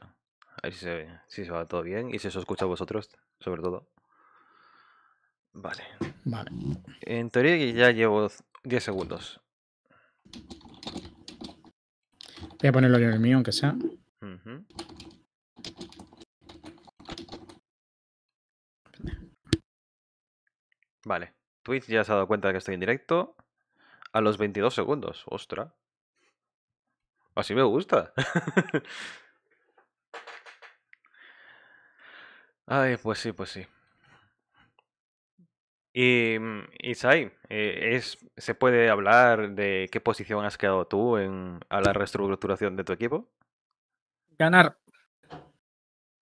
A ver si se se va todo bien y si se escucha a vosotros, sobre todo. Vale. Vale. En teoría ya llevo 10 segundos. Voy a ponerlo en el mío, aunque sea. Vale. Twitch ya se ha dado cuenta de que estoy en directo. A los 22 segundos. Ostra. Así me gusta. Ay, pues sí, pues sí. Y, mm, y Sai, eh, es, ¿se puede hablar de qué posición has quedado tú en, a la reestructuración de tu equipo? Ganar.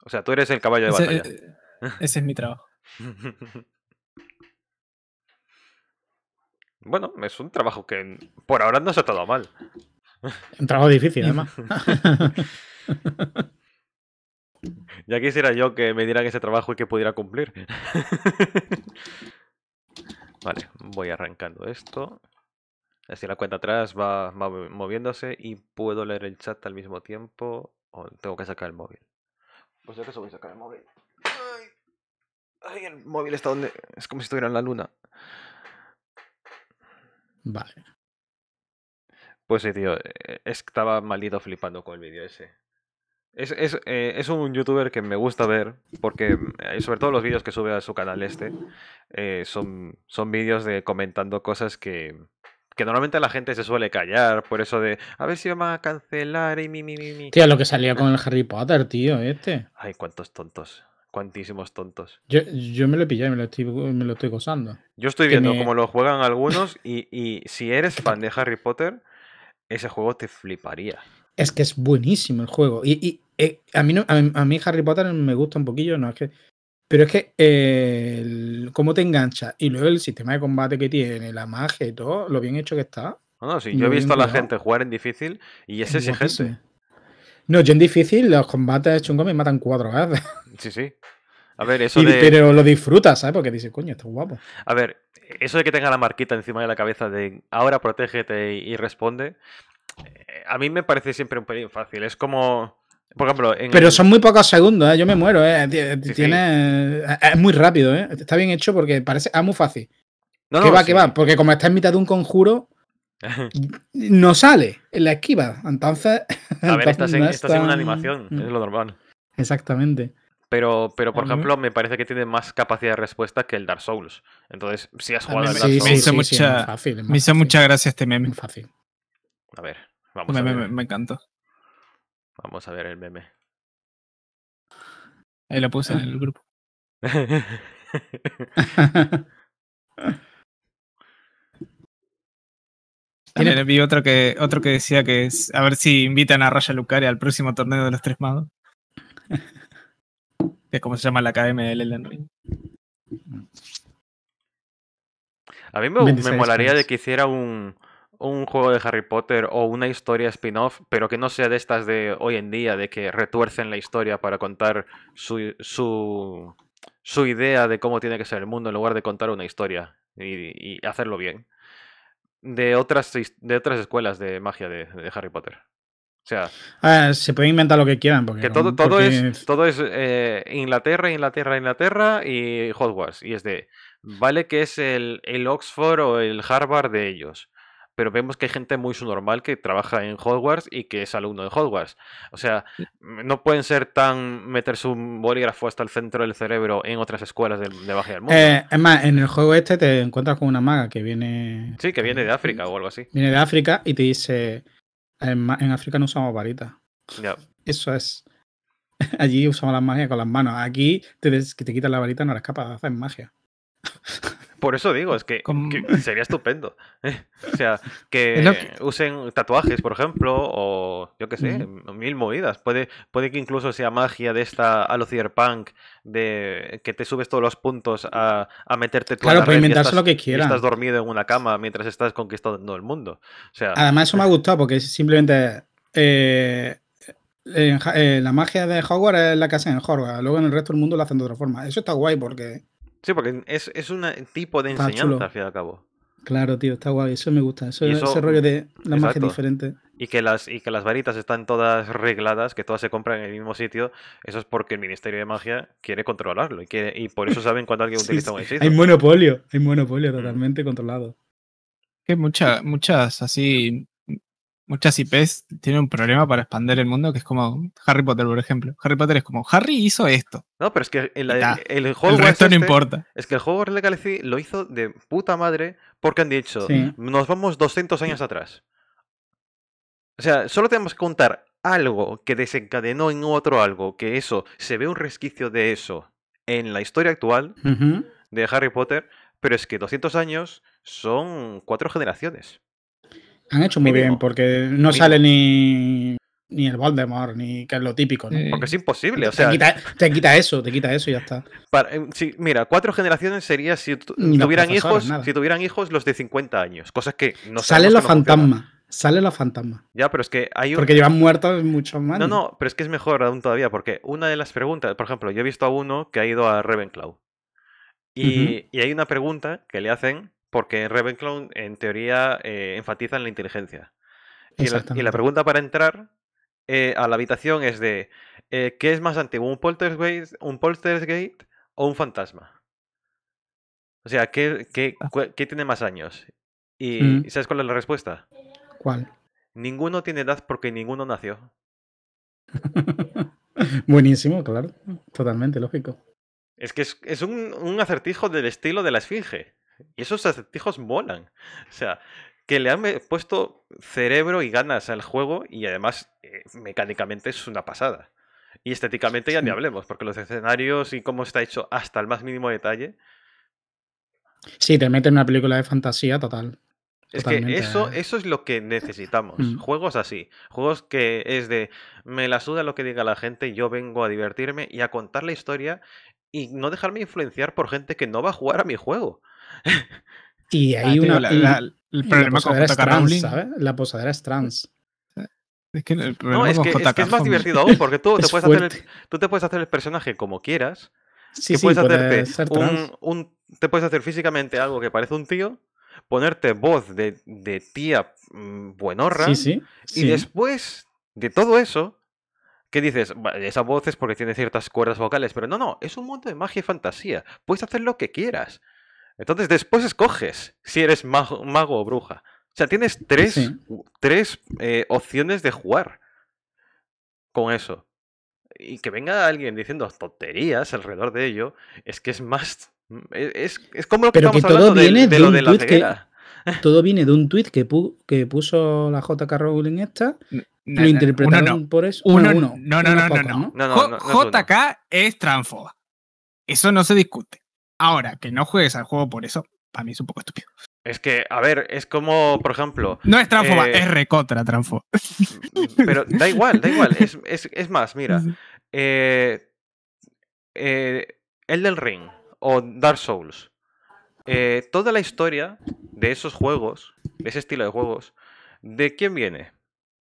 O sea, tú eres el caballo de batalla. Eh, ese es mi trabajo. bueno, es un trabajo que por ahora no se ha dado mal. Un trabajo difícil, además. Ya quisiera yo que me dieran ese trabajo y que pudiera cumplir. vale, voy arrancando esto. Así la cuenta atrás va, moviéndose y puedo leer el chat al mismo tiempo. O tengo que sacar el móvil. Pues yo soy voy a sacar el móvil. ay, el móvil está donde. Es como si estuviera en la luna. Vale. Pues sí, tío. Eh, estaba maldito flipando con el vídeo ese. Eh, es, un youtuber que me gusta ver porque, eh, sobre todo los vídeos que sube a su canal este, eh, son, son vídeos de comentando cosas que, que normalmente la gente se suele callar por eso de, a ver si vamos a cancelar y mi, mi, mi, Tío, lo que salía con el Harry Potter, tío, este. Ay, cuántos tontos. Cuantísimos tontos. Yo, me lo he pillado y me lo estoy, me gozando. Yo estoy viendo cómo lo juegan algunos y, y si eres fan de Harry Potter, ese juego te fliparía. Es que es buenísimo el juego. y, a, mí a, Harry Potter me gusta un poquillo, no es que. Pero es que cómo te engancha y luego el sistema de combate que tiene, la magia y todo, lo bien hecho que está. No, sí, yo he visto a la gente jugar en difícil y ese es el No, yo en difícil los combates chungos me matan cuatro veces. Sí, sí. A ver, eso Pero lo disfrutas, ¿sabes? Porque dices, coño, está guapo. A ver, eso de que tenga la marquita encima de la cabeza de ahora protégete y responde, eh, a mí me parece siempre un pelín fácil. Es como pero son muy pocos segundos, ¿eh? yo me muero. ¿eh? Tiene... Es muy rápido, ¿eh? está bien hecho porque parece ah, muy fácil. que va, que va, porque como está en mitad de un conjuro, no sale en la esquiva. Entonces. A ver, estás, en, una animación, es lo normal. Exactamente. Pero, pero por ejemplo, me parece que tiene más capacidad de respuesta que el Dark Souls. Entonces, si has jugado a Dark Souls. me hizo, mucha, fácil, me hizo gracia este meme. fácil. A ver, vamos. Me, a ver. me encanta. Vamos a ver el meme. Ahí lo puse en el grupo. Miren, vi otro que, otro que decía que es a ver si invitan a Raya Lucaria al próximo torneo de los tres magos. que es como se llama la academia de Elden Ring. A mí me, me molaría de que hiciera un, un juego de Harry Potter o una historia spin-off, pero que no sea de estas de hoy en día, de que retuercen la historia para contar su, su, idea de cómo tiene que ser el mundo en lugar de contar una historia y, hacerlo bien. De otras, de otras escuelas de magia de, Harry Potter. O sea, se puede inventar lo que quieran. Porque, todo, es, todo es eh, Inglaterra, Inglaterra, Inglaterra y Hogwarts. Y es de, vale que es el, el Oxford o el Harvard de ellos pero vemos que hay gente muy subnormal que trabaja en Hogwarts y que es alumno de Hogwarts. O sea, mm. Mm, no pueden ser tan meterse un bolígrafo hasta el centro del cerebro en otras escuelas de, de baja del mundo. Eh, es más, en el juego este te encuentras con una maga que viene. Sí, que viene de eh, África o algo así. Viene de África y te dice: En, África no usamos varitas. Eso es. Allí usamos las magia con las manos. Aquí te, que te quitas la varita no eres capaz de hacer magia. Por eso digo, es que, sería estupendo. o sea, que, usen tatuajes, por ejemplo, o yo qué sé, mil movidas. Puede, puede que incluso sea magia de esta a lo de que te subes todos los puntos a, a meterte tú Claro, pero inventarse lo que quieras. Estás dormido en una cama mientras estás conquistando el mundo. O sea, Además, eso me ha gustado porque simplemente. Eh, eh, la magia de Hogwarts es la que hacen en Hogwarts, luego en el resto del mundo la hacen de otra forma. Eso está guay porque Sí, porque es, un eh, tipo de enseñanza al fin y al cabo. Claro, tío, está guay, eso me gusta, eso, ese rollo de la magia diferente. Y que, las, y que las varitas están todas regladas, que todas se compran en el mismo sitio, eso es porque el Ministerio de Magia quiere controlarlo y, y por eso saben cuando alguien utiliza un sitio. Hay monopolio, hay monopolio mm. totalmente controlado. Que muchas así muchas IPs tienen un problema para expandir el mundo, que es como Harry Potter, por ejemplo. Harry Potter es como, Harry hizo esto. No, pero es que el, juego resto este no importa. Es que el juego Legacy lo hizo de puta madre porque han dicho, nos vamos 200 años atrás. O sea, solo tenemos que contar algo que desencadenó en otro algo, que eso, se ve un resquicio de eso en la historia actual de Harry Potter, pero es que 200 años son cuatro generaciones. Han hecho muy bien porque no sale ni, ni el Voldemort, ni que es lo típico. ¿no? Porque es imposible, o sea. Te quita, eso, te quita eso y ya está. Eh, mira, cuatro generaciones sería si tuvieran hijos, si tuvieran hijos los de 50 años, cosas que no Salen los Sale la Fantasma Ya, pero es que hay Porque llevan muertos muchos más. No, no, pero es que es mejor aún todavía, porque una de las preguntas, por ejemplo, yo he visto a uno que ha ido a Ravenclaw. Y, y hay una pregunta que le hacen porque en Ravenclaw en teoría enfatizan eh, enfatiza la inteligencia. Y la, pregunta para entrar eh, a la habitación es de, eh, ¿qué es más antiguo, un poltergeist, un poltergeist o un fantasma? O sea, ¿qué, qué, ah. tiene más años? Mm. ¿Y sabes cuál es la respuesta? ¿Cuál? Ninguno tiene edad porque ninguno nació. Buenísimo, claro. Totalmente lógico. Es que es, es un, un, acertijo del estilo de la esfinge. Y esos acertijos molan. O sea, que le han puesto cerebro y ganas al juego y además eh, mecánicamente es una pasada. Y estéticamente ya ni hablemos, porque los escenarios y cómo está hecho hasta el más mínimo detalle. Sí, te meten una película de fantasía total. Es que eso, ¿eh? eso es lo que necesitamos. Mm. Juegos así. Juegos que es de me la suda lo que diga la gente, yo vengo a divertirme y a contar la historia y no dejarme influenciar por gente que no va a jugar a mi juego. Y ah, hay una. la, el problema con La posadera es trans. Es que, es, más divertido aún, porque tú, te puedes, hacer el, personaje como quieras. si puedes hacerte te puedes hacer físicamente algo que parece un tío, ponerte voz de, tía mm, buenorra, y después de todo eso, ¿Qué dices? Esa voz es porque tiene ciertas cuerdas vocales, pero no, no, es un mundo de magia y fantasía. Puedes hacer lo que quieras. Entonces después escoges si eres mago, o bruja. O sea, tienes tres, eh, opciones de jugar con eso. Y que venga alguien diciendo tonterías alrededor de ello, es que es más... Mm, e, es, como lo que estamos todo hablando de, lo de la ceguera. todo viene de un tuit que, puso la JK Rowling esta lo interpretaron por eso. Uno, no, no, no, no, no, no, JK es transfoba. Eso no se discute. Ahora, que no juegues al juego por eso, para mí es un poco estúpido. Es que, a ver, es como, por ejemplo. No es tranfo, eh, es recontra tranfo. Pero da igual, da igual. Es, más, mira. Eh, eh, el del Ring o Dark Souls. toda la historia de esos juegos, de ese estilo de juegos, ¿de quién viene?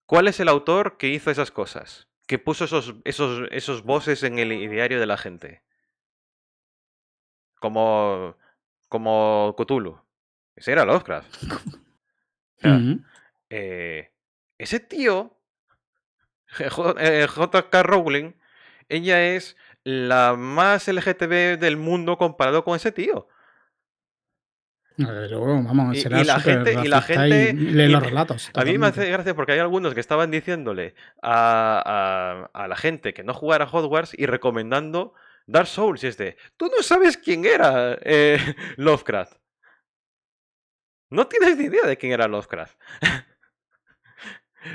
¿Cuál es el autor que hizo esas cosas? Que puso esos, esos, esos voces en el diario de la gente como, como Cthulhu. Ese era Lovecraft. Eh, ese tío, eh, J.K. Eh, Rowling, ella es la más LGTB del mundo comparado con ese tío. vamos, será y, la gente, y lee los relatos. A mí me hace gracia porque hay algunos que estaban diciéndole a, a, la gente que no jugara Hogwarts y recomendando Dark Souls y es de, tú no sabes quién era eh, Lovecraft. No tienes ni idea de quién era Lovecraft.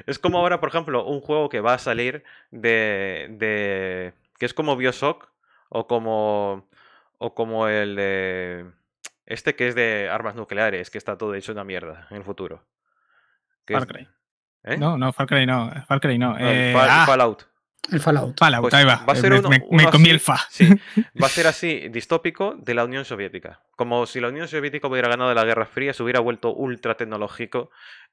es como ahora, por ejemplo, un juego que va a salir de, que es como Bioshock o como o como el de este que es de armas nucleares, que está todo hecho una mierda en el futuro. ¿eh? No, no, Far no. no. Eh, ah. Fallout. El Fallout. Pues ahí va. a eh, ser me, me, comí el fa. Sí, va a ser así, distópico de la Unión Soviética. Como si la Unión Soviética hubiera ganado la Guerra Fría, se hubiera vuelto ultra tecnológico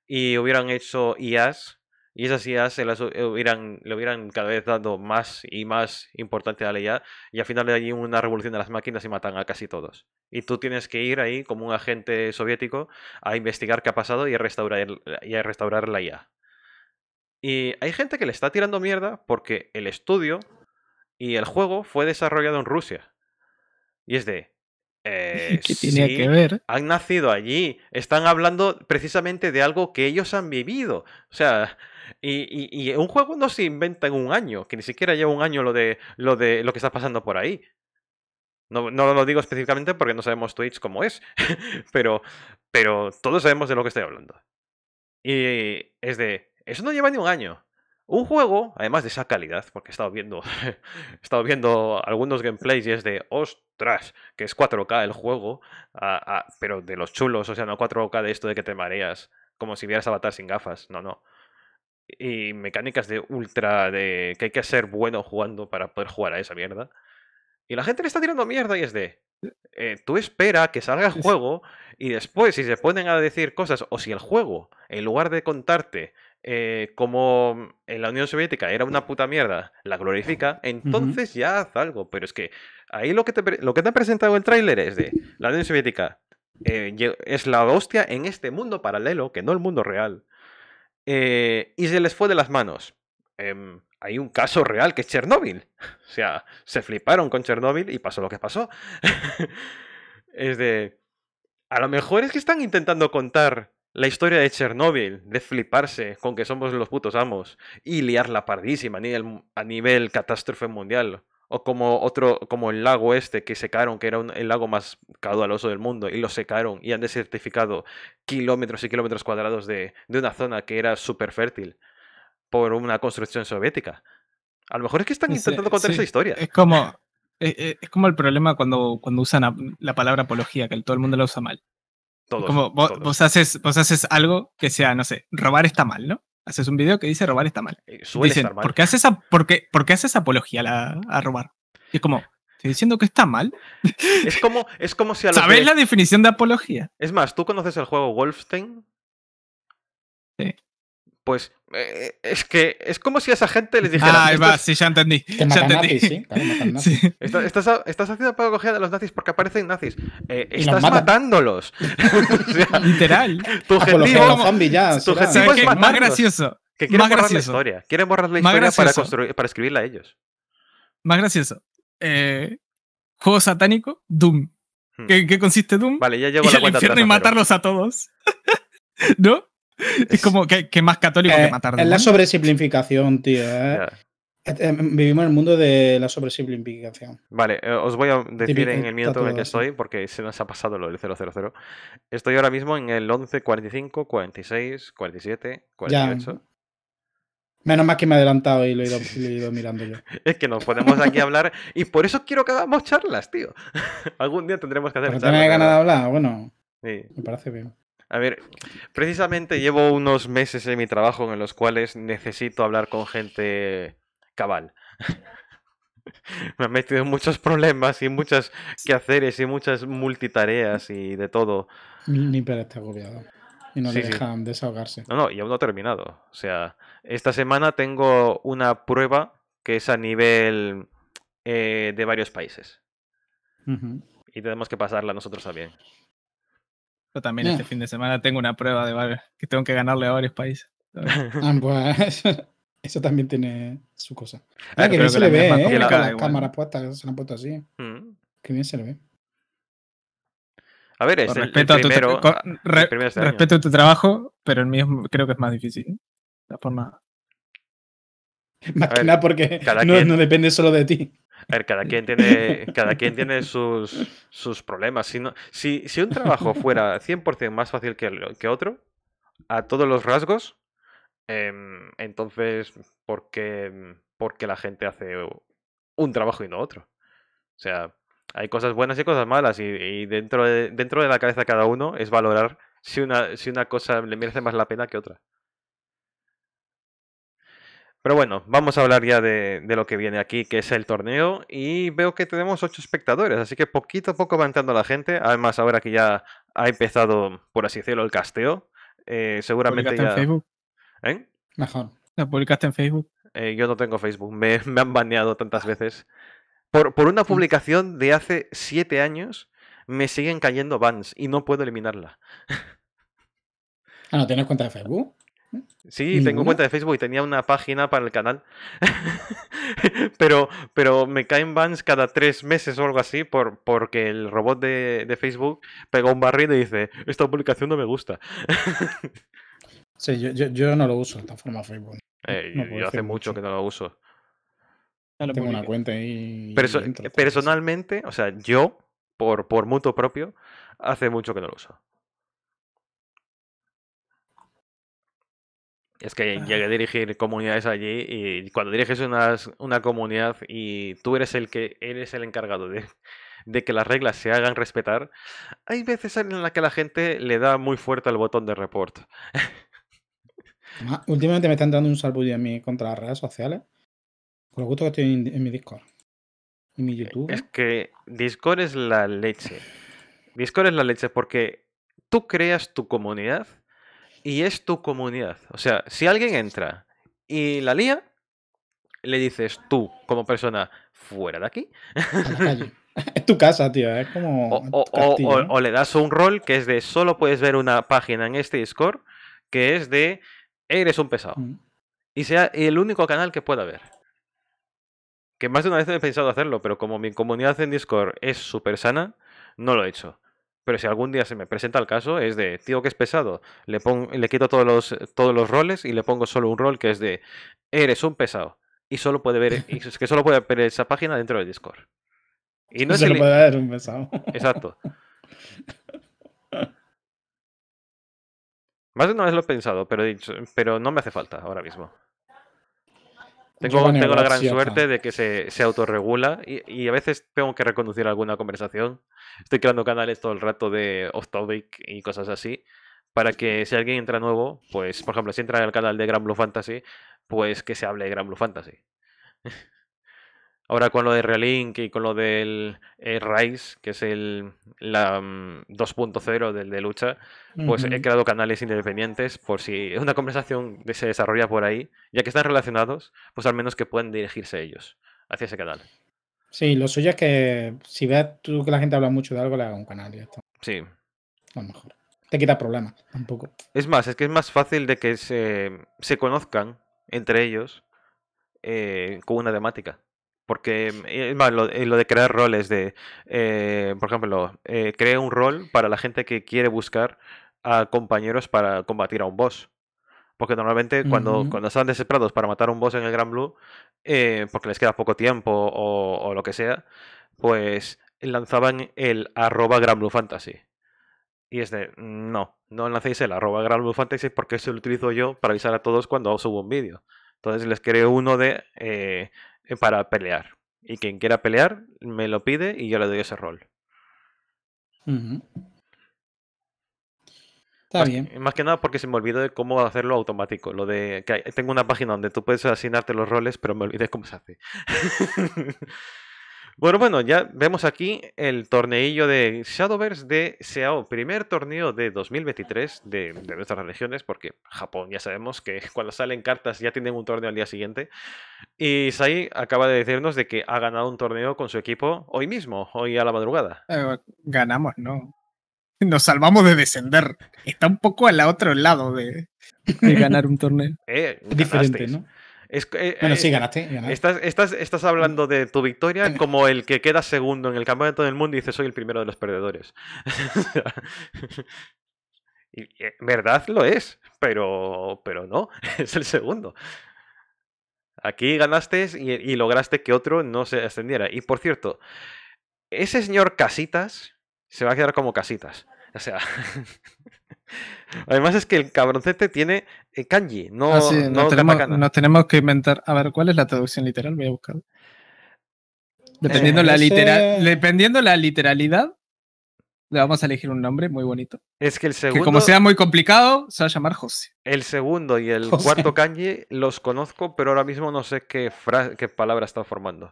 y hubieran hecho IAs. Y esas IAs se eh, hubieran, le hubieran cada vez dado más y más importancia a la IA. Y al final de allí una revolución de las máquinas y matan a casi todos. Y tú tienes que ir ahí como un agente soviético a investigar qué ha pasado y a restaurar, y a restaurar la IA. Y hay gente que le está tirando mierda porque el estudio y el juego fue desarrollado en Rusia. Y es de... Eh, ¿Qué tiene que ver? Han nacido allí, están hablando precisamente de algo que ellos han vivido. O sea, y, un juego no se inventa en un año, que ni siquiera lleva un año lo de lo, de, lo que está pasando por ahí. No, no lo digo específicamente porque no sabemos Twitch cómo es, pero, pero todos sabemos de lo que estoy hablando. Y es de, eso no lleva ni un año. Un juego, además de esa calidad, porque he estado viendo, he estado viendo algunos gameplays y es de, ostras, que es 4K el juego, pero de los chulos, o sea, no 4K de esto de que te mareas, como si vieras Avatar sin gafas, no, no. Y mecánicas de ultra, de que hay que ser bueno jugando para poder jugar a esa mierda. Y la gente le está tirando mierda y es de, eh, tú espera que salga el juego y después si se ponen a decir cosas o si el juego, en lugar de contarte eh, como en la Unión Soviética era una puta mierda, la glorifica, entonces ya haz algo. Pero es que ahí lo que te, lo que te ha presentado el tráiler es de la Unión Soviética eh, es la hostia en este mundo paralelo, que no el mundo real. Eh, y se les fue de las manos. Em, hay un caso real que es Chernóbil. O sea, se fliparon con Chernóbil y pasó lo que pasó. es de... A lo mejor es que están intentando contar la historia de Chernóbil, de fliparse con que somos los putos amos y liarla pardísima a nivel, a nivel catástrofe mundial. O como otro, como el lago este que secaron, que era el lago más caudaloso del mundo, y lo secaron y han desertificado kilómetros y kilómetros cuadrados de, una zona que era súper fértil por una construcción soviética. A lo mejor es que están intentando contar esa historia. E, e, es como, el problema cuando usan la palabra apología, que todo el mundo la usa mal como vos, haces, vos haces algo que sea, no sé, robar está mal, ¿no? Haces un video que dice robar está mal. Eh, suele estar mal. ¿por qué haces, apología a, a robar? Y es como, ¿Estoy diciendo que está mal? Es como, es como si a la definición de apología? Es más, ¿tú conoces el juego Wolfenstein? Sí pues eh, es que es como si a esa gente les dijera. Ah, va, sí, ya entendí. ya entendí. ¿sí? sí. Estás, estás, haciendo pedagogía de los nazis porque aparecen nazis. Eh, estás matándolos. Literal. Tu ah, pues objetivo, ya, es Más gracioso. quieren más borrar gracioso. la historia. Quieren borrar la historia para, escribirla a escribirla ellos. Más gracioso. Eh, juego satánico, Doom. Hmm. ¿Qué, consiste Doom? Vale, ya llevo la cuenta infierno y matarlos a todos. ¿No? Es como que, más católico que eh, matar. Es la sobresimplificación, tío. Eh. Eh, vivimos en el mundo de la sobresimplificación. Vale, os voy a decir en el minuto en el que estoy, porque se nos ha pasado lo del 000. Estoy ahora mismo en el 11, 45, 46, 47, 48. Menos mal que me he adelantado y lo he ido, mirando yo. es que nos podemos aquí hablar y por eso quiero que hagamos charlas, tío. Algún día tendremos que hacer charlas. ¿Tienes ganas de hablar? Bueno, me parece bien. A ver, precisamente llevo unos meses en mi trabajo en los cuales necesito hablar con gente cabal. Me han metido en muchos problemas y muchas quehaceres y muchas multitareas y de todo. Ni pero está agobiado. Y no dejan desahogarse. No, no, y aún no he terminado. O sea, esta semana tengo una prueba que es a nivel eh, de varios países. Y tenemos que pasarla nosotros también. Yo también este eh. fin de semana tengo una prueba de que tengo que ganarle a varios países. Ah, pues, eso también tiene su cosa. Ah, ah que bien se le ve, ¿eh? La cámara, puesta, se la han puesto así. Mm. Que bien se le ve. A ver, respeto a tu, ah, este respeto tu trabajo, pero el mío creo que es más difícil. ¿eh? La forma. Más que nada porque no, no, depende solo de ti. A ver, cada quien tiene, cada quien tiene sus, sus problemas. Si, si, un trabajo fuera 100% más fácil que, que otro, a todos los rasgos, em, entonces, ¿por qué, la gente hace un trabajo y no otro? O sea, hay cosas buenas y cosas malas, y, dentro, de, dentro de la cabeza de cada uno es valorar si una, si una cosa le merece más la pena que otra. Pero bueno, vamos a hablar ya de, lo que viene aquí, que es el torneo. Y veo que tenemos ocho espectadores, así que poquito a poco va entrando la gente. Además, ahora que ya ha empezado, por así decirlo, el casteo, eh, seguramente ya... en Facebook? ¿Eh? Mejor. ¿La publicaste en Facebook? Eh, yo no tengo Facebook, me, han baneado tantas veces. Por, una mm. publicación de hace siete años me siguen cayendo bans y no puedo eliminarla. ah, ¿no tienes cuenta de Facebook? Sí, tengo cuenta de Facebook y tenía una página para el canal. pero, pero me caen bans cada tres meses o algo así por, porque el robot de, Facebook pegó un barril y dice, esta publicación no me gusta. sí, yo, no lo uso de esta forma Facebook. yo hace mucho, que no lo uso. No Tengo una cuenta ahí. personalmente, o sea, yo, por, por mutuo propio, hace mucho que no lo uso. Es que ah. llegué a dirigir comunidades allí y cuando diriges una, comunidad y tú eres el que eres el encargado de, que las reglas se hagan respetar, hay veces en las que la gente le da muy fuerte al botón de report. Últimamente me están dando un saludo a mí contra las redes sociales. Con lo gusto que estoy en, en mi Discord. En mi eh, YouTube. Es que Discord es la leche. Discord es la leche porque tú creas tu comunidad y es tu comunidad. O sea, si alguien entra y la lía, le dices tú, como persona, fuera de aquí. es tu casa, tío. Es como. O, le das un rol que es de solo puedes ver una página en este Discord que es de eres un pesado. Mm. Y sea el único canal que pueda ver. Que más de una vez he pensado hacerlo, pero como mi comunidad en Discord es súper sana, no lo he hecho. Pero si algún día se me presenta el caso, es de, tío, que es pesado. Le, le quito todos los, todos los roles y le pongo solo un rol que es de, eres un pesado. Y solo puede ver, que solo puede ver esa página dentro del Discord. Y no se puede un pesado. Exacto. Más de una vez lo he pensado, pero, pero no me hace falta ahora mismo. Tengo, la gran suerte de que se, autorregula y, a veces tengo que reconducir alguna conversación. Estoy creando canales todo el rato de off-topic y cosas así para que si alguien entra nuevo, pues por ejemplo, si entra en el canal de Gran Blue Fantasy, pues que se hable de Gran Blue Fantasy. Ahora con lo de Realink y con lo del eh, Rise, que es el la 2.0 mm, del de lucha, pues he creado canales independientes por si una conversación se desarrolla por ahí, ya que están relacionados, pues al menos que pueden dirigirse ellos hacia ese canal. Sí, lo suyo es que si veas tú que la gente habla mucho de algo, le hagas un canal y Sí. A lo mejor. Te quita problemas, tampoco. Es más, es que es más fácil de que se, se conozcan entre ellos eh, con una temática. Porque mm, eh, eh, lo, de crear roles de, eh, por ejemplo, eh, un rol para la gente que quiere buscar a compañeros para combatir a un boss. Porque normalmente cuando, están desesperados para matar a un boss en el Gran Blue, porque les queda poco tiempo o, lo que sea, pues lanzaban el arroba Gran Blue Fantasy. Y es de, no, no lancéis el arroba Gran Blue Fantasy porque eso lo utilizo yo para avisar a todos cuando subo un vídeo. Entonces les creé uno de eh, para pelear. Y quien quiera pelear me lo pide y yo le doy ese rol. Está bien. Más que nada porque se me olvidó de cómo hacerlo automático. Lo de que tengo una página donde tú puedes asignarte los roles, pero me olvidé cómo se hace. Bueno, bueno, ya vemos aquí el torneillo de Shadowverse de Seao, primer torneo de 2023 de, de, nuestras regiones, porque Japón ya sabemos que cuando salen cartas ya tienen un torneo al día siguiente. Y Sai acaba de decirnos de que ha ganado un torneo con su equipo hoy mismo, hoy a la madrugada. Eh, ganamos, ¿no? Nos salvamos de descender. Está un poco al otro lado de, ganar un torneo. Eh, Diferente, ¿no? Eh, bueno, sí, eh, ganaste. Estás, estás, hablando de tu victoria como el que queda segundo en el campeonato del mundo y dices, soy el primero de los perdedores. Eh, verdad lo es, pero, pero no, es el segundo. Aquí ganaste y, y lograste que otro no se ascendiera. Y por cierto, ese señor Casitas se va a quedar como Casitas. O sea... Además es que el cabroncete tiene eh, kanji, no, ah, nos, tenemos, que inventar. A ver, ¿cuál es la traducción literal? Voy a buscar. Eh, dependiendo, la, literalidad, le vamos a elegir un nombre muy bonito. Es que el segundo. como sea muy complicado, se va a llamar José. El segundo y el cuarto kanji los conozco, pero ahora mismo no sé qué, qué palabra está formando.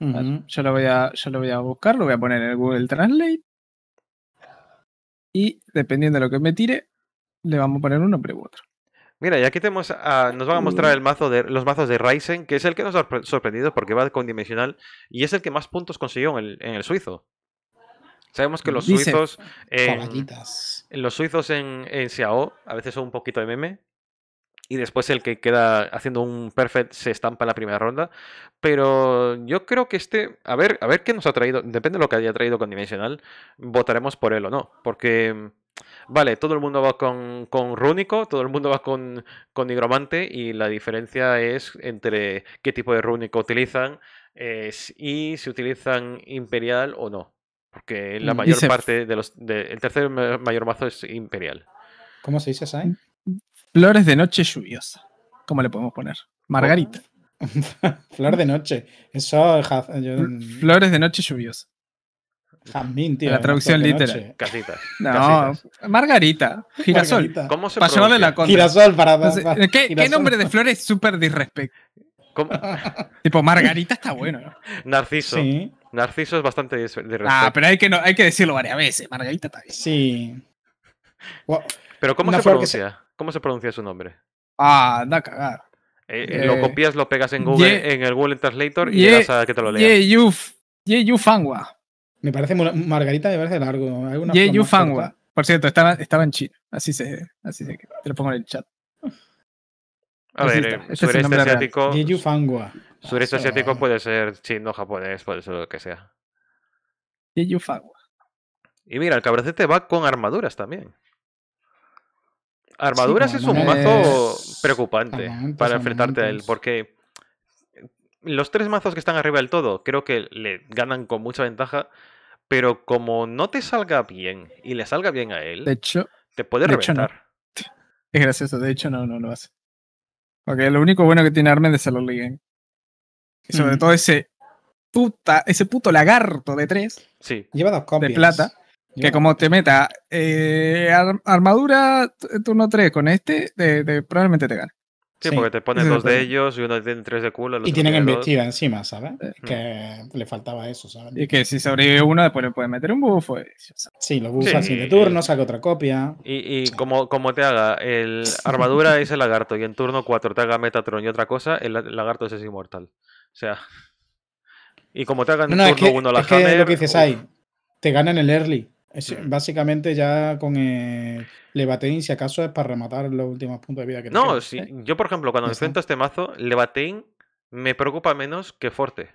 Yo, lo voy a, lo voy a buscar, lo voy a poner en Google Translate. Y dependiendo de lo que me tire, le vamos a poner uno nombre u otro. Mira, y aquí tenemos nos van a mostrar mm. el mazo de, los mazos de Ryzen, que es el que nos ha sorprendido porque va con dimensional y es el que más puntos consiguió en el, suizo. Sabemos que los suizos. En, los suizos en, en a veces son un poquito de meme, y después el que queda haciendo un perfect se estampa en la primera ronda. Pero yo creo que este, a ver, a ver qué nos ha traído, depende de lo que haya traído con Dimensional, votaremos por él o no, porque... Vale, todo el mundo va con, con rúnico, todo el mundo va con, con nigromante y la diferencia es entre qué tipo de rúnico utilizan y si utilizan imperial o no. Porque la mayor parte de los... el tercer mayor mazo es imperial. ¿Cómo se dice, Sain? Flores de noche lluviosa. ¿Cómo le podemos poner? Margarita. Flor de noche. Eso. Flores de noche lluviosa. Jazmín, tío. La traducción literal. Casitas. No, Margarita. Girasol. ¿Cómo se para Girasol para. ¿Qué, nombre de flor es súper disrespecto? tipo, Margarita está bueno. Narciso. Narciso es bastante disrespecto. Ah, pero hay que, decirlo varias veces. Margarita está bien. Sí. Pero ¿cómo se pronuncia? ¿Cómo se pronuncia su nombre? Ah, da cagar. Eh, eh, lo eh, copias, lo pegas en Google, en el Google Translator y llegas a que te lo lea. Ye Fangwa. Me parece, Margarita me parece largo. Ye Fangwa. Por cierto, estaba, en China. Así se, así se, te lo pongo en el chat. A ver, este sureste asiático. Sureste asiático puede ser chino, japonés, puede ser lo que sea. Yeyu Fangwa. Y mira, el cabracete va con armaduras también. Armaduras es un mazo preocupante para enfrentarte a él, porque los tres mazos que están arriba del todo creo que le ganan con mucha ventaja, pero como no te salga bien y le salga bien a él, te puede de reventar. Es gracioso, de hecho no, no lo hace. Porque lo único bueno que tiene Armen es el Salon Y sobre todo ese ese puto lagarto de tres. Sí. Lleva dos copias. De plata. Que como te meta eh, armadura turno 3 con este, probablemente te gane. Sí, porque te ponen dos de pues. ellos y uno tiene tres de culo. Y tienen embestida encima, ¿sabes? Eh, que le faltaba eso, ¿sabes? Y que si sobrevive uno, después le puedes meter un buff. Pues, sí, lo buffs sin turno, saca otra copia. Y, como, como te haga, el armadura es el lagarto y en turno 4 te haga Metatron y otra cosa, el lagarto es inmortal. O sea. Y como te hagan en no, turno 1 es que, es lo que dices ahí, te ganan el early. Básicamente ya con el eh, Levatein, si acaso es para rematar los últimos puntos de vida que No, ¿eh? yo por ejemplo, cuando presento este mazo, Levatein me preocupa menos que Forte.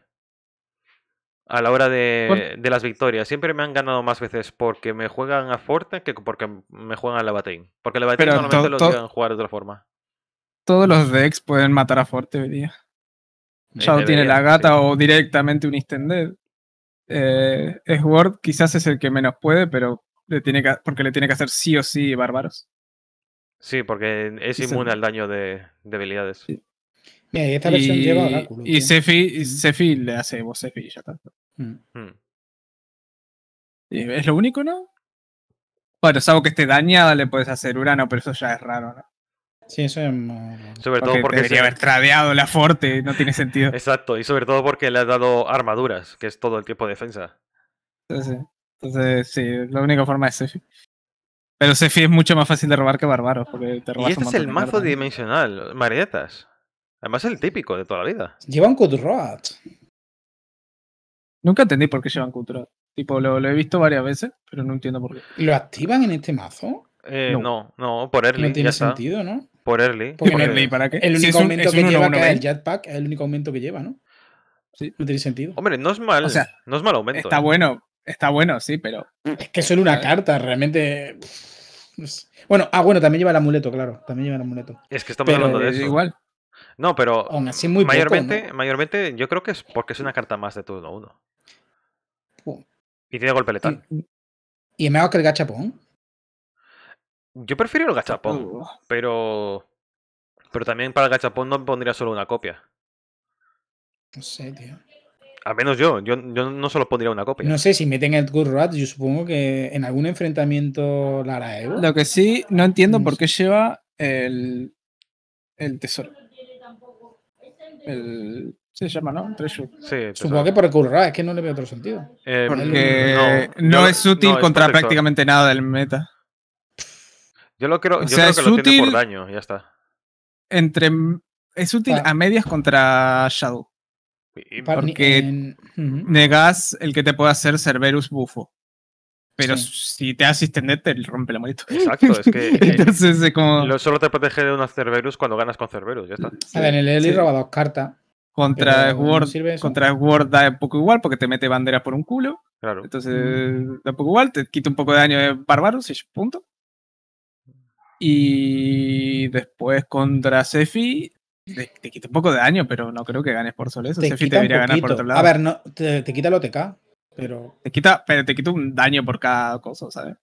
A la hora de, las victorias. Siempre me han ganado más veces porque me juegan a Forte que porque me juegan a Levatein. Porque Levatein normalmente lo llegan a jugar de otra forma. Todos los decks pueden matar a Forte hoy día. Chao eh, tiene la gata o directamente un Istended eh, es Word, quizás es el que menos puede, pero le tiene porque le tiene que hacer sí o sí bárbaros. Sí, porque es inmune al daño de, debilidades y esta le hace vos ya tanto. Mm. Hmm. ¿Es lo único, no? Bueno, salvo que esté dañada, le puedes hacer Urano, pero eso ya es raro, ¿no? Sí, eso es Sobre todo porque debería haber tradeado la fuerte no tiene sentido. Exacto, y sobre todo porque le ha dado armaduras, que es todo el tipo de defensa. Entonces, entonces sí, la única forma es Sefi. Pero Sefi es mucho más fácil de robar que Barbaro. Porque te roba y este es el mazo dimensional, Marietas. Además, es el típico de toda la vida. Llevan Kudroat. Nunca entendí por qué llevan Kudroat. Tipo, lo, he visto varias veces, pero no entiendo por qué. ¿Lo activan en este mazo? Eh, no. no, por él No tiene sentido, ¿no? Por early. Por early, ¿para qué? El único aumento que lleva el jetpack es el único aumento que lleva, ¿no? Sí. No tiene sentido. Hombre, no es mal. no es mal aumento. Está ¿eh? bueno, está bueno, sí, pero. Es que solo una carta, realmente. Bueno, ah, bueno, también lleva el amuleto, claro. También lleva el amuleto. Es que estamos hablando de eso. Igual. No, pero. Aún así, muy mayormente, mayormente, yo creo que es porque es una carta más de turno 1. uno. Oh. Y tiene golpe letal. Y, y me hago que el gachapón. Yo prefiero el gachapón, pero. Pero también para el gachapón no pondría solo una copia. No sé, tío. Al menos yo, yo, no solo pondría una copia. No sé, si meten el Good Rat, yo supongo que en algún enfrentamiento la hará Evo. Lo que sí, no entiendo por qué lleva el, el tesoro. El, se llama, ¿no? Treasure. Supongo que por el rat, es que no le veo otro sentido. Eh, porque no, es útil contra prácticamente nada del meta. Yo lo creo, que lo tiene por daño, ya está. Entre, es útil a medias contra Shadow. Porque negas el que te pueda hacer Cerberus bufo. Pero si te haces tender, te rompe la manito. Exacto, es que. solo te protege de una Cerberus cuando ganas con Cerberus, ya está. a ver, en el Eli roba dos cartas. Contra Sword, contra Sword da poco igual porque te mete bandera por un culo. Claro. Entonces, da poco igual, te quita un poco de daño de bárbaros y punto. Y después contra Sefi, te, quita un poco de daño, pero no creo que ganes por solo eso. Sefi te debería ganar por otro lado. A ver, no, te, quita el OTK, pero. Te quita, pero te quita un daño por cada cosa, ¿sabes?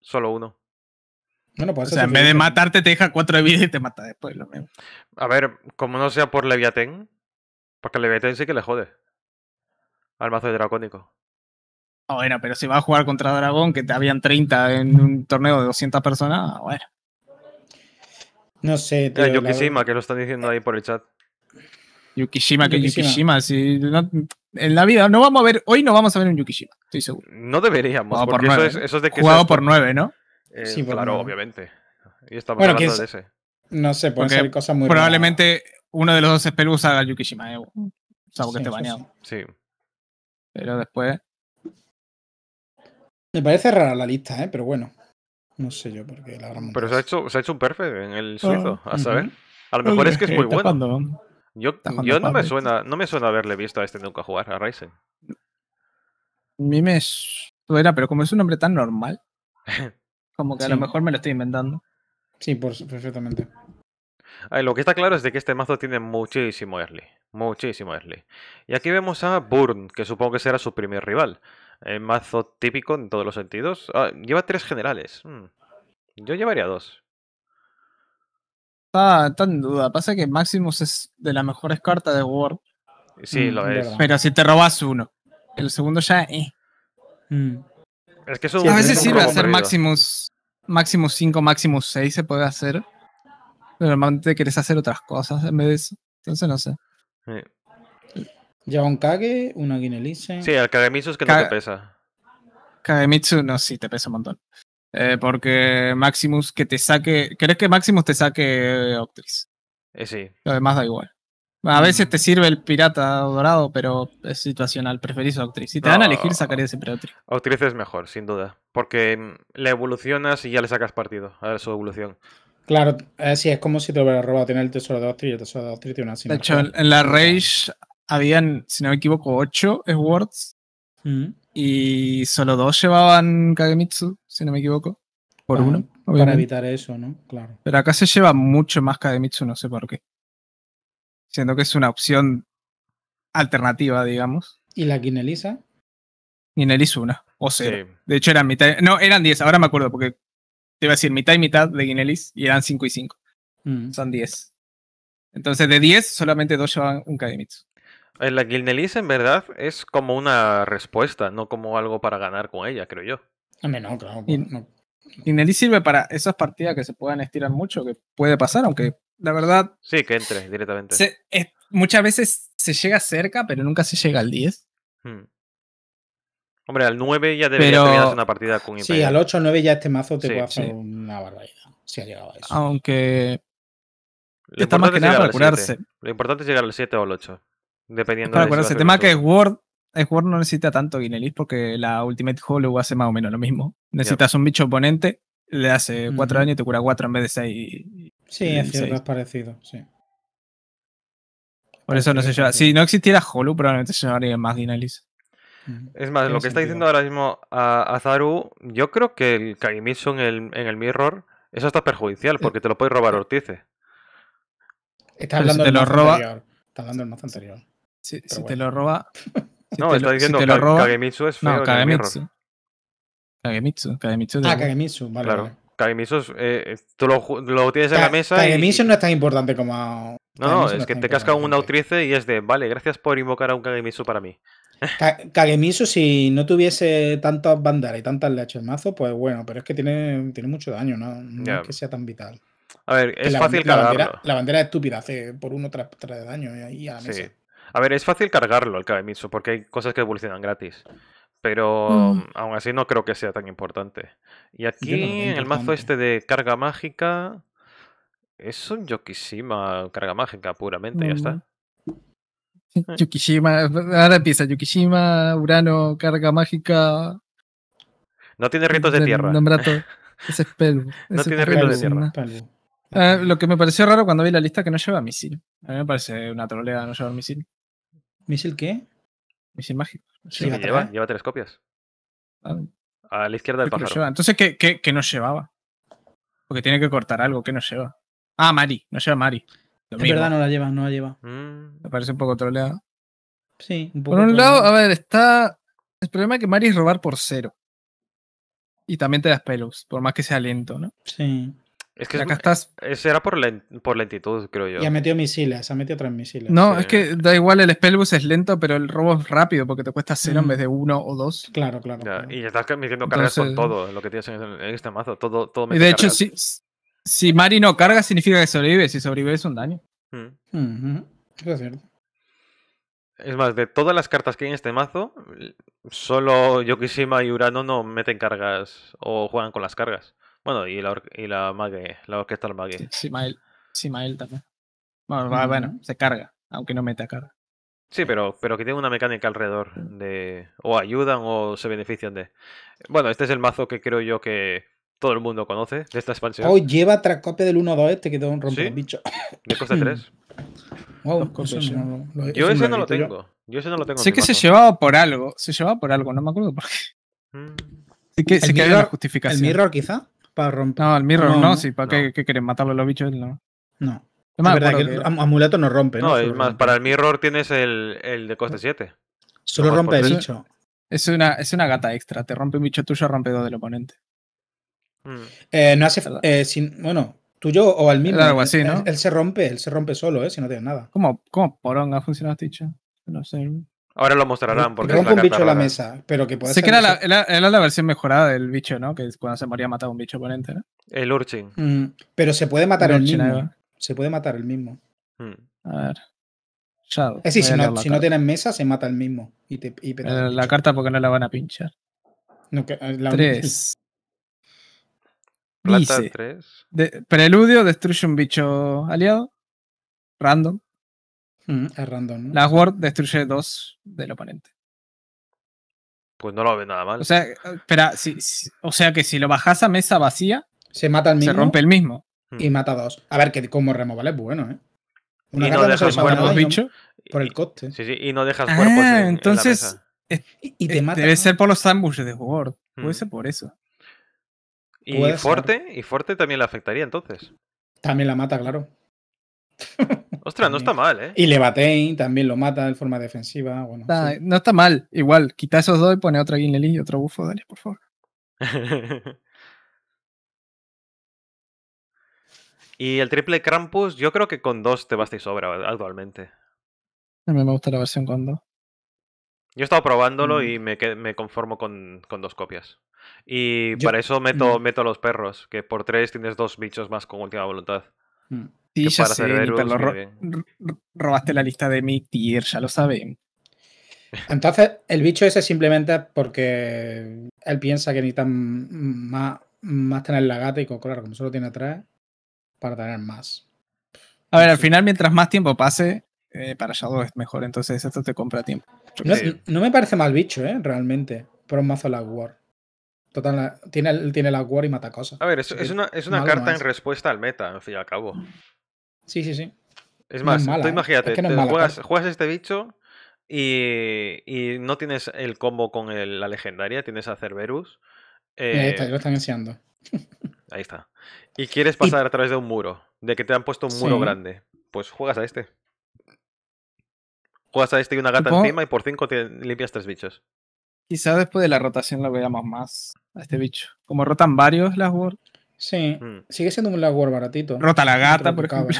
solo uno. Bueno, pues o sea, en vez de matarte, te deja cuatro de vida y te mata después. Lo mismo. A ver, como no sea por Leviatén, porque Leviatén sí que le jode al mazo de dracónico. Ah, bueno, pero si va a jugar contra Dragón, que te habían 30 en un torneo de 200 personas, ah, bueno. No sé, pero. Eh, Yukishima, la... que lo están diciendo ahí por el chat. Yukishima, que Yukishima. en la vida no vamos a ver, hoy no vamos a ver un Yukishima, estoy seguro. No deberíamos, Jugado porque por eso, es, de que Jugado por 9, ¿no? Eh, claro, obviamente. Y está bueno, de ese. No sé, pueden ser cosas muy Probablemente uno de los dos Spelus haga Yukishima, eh, salvo que esté baneado. sí. Pero después. Me parece rara la lista, ¿eh? pero bueno. No sé yo porque. qué la habrán Pero se ha hecho, ha hecho un perfecto en el ah, suizo, a saber. A lo mejor es que es eh, muy bueno. yo, yo no me suena, no me suena haberle visto a este nunca jugar, a Ryzen. A mí me suena, pero como es un hombre tan normal, como que a lo mejor me lo estoy inventando. Sí, por, perfectamente. lo que está claro es de que este mazo tiene muchísimo early. Muchísimo early. Y aquí vemos a Burn, que supongo que será su primer rival. El eh, mazo típico en todos los sentidos. Ah, lleva tres generales. Hmm. Yo llevaría dos. Está, en duda. Pasa que Maximus es de las mejores cartas de War. Sí, lo mm, es. Pero si te robas uno. El segundo ya. Eh. Mm. Es que eso a veces sirve hacer Maximus. Maximus 5, Maximus 6 se puede hacer. Pero normalmente querés hacer otras cosas en vez de eso. Entonces no sé. Eh, Lleva un Kage, una Guinelise. Sí, el Kagemitsu es que no te pesa. Kagemitsu, no, sí, te pesa un montón. Eh, porque Maximus que te saque. ¿Crees que Maximus te saque eh, Octris? Eh, sí. Lo demás da igual. A mm. veces te sirve el pirata dorado, pero es situacional. Preferís Octris. Si te van a elegir, sacaría siempre Octris. Octris es mejor, sin duda. Porque mm, le evolucionas y ya le sacas partido a ver su evolución. Claro, así sí, es como si te hubiera robado tener el tesoro de Octris y el tesoro de Octris tiene una De hecho, en la Rage habían, si no me equivoco, ocho Swords. Mm. Y solo dos llevaban Kagemitsu, si no me equivoco. Por uno. Para evitar eso, ¿no? Claro. Pero acá se lleva mucho más Kagemitsu, no sé por qué. Siendo que es una opción alternativa, digamos. ¿Y la y Kinelisa una, o sea De hecho eran mitad, no, eran 10, ahora me acuerdo porque te iba a decir mitad y mitad de Guinelis y eran 5 y 5. Mm. Son 10. Entonces de 10 solamente dos llevaban un Kagemitsu. Eh, la Guinness, en verdad es como una respuesta, no como algo para ganar con ella, creo yo. A no, claro. Y, sirve para esas partidas que se puedan estirar mucho, que puede pasar, aunque la verdad. Sí, que entre directamente. muchas veces se llega cerca, pero nunca se llega al 10. Hmm. Hombre, al 9 ya debería pero, una partida con Imperial. Sí, al 8 o 9 ya este mazo te va puede hacer una barbaridad. Si ha llegado a eso. Aunque. está más que nada para curarse. Lo importante es llegar al 7 o al 8. Dependiendo Para de el tema que es Word, es eh, Word no necesita tanto Guinelis porque la Ultimate Hollow hace más o menos lo mismo. Necesitas un bicho oponente, le hace 4 daño y te cura cuatro en vez de 6. Sí, es cierto, es parecido, sí. Por eso no sé Si no existiera Hollow, probablemente se llevaría más Guinelis. Es más, lo que está diciendo ahora mismo a Azaru, yo creo que el Kagimitsu en el, en el Mirror, eso está perjudicial eh, porque te lo puede robar eh, Ortiz Está hablando del lo Anterior. Está hablando del mazo anterior. Si, te lo roba. no, te diciendo si Kagemitsu es feo. No, Kagemitsu. Kagemitsu. Kagemitsu. ah, Kagemitsu, vale. Claro. Kagemitsu, eh, tú lo, lo tienes en la mesa. Kagemitsu no es tan importante como. No, no, es, que te casca un Autrice y es de, vale, gracias por invocar a un Kagemitsu para mí. Kagemitsu, si no tuviese tantas banderas y tantas leches el mazo, pues bueno, pero es que tiene, tiene mucho daño, no, no es que sea tan vital. A ver, es fácil la bandera, la bandera, estúpida hace por uno trae tras daño y a la mesa. Sí. A ver, es fácil cargarlo al Kabemitsu porque hay cosas que evolucionan gratis. Pero mm. aún así no creo que sea tan importante. Y aquí, en el mazo este de carga mágica, es un Yokishima, carga mágica puramente, ya está. Mm. Eh. Yokishima, ahora empieza Yokishima, Urano, carga mágica. No tiene ritos de tierra. Es spell. no tiene ah, ritos de tierra. lo que me pareció raro cuando vi la lista que no lleva misil. A mí me parece una trolea no llevar misil. ¿Misil qué? Misil mágico. Sí, lleva, lleva, tres copias. Ah. A la izquierda del pájaro. Entonces, ¿qué, nos llevaba? Porque tiene que cortar algo, ¿qué nos lleva? Ah, Mari, no lleva Mari. verdad, no la lleva, no la lleva. Mm. Me parece un poco troleado. Sí, un poco. Por un lado, a ver, está. El problema es que Mari es robar por cero. Y también te das pelos, por más que sea lento, ¿no? Sí. Es que acá era por, por lentitud, creo yo. Y ha metido misiles, ha metido tres misiles. No, es que da igual, el Spellbus es lento, pero el robo es rápido porque te cuesta cero en mm. vez de uno o dos. Claro, claro. Y estás metiendo cargas con todo lo que tienes en, este mazo. Todo, todo y de hecho, si, Mari no carga, significa que sobrevive. Si sobrevive, es un daño. Mm. Eso es cierto. Es más, de todas las cartas que hay en este mazo, solo Yokishima y Urano no meten cargas o juegan con las cargas. Bueno, y la, orquesta y la Mague, la orquesta Mague. Simael, Simael también. Bueno, bueno, se carga, aunque no meta carga. Sí, pero, pero que tiene una mecánica alrededor de. O ayudan o se benefician de. Bueno, este es el mazo que creo yo que todo el mundo conoce de esta expansión. oh, lleva tracote del 1-2 este que tengo un rompe ¿Sí? bicho. De costa 3. Wow, yo ese no lo tengo. Yo. ese no lo tengo. Sé que se llevaba por algo. Se llevaba por algo, no me acuerdo por qué. Mm. Sí que, una justificación. ¿El mirror quizá? para romper. No, el mirror no, si ¿para qué, quieren matarlo a los bichos? No. No. Es verdad que el amuleto no rompe. No, es más, para el mirror tienes el, de coste 7. Ah. Solo rompe el bicho. Es una, es una gata extra. Te rompe un bicho tuyo, rompe dos del oponente. Mm. Eh, no hace eh, sin, Bueno, tuyo o al mismo. así, ¿no? Él, se rompe, él se rompe solo, ¿eh? Si no tienes nada. ¿Cómo, cómo poronga funciona este No sé. Ahora lo mostrarán porque. Rompe un bicho la mesa, pero que puede Sé que era la, versión mejorada del bicho, ¿no? Que es cuando se moría mataba un bicho oponente, ¿no? El Urchin. Mm, pero se puede matar el, mismo. ¿eh? Se puede matar el mismo. Mm. A ver. Shadow. Es decir, si, no, si tienes mesa, se mata el mismo. Y eh, la, carta, carta porque no la van a pinchar. No, que, eh, la... Tres. Plata 3. preludio, destruye un bicho aliado. Random es random. ¿no? Last Word destruye dos del oponente. Pues no lo ve nada mal. O sea, espera, o sea que si lo bajas a mesa vacía, se mata el mismo. Se rompe el mismo. Hmm. Y mata dos. A ver, que como removal es bueno, ¿eh? Una y no dejas cuerpos, bicho. Por el coste. Sí, sí, y no dejas ah, cuerpos. entonces. y, te mata, Debe ser por los sandwiches de Word. Puede hmm. ser por eso. Y fuerte y fuerte también la afectaría entonces. También la mata, claro. Ostras, no está mal, ¿eh? Y Levatein también lo mata de forma defensiva. Bueno, No está mal. Igual, quita esos dos y pone otra Guinleli y otro bufo, dale, por favor. y el triple Krampus, yo creo que con dos te basta y sobra actualmente. A mí me gusta la versión con dos. Yo he estado probándolo mm. y me, me conformo con, con, dos copias. Y para eso meto, mm. meto a los perros, que por tres tienes dos bichos más con última voluntad. Mm. Sí, ya robaste la lista de mi tier, ya lo saben. Entonces, el bicho ese simplemente porque él piensa que necesitan más, más tener la gata y claro, como solo tiene atrás para tener más. A ver, al final, mientras más tiempo pase, eh, para Shadow es mejor, entonces esto te compra tiempo. No, me parece mal bicho, ¿eh? Realmente, pero un mazo la War. Total, tiene, tiene la War y mata cosas. A ver, es, una, es una carta en respuesta al meta, al fin y al cabo. Sí, sí, sí. Es más, tú imagínate, juegas, a este bicho y, no tienes el combo con la legendaria, tienes a Cerberus. Ahí está, eh, lo están enseñando. Ahí está. Y quieres pasar a través de un muro, de que te han puesto un muro grande. Pues juegas a este. Juegas a este y una gata encima y por cinco limpias tres bichos. Quizá después de la rotación lo veamos más a este bicho. Como rotan varios las War. Sí, hmm. sigue siendo un Last baratito. Rota la gata, por ejemplo.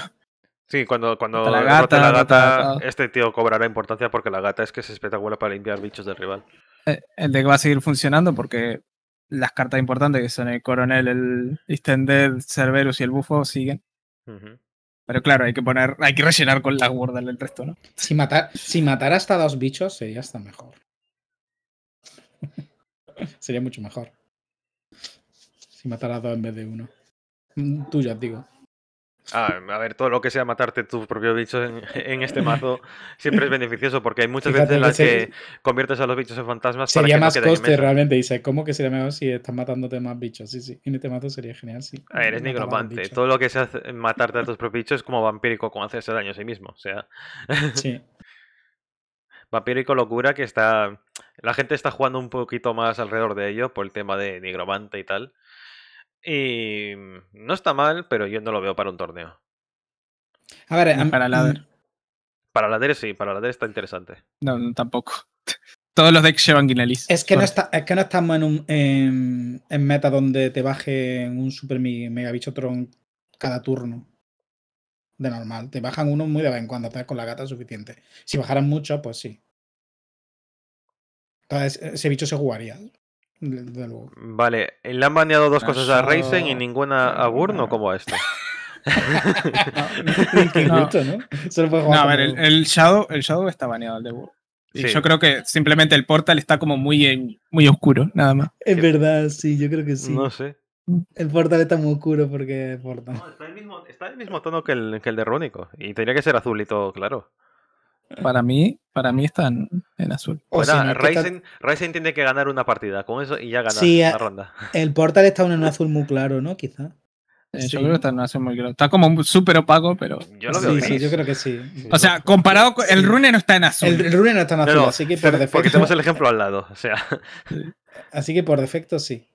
Sí, cuando, cuando la gata, la gata, este tío cobrará importancia porque la gata es que es espectacular para limpiar bichos de rival. Eh, el deck va a seguir funcionando porque las cartas importantes que son el coronel, el extended, Cerberus y el bufo siguen. Pero claro, hay que poner, hay que rellenar con la guarda el resto, ¿no? Si matar, si matar hasta dos bichos sería hasta mejor. sería mucho mejor. Si matar a dos en vez de uno. Mm, Tuyas, digo. Ah, a ver, todo lo que sea matarte tus propios bichos en, este mazo siempre es beneficioso porque hay muchas veces en las que, conviertes a los bichos en fantasmas. Sería más coste realmente, Dice, ¿cómo que sería mejor si estás matándote más bichos? Sí, sí, en este mazo sería genial, sí. A ver, es necromante. Todo lo que sea matarte a tus propios bichos es como vampírico, como hacerse daño a sí mismo. O sea. Sí. Vampírico Locura, que está. La gente está jugando un poquito más alrededor de ello por el tema de Nigromante y tal. Y no está mal, pero yo no lo veo para un torneo. A ver, para mm, ladder. Para ladder sí, para ladder está interesante. No, tampoco. Todos los decks llevan Guinelis. Es que, no es que no estamos en, un, meta donde te baje un super mega bichotron cada turno. De normal. Te bajan uno muy de vez en cuando, estás con la gata suficiente. Si bajaran mucho, pues sí. ese bicho se jugaría. Vale, le han baneado dos cosas a Reisen y ninguna a Burn o como a este a ver, el, Shadow, el Shadow está baneado el de Y yo creo que simplemente el portal está como muy, muy oscuro, nada más. Es verdad, sí, yo creo que sí. No sé. El portal está muy oscuro porque está, el mismo, el mismo tono que el, que de Rúnico. Y tendría que ser azul y todo, claro. Para mí, para mí están en azul. O sea, tiene que ganar una partida con eso y ya ganar la una ronda. El portal está en un azul muy claro, ¿no? Quizá. Eh, yo creo que está en un azul muy claro. Está como súper opaco, pero. Yo lo veo sí, sí, yo creo que sí. O sea, comparado con. El rune no está en azul. El, rune no está en azul, así que por defecto. Porque tenemos el ejemplo al lado. O sea. Así que por defecto sí.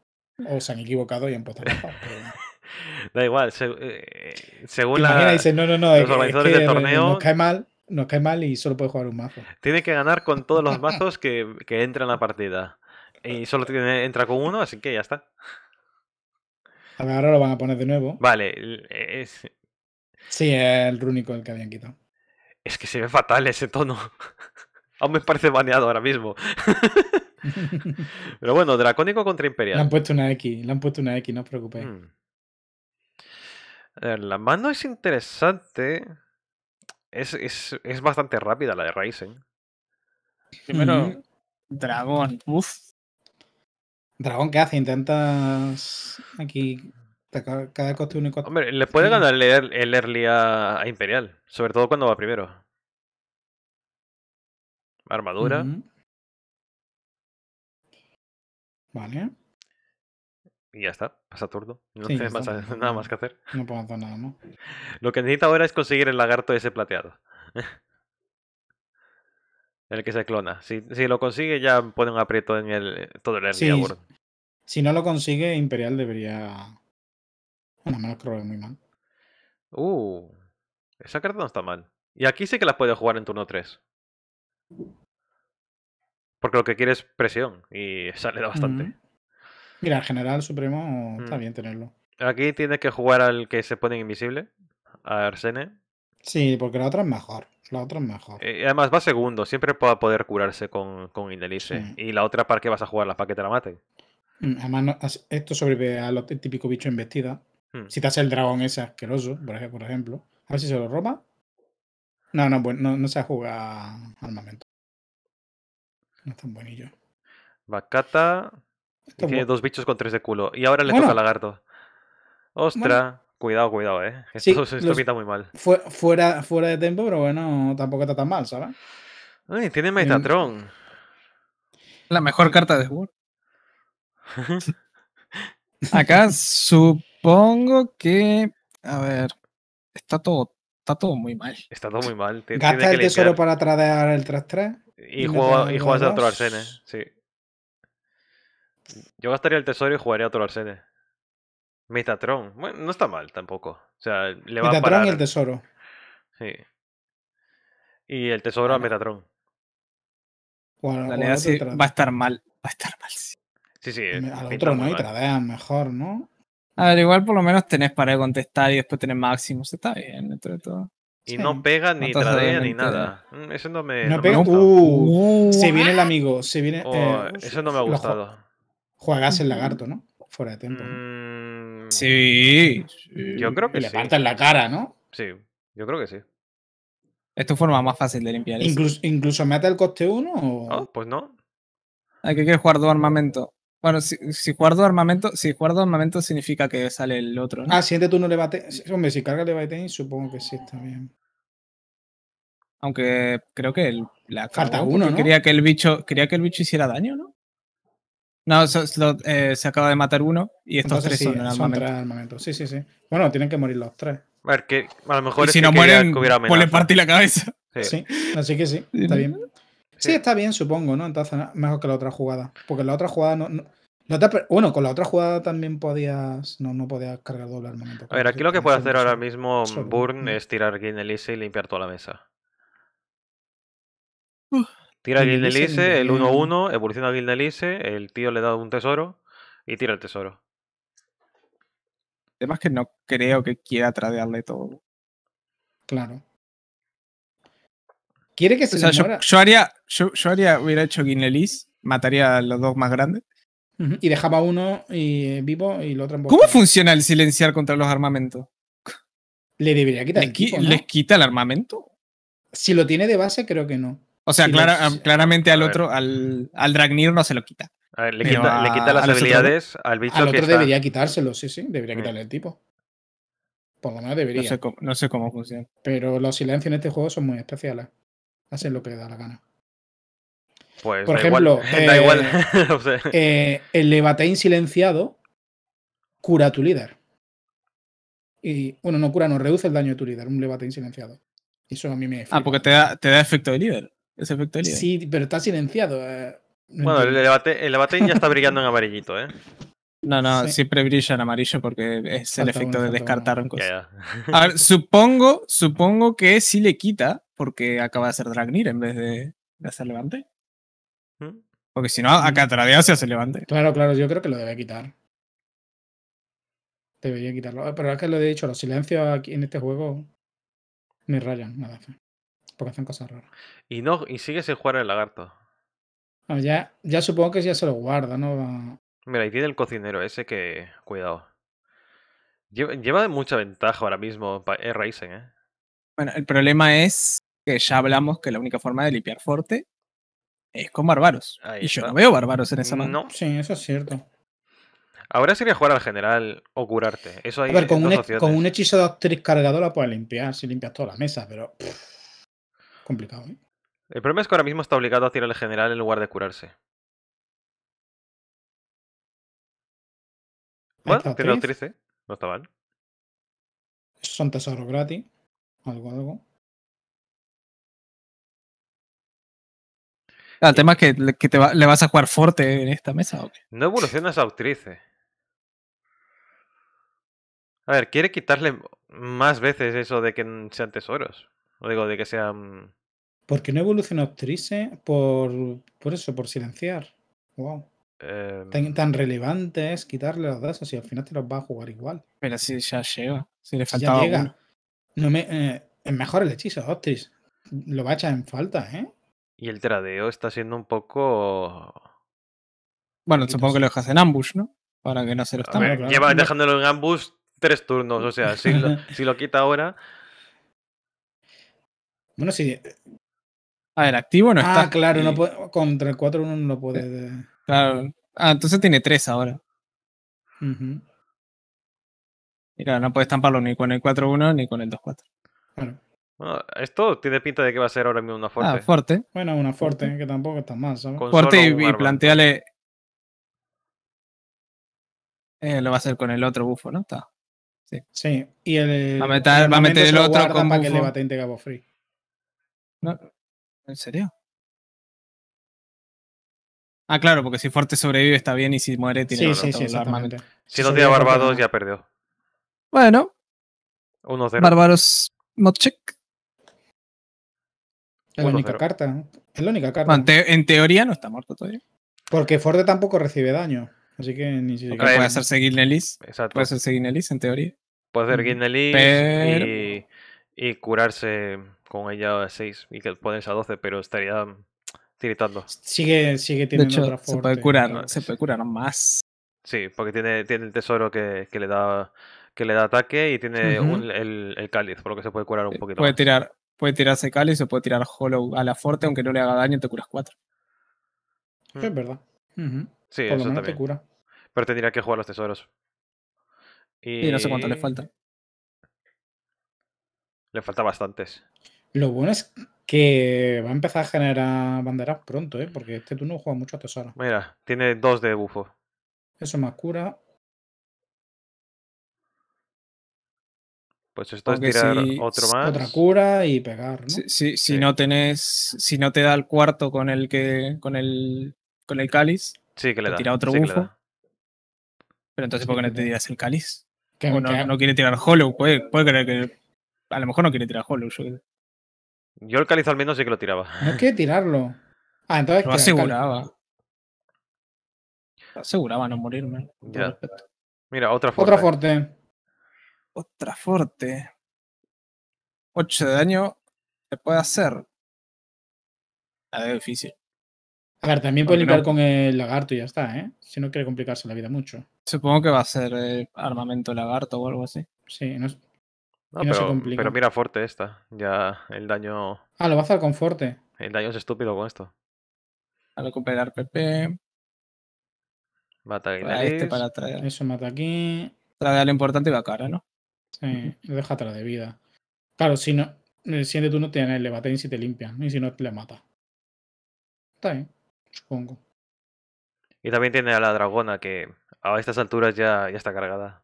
O se han equivocado y han puesto Da igual, eh, Según la. según la, dice no, no, no, los organizadores del torneo. cae mal no cae mal y solo puede jugar un mazo. Tiene que ganar con todos los mazos que, que entra la partida. Y solo entra con uno, así que ya está. A ver, ahora lo van a poner de nuevo. Vale. Es... Sí, es el rúnico el que habían quitado. Es que se ve fatal ese tono. Aún me parece baneado ahora mismo. Pero bueno, dracónico contra imperial. Le han puesto una X, le han puesto una X, no os preocupéis. Hmm. la mano es interesante es, es, es bastante rápida la de Ryzen. Primero. dragón, Dragón, ¿qué hace? Intentas aquí cada ah, coste único. Hombre, le puede ganar el early a, Imperial, sobre todo cuando va primero. Armadura. Vale y ya está, pasa turno. No tienes nada más que hacer. No puedo hacer nada, ¿no? Lo que necesita ahora es conseguir el lagarto ese plateado. el que se clona. Si, si, lo consigue, ya pone un aprieto en el, eh, todo el sí, Si no lo consigue, Imperial debería. Bueno, lo que muy mal. Uh, esa carta no está mal. Y aquí sí que la puede jugar en turno 3. Porque lo que quiere es presión y sale da bastante. Mira, el general, Supremo está mm. bien tenerlo. Aquí tienes que jugar al que se pone invisible, a Arsene. Sí, porque la otra es mejor. La otra es mejor. Eh, y además va segundo, siempre va a poder curarse con, con Y la otra, ¿para qué vas a jugarla? ¿Para que te la mate. Mm, además, esto sobrevive al típico bicho en vestida. Mm. Si te hace el dragón ese asqueroso, por ejemplo. A ver si se lo roba. No, no, no, no se juega momento. No es tan buenillo. Bacata tiene dos bichos con tres de culo. Y ahora le bueno. toca lagarto. ¡Ostras! Cuidado, cuidado, eh. Esto, quita pinta muy mal. fuera, fuera de tempo, pero bueno, tampoco está tan mal, ¿sabes? tiene mm. Metatron. La mejor carta de jugar Acá supongo que. A ver. Está todo, está todo muy mal. Está todo muy mal. Gasta el tesoro para tradear el 3-3. Y, y juegas a otro Arsene, sí. Yo gastaría el tesoro y jugaría otro Arcene. Metatron. Bueno, no está mal tampoco. O sea, le va Metatron a y el tesoro. Sí. Y el tesoro a Metatron. Bueno, sí va a estar mal. Va a estar mal, sí. Sí, a eh, Al otro no, y tradean mejor, ¿no? A ver, igual por lo menos tenés para contestar y después tenés máximos. Está bien, entre todo. Y no pega ni ni nada. Eh. Mm, eso no me. No, pega. Uh, uh, viene el amigo. Se viene, oh, eh, eso no me ha gustado juegas el lagarto, ¿no? Fuera de tiempo. Mm, sí, Yo creo que le sí. en la cara, ¿no? Sí, yo creo que sí. Es forma más fácil de limpiar. Incluso, ¿Incluso mata el coste uno? O... Ah, pues no. Hay que quieres jugar dos armamento? Bueno, si, si jugar dos armamento, si jugar dos armamento significa que sale el otro, ¿no? Ah, tú no le bate. Hombre, si carga le bate, supongo que sí está bien. Aunque creo que la Falta uno, ¿no? Quería que el bicho, quería que el bicho hiciera daño, ¿no? No, eh, se acaba de matar uno y estos tres sí, son, Sí, sí, sí. Bueno, tienen que morir los tres. A ver, que a lo mejor si que no mueren, Pues parte la cabeza. Sí. así que sí, está bien. Sí, está bien, supongo, ¿no? Entonces, mejor que la otra jugada. Porque la otra jugada no, Bueno, con la otra jugada también podías. No, no podías cargar doble armamento. A ver, aquí lo que puede hacer ahora mismo Burn mm. es tirar elise y limpiar toda la mesa. Tira a el 1-1, evoluciona a el tío le dado un tesoro y tira el tesoro. Además que no creo que quiera tradearle todo. Claro. Quiere que se yo, haría, yo, haría, hubiera hecho Guinlelis, mataría a los dos más grandes. Y dejaba uno vivo y el otro en ¿Cómo funciona el silenciar contra los armamentos? Le debería quitar. ¿Les quita el armamento? Si lo tiene de base, creo que no. O sea, claramente al otro, al, al Dragnir no se lo quita. le, quita, las habilidades al bicho. Al otro debería quitárselo, sí, sí, debería mm. quitarle el tipo. Por lo menos debería. No sé, cómo, no sé cómo funciona. Pero los silencios en este juego son muy especiales. Hacen lo que da la gana. Pues, Por ejemplo, igual. da igual. Eh, eh, el Levatein silenciado cura a tu líder. Y, bueno, no cura, no reduce el daño de tu líder, un Levatain silenciado. Eso a mí me. Ah, porque te da, te da efecto de líder. Sí, pero está silenciado. Eh, bueno, el debate, el ya está brillando en amarillito, ¿eh? No, no, siempre brilla en amarillo porque es el efecto de descartar uno. cosas. A ver, supongo, supongo que sí le quita porque acaba de hacer Dragnir en vez de, hacer levante. ¿Mm? Porque si no, mm. a Catradeas se hace levante. Claro, claro, yo creo que lo debe quitar. Debería quitarlo. Ah, pero es que lo he dicho, los silencios aquí en este juego me rayan. Nada, más que hacen cosas raras. Y no, y sigue sin jugar el lagarto. ya, ya supongo que ya se lo guarda, ¿no? Mira, ahí tiene el cocinero ese que. Cuidado. Lleva, mucha ventaja ahora mismo es eh, Ryzen, ¿eh? Bueno, el problema es que ya hablamos que la única forma de limpiar fuerte es con bárbaros. y yo no veo bárbaros en esa mano. Sí, eso es cierto. Ahora sería jugar al general o curarte. Eso con, un, hechizo de actriz cargadora puedes limpiar, si limpias todas las mesas pero complicado. ¿eh? El problema es que ahora mismo está obligado a tirar el general en lugar de curarse. Bueno, tiene la ¿eh? No está mal. Son tesoros gratis. Algo, algo. Ah, el tema es que, que te le vas a jugar fuerte en esta mesa. ¿o qué? No evolucionas esa autrice eh. A ver, quiere quitarle más veces eso de que sean tesoros digo de que sean. Mm, Porque no evoluciona actrices por, por eso, por silenciar. Wow. Tan, tan, em, relevante es quitarle las dos así y al final te los va a jugar igual. Pero si ya llega, si le faltaba. llega. Eh, es mejor el hechizo, Ostris. Lo va a echar en falta, ¿eh? Y el tradeo está siendo un poco. Bueno, supongo que lo dejas en ambush, ¿no? Para que no se lo estén. lleva dejándolo en ambush tres turnos, o sea, si si lo quita ahora. Bueno, sí. A ah, ver, activo no ah, está. Ah, claro, no puede, contra el 4-1 no lo puede. Eh, claro. Ah, entonces tiene 3 ahora. Mira, no puede estamparlo ni con el 4-1 ni con el 2-4. Bueno. Esto tiene pinta de que va a ser ahora mismo una fuerte. Ah, fuerte. Bueno, una fuerte, que tampoco está mal, ¿sabes? fuerte y, planteale. Eh, lo va a hacer con el otro bufo, ¿no? Sí. sí. Y el. Va a meter, va a meter el otro con. Para que le bate en Free. ¿En serio? Ah, claro, porque si Forte sobrevive está bien y si muere tiene sí, sí, sí, Si no tiene Barbados ya perdió. Bueno. 1-0. Barbaros modcheck. Es la única carta. Es la única carta. en teoría no está muerto todavía. Porque Forte tampoco recibe daño. Así que ni siquiera. puede hacerse Nelis. Exacto. Puede hacerse en teoría. Puede hacer mm, Guinelis y curarse con ella a 6 y que pones a 12, pero estaría tiritando. Sigue, sigue tiene Se puede curar, se puede curar más. Sí, porque tiene, tiene el tesoro que, que le da que le da ataque y tiene el, el, cáliz, por lo que se puede curar un eh, poquito. Puede tirar, puede tirarse cáliz o puede tirar hollow a la fuerte aunque no le haga daño, te curas 4. Mm. Es verdad. Sí, te cura. Pero tendría que jugar los tesoros. Y... y no sé cuánto le falta. Le falta bastantes. Lo bueno es que va a empezar a generar banderas pronto, ¿eh? porque este tú no juega mucho a tesoro. Mira, tiene dos de bufo. Eso más cura. Pues esto es tirar otro más. Otra cura y pegar. ¿no? Si, no tenés. Si no te da el cuarto con el que. con el. con el cáliz. Sí, que le da. Tira otro bufo. Pero entonces, ¿por qué no te tiras el cáliz? Que, no, quiere tirar Hollow, puede, puede creer que. A lo mejor no quiere tirar Hollow, yo yo el al menos sí que lo tiraba. No quiere tirarlo. Ah, entonces. Lo aseguraba. Aseguraba no morirme. Mira, otra fuerte. Otra fuerte Otra fuerte 8 de daño se puede hacer. A ver, difícil. A ver, también puede limpiar con el lagarto y ya está, ¿eh? Si no quiere complicarse la vida mucho. Supongo que va a ser eh, armamento lagarto o algo así. Sí, no, es pero, mira fuerte esta. Ya el daño. Ah, lo va a hacer con fuerte. El daño es estúpido con esto. A recuperar PP. Mata a este, traer. Eso mata aquí. Trae lo importante y va cara, ¿no? Sí, deja atrás de vida. Claro, si no. En el no turno te le si te limpia. Y si no, te le mata. Está bien, supongo. Y también tiene a la dragona que a estas alturas ya, ya está cargada.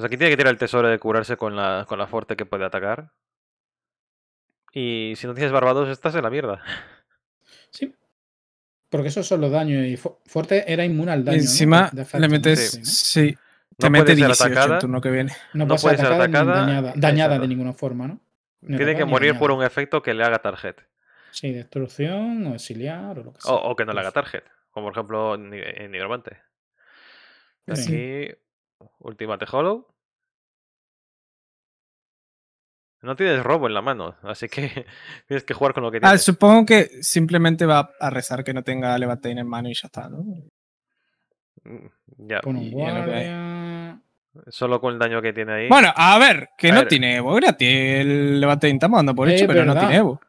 O sea, aquí tiene que tirar el tesoro de curarse con la, con la fuerte que puede atacar. Y si no tienes barbados, estás en la mierda. Sí. Porque eso son los daños. Y fuerte era inmune al daño. encima le metes. Sí. Te mete 18 atacada, que viene. No, puede ser atacada. dañada, de ninguna forma, ¿no? tiene que morir por un efecto que le haga target. Sí, destrucción o exiliar o lo que sea. O, que no le haga pues target. Como por ejemplo en eh, Nigromante. Ultimate Hollow. No tienes robo en la mano, así que tienes que jugar con lo que ah, tienes. supongo que simplemente va a rezar que no tenga levantein en mano y ya está, ¿no? Mm, ya. Solo con el daño que tiene ahí. Bueno, a ver, que no tiene Evo gratis. El estamos andando por hecho, pero no tiene Evo.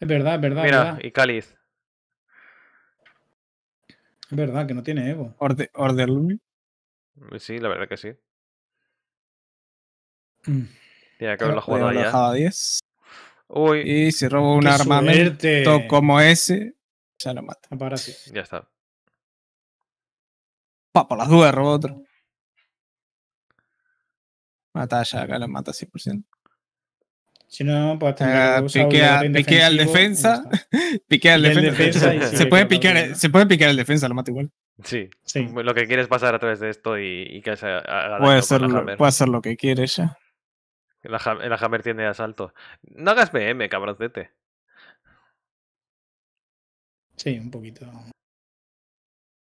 Es verdad, es verdad. Mira, y Cáliz. Es verdad que no tiene Evo. Order order. Mm, sí, la verdad que sí. ya mm. Tiene que haberlo jugado A 10. Y si robo un armamento como ese, ya lo mata. Ah, para sí. Ya está. Pa, por las dudas robo otro. Mata ya, acá lo mata 100%. Si no, pues tener ah, piquea, piquea al defensa. piquea al defensa. se, puede piquear, se puede piquear al defensa, lo mata igual. Sí, Lo que quieres pasar a través de esto y, que haga puede hacer, lo, puede hacer lo que quieres ya. La, la tiene asalto. No hagas BM, cabroncete. Sí, un poquito.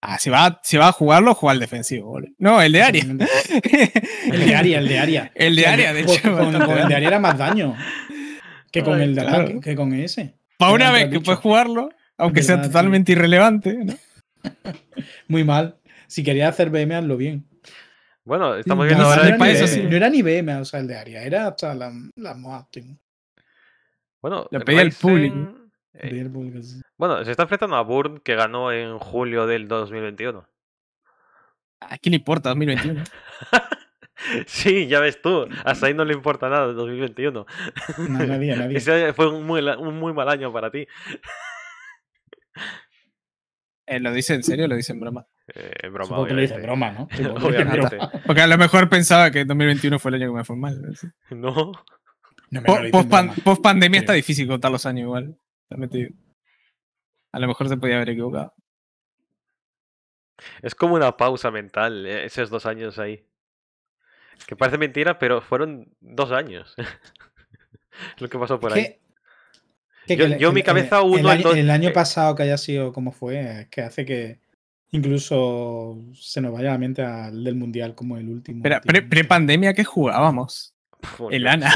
Ah, si va, si va a jugarlo, juega el defensivo, No, el de área. el de área, el de área. El de área, de hecho. Con, el de área era más daño que con el de ataque, que con ese. Para una vez que puedes jugarlo, aunque sea totalmente irrelevante, ¿no? Muy mal. Si quería hacer BM, hazlo bien. Bueno, estamos viendo no, ahora el No era ni BM, o sea, el de Aria, era hasta la, la Bueno, le pedí al público. bueno, se está enfrentando a Burn que ganó en julio del 2021. ¿A quién le importa 2021? sí, ya ves tú. Hasta ahí no le importa nada 2021. No, nadie, Ese fue un muy, un muy mal año para ti. Eh, ¿Lo dice en serio o lo dice en broma? Eh, broma. Supongo que lo dice en broma, ¿no? Porque a lo mejor pensaba que 2021 fue el año que me fue mal. No. post, pandemia está difícil contar los años igual. A lo mejor se podía haber equivocado. Es como una pausa mental, eh, esos dos años ahí. Que parece mentira, pero fueron dos años. lo que pasó por ahí yo, mi cabeza el, año pasado que haya sido como fue, es que hace que incluso se nos vaya la mente al del mundial como el último. Pero pre-pandemia, pre pandemia que qué jugábamos? el lana.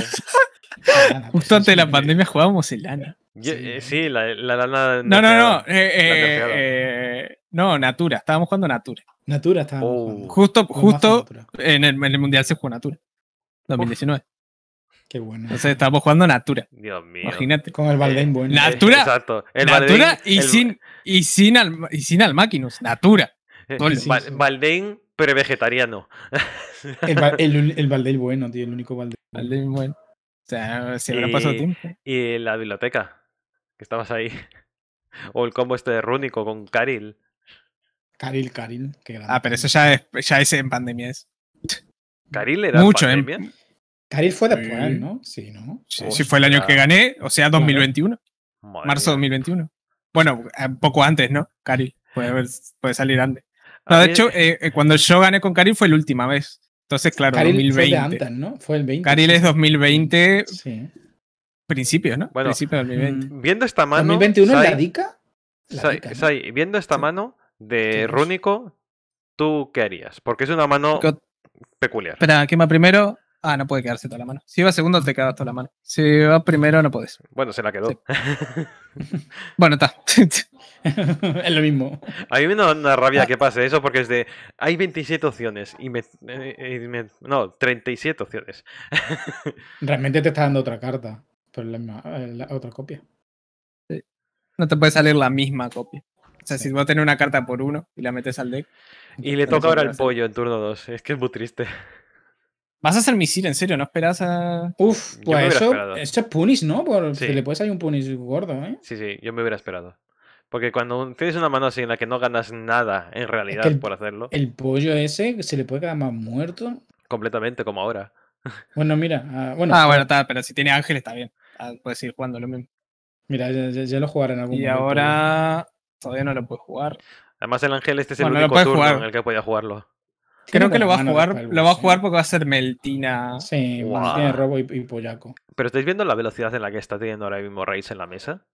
Justo antes de la pandemia jugábamos el lana. Eh, sí, la, la, lana. No, no, no. Eh, eh, no, Natura. Estábamos jugando Natura. Natura estábamos oh. Justo, justo en el mundial se jugó Natura. 2019. Qué bueno. Entonces estamos jugando Natura. Dios mío. Imagínate. Con el Valdein eh, bueno. Natura. Exacto. Natura y, Sin, y, sin y sin Natura. Eh, Valdén pero vegetariano. El, el, bueno, tío. El único Valdén. bueno. O sea, se habrá y, pasado tiempo. Y la biblioteca. Que estabas ahí. O el combo este de Rúnico con Karil. Karil, Karil. Qué Ah, pero eso ya es, ya en pandemia. Es. ¿Karil era Mucho, en bien. Caril fue después, ¿no? Sí, ¿no? Sí, sí, fue el año que gané, o sea, 2021. marzo de 2021. Bueno, eh, poco antes, ¿no? Caril. Puede, salir antes. de hecho, eh, eh, cuando yo gané con Caril fue la última vez. Entonces, claro, 2020. Fue antes, ¿no? Fue el 20. Caril es 2020. Sí. Principio, ¿no? Bueno, principio de 2020. Mm, viendo esta mano. ¿2021 en la dica? La viendo esta mano de Rúnico, ¿tú qué harías? Porque es una mano peculiar. Espera, ¿quién primero? Ah, no puede quedarse toda la mano. Si va segundo, te quedas toda la mano. Si va primero, no puedes. Bueno, se la quedó. bueno, está. es lo mismo. A mí me da una rabia ah. que pase eso porque es de. Hay 27 opciones. Y me, eh, eh, no, 37 opciones. Realmente te está dando otra carta. Eh, otra copia. Sí. No te puede salir la misma copia. O sea, si vas a tener una carta por uno y la metes al deck. Y le toca ahora el pollo en turno 2. Es que es muy triste. Vas a hacer misil, en serio, no esperas a. Uf, pues eso, eso, es punish, ¿no? Porque le puedes salir un punish gordo, ¿eh? Sí, sí, yo me hubiera esperado. Porque cuando tienes una mano así en la que no ganas nada en realidad por hacerlo. El pollo ese se le puede quedar más muerto. Completamente, como ahora. Bueno, mira. Ah, bueno, ah, bueno, está, pero si tiene ángel está bien. Ah, puedes ir jugando lo mismo. Mira, ya, lo jugaré en algún y momento. Y ahora todavía no lo puedes jugar. Además, el ángel este es el único turno en el que podía jugarlo. Creo que lo va a jugar, lo va a jugar porque va a ser Meltina. Sí, Robo y, Pollaco. Pero estáis viendo la velocidad en la que está teniendo ahora mismo Reis en la mesa.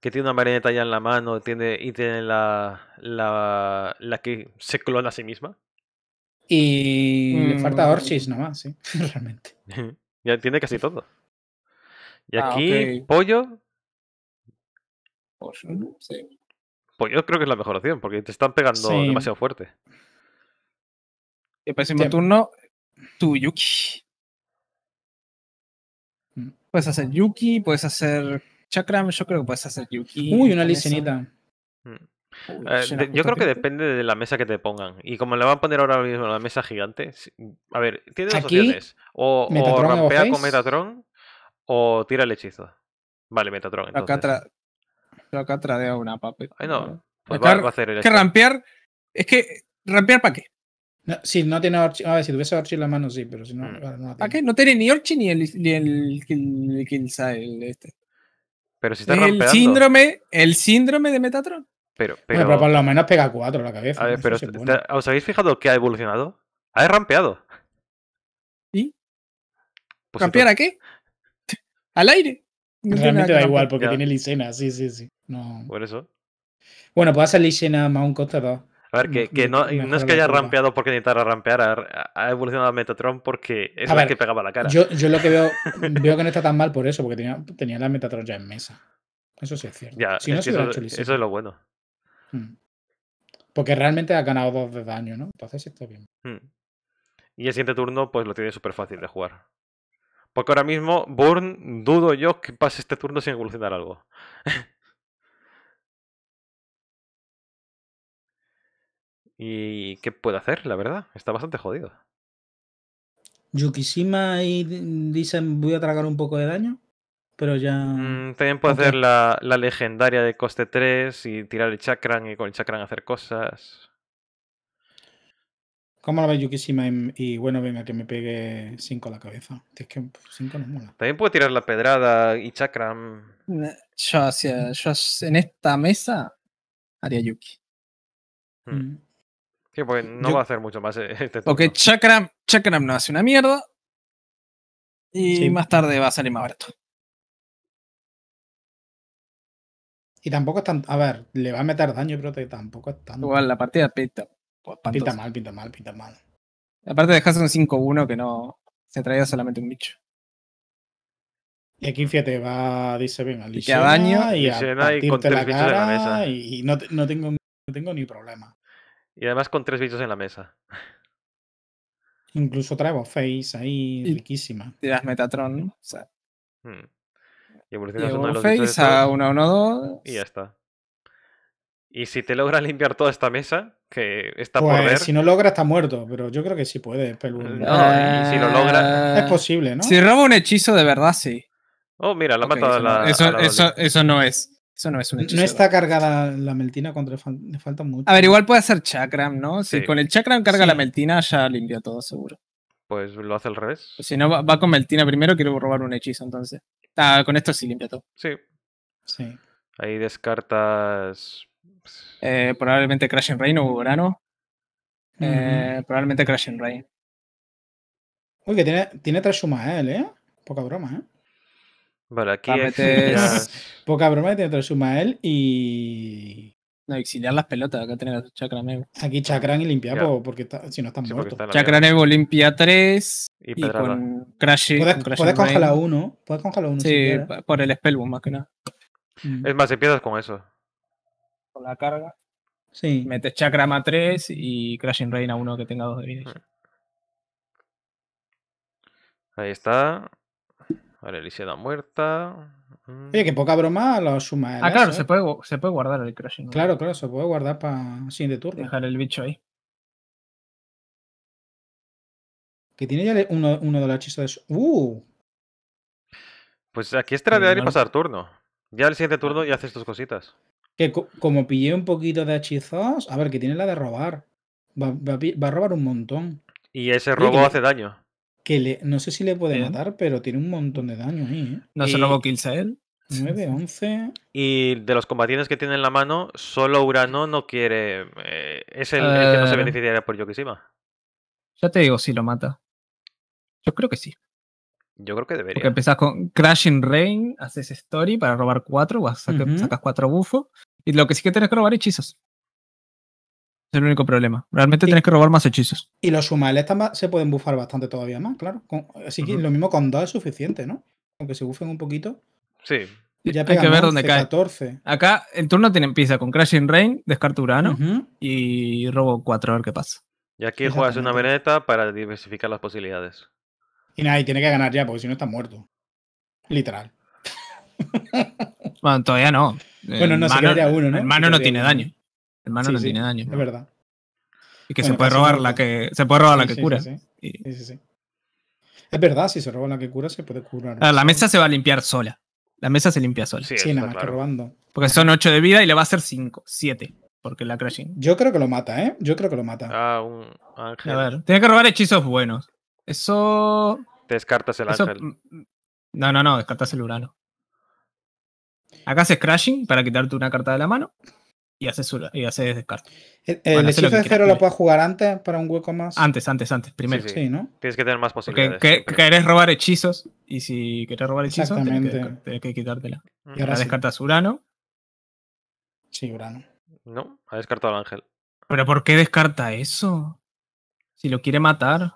Que tiene una marioneta ya en la mano tiene, y tiene la, la, la que se clona a sí misma. Y le mm. falta Orchis nomás, sí, realmente. ya tiene casi todo. Y ah, aquí, Pollo. Pues, Pollo creo que es la mejor opción porque te están pegando demasiado fuerte. El próximo turno, tu Yuki. Mm, puedes hacer Yuki, puedes hacer Chakram, yo creo que puedes hacer Yuki. Uy, una licenita. Mm. Eh, yo creo que depende de la mesa que te pongan. Y como le van a poner ahora mismo la mesa gigante, a ver, tiene dos opciones. O, rampea con Metatron o tira el hechizo. Vale, Metatron. Entonces. Acá, trae acá una papi. Ay, no. Pues el que rampear. Es que, ¿rampear para qué? No, no tiene Orchi. A ah, ver, si tuviese Orchi en la mano, sí, pero si no, mm. ¿A ah, qué? No tiene ni Orchi ni el, ni el, este. Pero si está el síndrome, el síndrome de Metatron. Pero, pero... Bueno, pero por lo menos pega 4 la cabeza. A ver, pero ¿os habéis fijado que ha evolucionado? Ha rampeado. ¿Y? Pues ¿Rampear a qué? ¿Al aire? Realmente da igual, porque tiene Lisena, sí, sí, sí. Por eso. Bueno, pues hacer Lisena más un coste 2. A ver, que, no, es que haya rampeado porque necesitara rampear, ha, evolucionado Metatron porque es el que pegaba la cara. Yo, lo que veo, veo que no está tan mal por eso, porque tenía, tenía la Metatron ya en mesa. Eso sí es cierto. eso, es lo bueno. Hmm. Porque realmente ha ganado dos de daño, ¿no? Entonces sí está bien. Hmm. Y el siguiente turno, pues lo tiene súper fácil de jugar. Porque ahora mismo, Burn, dudo yo que pase este turno sin evolucionar algo. ¿Y qué puede hacer, la verdad? Está bastante jodido. Yukishima y dicen voy a tragar un poco de daño, pero ya... Mm, también puedo hacer la, legendaria de coste 3 y tirar el chakran y con el chakran hacer cosas. ¿Cómo la ve Yukishima? Em, y, bueno, venga, que me pegue 5 a la cabeza. Es que 5 no mola. También puedo tirar la pedrada y chakran. Eh, yo, en esta mesa haría Yuki. Mm. Mm. Sí, pues no va a hacer mucho más eh, este Porque Chakram, Chakram no hace una mierda. Y más tarde va a salir más barato. Y tampoco es tan. A ver, le va a meter daño, pero tampoco es tan. Igual la partida pinta. Pues, pinta mal, pinta mal, pinta mal. Aparte dejaste un 5-1 que no. Se traía solamente un bicho. Y aquí, fíjate, va, dice, venga, y daño, y a y, la y no, tengo, no tengo ni problema. Y además con tres bichos en la mesa. Incluso traigo Face ahí, riquísima. Tiras Metatron, ¿no? o sea. Hmm. Y evolucionas uno de los Face a 1 1 2 y ya está. Y si te logra limpiar toda esta mesa, que está por pues ver. Si no logra, está muerto, pero yo creo que sí puede, Pelu. Mm, no, y si lo logra. Es posible, ¿no? Si roba un hechizo, de verdad sí. Oh, mira, la ha matado a la. eso, eso, eso no es. Eso no es un hechizo. No está cargada la meltina contra el le falta mucho. A ver, igual puede hacer chakram, ¿no? Si con el chakram carga la meltina, ya limpia todo, seguro. Pues lo hace al revés. Pues si no, va, con meltina primero, quiero robar un hechizo, entonces. Ah, con esto sí limpia todo. Sí. Sí. Ahí descartas. Probablemente eh, probablemente and Rain o Verano. Probablemente Crash eh, Rain. Uy, que tiene, tiene tres sumas ¿eh? él, ¿eh? Poca broma, ¿eh? Vale, aquí. Poca broma tiene te otro él y. No, exiliar las pelotas, acá tenés Chakra nuevo. Aquí Chakran y limpia, porque si no están muertos. Está Chakran limpia 3 y, con Crash. Puedes, con puedes congelar uno, puedes congelar uno. Sí, por el Spellboom más que nada. Mm. Es más, empiezas con eso. Con la carga. Sí. Metes Chakram a 3 y Crashing Rain a uno que tenga 2 de vida. Mm. Ahí está. Vale, muerta. Mm. Oye, que poca broma lo suma. ah, claro, ¿eh? se, puede, se puede guardar el crushing. Claro, claro, se puede guardar para siguiente turno. Dejar el bicho ahí. Que tiene ya uno, de los hechizos ¡Uh! Pues aquí es tradear y pasar turno. Ya el siguiente turno ya haces tus cositas. Que como pillé un poquito de hechizos, a ver, que tiene la de robar. Va, a robar un montón. Y ese robo hace daño no sé si le puede matar, pero tiene un montón de daño ahí. ¿eh? No se lo kills a él. 9, 11. Y de los combatientes que tiene en la mano, solo Urano no quiere. Eh, es el, que no se eh. beneficiaría por Yokishima. Ya te digo si lo mata. Yo creo que sí. Yo creo que debería. Porque empezás con Crashing Rain, haces Story para robar cuatro sacas cuatro bufos. Y lo que sí que tenés que robar hechizos. Es el único problema. Realmente tienes que robar más hechizos. Y los sumales se pueden bufar bastante todavía más, claro. así que lo mismo con dos es suficiente, ¿no? Aunque se bufen un poquito. Sí. Ya Hay que ver dónde cae. 14. Acá el turno tiene, empieza con Crashing Rain, descarto Urano y robo 4, a ver qué pasa. Y aquí juegas una veneta para diversificar las posibilidades. Y nada, y tiene que ganar ya, porque si no está muerto. Literal. bueno, todavía no. Bueno, no se uno, ¿no? mano no tiene daño hermano sí, no tiene daño. Es verdad. Y que se, puede robar la que, se puede robar la que cura. Sí, sí, sí. Es verdad, si se roba la que cura, se puede curar. la mesa se va a limpiar sola. La mesa se limpia sola. Sí, nada más que robando. Porque son 8 de vida y le va a hacer 5, 7. Porque la crashing. Yo creo que lo mata, ¿eh? Yo creo que lo mata. Ah, un ángel. A ver, tiene que robar hechizos buenos. Eso. Descartas el ángel. No, no, no, descartas el urano. Acá haces crashing para quitarte una carta de la mano y hace y hace descarte. ¿El, hechizo de cero lo puedes jugar antes para un hueco más? Antes, antes, antes, primero. Sí, ¿no? Tienes que tener más posibilidades. que, querés robar hechizos y si quieres robar hechizos tienes que, que quitártela. Y ahora, descartas Urano. Sí, Urano. No, ha descartado al ángel. ¿Pero por qué descarta eso? Si lo quiere matar.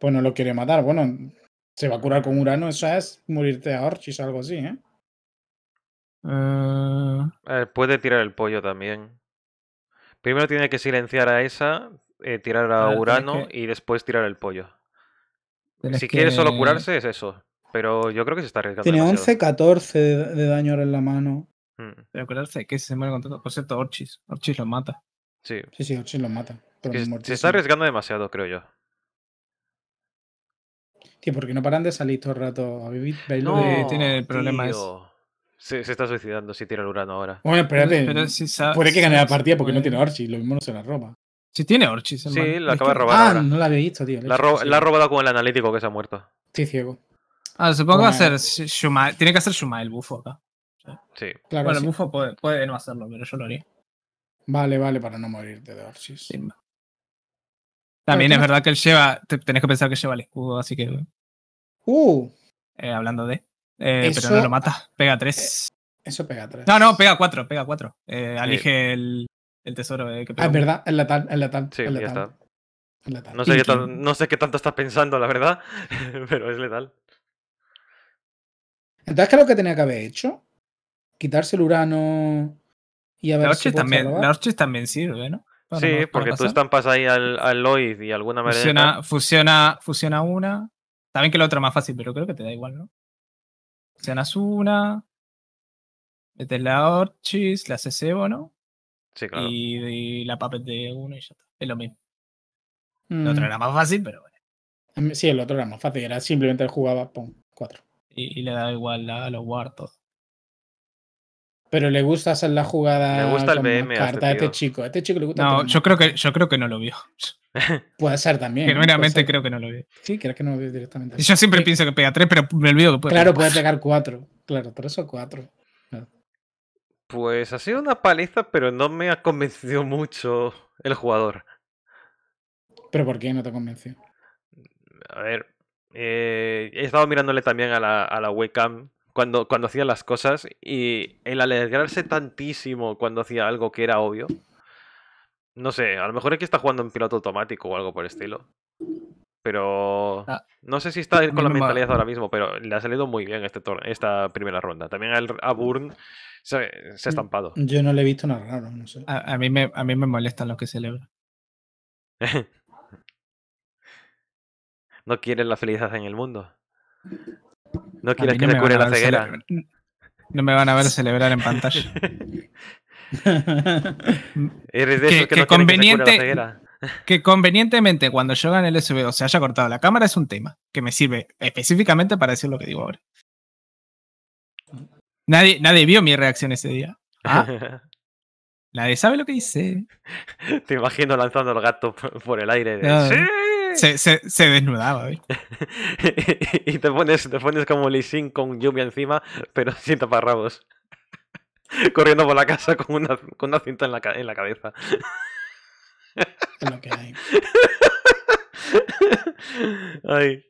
Pues no lo quiere matar. Bueno, se va a curar con Urano. Eso es morirte a Orchis o algo así, ¿eh? Eh, eh, puede tirar el pollo también. Primero tiene que silenciar a esa, eh, tirar a, Urano y después tirar el pollo. si quiere solo curarse, es eso. Pero yo creo que se está arriesgando. Tiene 11-14 de, daño ahora en la mano. Hmm. Pero curarse que se muere con todo. Por cierto, Orchis. Orchis lo mata. Sí. Sí, sí, Orchis lo mata. se está arriesgando demasiado, creo yo. Tío, porque no paran de salir todo el rato a vivir. tiene el problema tío. Se, se, está suicidando si tira el Urano ahora. Bueno, espérate. puede que gane la partida porque no tiene Orchis. Lo mismo no se la roba. Si tiene Orchis. Sí, la acaba de robar. Ah, no la había visto, tío. La, ha robado con el analítico que se ha muerto. sí ciego. Ah, supongo que va a ser Shuma. Tiene que hacer Shuma el bufo acá. Sí. Claro bueno, el bufo puede, no hacerlo, pero yo lo haría. Vale, vale, para no morirte de Orchis. También es verdad que él lleva. Tenés que pensar que lleva el escudo, así que. Uh. Eh, hablando de. Eh, pero no lo mata. Ah, pega 3. Eh, eso pega 3. No, no, pega 4, pega 4. Eh, el, el tesoro. Eh, que pega ah, es verdad, es letal, No, sé qué no sé qué tanto estás pensando, la verdad, pero es letal. Entonces, ¿qué es lo que tenía que haber hecho? Quitarse el urano y a ver Orchis también, la también sirve, ¿no? sí, porque tú estampas ahí al, al Lloyd y alguna manera... Fusiona, fusiona, fusiona una. También que la otra más fácil, pero creo que te da igual, ¿no? asuna una, metes la Orchis, la haces ¿no? Sí, claro. Y, la Puppet de uno y ya está. Es lo mismo. El otro mm. era más fácil, pero bueno. Sí, el otro era más fácil, era simplemente jugaba, pum, cuatro. Y, le da igual a los guardos. Pero le gusta hacer la jugada. Le gusta este Carta a este, chico. A este chico le gusta. No, yo creo, que, yo creo que no lo vio. Puede ser también. Genuinamente creo que no lo vio. Sí, creo que no lo vio directamente. Yo siempre pienso que pega 3, pero me olvido que puede. Claro, puede pegar 4. Claro, 3 o 4. Pues ha sido una paliza, pero no me ha convencido mucho el jugador. ¿Pero por qué no te convenció? A ver. Eh, he estado mirándole también a la, a la webcam cuando, cuando hacía las cosas y el alegrarse tantísimo cuando hacía algo que era obvio. No sé, a lo mejor es que está jugando en piloto automático o algo por el estilo. Pero ah. no sé si está con la mentalidad ahora mismo, pero le ha salido muy bien este esta primera ronda. También a Burn se, ha mm, estampado. Yo no le he visto nada raro, no sé. A, a mí, me, a mí me molestan los que celebran. no quieren la felicidad en el mundo. No quieres que me cure la ceguera. No me van a ver celebrar en pantalla. Eres de que, que, no conveniente, que, que, convenientemente cuando yo gane el SBO se haya cortado la cámara es un tema que me sirve específicamente para decir lo que digo ahora. Nadie, nadie vio mi reacción ese día. Ah. nadie sabe lo que hice. Te imagino lanzando el gato por el aire. ¡Sí! Se, desnudaba, ¿eh? y te pones, te pones como Lee Sin con lluvia encima, pero sin taparrabos. Corriendo por la casa con una, cinta en la, cabeza. Ay.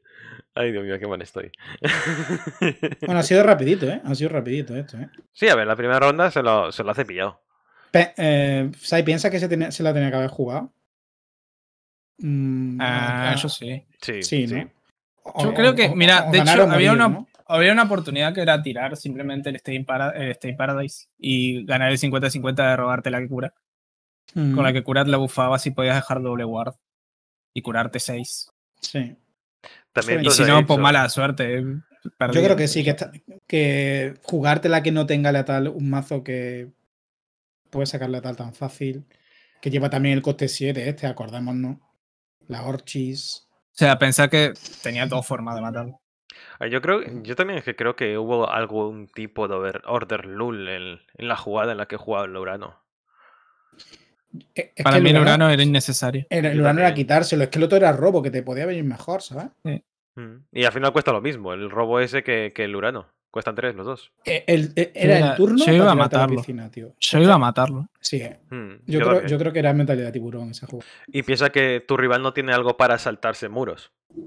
Dios mío, qué mal estoy. bueno, ha sido rapidito, ¿eh? Ha sido rapidito esto, ¿eh? Sí, a ver, la primera ronda se lo, se lo eh, Sai piensa que se la tenía que haber jugado yo mm, ah, ah, sí. Sí, yo creo que, mira, de hecho, había, una, había una oportunidad que era tirar simplemente el Stay, para, Paradise y ganar el 50-50 de robarte la que cura. Con la mm. que curas la bufaba y podías dejar doble guard y curarte 6. Sí. y si no, por pues mala suerte. Eh, yo creo que sí, que, que jugártela que no tenga la tal un mazo que puede sacar la tal tan fácil. Que lleva también el coste 7, este, acordémonos. ¿no? la Orchis. O sea, pensar que tenía dos formas de matarlo. Ah, yo creo, yo también es que creo que hubo algún tipo de order lull en, la jugada en la que jugaba el Urano. E, Para mí el Urano era innecesario. el Urano era quitárselo, es que el otro era robo, que te podía venir mejor, ¿sabes? Mm. Y al final cuesta lo mismo, el robo ese que el Urano. Cuestan tres los dos. Eh, eh, era el turno. Yo iba a matarlo. Yo iba a matarlo. Sí. Hmm, yo, creo, que era mentalidad tiburón ese juego. Y piensa que tu rival no tiene algo para saltarse muros. O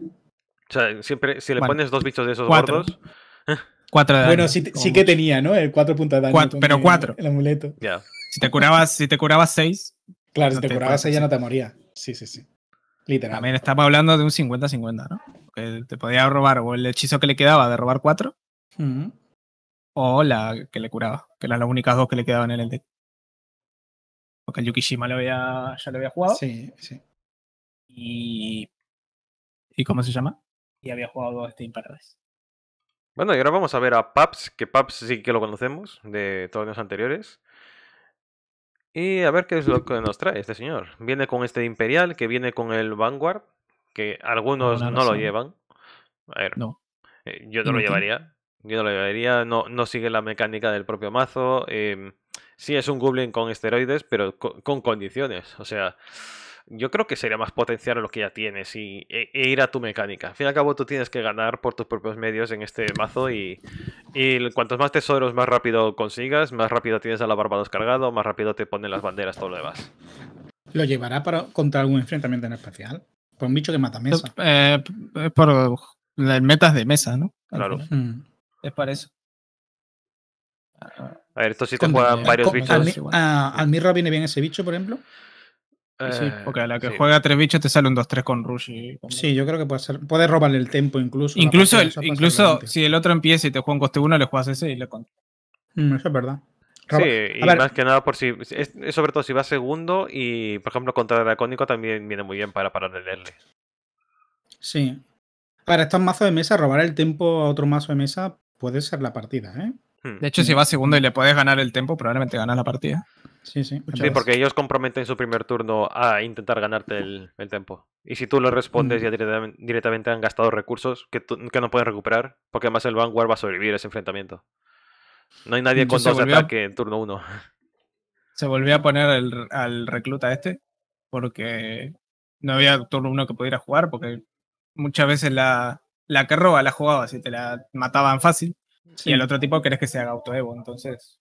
sea, siempre, si le pones dos bichos de esos cuatro. gordos. Cuatro Bueno, sí, que tenía, ¿no? El cuatro puntos de daño. pero cuatro. El amuleto. Ya. Si te curabas, si te curabas seis. Claro, si te, curabas seis ya no te moría. Sí, sí, sí. Literal. También estamos hablando de un 50-50, ¿no? te podía robar o el hechizo que le quedaba de robar cuatro o la que le curaba, que eran las únicas dos que le quedaban en el deck. Porque el Yukishima había, ya lo había jugado. Sí, sí. Y. ¿Y cómo se llama? Y había jugado este Imperial Bueno, y ahora vamos a ver a Paps, que Paps sí que lo conocemos de todos torneos anteriores. Y a ver qué es lo que nos trae este señor. Viene con este Imperial, que viene con el Vanguard, que algunos no, lo llevan. A ver, no. Eh, yo no lo llevaría. Yo no lo llevaría no, no sigue la mecánica del propio mazo. Em, sí es un Goblin con esteroides, pero con, condiciones. O sea, yo creo que sería más potenciar lo que ya tienes y, e, e, ir a tu mecánica. Al fin y al cabo, tú tienes que ganar por tus propios medios en este mazo y, y cuantos más tesoros más rápido consigas, más rápido tienes a la barba cargado, más rápido te ponen las banderas, todo lo demás. ¿Lo llevará para, contra algún enfrentamiento en especial? Por un bicho que mata mesa. Eh, eh, por las metas de mesa, ¿no? Claro. Es para eso. Ah, a ver, esto sí te juegan varios bichos. Al, a, ah, viene bien ese bicho, por ejemplo. Eh, sí, porque a la que juega tres bichos te sale un 2-3 con Rush. Sí, yo creo que puede Puede robarle el tempo incluso. Incluso, incluso si el otro empieza y te juega un coste 1, le juegas ese y le contra. Mm, eso es verdad. Sí, y más que nada por si. sobre todo si va segundo y, por ejemplo, contra el Dracónico también viene muy bien para leerle. Sí. Para estos mazos de mesa, robar el tempo a otro mazo de mesa puede ser la partida, ¿eh? Hmm. De hecho, si mm. vas segundo y le puedes ganar el tiempo, probablemente ganas la partida. Sí, sí. Sí, porque ellos comprometen su primer turno a intentar ganarte el, el tiempo. Y si tú lo respondes, mm. ya directamente han gastado recursos que, no puedes recuperar, porque además el Vanguard va a sobrevivir ese enfrentamiento. No hay nadie con dos de en turno uno. Se volvió a poner al recluta este, porque no había turno uno que pudiera jugar, porque muchas veces la, la que roba la jugaba, y te la mataban fácil. Y el otro tipo querés que se haga auto-evo, entonces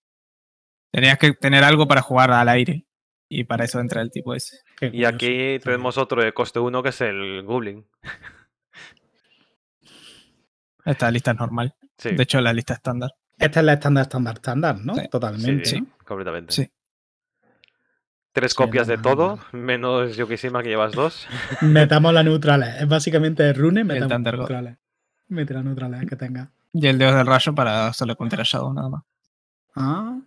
tenías que tener algo para jugar al aire. Y para eso entra el tipo ese. Y aquí tenemos otro de coste 1 que es el Goblin. Esta lista es normal. De hecho, la lista estándar. Esta es la estándar, estándar, estándar, ¿no? Totalmente. Sí, completamente. Sí. Tres copias de todo, menos Yokishima que llevas dos. Metamos la neutral Es básicamente rune, metamos la neutral Mete la neutral que tenga. Y el dedo del rayo para solo contra Shadow, nada más. Ah.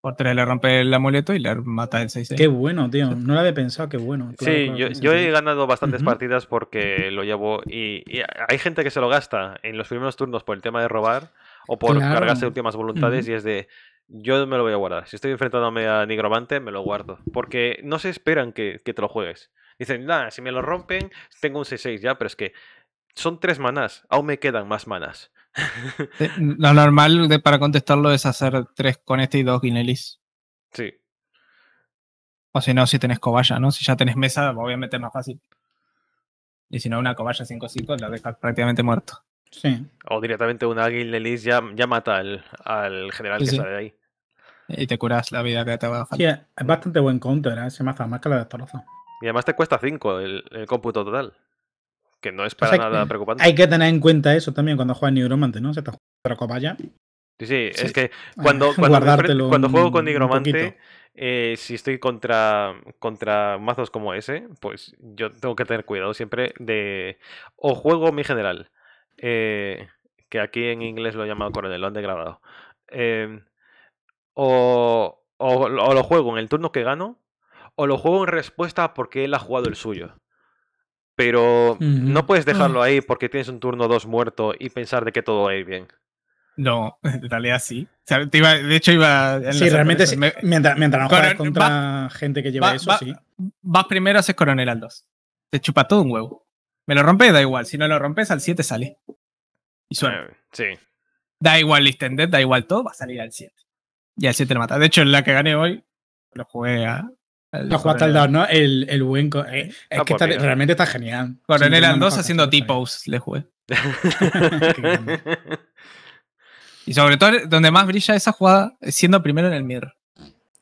Por tres le rompe el amuleto y le mata el 6-6. Qué bueno, tío. No lo había pensado, qué bueno. sí, yo, he ganado bastantes partidas porque lo llevo. Y, hay gente que se lo gasta en los primeros turnos por el tema de robar o por cargarse últimas voluntades y es de yo me lo voy a guardar. Si estoy enfrentándome a Nigromante, me lo guardo. Porque no se esperan que, te lo juegues. Dicen, nada, si me lo rompen, tengo un 6-6 ya, pero es que son tres manas aún me quedan más manas eh, lo normal para contestarlo es hacer tres con este y dos Guinelis. Sí. O si no, si tenés cobaya, ¿no? Si ya tenés mesa, obviamente es más fácil. Y si no, una cobaya 5-5 la dejas prácticamente muerto. O directamente un Guild de ya, ya mata al, general que sale de ahí. Y te curas la vida que te va a es bastante buen counter, ¿eh? se mata más que la de Y además te cuesta 5 el, cómputo total. Que no es para pues nada preocupante. Hay que tener en cuenta eso también cuando juegas Nigromante, ¿no? Se te juega ya. Sí, sí, es que eh, cuando, cuando, juego con Nigromante, eh, si estoy contra, contra mazos como ese, pues yo tengo que tener cuidado siempre de. O juego mi general eh, que aquí en inglés lo he llamado coronel lo han o, o, lo juego en el turno que gano, o lo juego en respuesta porque él ha jugado el suyo. Pero no puedes ah. dejarlo ahí porque tienes un turno dos muerto y pensar de que todo va a ir bien. No, en realidad sí. de hecho, iba. Sí, realmente mientras, mientras, no contra gente que lleva eso, sí. Vas primero, haces coronel al 2. Te chupa todo un huevo. Me lo rompes, da igual. Si no lo rompes, al 7 sale. Y suena. Ah, sí. Da igual Listended, da igual todo, va a salir al 7. Y al 7 lo mata. De hecho, en la que gané hoy, lo jugué a. Lo jugaste al 2, ¿no? El, el buen. Eh, es que realmente está genial. Con sí, 2 haciendo T-Pose, le jugué. y sobre todo, donde más brilla esa jugada, es siendo primero en el mirror.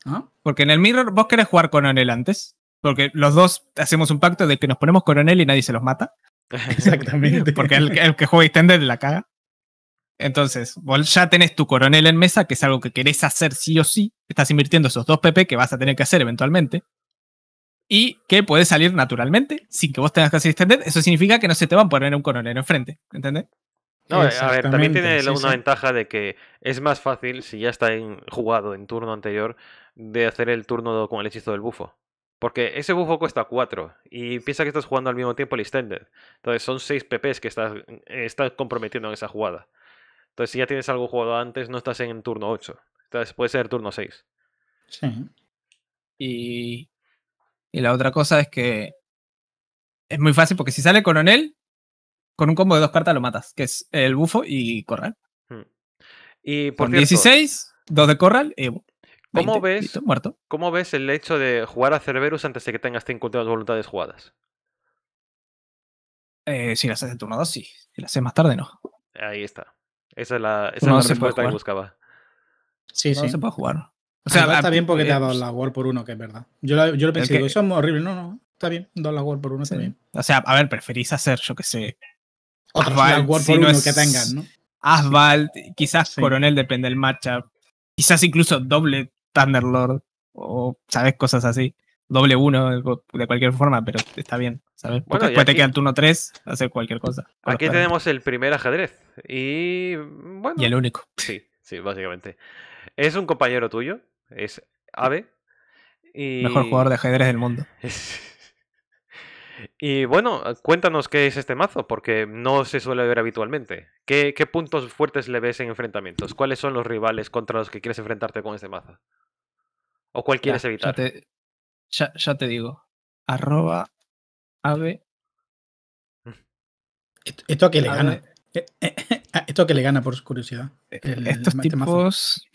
¿Ah? Porque en el mirror vos querés jugar con él antes. Porque los dos hacemos un pacto de que nos ponemos coronel y nadie se los mata. Exactamente. Porque el, que juega extender la caga. Entonces, vos ya tenés tu coronel en mesa, que es algo que querés hacer sí o sí. Estás invirtiendo esos dos PP que vas a tener que hacer eventualmente. Y que puede salir naturalmente, sin que vos tengas que hacer extended. Eso significa que no se te van a poner un coronel enfrente. ¿Entendés? No, a ver, también tiene una ventaja de que es más fácil, si ya está en, jugado en turno anterior, de hacer el turno con el hechizo del bufo. Porque ese bufo cuesta 4 y piensa que estás jugando al mismo tiempo el extended. Entonces son 6 PPs que estás, mm, estás comprometiendo en esa jugada. Entonces si ya tienes algo jugado antes, no estás en turno 8. Entonces puede ser turno 6. Sí. Y, y la otra cosa es que es muy fácil porque si sale coronel, con un combo de dos cartas lo matas, que es el bufo y corral. Hmm. Y por 16, 2 de corral, y... ¿Cómo ves, el hecho de jugar a Cerberus antes de que tengas últimas voluntades jugadas? Eh, si las haces en turno 2, sí. Si las haces más tarde, no. Ahí está. Esa es la, esa es la respuesta que buscaba. Sí, no sí. se puede jugar. O sea, ah, está bien porque te ha eh, dado pues la war por uno, que es verdad. Yo, lo pensé, digo, eso es horrible. No, no, está bien, dos la war por uno está bien. O sea, a ver, preferís hacer, yo que sé. Asphalt, por que tengan, ¿no? quizás Coronel, depende del matchup. Quizás incluso doble Thunderlord o, ¿sabes? Cosas así. Doble uno de cualquier forma, pero está bien, ¿sabes? Porque después te queda turno 3, hacer cualquier cosa. Aquí tenemos el primer ajedrez. Y bueno. Y el único. Sí, sí, básicamente. Es un compañero tuyo, es Ave. Y... Mejor jugador de ajedrez del mundo. Y bueno, cuéntanos qué es este mazo, porque no se suele ver habitualmente. ¿Qué, puntos fuertes le ves en enfrentamientos? ¿Cuáles son los rivales contra los que quieres enfrentarte con este mazo? ¿O cuál quieres evitar? Ya te, digo. Arroba ave. ¿Esto, a qué le gana? Eh, eh, eh, ¿Esto a qué le gana, por curiosidad? Estos tipos...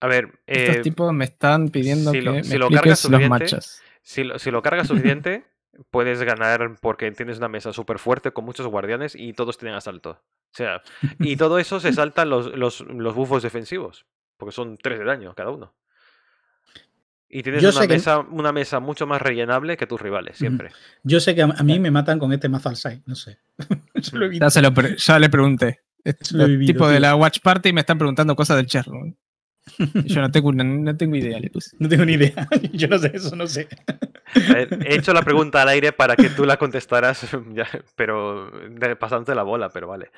A ver... Estos tipos me están pidiendo que me lo cargas Si si lo cargas suficiente... puedes ganar porque tienes una mesa súper fuerte con muchos guardianes y todos tienen asalto. O sea, y todo eso se saltan los, los, bufos defensivos, porque son tres de daño cada uno. Y tienes una mesa, mucho más rellenable que tus rivales, siempre. Yo sé que a, mí me matan con este mazo al no sé. ya, le pregunté. Este tipo de la Watch Party y me están preguntando cosas del chat Yo no tengo, no, idea, le No tengo ni idea. Yo no sé, eso no sé. He hecho la pregunta al aire para que tú la contestaras, pero pasándote la bola, pero vale.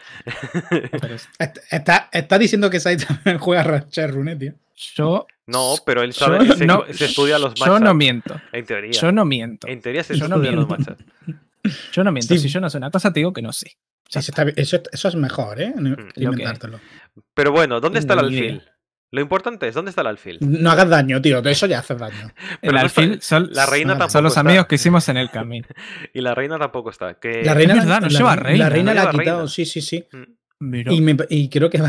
está diciendo que Sai también juega Ratchet tío. Yo. No, pero él sabe, se, se, estudia los matchups. Yo no miento. En teoría. Yo no miento. En teoría se estudia los matchups. Yo no miento. Si yo no sé una cosa, te digo que no sé. eso, es mejor, ¿eh? Mm. Pero bueno, ¿dónde está el alfil? Lo importante es, ¿dónde está el alfil? No hagas daño, tío, de eso ya haces daño. Pero el alfil son, los amigos que hicimos en el camino. y la reina tampoco está. La reina, es verdad, no la, lleva reina. La reina la, ha quitado, sí, sí, sí. Mm. Y, creo, que,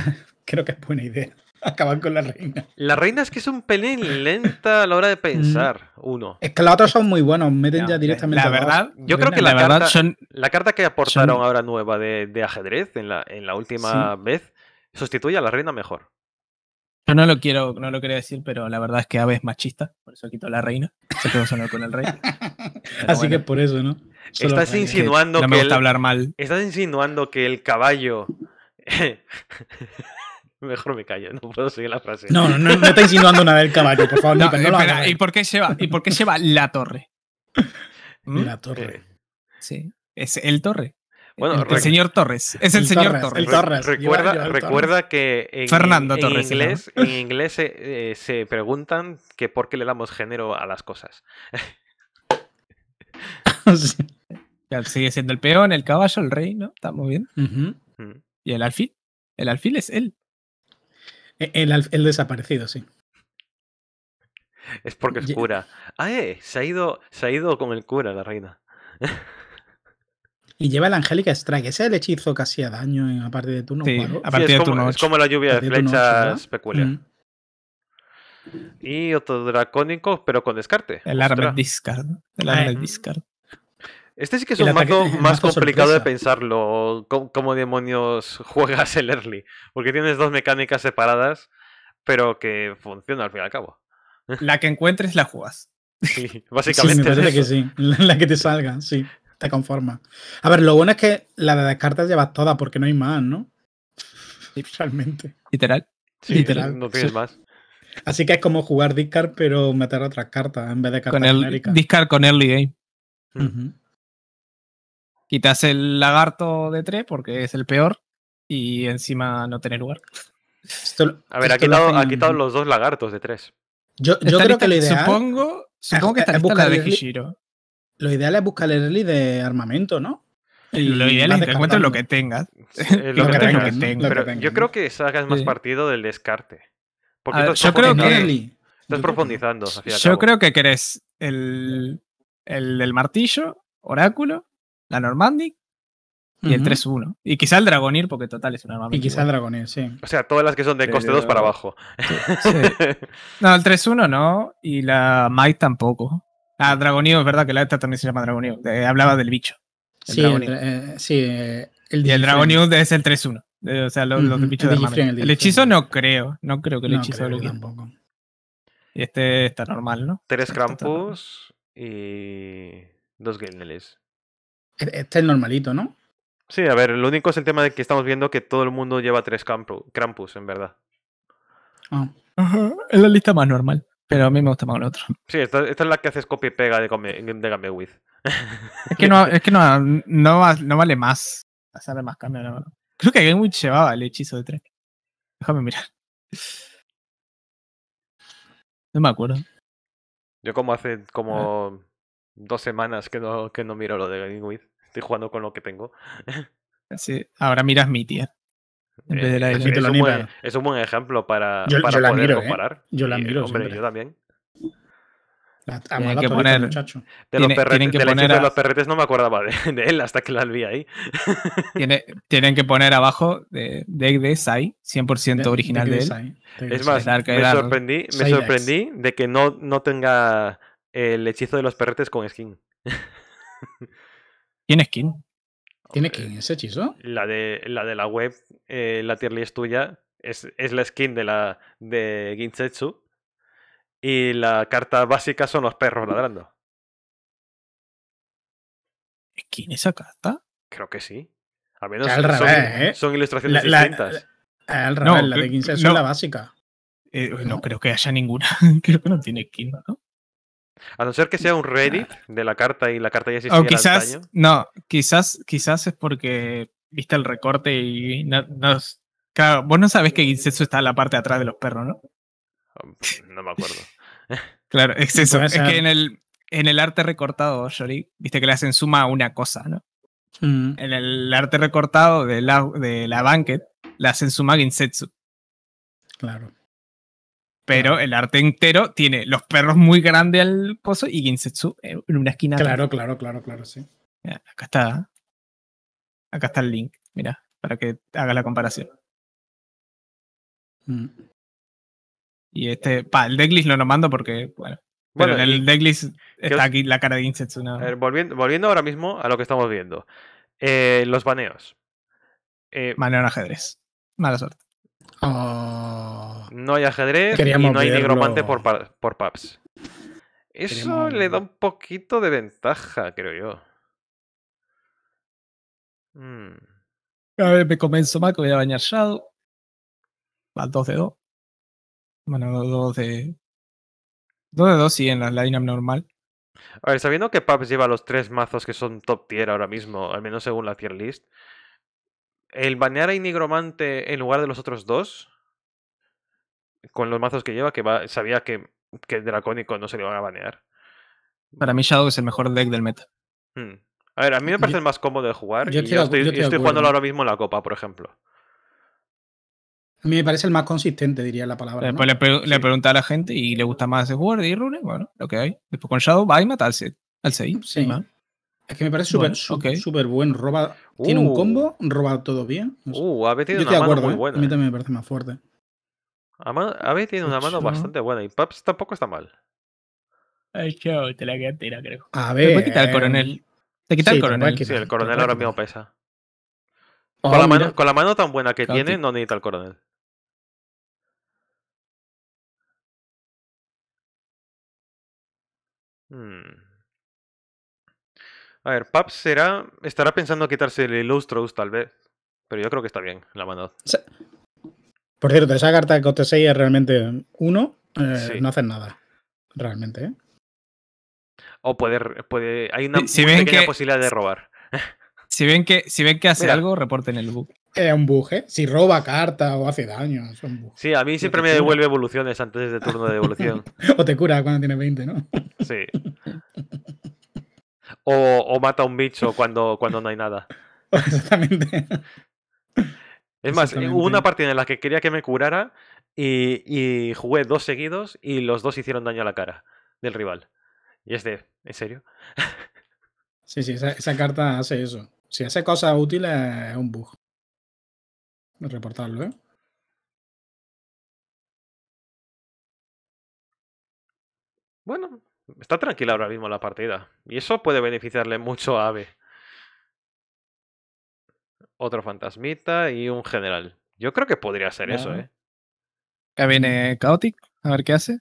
creo que es buena idea acabar con la reina. La reina es que es un pelín lenta a la hora de mm. pensar, uno. Es que los otros son muy buenos, meten ya directamente. La verdad, yo creo que la, la carta, son, la carta que aportaron ahora nueva de, ajedrez en la, en la última vez sustituye a la reina mejor. Yo no lo quiero, no lo quería decir, pero la verdad es que Ave es machista, por eso quitó la reina. Se quedó solo con el rey. Así que por eso, ¿no? estás insinuando que. el, Estás insinuando que el caballo. Mejor me callo, no puedo seguir la frase. No, no, no, está insinuando nada del caballo, por favor. No, no ¿y por, qué lleva, ¿y por qué lleva la torre? La ¿Mm? torre. Sí, es el torre. Bueno, el, señor Torres. Es el, señor Torres. Recuerda, recuerda que en, Fernando Torres, inglés, en inglés eh, se preguntan que por qué le damos género a las cosas. sigue siendo el peón, el caballo, el rey, ¿no? Está muy bien. Mm. Y el alfil. El alfil es él. E, el, el desaparecido, sí. Es porque es cura. Ah, eh, se ha ido, se ha ido con el cura la reina. Y lleva el Angélica Strike. Ese es el hechizo que hacía daño aparte a de turno. sí, es, como, la lluvia de flechas peculiar. Mm. Y otro dracónico, pero con descarte. El arma discard. El ah, eh. discard. Este sí que es un mazo más complicado de pensarlo. Cómo, demonios juegas el early? Porque tienes dos mecánicas separadas, pero que funcionan al fin y al cabo. La que encuentres la juegas. Sí, básicamente. que sí. La que te salga, sí te conforma. A ver, lo bueno es que la de cartas llevas todas porque no hay más, ¿no? Literalmente. Literal. Literal. No tienes más. Así que es como jugar discard, pero meter otras cartas en vez de cartas con el, Discard con early game. Hmm. Quitas el lagarto de tres porque es el peor y encima no tener lugar. a ver, ha quitado, quitado, los dos lagartos de tres. Yo, yo creo que la idea... Supongo, supongo que está en busca de Hishiro lo ideal es buscar el early de armamento, ¿no? lo ideal es que encuentres lo que tengas. lo, que, tengas, yo creo que sacas más partido del descarte. Porque ver, yo creo que estás profundizando. Hacia yo creo que querés el, del martillo, oráculo, la Normandic y el 3-1. Y quizá el Dragonir, porque total es un arma. Y quizá el Dragonir, sí. O sea, todas las que son de coste 2 para abajo. No, el 3-1 no. Y la Might tampoco. Ah, Dragonio, es verdad que la esta también se llama Dragonio. Eh, hablaba del bicho. sí, eh, sí eh, y el Dragonio es el 3-1. o sea, los, bichos de El, hechizo no creo. No creo que el hechizo lo tampoco. Y este está normal, ¿no? Tres este Krampus y dos Gilneles. E-, este es normalito, ¿no? Sí, a ver, lo único es el tema de que estamos viendo que todo el mundo lleva tres Krampus, en verdad. Ah. es la lista más normal. Pero a mí me gusta más el otro. Sí, esta, es la que haces copia y pega de, de Game With. es que, no, es que no, no, vale más hacerle más cambio. Creo que Game llevaba el hechizo de tres Déjame mirar. No me acuerdo. Yo como hace como dos semanas que no, que no miro lo de Game With. Estoy jugando con lo que tengo. sí, ahora miras mi tía es, un buen, ejemplo para, para poder ¿eh? comparar. Yo la miro. también. Tienen que poner, De, tiene, los perretes, que poner los perretes no me acordaba de, él hasta que la vi ahí. tienen que poner abajo de, de, Sai, 100% original de, él. Es más, me sorprendí, me sorprendí de que no, no tenga el hechizo de los perretes con skin. ¿Tiene skin? ¿Tiene que ese hechizo? La de la, de la web, eh, la tier es tuya, es, la skin de la de Ginsetsu. Y la carta básica son los perros ladrando. skin esa carta? Creo que sí. Al menos ¿eh? son, ilustraciones distintas. al revés, la de es la básica. Eh, no creo que haya ninguna. creo que no tiene skin, ¿no? A no ser que sea un Reddit de la carta y la carta ya se O quizás, no, quizás, quizás es porque viste el recorte y no, claro, vos no sabés que Ginsetsu está en la parte de atrás de los perros, ¿no? No me acuerdo. claro, exceso. Es que en el, en el arte recortado, Yori, viste que le hacen suma a una cosa, ¿no? Mm. En el arte recortado de la, de la banquet, le hacen suma a Ginsetsu. Claro. Pero el arte entero tiene los perros muy grandes al pozo y Ginsetsu en una esquina. Claro, claro, claro, claro, sí. acá está. ¿eh? Acá está el link, mira, para que hagas la comparación. Mm. Y este, pa, el decklist no lo mando porque, bueno. bueno el decklist está aquí la cara de Ginsetsu. Volviendo, volviendo, ahora mismo a lo que estamos viendo. Eh, los baneos. Eh, Maneo en ajedrez. Mala suerte. Oh. No hay ajedrez y no hay nigromante por, por pubs. Eso le da un poquito de ventaja, creo yo. Mm. A ver, me convenzo más que voy a bañar Shadow. Va 2 de 2. Bueno, 2 de. 2 de 2 sí, en la lineup normal. A ver, sabiendo que Paps lleva los tres mazos que son top tier ahora mismo, al menos según la tier list, el banear a Nigromante en lugar de los otros dos con los mazos que lleva que sabía que, que el Dracónico no se le iban a banear. Para mí Shadow es el mejor deck del meta. Mm. A ver, a mí me parece el más cómodo de jugar. Yo, estoy, jugándolo ahora mismo en la Copa, por ejemplo. A mí me parece el más consistente, diría la palabra. Después le, pues pregunta a la gente y le gusta más ese y de runes bueno, lo que hay. Después con Shadow va y mata al 6. Al Es que me parece súper bueno, buen. Roba, tiene un uh. combo, roba todo bien. Uh, yo una mano ¿eh? A mí eh. también me parece más fuerte. A ave tiene una mano bastante buena y Paps tampoco está mal. Ay, te la creo. A ver. Te puede quitar el coronel. Te quita el coronel. Sí, el coronel ahora mismo pesa. Oh, con, la mano, tan buena que tiene, no necesita el coronel. Hmm. A ver, Paps será, estará pensando quitarse el Illustrous, tal vez. Pero yo creo que está bien la mano. Por cierto, esa carta que coste 6 es realmente uno, eh, no hacen nada. Realmente, ¿eh? O puede, puede hay una pequeña posibilidad de robar. Si ven que, si ven que hace algo, reporten el bug. Es eh, un bug, ¿eh? Si roba carta o hace daño, es un bug. Sí, a mí siempre me devuelve evoluciones antes de turno de evolución. o te cura cuando tiene 20, ¿no? Sí. O, mata un bicho cuando, cuando no hay nada. Exactamente. Es más, eh, hubo una partida en la que quería que me curara y, jugué dos seguidos y los dos hicieron daño a la cara del rival. Y es de, ¿en serio? Sí, sí, esa, carta hace eso. Si hace cosas útil, es un bug. Reportarlo, ¿eh? Bueno, está tranquila ahora mismo la partida. Y eso puede beneficiarle mucho a Ave otro fantasmita y un general. Yo creo que podría ser eso, ¿eh? Acá viene Chaotic, a ver qué hace.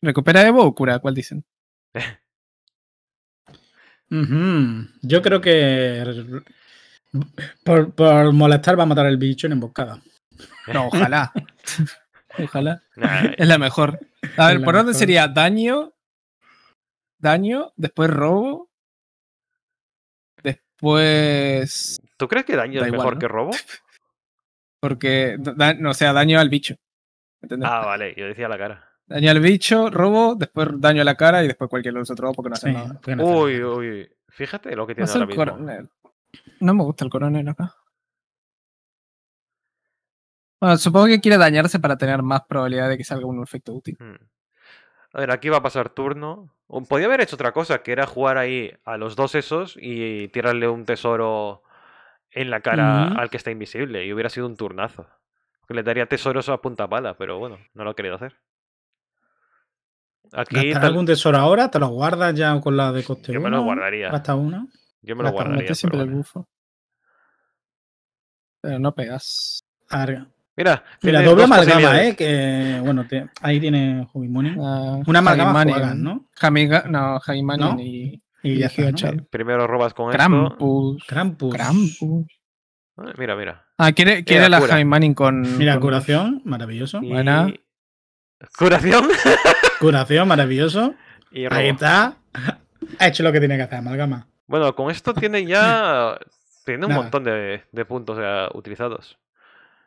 ¿Recupera Evo o cura? ¿Cuál dicen? Yo creo que por, molestar va a matar al bicho en emboscada. No, ojalá. ojalá. es la mejor. A ver, ¿por dónde sería? Daño. Daño, después robo. Después. ¿Tú crees que daño es mejor que robo? Porque, no sea, daño al bicho. Ah, vale, yo decía la cara. Daño al bicho, robo, después daño a la cara y después cualquier otro robo porque no hace nada. uy, uy, fíjate lo que tiene ahora mismo. Coronel. No me gusta el coronel acá. Bueno, supongo que quiere dañarse para tener más probabilidad de que salga un efecto útil. Hmm. A ver, aquí va a pasar turno. Podía haber hecho otra cosa, que era jugar ahí a los dos esos y tirarle un tesoro en la cara al que está invisible y hubiera sido un turnazo. Que le daría tesoros a punta pala, pero bueno, no lo he querido hacer. Aquí algún tesoro ahora? ¿Te lo guardas ya con la de coste Yo me lo guardaría. Hasta uno Yo me lo guardaría. siempre el Pero no pegas. Mira, Mira doble amalgama, ¿eh? Que, bueno, ahí tiene Hobby Money. Ah, una amalgama ¿no? Jamiga... no, Jaimani y y eh, Primero robas con Krampus, esto. Krampus. Krampus. Mira, mira. Ah, quiere, la Jaime Manning con. Mira, curación, maravilloso. Buena. ¿Curación? curación, maravilloso. Ahí está. Ha hecho lo que tiene que hacer, amalgama. Bueno, con esto tiene ya. Tiene un montón de, puntos ya utilizados.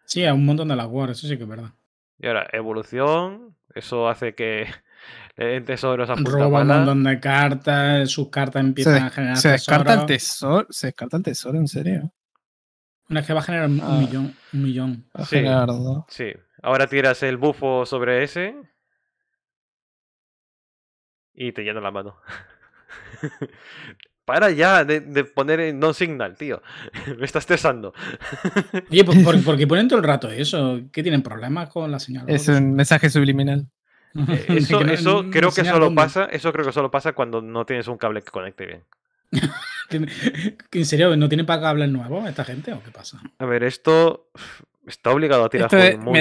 Sí, un montón de las eso sí que es verdad. Y ahora, evolución. Eso hace que tesoros Roba un montón de cartas, sus cartas empiezan a generar se Descarta el tesoro. Se descarta el tesoro, en serio. Una que va a generar un, ah. millón. Un millón. sí, Ahora tiras el bufo sobre ese. Y te llena la mano. Para ya de, de poner no signal, tío. Me estás estresando. Oye, ¿por, porque ponen todo el rato eso? ¿Qué tienen problemas con la señal? Es un mensaje subliminal. Eh, eso, eso creo que solo pasa, eso creo que solo pasa cuando no tienes un cable que conecte bien. ¿En serio? ¿No tiene para cables nuevo esta gente o qué pasa? A ver, esto está obligado a tirar esto,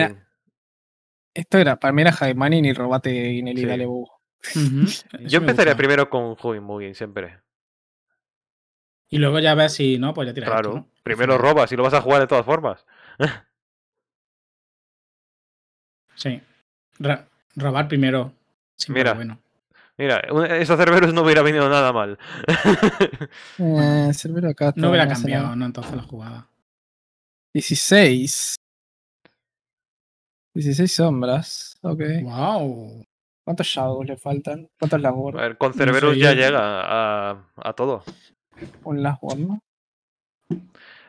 esto era para mí era money ni robate y el dale Yo empezaría primero con Hobby Mugin siempre. Y luego ya ves si no, pues ya tiras. Claro, primero robas y lo vas a jugar de todas formas. sí. Robar primero. Mira. Bueno. Mira, esa Cerberus no hubiera venido nada mal. Eh, cerberus acá. No hubiera cambiado, ¿no? Entonces la jugada. 16. 16 sombras. Ok. Wow. ¿Cuántos shadows le faltan? ¿Cuántos labor A ver, con Cerberus ya llega a, a todo. con las ¿no?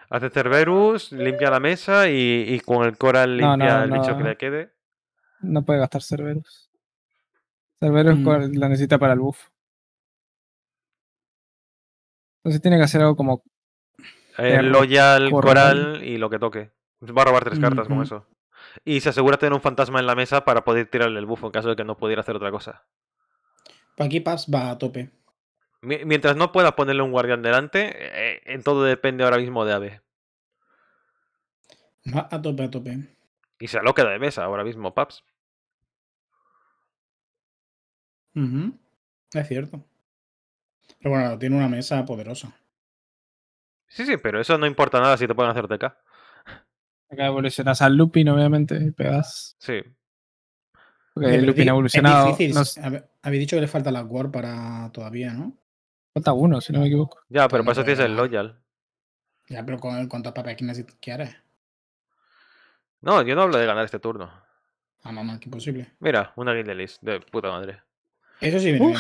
Hace Cerberus, limpia la mesa y, con el Coral limpia el bicho que le quede. No puede gastar Cerberus. Cerberus mm. la necesita para el buff. Entonces tiene que hacer algo como. Eh, el Loyal, Coral y lo que toque. Va a robar tres cartas con eso. Y se asegura tener un fantasma en la mesa para poder tirarle el buff en caso de que no pudiera hacer otra cosa. Aquí Paps va a tope. Mientras no pueda ponerle un guardián delante, eh, en todo depende ahora mismo de Ave. Va a tope, a tope. Y se lo queda de mesa ahora mismo, Paps. Es cierto. Pero bueno, tiene una mesa poderosa. Sí, sí, pero eso no importa nada si te pueden hacer TK. Acá evolucionas al Lupin, obviamente, y pegas. Sí. Porque el Lupin evolucionado. Es Habéis dicho que le falta la War para todavía, ¿no? Falta uno, si no me equivoco. Ya, pero para eso tienes el Loyal. Ya, pero con el cuántas papel que quieres. No, yo no hablo de ganar este turno. Ah, mamá, que imposible. Mira, una guild de puta madre. Eso sí viene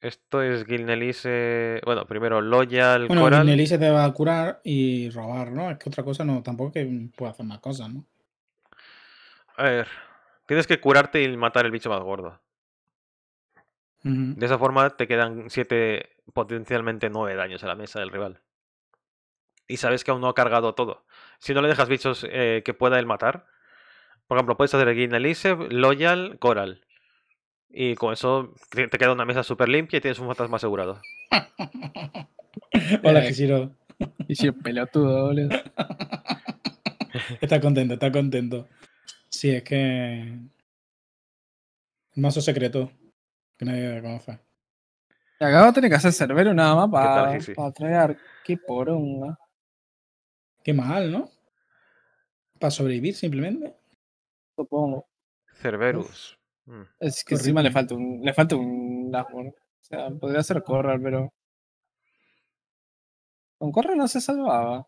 Esto es Gilnelise... Eh, bueno, primero Loyal. Bueno, Coral. te va a curar y robar, ¿no? Es que otra cosa no, tampoco puede que hacer más cosas, ¿no? A ver. Tienes que curarte y matar el bicho más gordo. De esa forma te quedan 7, potencialmente 9 daños a la mesa del rival. Y sabes que aún no ha cargado todo. Si no le dejas bichos eh, que pueda él matar, por ejemplo, puedes hacer elise Loyal, Coral. Y con eso te queda una mesa súper limpia y tienes un fantasma asegurado. Hola, Gishiro. si pelotudo, boludo. Está contento, está contento. Sí, es que. Mazo secreto que nadie Y acá va tener que hacer Cerbero nada más para, para traer. Qué poronga. Qué mal, ¿no? Para sobrevivir simplemente. Supongo. Cerberus. Mm. Es que encima le falta un. Le falta un O sea, podría ser Corral, pero. Con Corral no se salvaba.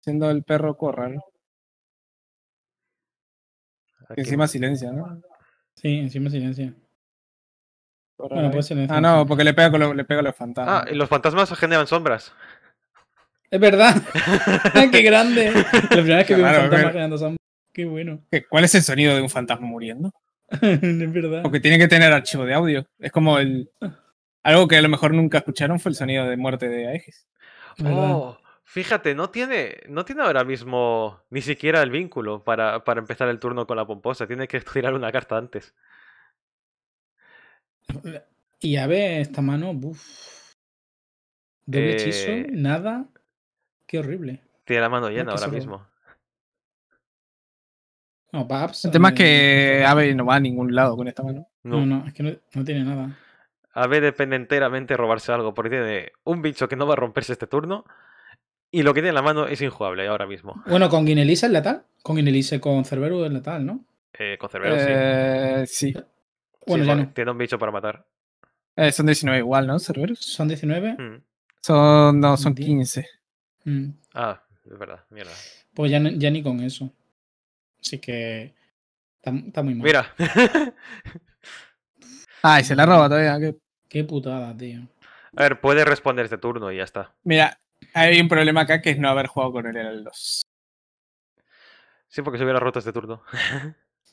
Siendo el perro Corral. Ah, encima silencia, ¿no? Sí, encima silencia ah, no, porque le pega, con le pega a los fantasmas. Ah, y los fantasmas generan sombras. Es verdad. Ah, qué grande. La primera vez que vi un fantasma sombras. Qué bueno. ¿Cuál es el sonido de un fantasma muriendo? es verdad. Porque tiene que tener archivo de audio. Es como el. Ah. Algo que a lo mejor nunca escucharon fue el sonido de muerte de Aegis. Oh, fíjate, no tiene, no tiene ahora mismo ni siquiera el vínculo para, para empezar el turno con la pomposa. Tiene que tirar una carta antes. Y a ver, esta mano, uff. Doble hechizo, eh, nada. Qué horrible. Tiene la mano llena ahora mismo. No, Babs. El tema es que Ave no va a ningún lado con esta mano. No, no, es que no, tiene nada. Ave depende enteramente de robarse algo, porque tiene un bicho que no va a romperse este turno. Y lo que tiene en la mano es injugable ahora mismo. Bueno, con Guinelisa es letal. Con Guinelisa con Cerberus es letal, ¿no? Eh, con Cerberus sí. Eh, sí. Bueno, no. Tiene un bicho para matar. Eh, son 19 igual, ¿no, Cerberus? Son 19. Mm. Son, no, son 15. Mm. Ah, es verdad, mierda. Pues ya, ya, ni con eso. Así que. Está, muy mal. Mira. Ay, se la roba todavía. Qué... qué putada, tío. A ver, puede responder este turno y ya está. Mira, hay un problema acá que es no haber jugado con él en el 2. Sí, porque se hubiera roto este turno.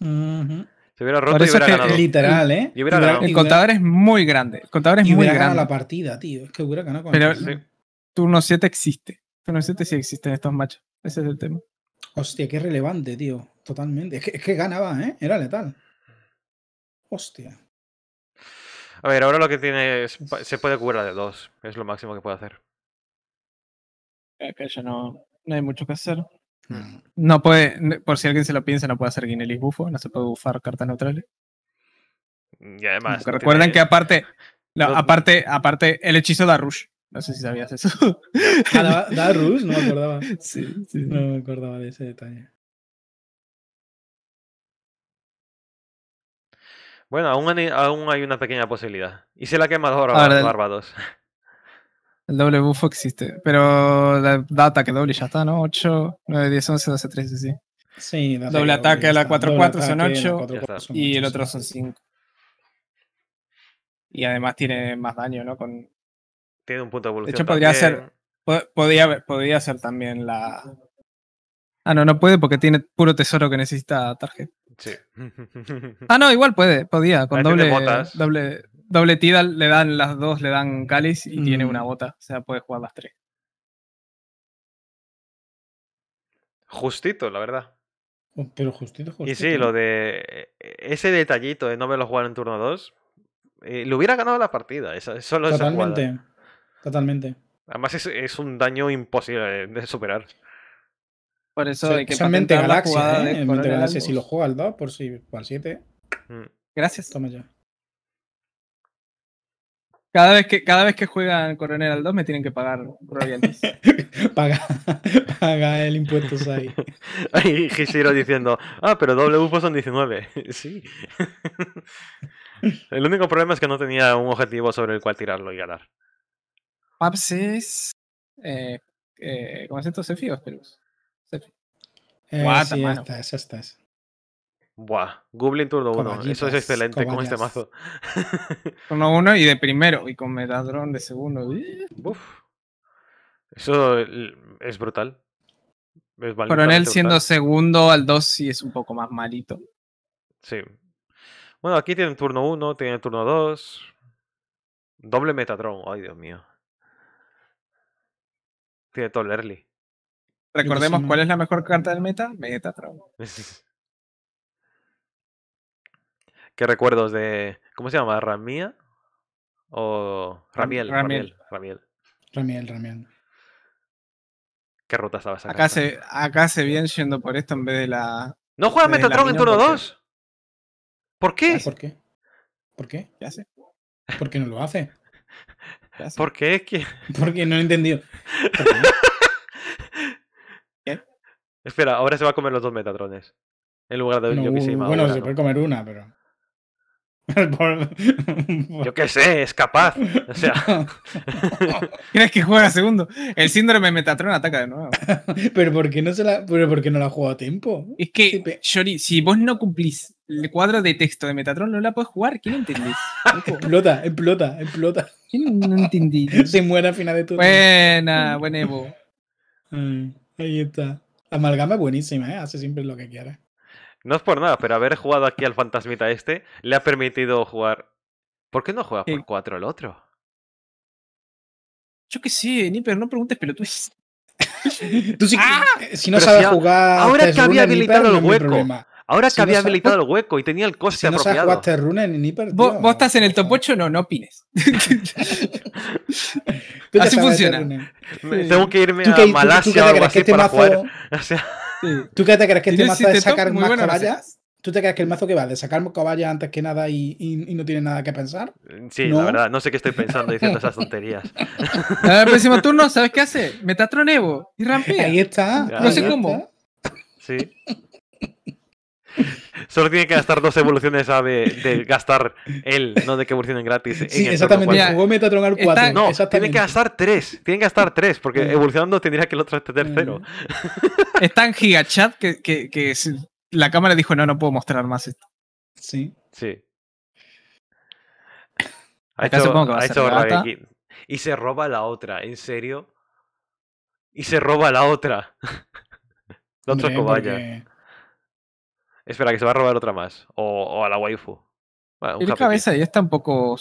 Se hubiera roto y hubiera ganado. Literal, ¿eh? El contador es muy grande. El contador es muy grande. ganado la partida, tío. Es que hubiera ganado con Pero turno 7 existe. Turno 7 sí existe en estos machos Ese es el tema. Hostia, qué relevante, tío. Totalmente. Es que, es que ganaba, ¿eh? Era letal. Hostia. A ver, ahora lo que tiene es, se puede la de dos. Es lo máximo que puede hacer. Es que ya no, no hay mucho que hacer. Mm. No puede, por si alguien se lo piensa, no puede hacer Guinelis bufo, no se puede bufar cartas neutrales. Y además. recuerdan que aparte, aparte, aparte, el hechizo da rush. No sé si sabías eso. Ah, da, rush, no me acordaba. Sí, No me acordaba de ese detalle. Bueno, aún, hay una pequeña posibilidad. Y se la quema ahora, ahora Barbados. El doble buffo existe, pero la data que doble ya está, ¿no? 8, 9, 10, 11, 12, 13, sí. Sí, doble, doble ataque a la 4-4 son 8 y el otro son 5. Y además tiene más daño, ¿no? Con... Tiene un punto de evolución. De hecho, podría ser podría, podría también la. Ah, no, no puede porque tiene puro tesoro que necesita tarjeta. Sí. ah, no, igual puede, podía, con doble, doble, doble Tidal le dan las dos, le dan cáliz y tiene mm. una bota. O sea, puede jugar las tres. Justito, la verdad. Uh, pero justito, justito. Y sí, lo ¿eh? de eh, ese detallito de no verlo jugar en turno 2, eh, le hubiera ganado la partida. totalmente, totalmente. Además es, un daño imposible de superar. Por eso que Galaxia, si lo juega al 2 por si al siete. 7. Mm. Gracias. Toma ya. Cada vez que, cada vez que juegan Coronel al 2 me tienen que pagar royalties. paga, paga, el impuesto. ahí. Ahí Hishiro diciendo, ah, pero doble bufo son 19. sí. el único problema es que no tenía un objetivo sobre el cual tirarlo y ganar. Papsis. Eh, eh, ¿Cómo se esto? ¿Sefi o Esperus? Sefi. Eh, sí, Buah, Goblin turno 1. Eso es excelente con este mazo. turno 1 y de primero. Y con Metatron de segundo. Eso es brutal. Coronel siendo segundo al 2 sí es un poco más malito. Sí. Bueno, aquí tiene turno 1, tiene turno 2. Doble Metatron. Ay, Dios mío. Tiene todo el early. Recordemos cuál es la mejor carta del meta. Metatron. ¿Qué recuerdos de. ¿Cómo se llama? ¿Ramía? ¿O. Ramiel? Ramiel. Ramiel, Ramiel. Ramiel. ¿Qué ruta estabas sacando? Acá se, acá se viene yendo por esto en vez de la. ¿No juega Metatron en turno 2? ¿Por qué? ¿Por qué? ¿Por qué? ¿Qué hace? ¿Por qué no lo hace? ¿Qué hace? ¿Por qué? por qué Porque no he entendido. Espera, ahora se va a comer los dos Metatrones. En lugar de yo uh, Bueno, se puede comer una, pero. Yo qué sé, es capaz. O sea. ¿Crees que juega segundo? El síndrome de Metatron ataca de nuevo. pero ¿por qué no se la, pero no la juega a tiempo? Es que, Shori, si vos no cumplís el cuadro de texto de Metatron, no la puedes jugar. ¿Quién entendís? explota, explota, explota. ¿Quién no entendí? Se muere al final de todo. Buena, buen Evo. Mm, ahí está. La amalgama es buenísima, ¿eh? hace siempre lo que quiera. No es por nada, pero haber jugado aquí al fantasmita este le ha permitido jugar. ¿Por qué no juega por 4 eh. al el otro? Yo que sí, Nipper, no preguntes pero Tú ¡Ah! eh, si no sabes jugar. Ahora que había habilitado el hueco. ahora que había habilitado el hueco y tenía el coste apropiado. No sabes en Nipper, ¿Vos, estás en el top 8, no, no opines. así funciona. Tengo que irme a Malasia o algo así para jugar. O sea. ¿Tú qué te crees que este mazo de sacar más caballas? ¿Tú te crees que el mazo que va de sacar más caballas antes que nada y, no tiene nada que pensar? Sí, la verdad, no sé qué estoy pensando diciendo esas tonterías. el próximo turno, ¿sabes qué hace? Metatronevo y rampea. Ahí está. no sé cómo. Sí. Solo tiene que gastar dos evoluciones a de, gastar él, no de que evolucionen gratis. Sí, exactamente. no, tiene que gastar tres. Tiene que gastar tres, porque mm. evolucionando tendría que el otro este tercero. Mm. Está en gigachat que, que, la cámara dijo: No, no puedo mostrar más esto. Sí. Sí. Ha hecho, Y se roba la otra, ¿en serio? Y se roba la otra. La otra cobaya. Espera, que se va a robar otra más. O, a la waifu. Y la cabeza ya está un poco.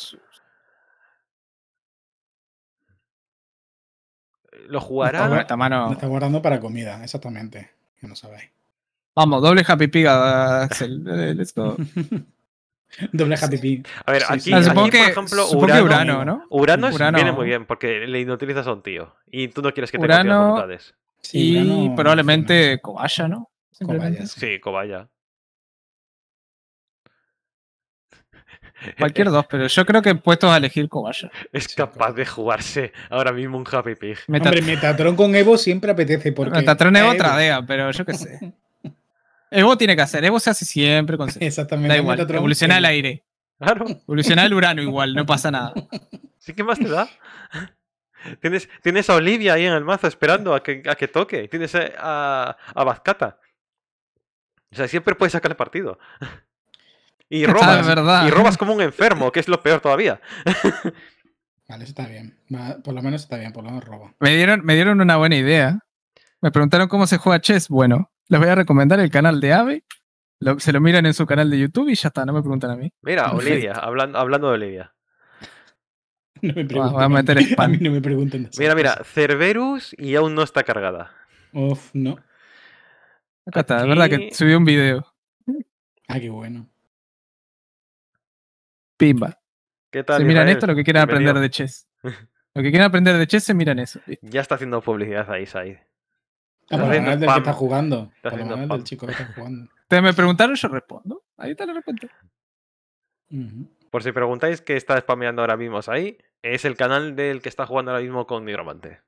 ¿Lo jugará? Lo está, guardando para comida, exactamente. Que no sabéis. Vamos, doble happy pig, Axel. esto. Eh, doble Happy Pig. A ver, aquí, por ejemplo, Urano, Urano, viene muy bien porque le inutilizas a un tío y tú no quieres que te Urano, y probablemente Cobaya, ¿no? Sí, Cobaya. Cualquier dos, pero yo creo que puesto a elegir cobaya. Es capaz de jugarse ahora mismo un Happy Pig. Hombre, Metatron con Evo siempre apetece. Porque Metatron Evo, otra tradea, pero yo qué sé. Evo tiene que hacer, Evo se hace siempre con Exactamente. Da igual, evoluciona el aire. Claro. Evoluciona el urano igual, no pasa nada. ¿Sí qué más te da? Tienes, tienes a Olivia ahí en el mazo esperando a que, a que toque. Tienes a, a, O sea, siempre puedes sacar el partido. Y ah, robas. Y robas como un enfermo, que es lo peor todavía. Vale, está bien. Por lo menos está bien, por lo menos robo Me dieron, me dieron una buena idea. Me preguntaron cómo se juega chess. Bueno, les voy a recomendar el canal de Ave. se lo miran en su canal de YouTube y ya está, no me preguntan a mí. Mira, Olivia, hablando, hablando de Olivia. No me ah, preguntan. a, no me preguntan. Mira, mira, Cerberus y aún no está cargada. Uf, no. Acá está, es verdad que subió un video. Ah, qué bueno. Pimba. ¿Qué tal? Se miran esto, lo que quieren aprender de chess. Lo que quieren aprender de chess se miran eso. Ya está haciendo publicidad ahí, Said. Ah, el por del que está jugando. Está del chico que está jugando. Ustedes me preguntaron, yo respondo. Ahí te lo respuesta. Por si preguntáis qué está spameando ahora mismo ahí, es el canal del que está jugando ahora mismo con Nigromante.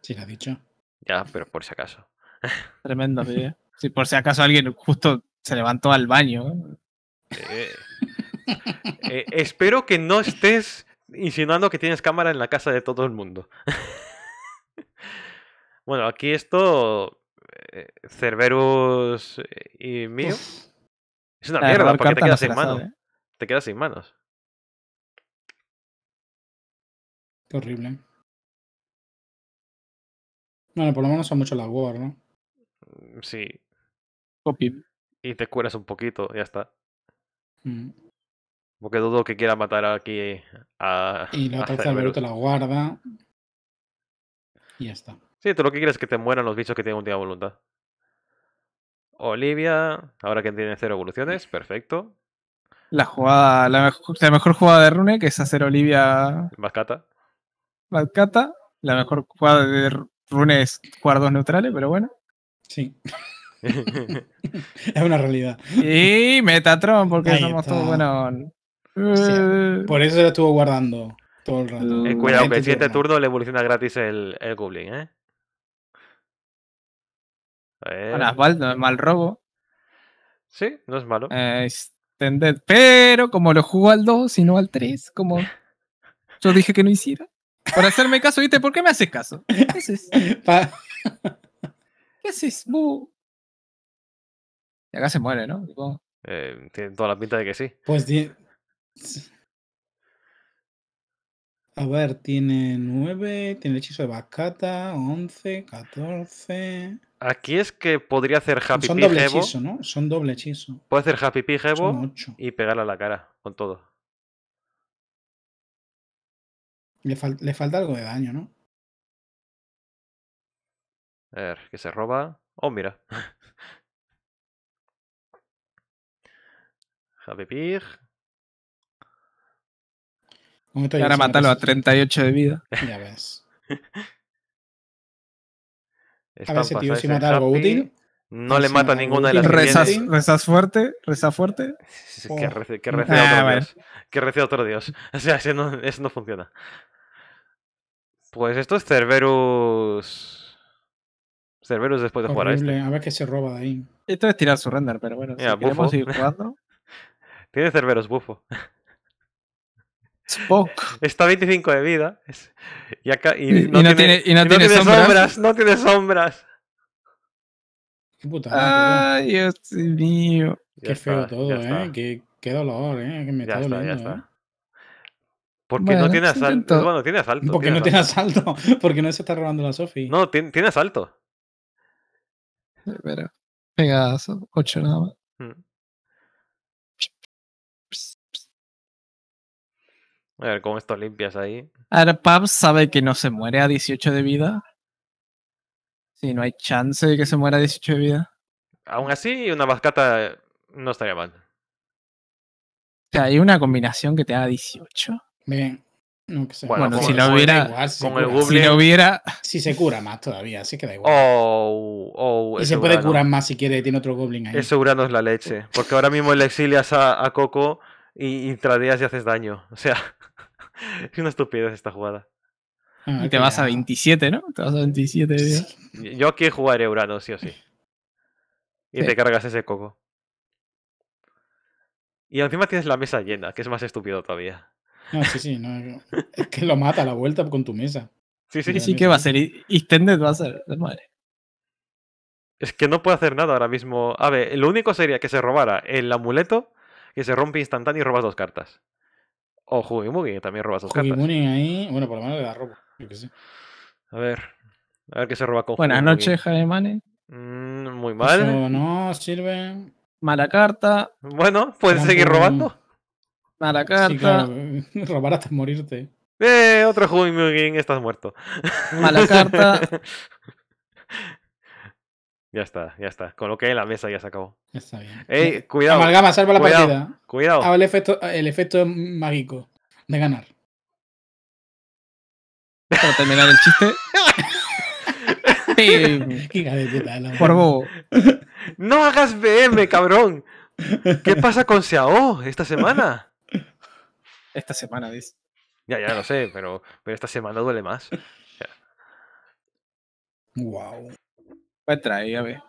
Sí, lo ha dicho. Ya, pero por si acaso. Tremendo, sí, Si por si acaso alguien justo se levantó al baño. Eh. Eh, espero que no estés insinuando que tienes cámara en la casa de todo el mundo. bueno, aquí esto. Eh, Cerberus eh, y mío. Es una mierda, porque te quedas sin manos. Te quedas sin manos. Qué horrible. Bueno, por lo menos son mucho la war, ¿no? Sí. Y te curas un poquito, ya está. Mm. Porque dudo que quiera matar aquí a. Y la otra Cerberus te la guarda. Y ya está. Sí, tú lo que quieres es que te mueran los bichos que tienen última voluntad. Olivia, ahora que tiene cero evoluciones, perfecto. La jugada, la mejor, jugada de Rune, que es hacer Olivia. Mascata. Mascata. La mejor jugada de Rune es jugar dos neutrales, pero bueno. Sí. es una realidad. Y Metatron, porque somos todos buenos. Eh. por eso se estuvo guardando todo el rato. Eh, eh, cuidado, que el siguiente turno le evoluciona gratis el, el Goblin, ¿eh? es mal robo. Sí, no es malo. Eh, Pero como lo jugó al 2 y no al 3, como yo dije que no hiciera. para hacerme caso, ¿viste? ¿Por qué me haces caso? ¿Qué haces? ¿Qué haces, Y acá se muere, ¿no? Eh, tiene toda la pinta de que sí. Pues a ver, tiene 9, tiene el hechizo de Bacata, 11, 14. Aquí es que podría hacer Happy Son doble hechizo, ¿no? Son doble hechizo. Puede hacer Happy Pig Evo y pegarle a la cara con todo. Le, le, falta algo de daño, ¿no? A ver, que se roba. Oh, mira. Happy Pig ahora mátalo a 38 de vida. Ya ves. a ver si ¿eh? tío si mata algo útil. No le mata ninguna de las rezas, rezas fuerte, ¿Rezas fuerte. Que rece, otro dios. Que otro dios. O sea, eso no, funciona. Pues esto es Cerberus. Cerberus después de jugar a este. A ver qué se roba de ahí. Esto es tirar su render, pero bueno. Mira, jugando. Tiene Cerberus bufo. Spock. Está 25 de vida. Y, acá, y, no, tiene, no sombras. No tiene sombras. Qué putada. Ay, Dios mío. Qué feo todo, ¿eh? Qué, qué, dolor, ¿eh? Que me ya está, doliendo, ya está. Eh. Porque no tiene asalto. Bueno, tiene asalto. Porque no tiene asalto. Porque no se está robando la Sophie. No, tiene, tiene asalto. Pero. 8 nada más. Mm. A ver cómo esto limpias ahí. Pub sabe que no se muere a 18 de vida. Si no hay chance de que se muera a 18 de vida. Aún así, una mascata eh, no estaría mal. O sea, hay una combinación que te haga 18. Bien. Bueno, si, no hubiera, si, hubiera. Si se cura más todavía, así que da igual. Oh, oh y se puede curar más si quiere, tiene otro Goblin ahí. Ese no es la leche. Porque ahora mismo le exilias a, Coco y, y y haces daño. O sea. es una estupidez esta jugada. Ah, y te vas a 27, ¿no? Te vas a 27. Yo aquí jugaré Urano, sí o sí. Y te cargas ese coco. Y encima tienes la mesa llena, que es más estúpido todavía. No, sí, sí. No, es que lo mata a la vuelta con tu mesa. Sí, sí. Sí, que va a ser. Extended va a ser. Madre. Es que no puedo hacer nada ahora mismo. A ver, lo único sería que se robara el amuleto, que se rompe instantáneo y robas dos cartas. O Hugimugi, que también roba sus cartas. Mugging ahí, bueno, por lo menos le da robo. A ver, a ver qué se roba con Buenas noches, Jaime mm, muy pues, mal. Eh, no sirve. Mala carta. Bueno, puedes seguir robando. Mala carta. Robar hasta morirte. Eh, otro Mugging, estás muerto. Mala carta. Ya está, ya está. Coloqué en la mesa y ya se acabó. Ya está bien. Ey, cuidado. Amalgama, salva la partida. Cuidado. el efecto, el efecto mágico de ganar. Para terminar el chiste. Por bobo. No hagas BM, cabrón. ¿Qué pasa con Xiao esta semana? Esta semana, dice. Ya, ya, no sé, pero, pero esta semana duele más. Wow a ver.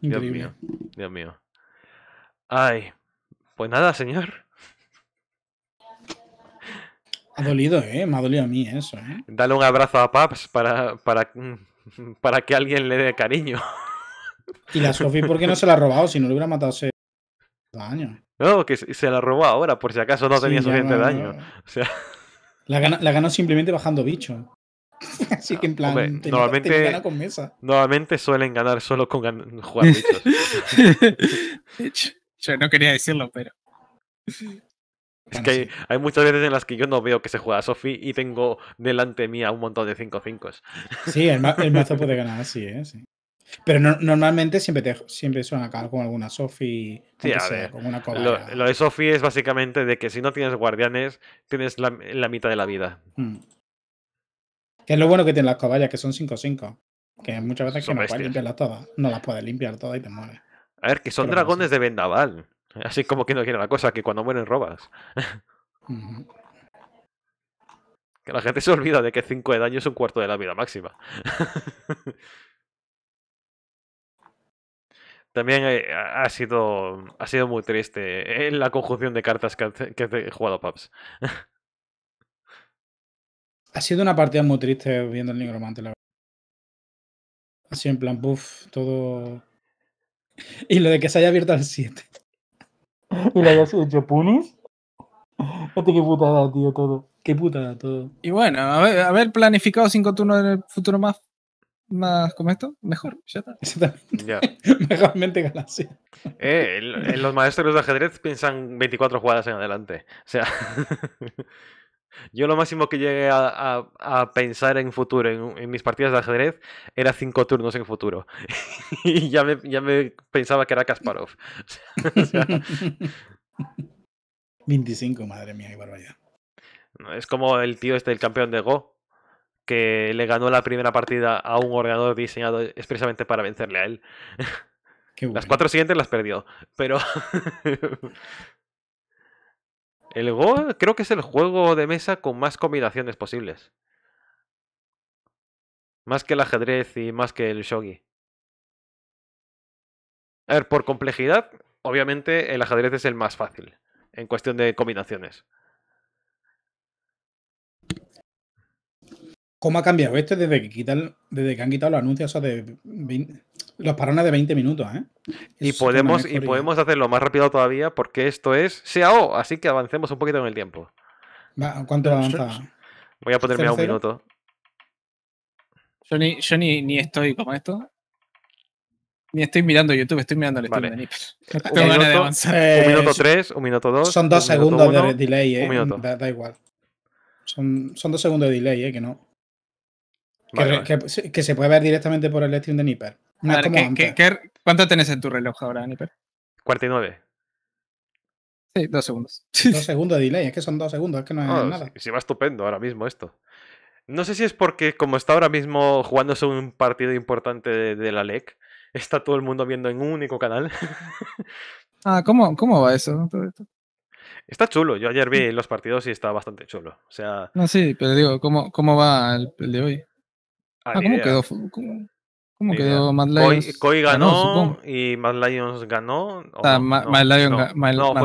Dios mío, Dios mío. Ay, pues nada, señor. Ha dolido, ¿eh? Me ha dolido a mí eso, ¿eh? Dale un abrazo a Paps para, para, para que alguien le dé cariño. Y la Sophie, ¿por qué no se la ha robado? Si no le hubiera matado ese daño. No, que se la robó ahora, por si acaso no tenía suficiente daño. O sea... la ganó simplemente bajando bicho. Así que en ah, plan, normalmente, suelen ganar solo con jugar no quería decirlo, pero. Es que hay, muchas veces en las que yo no veo que se juega Sophie y tengo delante mía un montón de 5-5. Sí, el, mazo puede ganar así, ¿eh? Sí. Pero normalmente siempre, te, siempre suelen acabar con alguna Sophie. lo, de Sophie es básicamente de que si no tienes guardianes, tienes la, mitad de la vida. Mm. Que es lo bueno que tienen las cobayas, que son 5-5. Que muchas veces que no puedes limpiarlas todas. No las puedes limpiar todas y te mueres. A ver, que son dragones de vendaval. Así como que no quiere la cosa, que cuando mueren robas. Que la gente se olvida de que 5 de daño es un cuarto de la vida máxima. También eh, ha sido, ha sido muy triste eh, la conjunción de cartas que he jugado Pubs. Ha sido una partida muy triste viendo el Nigromante, la verdad. Así en plan, puff, todo. Y lo de que se haya abierto al 7. y lo haya hecho punis. ¿Qué este qué putada, tío, todo. Qué putada, todo. Y bueno, haber, planificado cinco turnos en el futuro más. Más como esto, mejor, ya está. Mejormente galaxia. Eh, los maestros de ajedrez piensan 24 jugadas en adelante. O sea. Yo lo máximo que llegué a, a, pensar en futuro, en, mis partidas de ajedrez, era cinco turnos en futuro. y ya me, ya me pensaba que era Kasparov. 25, madre mía, qué barbaridad. Es como el tío este, el campeón de Go, que le ganó la primera partida a un ordenador diseñado expresamente para vencerle a él. Las cuatro siguientes las perdió, pero... El Go creo que es el juego de mesa con más combinaciones posibles. Más que el ajedrez y más que el shogi. A ver, por complejidad, obviamente el ajedrez es el más fácil en cuestión de combinaciones. ¿Cómo ha cambiado este desde que, desde que han quitado los anuncios de los parones de 20 minutos, ¿eh? Y podemos, y podemos hacerlo más rápido todavía porque esto es seao, así que avancemos un poquito en el tiempo. Va, ¿Cuánto avanza? Voy a ponerme a un minuto. Yo ni, yo ni, estoy con esto. Ni estoy mirando YouTube, estoy mirando el stream de Un, eh, minuto, de un minuto tres, un minuto dos. Son dos segundos de delay, eh. Un da, da, igual. Son, son, dos segundos de delay, eh, que no. que, Que, se puede ver directamente por el stream de Nipper cuánto tenés en tu reloj ahora, y 49. Sí, dos segundos. Dos segundos de delay, es que son dos segundos, es que no es nada. Se, va estupendo ahora mismo esto. No sé si es porque, como está ahora mismo jugándose un partido importante de, la LEC, está todo el mundo viendo en un único canal. ah, ¿cómo, ¿cómo va eso? Está chulo. Yo ayer vi mm. los partidos y estaba bastante chulo. O sea. No, sí, pero digo, ¿cómo, cómo va el, de hoy? Ah, ah ¿cómo quedó? ¿Cómo? ¿Cómo quedó Mad Lions? Koi, ganó, y Mad Lions ganó. Ah, no,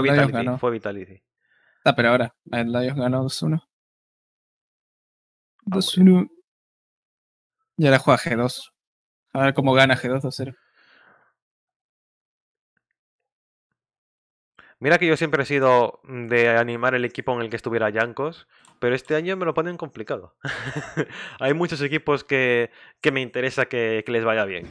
Lions, fue, Vitality, Ah, pero ahora, Mad Lions ganó 2-1. 2-1. Ah, y ahora juega G2. A ver cómo gana G2 2-0. Mira que yo siempre he sido de animar el equipo en el que estuviera Yankos, pero este año me lo ponen complicado. Hay muchos equipos que, me interesa que, les vaya bien.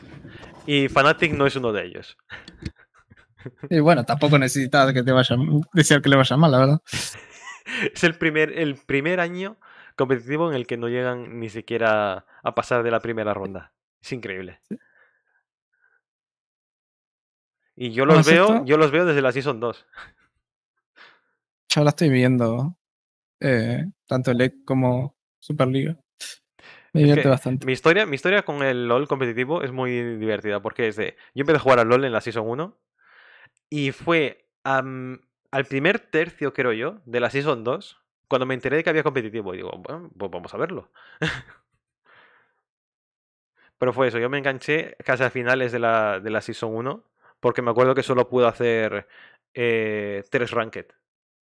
Y Fnatic no es uno de ellos. y bueno, tampoco necesitas que te vaya, desear que le vaya mal, la verdad. es el primer, el primer año competitivo en el que no llegan ni siquiera a pasar de la primera ronda. Es increíble. Y yo los veo, yo los veo desde la Season 2. Yo la estoy viendo. Eh, tanto LEC como Superliga. Me divierte bastante. Mi historia, mi historia con el LOL competitivo es muy divertida porque es de. Yo empecé a jugar al LOL en la Season 1 y fue al primer tercio, creo yo, de la Season 2 cuando me enteré de que había competitivo. Y digo, bueno, pues vamos a verlo. Pero fue eso, yo me enganché casi a finales de la, de la Season 1 porque me acuerdo que solo pude hacer eh, tres ranked.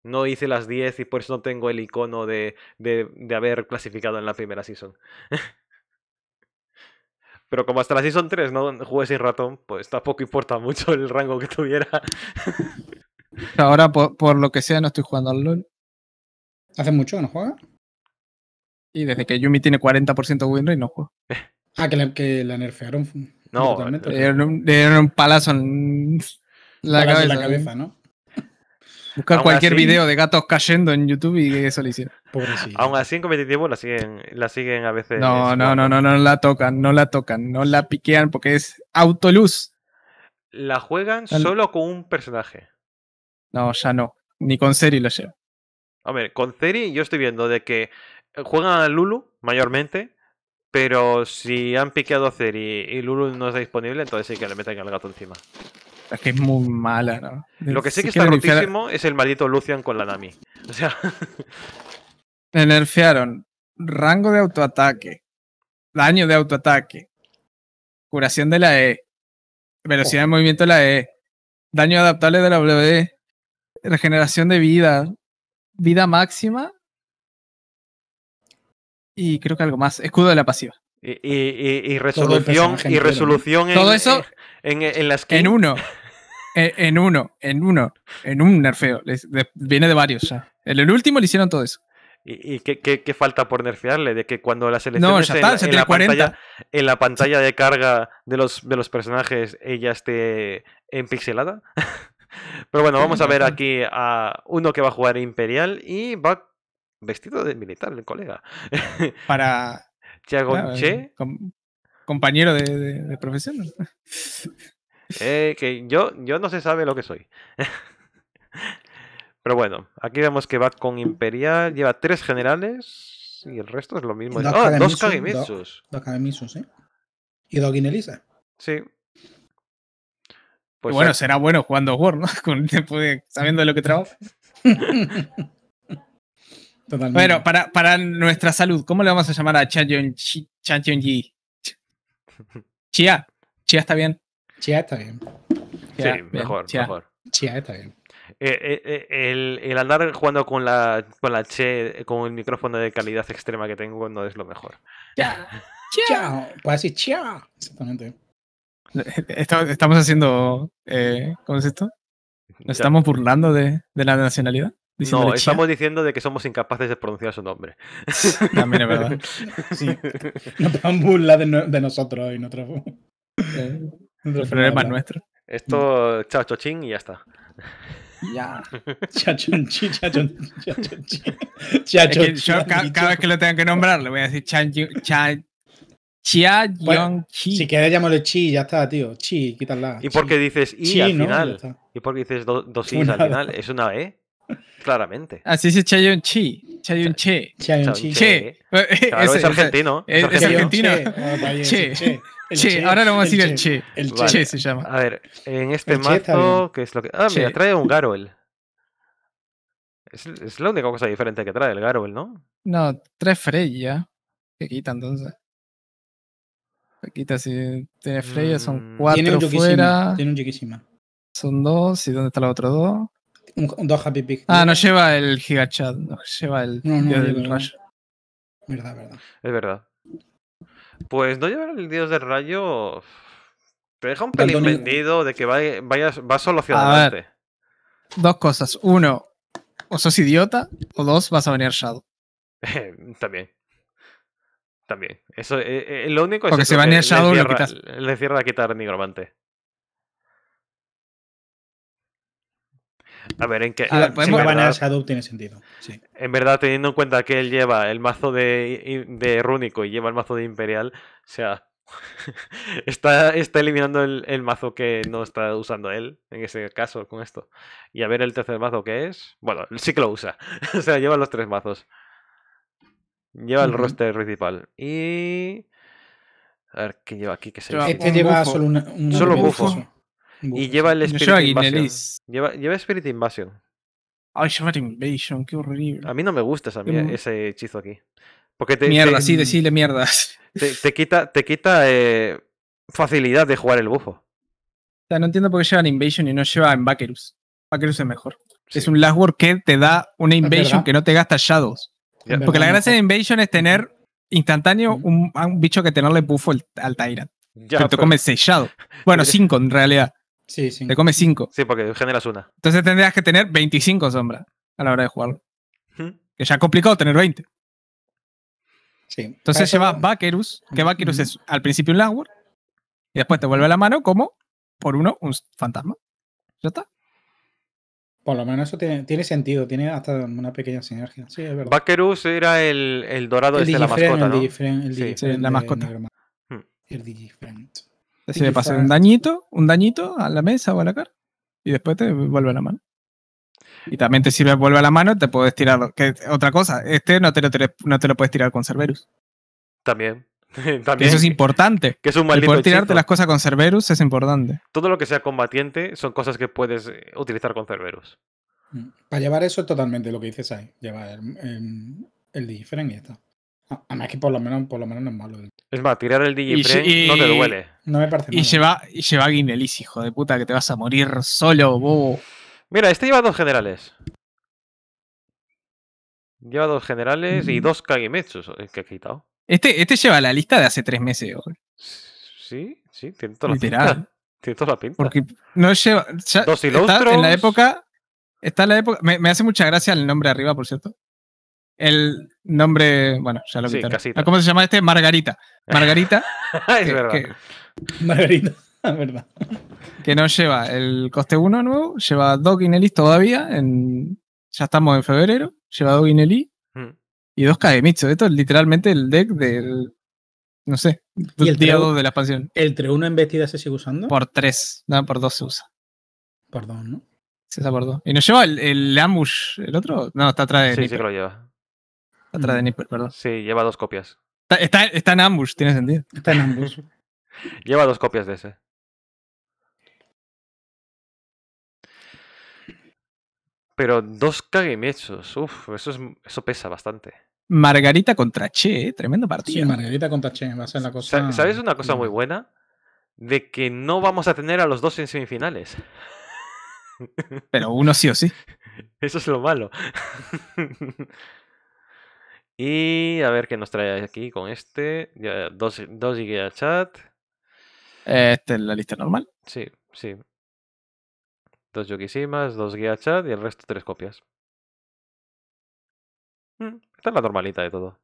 No hice las 10 y por eso no tengo el icono de, de, haber clasificado en la primera season. Pero como hasta la Season 3 no jugué sin ratón, pues tampoco importa mucho el rango que tuviera. Ahora, por, por lo que sea, no estoy jugando al LOL. ¿Hace mucho que no juega? Y desde que Yumi tiene 40% win rate, no juego. Ah, que, que la nerfearon. No, le un, palazo en la, cabeza, ¿no? Buscar cualquier video de gatos cayendo en YouTube y eso le hicieron. aun Aún así en competitivo la siguen, la siguen a veces. No, no, no, no, no la tocan, no la tocan, no la piquean porque es autoluz. La juegan solo con un personaje. No, ya no. Ni con Seri lo llevo. A con Seri yo estoy viendo de que juegan a Lulu mayormente pero si han piqueado a y, Lulu no está disponible, entonces sí que le meten al gato encima. Es que es muy mala, ¿no? Lo que sí, que, está rotísimo es el maldito Lucian con la Nami. O sea. rango de autoataque, daño de autoataque, curación de la E, velocidad de movimiento de la E, daño adaptable de la W, regeneración de vida, vida máxima y creo que algo más. Escudo de la pasiva. Y, resolución, y resolución en, Todo eso en, en, la En uno. en, uno, en uno, en un nerfeo. viene de varios En el último le hicieron todo eso. ¿Y, qué, falta por nerfearle? De que cuando la selección no, en, la pantalla, en, la pantalla, de carga de los, de los personajes ella esté empixelada? Pero bueno, vamos a ver aquí a uno que va a jugar Imperial y va vestido de militar, el colega. Para. Chagonche. Eh, compañero de, profesión. Eh, que yo, yo no se sabe lo que soy. Pero bueno, aquí vemos que va con Imperial, lleva tres generales y el resto es lo mismo. Dos, ah, dos Kagemitsus. Dos, ¿eh? Y dos Guinelisa. Sí. Pues bueno, será bueno jugando War, ¿no? sabiendo de lo que trabaja. Bueno, para, para nuestra salud, ¿cómo le vamos a llamar a Chanjon Yi? Chia. Chia está bien. Chia está bien. sí, mejor, Chia. mejor. Chia está bien. Eh, eh, eh, el, el, andar jugando con la, con la Che, con el micrófono de calidad extrema que tengo, no es lo mejor. Chia. Chia. Puedes decir Chia. Exactamente. Estamos haciendo. ¿Cómo es esto? ¿Nos estamos burlando de, de la nacionalidad? No, estamos diciendo de que somos incapaces de pronunciar su nombre. También es verdad. Sí. Nos podemos burlar de, nosotros y nosotros. el problema nuestro. Esto, mm. chao, ching y ya está. Ya. Chao chun ching, chao cho ching. cada vez que lo tenga que nombrar le voy a decir chan, Chia Si quieres llámale Chi, ya está, tío. Chi, quítala. ¿Y por qué dices I al final? ¿Y por qué dices dos i al final? Es una E. Claramente. Así es Chayun Chi. Chayun Che. Che. es, argentino. Es, argentino. Che. che. ahora lo vamos a decir el Che. El Che, se llama. A ver, en este mazo, ¿qué es lo que.? Ah, mira, trae un Garol. Es, la única cosa diferente que trae el Garol, ¿no? No, trae Freya. Que quita entonces. Que quita si tiene Freya, son mm. cuatro tiene un fuera. Tiene un Son dos, ¿y dónde está la otra dos? Un, dos Happy Ah, no lleva el Gigachad, no lleva el Dios del Rayo. Verdad, verdad. Es verdad. Pues no llevar el Dios del Rayo te deja un pelín vendido de que vayas, vas solo hacia a adelante. dos cosas. Uno, o sos idiota, o dos, vas a venir Shadow. También. También. Eso, eh, eh, lo único es Porque se va a Shadow le cierra, le cierra a quitar nigromante. A ver, en qué. sentido. En verdad, teniendo en cuenta que él lleva el mazo de, de Rúnico y lleva el mazo de Imperial, o sea. está, está eliminando el, mazo que no está usando él, en ese caso, con esto. Y a ver el tercer mazo que es. Bueno, sí que lo usa. o sea, lleva los tres mazos. Lleva el roster principal. Y. A ver, ¿qué lleva aquí? ¿Qué Este lleva solo un, solo bufo. Y lleva el Spirit Invasion. Lleva, lleva, Spirit Invasion. Ay, lleva Invasion, qué horrible. A mí no me gusta ese hechizo aquí. Porque te, mierda, sí, decirle mierdas. Te, quita, te quita eh, facilidad de jugar el bufo. O sea, no entiendo por qué llevan Invasion y no llevan Vaquerus. Vaquerus es mejor. Es un Last Word que te da una Invasion que no te gasta Shadows. Porque la gracia de Invasion es tener instantáneo un, a un bicho que tenerle bufo al, Tyrant. te comes 6 Bueno, 5 en realidad. Sí, sí. Te comes 5. Sí, porque generas una. Entonces tendrías que tener 25 sombras a la hora de jugarlo. Que ya es complicado tener 20. Sí. Entonces llevas Vaquerus, que Vaquerus es al principio un Landward, y después te vuelve la mano como, por uno, un fantasma. ¿Ya está? Por lo menos eso tiene, sentido, tiene hasta una pequeña sinergia. Sí, es verdad. Vaquerus era el, dorado el este, la mascota, ¿no? El el la mascota. El si le pasa un dañito, un dañito a la mesa o a la cara y después te vuelve a la mano. Y también te sirve vuelve a la mano, te puedes tirar. Que, otra cosa, este no te, lo, puedes tirar con Cerberus. También. También, eso es importante. Que es un poder tirarte las cosas con Cerberus es importante. Todo lo que sea combatiente son cosas que puedes eh, utilizar con Cerberus. Mm. Para llevar eso es totalmente lo que dices ahí. Llevar el, el, y ya a mí es que por lo menos, por lo menos no es malo. Eh. Es más, tirar el y no te duele. No me parece y Lleva, y lleva Guinelis, hijo de puta, que te vas a morir solo, bobo. Mira, este lleva dos generales. Lleva dos generales y mm. dos Kagemetsus eh, que he quitado. Este, este lleva la lista de hace tres meses. Sí, sí, tiene todos los la pinta. Tiene todos la pinta. Porque no lleva. dos está en la época. Está en la época. Me, me hace mucha gracia el nombre arriba, por cierto el nombre, bueno, ya lo sí, ¿Cómo se llama este? Margarita. Margarita. es verdad. Margarita, es verdad. Que no lleva el coste 1 nuevo, lleva 2 guinelis todavía, en, ya estamos en febrero, lleva 2 guinelis 2 mm. y dos Kagemitsu. Esto es literalmente el deck del, no sé, del el día 2 de la expansión. ¿El 3-1 en vestida se sigue usando? Por 3, no, por 2 se usa. Por 2, ¿no? Se usa por 2. ¿Y no lleva el, el ambush el otro? No, está atrás de Sí, sí que lo lleva. Atrás de mm. Nipper, perdón. Sí, lleva dos copias. Está, está, en ambush, tiene sentido. Está en ambush. lleva dos copias de ese. Pero dos kagemechos, uff, eso, eso pesa bastante. Margarita contra Che, ¿eh? tremendo partido. Sí, Margarita contra Che, va a ser cosa. ¿Sabes una cosa muy buena? De que no vamos a tener a los dos en semifinales. Pero uno sí o sí. Eso es lo malo. Y a ver qué nos trae aquí con este. Dos dos guía chat. Este es la lista normal. Sí, sí. Dos Yokisimas, dos guía chat y el resto tres copias. Mm, esta es la normalita de todo.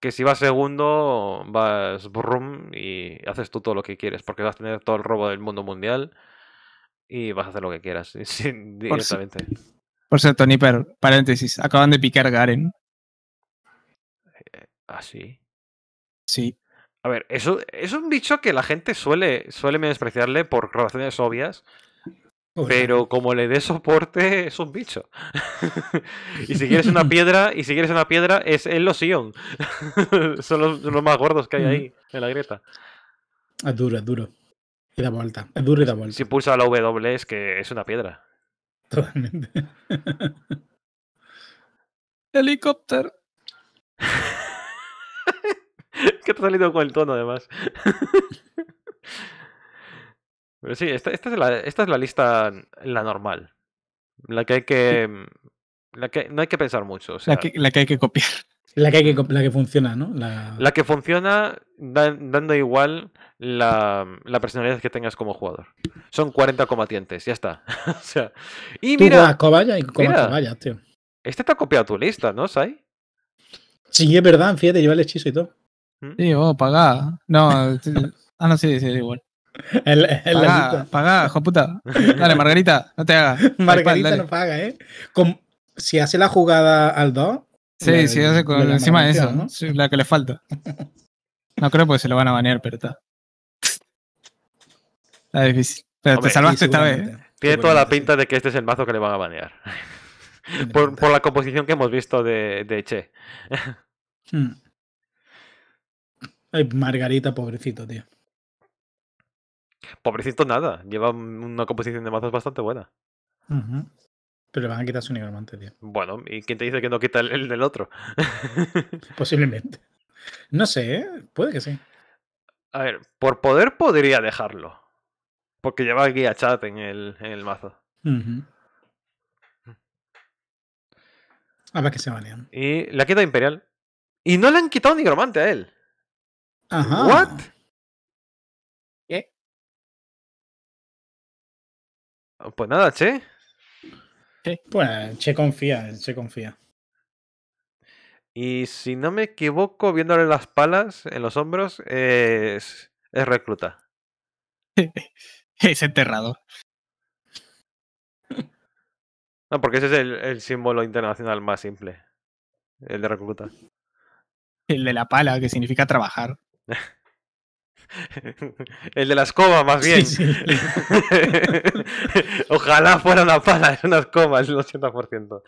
Que si vas segundo, vas brum y haces tú todo lo que quieres, porque vas a tener todo el robo del mundo mundial y vas a hacer lo que quieras, sin, directamente. Por, por cierto, paréntesis, acaban de picar Garen. ¿Ah, sí? Sí. A ver, eso es un bicho que la gente suele, suele menospreciarle por razones obvias. Pero como le dé soporte, es un bicho. y si quieres una piedra, y si quieres una piedra, es el Sion. son, los, los más gordos que hay ahí en la grieta. Es duro, es duro. Y da vuelta. Es duro y da vuelta. Si pulsa la W es que es una piedra. Totalmente. Helicóptero. que te ha salido con el tono, además. Pero sí, esta, es la, lista, la normal. La que hay que. La que no hay que pensar mucho. O sea, la, que, hay que copiar. La que, la que funciona, ¿no? La, que funciona dando igual la, personalidad que tengas como jugador. Son 40 combatientes, ya está. o sea, y Tú mira, cobaya y cobaya, tío. Este te ha copiado tu lista, ¿no, Sai? Sí, es verdad, fíjate, lleva el hechizo y todo. ¿Mm? Sí, vos, pagá. No, ah, no, sí, sí, igual. El, pagá, hijo puta. Dale, Margarita, no te hagas. Margarita no paga, ¿eh? si hace la jugada al 2. Sí, sí, si hace encima de eso, ¿no? sí, la que le falta. No creo porque se lo van a banear, pero está. Está difícil. Pero te salvaste esta vez. Eh. Tiene toda la pinta de que este es el mazo que le van a banear. por, por, la composición que hemos visto de, de Che. Hmm. Ay, Margarita, pobrecito, tío. Pobrecito nada, lleva una composición de mazos bastante buena. Pero le van a quitar su nigromante, tío. Bueno, ¿y quién te dice que no quita el, del otro? Posiblemente. No sé, ¿eh? puede que sí. A ver, por poder podría dejarlo. Porque lleva aquí a chat en el, en el mazo. A ver qué se valían. Y la quitado Imperial. Y no le han quitado nigromante a él. ¿What? ¿Qué? Ah, pues nada, che. Bueno, pues, che confía, che confía. Y si no me equivoco, viéndole las palas en los hombros, es, es recluta. es enterrado. No, porque ese es el, símbolo internacional más simple. El de recluta. El de la pala, que significa trabajar. El de la escoba, más bien. Ojalá fuera una pala, es una escoba, es 80%.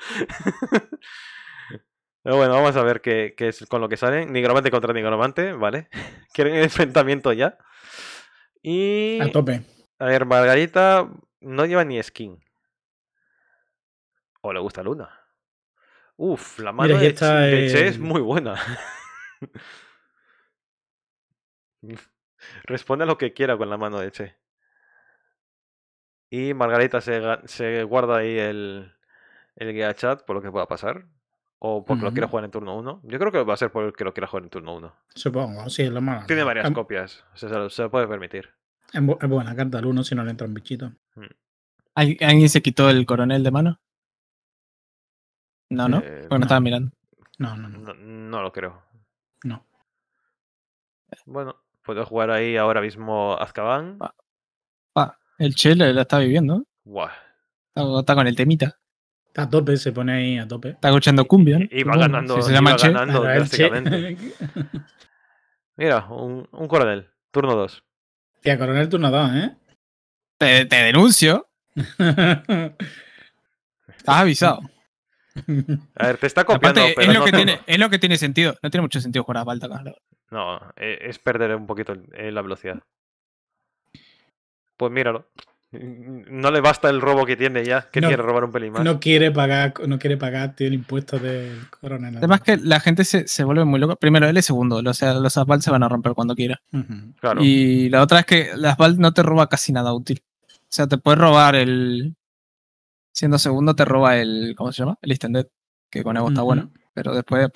Pero bueno, vamos a ver qué, es con lo que sale. Nigromante contra Nigromante, ¿vale? Quieren el enfrentamiento ya. Y. A tope. A ver, Margarita no lleva ni skin. O le gusta Luna. Uf, la mano de, che es muy buena. Responde lo que quiera con la mano de Che Y Margarita se, se guarda ahí el, el guía chat por lo que pueda pasar. O porque lo quiera jugar en turno 1. Yo creo que va a ser porque lo quiera jugar en turno 1. Supongo, sí, es lo malo. Tiene varias copias, o se, lo, puede permitir. Es buena carta al 1 si no le entra un bichito. Mm. ¿Alguien se quitó el coronel de mano? No, ¿no? Eh, porque estaba mirando. no, no, no, no. lo creo. No. Bueno, puedo jugar ahí ahora mismo Azkaban. Ah, el Chile la está viviendo. Está, con el temita. Está a tope, se pone ahí a tope. Está escuchando cumbia. Y va ganando, se ganando Mira, un, coronel, turno 2. Tía, coronel turno 2, ¿eh? Te, te denuncio. Estás avisado. A ver, te está copiando. es, lo que tiene, es, lo que tiene, sentido. No tiene mucho sentido jugar a Balta No, e, es perder un poquito eh, la velocidad. Pues míralo. No le basta el robo que tiene ya, que no, quiere robar un pelín No quiere pagar, no quiere el impuesto del Corona Además que la gente se, vuelve muy loca. Primero él y segundo, sea, los asfalt se van a romper cuando quiera. Y la otra es que el asfalt no te roba casi nada útil. O sea, te puedes robar el, siendo segundo te roba el, ¿cómo se llama? El extended, que con Evo está bueno, pero después...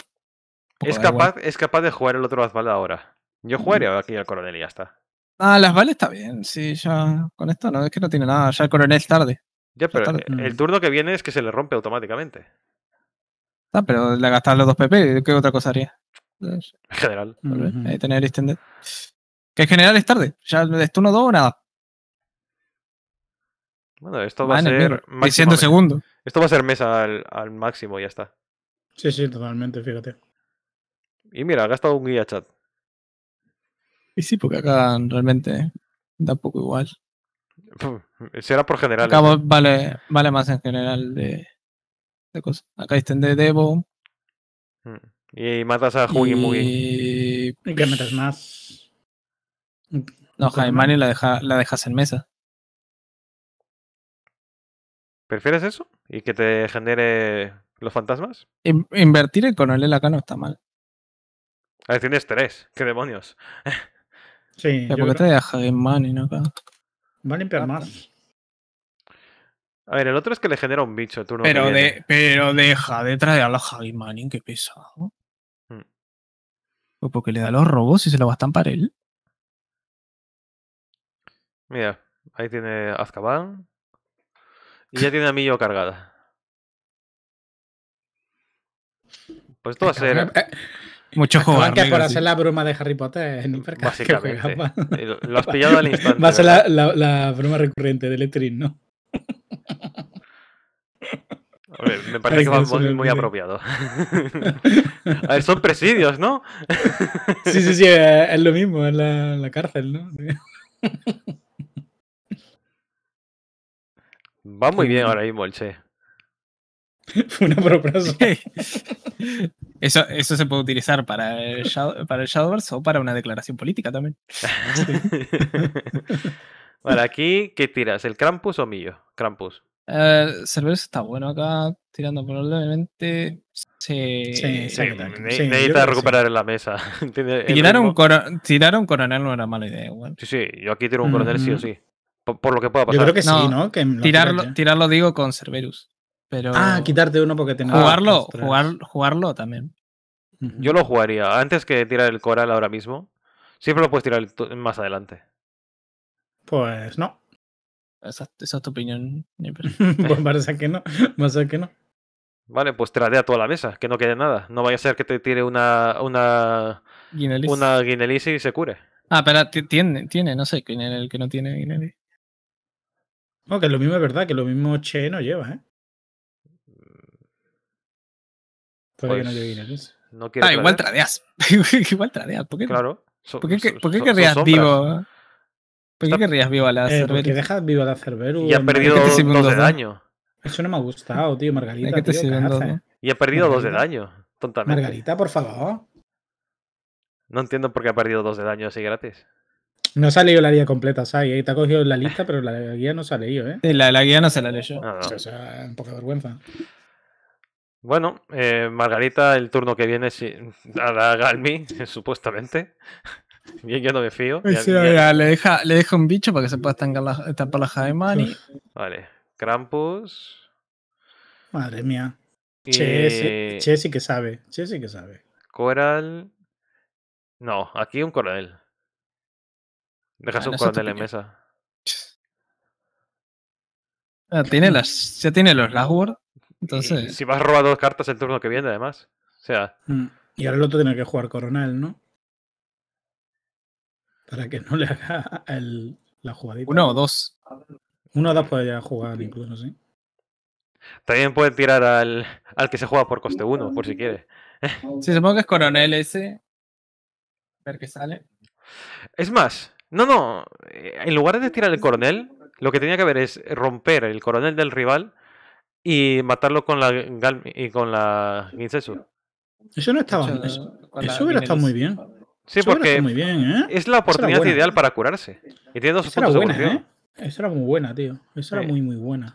Es capaz, es capaz de jugar el otro Balas ahora. Yo mm. jugaría aquí al coronel y ya está. Ah, las Balas está bien, sí, ya con esto no, es que no tiene nada, ya el coronel es tarde. Ya, pero eh, el mm. turno que viene es que se le rompe automáticamente. Ah, pero le gastas los dos PP, ¿qué otra cosa haría? En general. tener extended. Que en general es tarde, ya es turno 2 o nada. Bueno, esto va a ser. segundo. Esto va a ser mesa al, máximo, ya está. Sí, sí, totalmente, fíjate. Y mira, ha gastado un guía chat. Y sí, porque acá realmente da poco igual. Será por general. Acá vale, vale más en general de, cosas. Acá de Devo. Mm. Y matas a muy y... ¿Y qué pues más? No, Jaime, la, deja, la dejas en mesa. ¿Prefieres eso? ¿Y que te genere los fantasmas? invertir en Coronel acá no está mal. A ver, tienes tres, qué demonios. Sí. ¿Por qué trae a no acá? Va a más. A ver, el otro es que le genera un bicho, tú no Pero, deja de traer a la Haggy qué pesado. Mm. Pues porque le da los robos y se lo gastan para él. Mira, ahí tiene Azkaban, y ya tiene a mí yo cargada. Pues esto va a ser. Eh, eh, mucho juego. que por hacer la broma de Harry Potter en un Básicamente. Lo has pillado al instante. Va a ser la, broma recurrente de Letrin, ¿no? A ver, me parece que va muy, muy apropiado. A ver, son presidios, ¿no? Sí, sí, sí, es lo mismo, es la, la cárcel, ¿no? Va muy bien ahora mismo el Che. una propuesta. Eso, eso se puede utilizar para el, para el Shadowverse o para una declaración política también. vale, aquí, ¿qué tiras? ¿El Krampus o Millo? Krampus. Uh, está bueno acá, tirando probablemente. Sí, sí, necesita recuperar en la mesa. Tirar un, coronel no era mala idea, igual. Sí, sí, yo aquí tiro un coronel sí o sí por, lo que pueda pasar. Yo creo que sí, ¿no? tirarlo, digo con Cerberus. Pero ah, quitarte uno porque tengo. Jugarlo, jugarlo también. Yo lo jugaría antes que tirar el coral ahora mismo. Siempre lo puedes tirar más adelante. Pues no. Esa, esa es tu opinión. pues parece que no. Vale, que no. Vale, pues a toda la mesa, que no quede nada. No vaya a ser que te tire una. Una una y se cure. Ah, pero tiene, tiene, no sé, el que no tiene guinelis. No, que lo mismo es verdad, que lo mismo Che no lleva, ¿eh? Puede no lleve pues, No ah, igual tradeas. igual tradeas. ¿Por qué, claro. ¿Por qué, ¿por qué eh? querrías vivo? ¿Por qué la eh, Cerberus? Porque dejas a la Cerberus. Y ha perdido dos, de daño. Eso no me ha gustado, tío, Margarita. Tío, Y ha perdido dos de daño, tontamente. Margarita, por favor. No entiendo por qué ha perdido dos de daño así gratis. No se ha leído la guía completa, Sai, Ahí te ha cogido la lista, pero la guía no se ha leído, ¿eh? la, la guía no se la leyó. Ah, o sea, un poco de vergüenza. Bueno, eh, Margarita, el turno que viene si, a la Galmi, supuestamente. Bien, yo no me fío. le, deja, le un bicho para que se pueda estancar la, tapar la Jaimani. Vale, Krampus. Madre mía. Y... que sabe. Che que sabe. Coral. No, aquí un coral. Dejas un coronel en mesa. Ah, tiene las, ya tiene los last word, Entonces. si vas a robar dos cartas el turno que viene, además. O sea. Mm. Y ahora el otro tiene que jugar coronel, ¿no? Para que no le haga el, la jugadita. Uno o dos. Uno o dos puede ya jugar incluso, sí. También puede tirar al, al que se juega por coste uno, por si quiere. Sí, supongo que es coronel ese. A ver qué sale. Es más, no, no. Eh, en lugar de tirar el coronel, lo que tenía que haber es romper el coronel del rival y matarlo con la y con la Eso no estaba. Eso, hubiera estado muy bien. Sí, porque ¿eh? es la oportunidad ideal ¿eh? para curarse. Y tiene dos puntos de era muy buena, tío. Eso era muy, muy buena.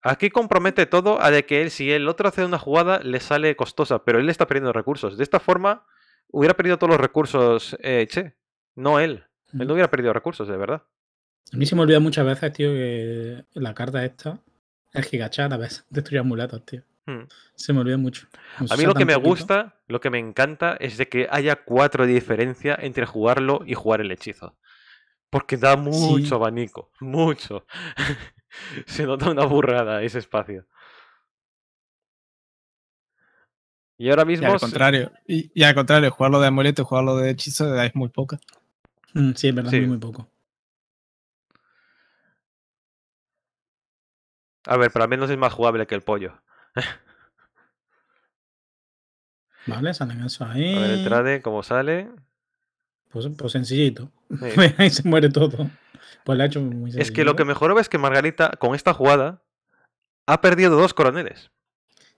Aquí compromete todo a de que él, si el otro hace una jugada, le sale costosa, pero él le está perdiendo recursos. De esta forma, hubiera perdido todos los recursos eh, Che, no él. Él no hubiera perdido recursos, de verdad. A mí se me olvida muchas veces, tío, que la carta esta, el gigachat, a veces destruye amuletos, tío. Hmm. Se me olvida mucho. a mí lo que me gusta, lo que me encanta, es de que haya cuatro diferencias entre jugarlo y jugar el hechizo. Porque da mucho abanico, mucho. se nota una burrada ese espacio. Y ahora mismo. Y al contrario, y al contrario jugarlo de amuleto y jugarlo de hechizo es muy poca. Mm, sí, es verdad, Muy, poco. A ver, para mí no es más jugable que el pollo. vale, salen eso ahí. A ver, trade, cómo sale. Pues, pues sencillito. ahí se muere todo. Pues ha hecho muy sencillo. Es que lo que mejoró es que Margarita, con esta jugada, ha perdido dos coroneles.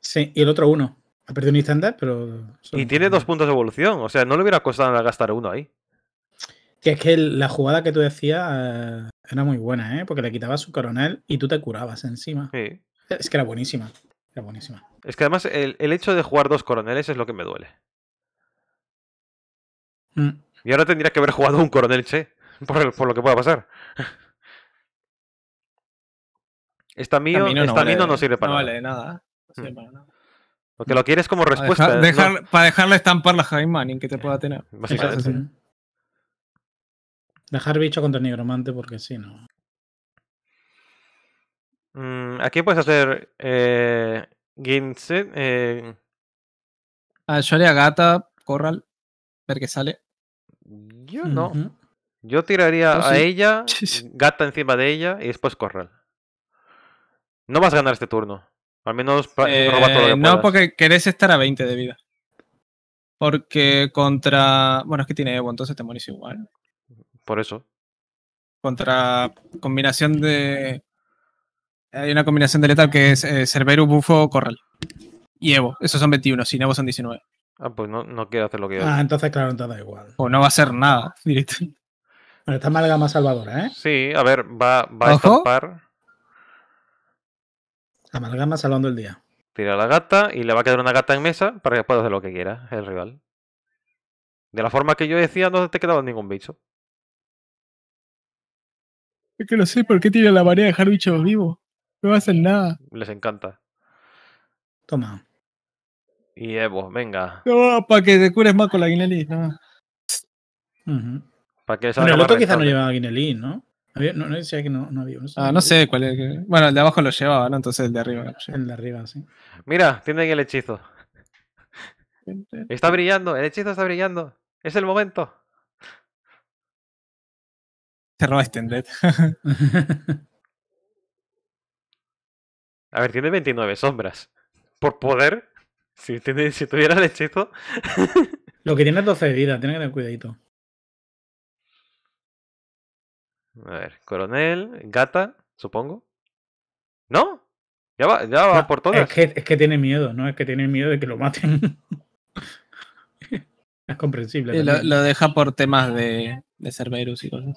Sí, y el otro uno. Ha perdido un instante, pero. Y tiene dos puntos de evolución. O sea, no le hubiera costado gastar uno ahí. Que es que la jugada que tú decías eh, era muy buena, ¿eh? Porque le quitabas su coronel y tú te curabas encima. Sí. Es que era buenísima. Era buenísima. Es que además el, el, hecho de jugar dos coroneles es lo que me duele. Mm. Y ahora tendría que haber jugado un coronel, che. Por, lo que pueda pasar. está mío, no, sirve para no vale, nada. No Porque lo quieres como respuesta. Para, dejarle estampar la Jaime Manning que te pueda tener. Básicamente. Dejar bicho contra el nigromante porque sí, ¿no? Mm, aquí puedes hacer eh, Ginset. Eh... Ah, gata, corral, ver qué sale. Yo no. Yo tiraría a ella, gata encima de ella y después corral. No vas a ganar este turno. Al menos todo lo que eh, No, porque querés estar a 20 de vida. Porque contra. Bueno, es que tiene Evo, entonces te morís igual por eso. Contra combinación de. Hay una combinación de letal que es eh, Cerberus, Bufo, Corral. Y Evo. Esos son 21, si Evo son 19. Ah, pues no, quiero hacer lo que yo. Ah, entonces, claro, entonces da igual. O pues no va a ser nada directo Bueno, esta amalgama salvadora, ¿eh? Sí, a ver, va, va a estampar. Amalgama salvando el día. Tira la gata y le va a quedar una gata en mesa para que pueda hacer lo que quiera el rival. De la forma que yo decía, no te quedaba ningún bicho. Es que no sé por qué tienen la manera de dejar bichos vivos. No hacen nada. Les encanta. Toma. Y Evo, eh, venga. No, para que te cures más con la guinelis, no. Para que bueno, el otro quizá no llevaba guinelis, ¿no? no, no decía que no, había. Ah, no sé, ah, no sé cuál es. Bueno, el de abajo lo llevaba, ¿no? Entonces el de arriba. El de arriba, sí. Mira, tienen el hechizo. Está brillando, el hechizo está brillando. Es el momento. Te A ver, tiene 29 sombras. Por poder, si, tuviera el hechizo. Lo que tiene es 12 de vida, tiene que tener cuidadito. A ver, coronel, gata, supongo. ¿No? Ya va, ya va por todas. Es que, tiene miedo, ¿no? Es que tiene miedo de que lo maten. es comprensible. lo, deja por temas de, de Cerberus y cosas.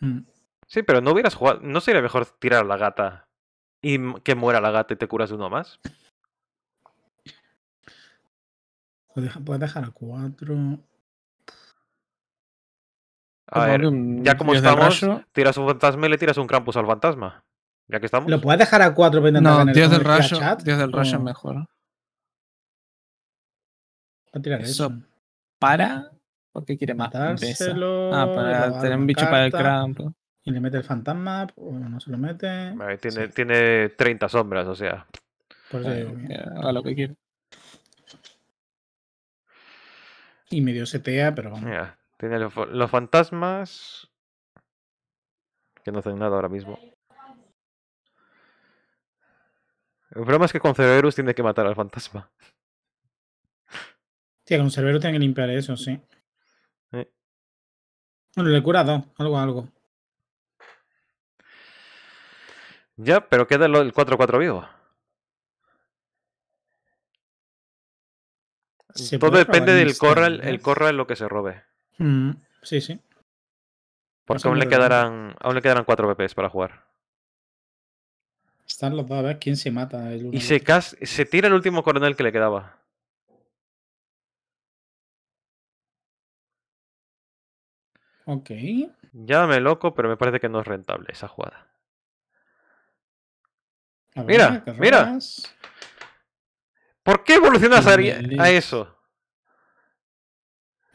Mm. Sí, pero no hubieras jugado. ¿No sería mejor tirar a la gata y que muera la gata y te curas uno más? Puedes pues dejar a cuatro. A pues ver, ya como estamos, tiras un fantasma y le tiras un Krampus al fantasma. Ya que estamos. ¿Lo puedes dejar a cuatro No, 10 del rayo. 10 del rayo mejor. Eso para ¿Por qué quiere matar Ah, para tener un bicho para el cramp. Y le mete el fantasma, o pues, no se lo mete. tiene, tiene 30 sombras, o sea. Pues haga lo que quiere. Y medio setea, pero vamos. Mira, tiene los, fantasmas. Que no hacen nada ahora mismo. El problema es que con Cerberus tiene que matar al fantasma. Tío, con Cerberus tiene que limpiar eso, sí. Bueno, le he curado, algo, algo. Ya, pero queda el 4-4 vivo. Todo depende del corral, el corral lo que se robe. Mm, sí, sí. Porque aún le, quedarán, aún le quedarán 4 PPs para jugar. Están los dos a ver quién se mata. y se, se tira el último coronel que le quedaba. Ok. me loco, pero me parece que no es rentable esa jugada. mira, mira. ¿Por qué evolucionas a, eso?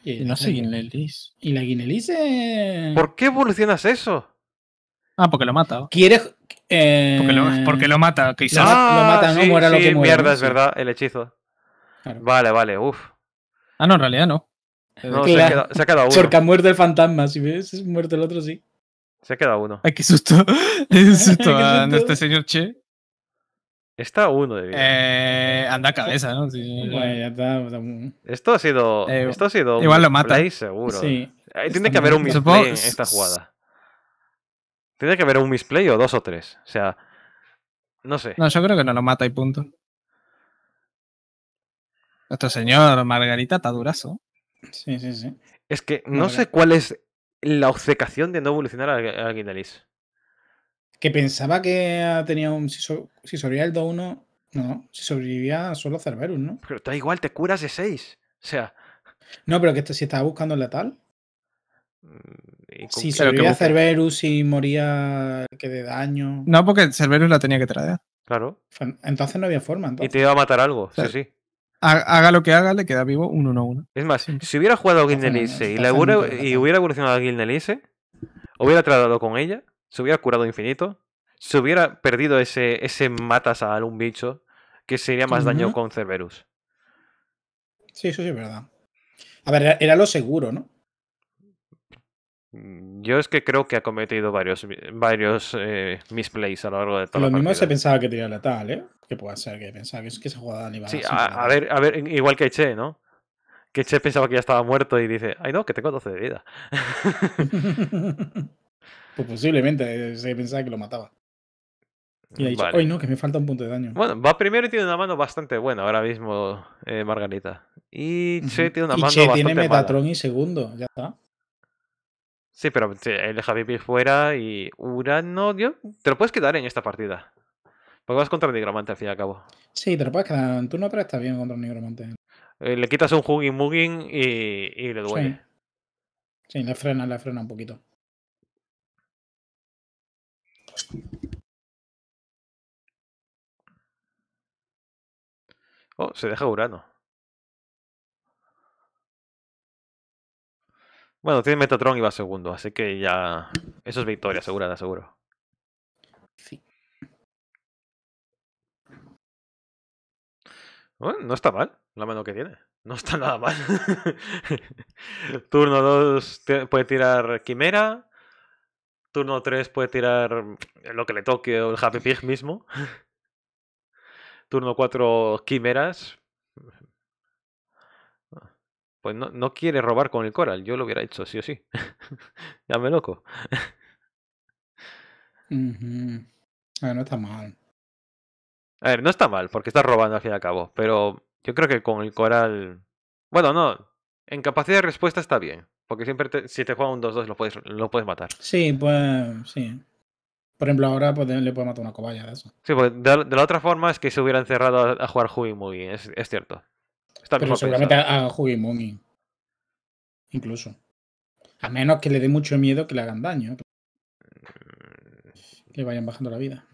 no sé, Guinelis. ¿Y la Guinelis? ¿Por qué evolucionas eso? Ah, porque lo mata. ¿Quieres.? Eh, porque, lo, mata, quizás. lo mata, ah, no sí, lo que mierda, es verdad, el hechizo. Vale, vale, uff. Ah, no, en realidad no. No, se, ha quedado, uno. Porque muerto el fantasma, si ves, es muerto el otro, sí. Se ha quedado uno. Ay, qué susto. este señor Che. Está uno de bien. Eh, anda a cabeza, ¿no? Esto ha sido. Eh, esto ha sido. Igual lo mata. seguro. Sí. tiene que haber un misplay en esta jugada. Tiene que haber un misplay o dos o tres. O sea. No sé. No, yo creo que no lo mata y punto. Nuestro señor Margarita está durazo. Sí, sí, sí. Es que no sé cuál es la obcecación de no evolucionar a liz. Que pensaba que tenía un. Si, sobrevivía el 2-1. No, si sobrevivía solo Cerberus, ¿no? Pero da igual, te curas de 6. O sea. No, pero que esto si estaba buscando el letal. Mm, si sobrevivía Cerberus y moría que de daño. No, porque Cerberus la tenía que traer. Claro. Entonces no había forma. Y te iba a matar algo, sí, sí haga lo que haga, le queda vivo uno 1-1. Es más, si hubiera jugado a y, y hubiera evolucionado a Guilnelice, hubiera tratado con ella, se hubiera curado infinito, se hubiera perdido ese, ese matas a algún bicho que sería más daño con Cerberus. Sí, eso sí es verdad. A ver, era lo seguro, ¿no? Mm, yo es que creo que ha cometido varios, varios eh, misplays a lo largo de toda Lo mismo se pensaba que tenía la tal, ¿eh? Que puede ser, que pensaba que, es que esa jugada a sí, a, ver, a ver, igual que Che, ¿no? Que Che pensaba que ya estaba muerto y dice, ay no, que tengo 12 de vida. pues posiblemente, eh, se pensaba que lo mataba. Y ha mm, dicho, no, que me falta un punto de daño. Bueno, va primero y tiene una mano bastante buena ahora mismo, eh, Margarita. Y Che tiene una y mano che tiene Metatron y segundo, ya está. Sí, pero el Habibi fuera y Urano, tío, te lo puedes quedar en esta partida. Porque vas contra el Nigromante al fin y al cabo. Sí, te lo puedes quedar en turno 3, está bien contra el Nigromante. Eh, le quitas un Jugging Mugging y, y le duele. Sí. sí, le frena, le frena un poquito. Oh, se deja Urano. Bueno, tiene Metatron y va segundo, así que ya. Eso es victoria asegurada, seguro. Sí. Bueno, no está mal la mano que tiene. No está nada mal. Turno 2 puede tirar Quimera. Turno 3 puede tirar lo que le toque o el Happy Pig mismo. Turno 4 Quimeras pues no, no, quiere robar con el coral. Yo lo hubiera hecho sí o sí. ya me loco. A ah, ver, no está mal. A ver, no está mal, porque está robando al fin y al cabo. Pero yo creo que con el coral. Bueno, no. En capacidad de respuesta está bien. Porque siempre si te juega un 2-2 lo puedes, puedes matar. Sí, pues sí. Por ejemplo, ahora pues, le puede matar una cobaya de eso. Sí, pues de, la otra forma es que se hubiera encerrado a, jugar Jui muy bien, es cierto. Está pero seguramente Huggy Incluso. A menos que le dé mucho miedo que le hagan daño. Que vayan bajando la vida.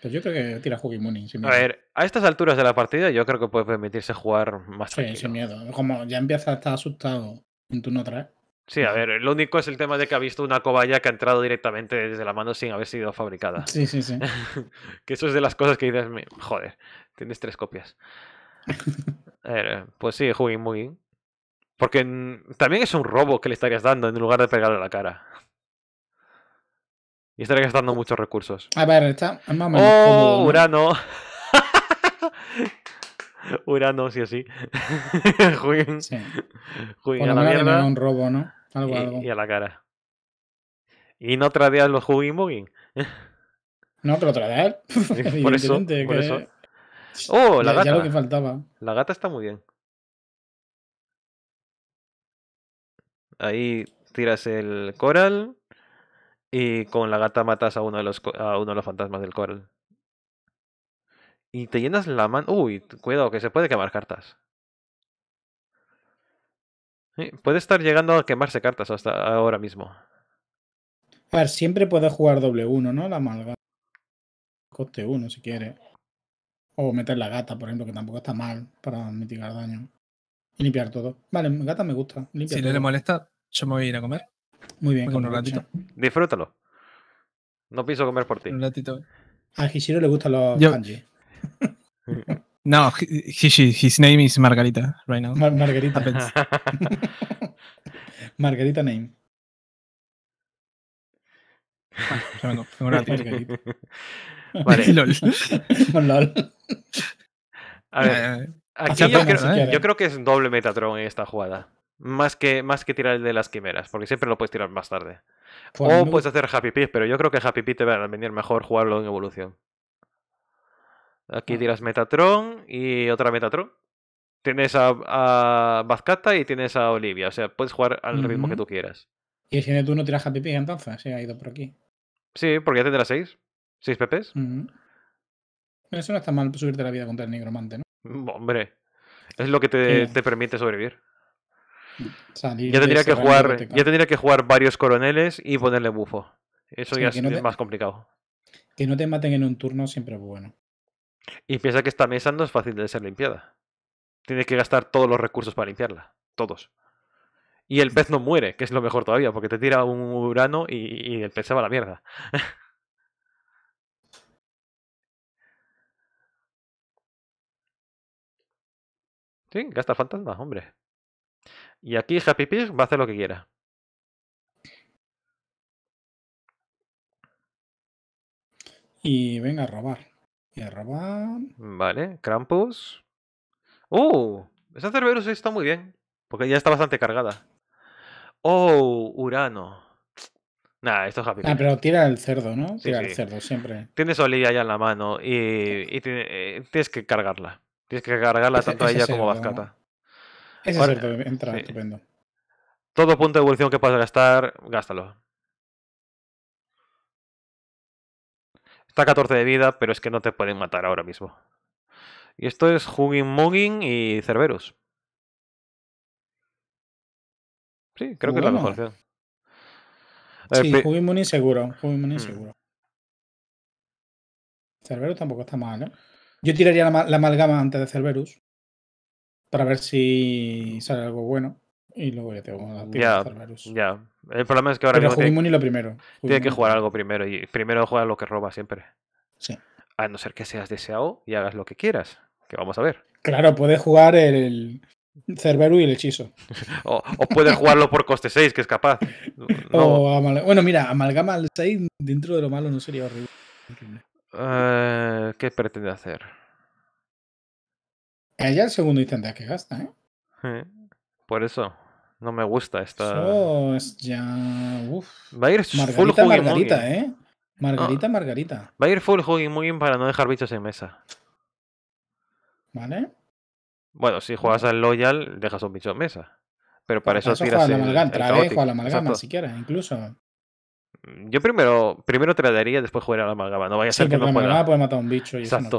Pero yo creo que tira a A ver, a estas alturas de la partida yo creo que puede permitirse jugar más tranquilo. Sí, sin miedo. Como ya empieza a estar asustado en turno 3. Sí, a ver, lo único es el tema de que ha visto una cobaya que ha entrado directamente desde la mano sin haber sido fabricada. Sí, sí, sí. que eso es de las cosas que dices, joder, tienes tres copias pues sí, jugué Porque también es un robo que le estarías dando en lugar de pegarle a la cara. Y estarías gastando muchos recursos. A ver, está ¡Oh, Urano! Urano, sí, así. Sí. a la mierda. un robo, ¿no? Algo, y, algo. y, a la cara. Y no tradeas los Jugin no, pero tradear. por eso. Por eso. Oh, la gata. que faltaba. La gata está muy bien. Ahí tiras el coral y con la gata matas a uno de los, a uno de los fantasmas del coral. Y te llenas la mano. Uy, cuidado, que se puede quemar cartas. puede estar llegando a quemarse cartas hasta ahora mismo. A ver, siempre puede jugar doble uno, ¿no? La malga. Cote uno, si quiere. O meter la gata, por ejemplo, que tampoco está mal para mitigar daño. Y limpiar todo. Vale, gata me gusta. si no le molesta, yo me voy a ir a comer. Muy bien. Con un ratito. Disfrútalo. No pienso comer por ti. Un ratito. A Hishiro le gustan los no, Hishi, his name is Margarita right now. Margarita. Margarita name. Bueno, vengo, Vale. ¿eh? yo, creo, que es doble Metatron en esta jugada. Más que, más que tirar el de las quimeras, porque siempre lo puedes tirar más tarde. Pues o puedes hacer Happy Pig, pero yo creo que Happy Pig te va a venir mejor jugarlo en evolución. Aquí ah. tiras Metatron y otra Metatron. Tienes a, a Vazcata y tienes a Olivia. O sea, puedes jugar al ritmo que tú quieras. ¿Y si tú no tiras Happy Pig entonces? Sí, ha ido por aquí. Sí, porque ya tendrás seis. ¿Seis pp? Eso no está mal subirte la vida contra el nigromante, ¿no? Mm, hombre, es lo que te, te permite sobrevivir. ya tendría que jugar, tendría que jugar varios coroneles y ponerle bufo. Eso ya es más complicado. Que no te maten en un turno siempre es bueno. Y piensa que esta mesa no es fácil de ser limpiada. Tienes que gastar todos los recursos para limpiarla. Todos. Y el pez no muere, que es lo mejor todavía, porque te tira un urano y, y el pez se va a la mierda. Sí, gasta fantasma, hombre. Y aquí Happy Pig va a hacer lo que quiera. Y venga a robar. Y a robar. Vale, Krampus. ¡Uh! Esa Cerberus está muy bien. Porque ya está bastante cargada. ¡Oh! Urano. Nah, esto es Happy Pig. Ah, pero tira el cerdo, ¿no? tira el cerdo siempre. Tienes Olivia ya en la mano y eh, tienes que cargarla. Tienes que cargarla tanto a ella como a Vazcata. Ese es entra, estupendo. Todo punto de evolución que puedas gastar, gástalo. Está 14 de vida, pero es que no te pueden matar ahora mismo. Y esto es Hugging Mugging y Cerberus. Sí, creo que es la mejor opción. Eh, sí, Hugging seguro. Hmm. seguro. Cerberus tampoco está mal, ¿eh? Yo tiraría la, amalgama antes de Cerberus para ver si sale algo bueno. Y luego ya tengo a ya, Cerberus. Ya. El problema es que ahora mismo. Tiene, lo primero. Tiene que jugar algo primero. Y primero juega lo que roba siempre. Sí. A no ser que seas deseado y hagas lo que quieras. Que vamos a ver. Claro, puede jugar el Cerberus y el hechizo. o, puede puedes jugarlo por coste 6, que es capaz. O Bueno, mira, amalgama al 6 dentro de lo malo no sería horrible. Ah, ¿Qué pretende hacer? Ella eh, el segundo ítem de que gasta, ¿eh? eh por eso. No me gusta esta. Eso es ya. Va a ir full Margarita, Margarita ¿eh? Margarita, Margarita. Va a ir full muy bien para no dejar bichos en mesa. ¿Vale? Bueno, si juegas al Loyal, dejas un bicho en mesa. Pero para, eso, eso tiras. Juega la Amalgama si quieres, incluso. Mm, yo primero, primero la y después jugar a la amalgama. No vaya a ser que no pueda. puede matar a un bicho y Eso no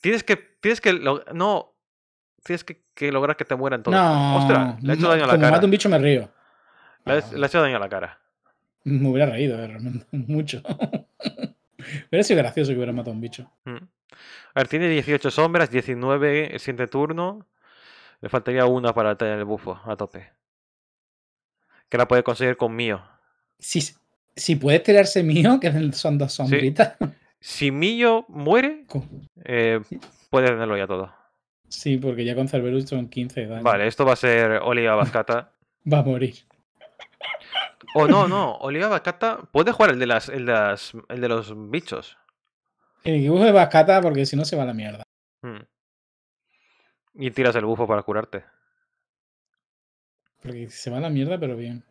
tienes que, tienes que no, tienes que, lograr que te mueran todos. No, Ostras, le ha hecho daño a la mata un bicho me río. Ah. Le, ha hecho daño a la cara. Me hubiera reído eh, realmente mucho. hubiera sido gracioso que hubiera matado a un bicho. Mm. A ver, tiene 18 sombras, 19 el siguiente turno. Le faltaría una para tener el bufo a tope. Que la puede conseguir con mío. Si, si puedes tirarse mío, que son dos sombritas. Si Mío muere, eh, puede tenerlo ya todo. Sí, porque ya con Cerberus son 15 Vale, esto va a ser Oliva Bascata. va a morir. O oh, no, no, Oliva Bascata puede jugar el de las, el de, los bichos. El dibujo de Bascata porque si no se va a la mierda. Hmm. Y tiras el bufo para curarte. Porque se va a la mierda, pero bien.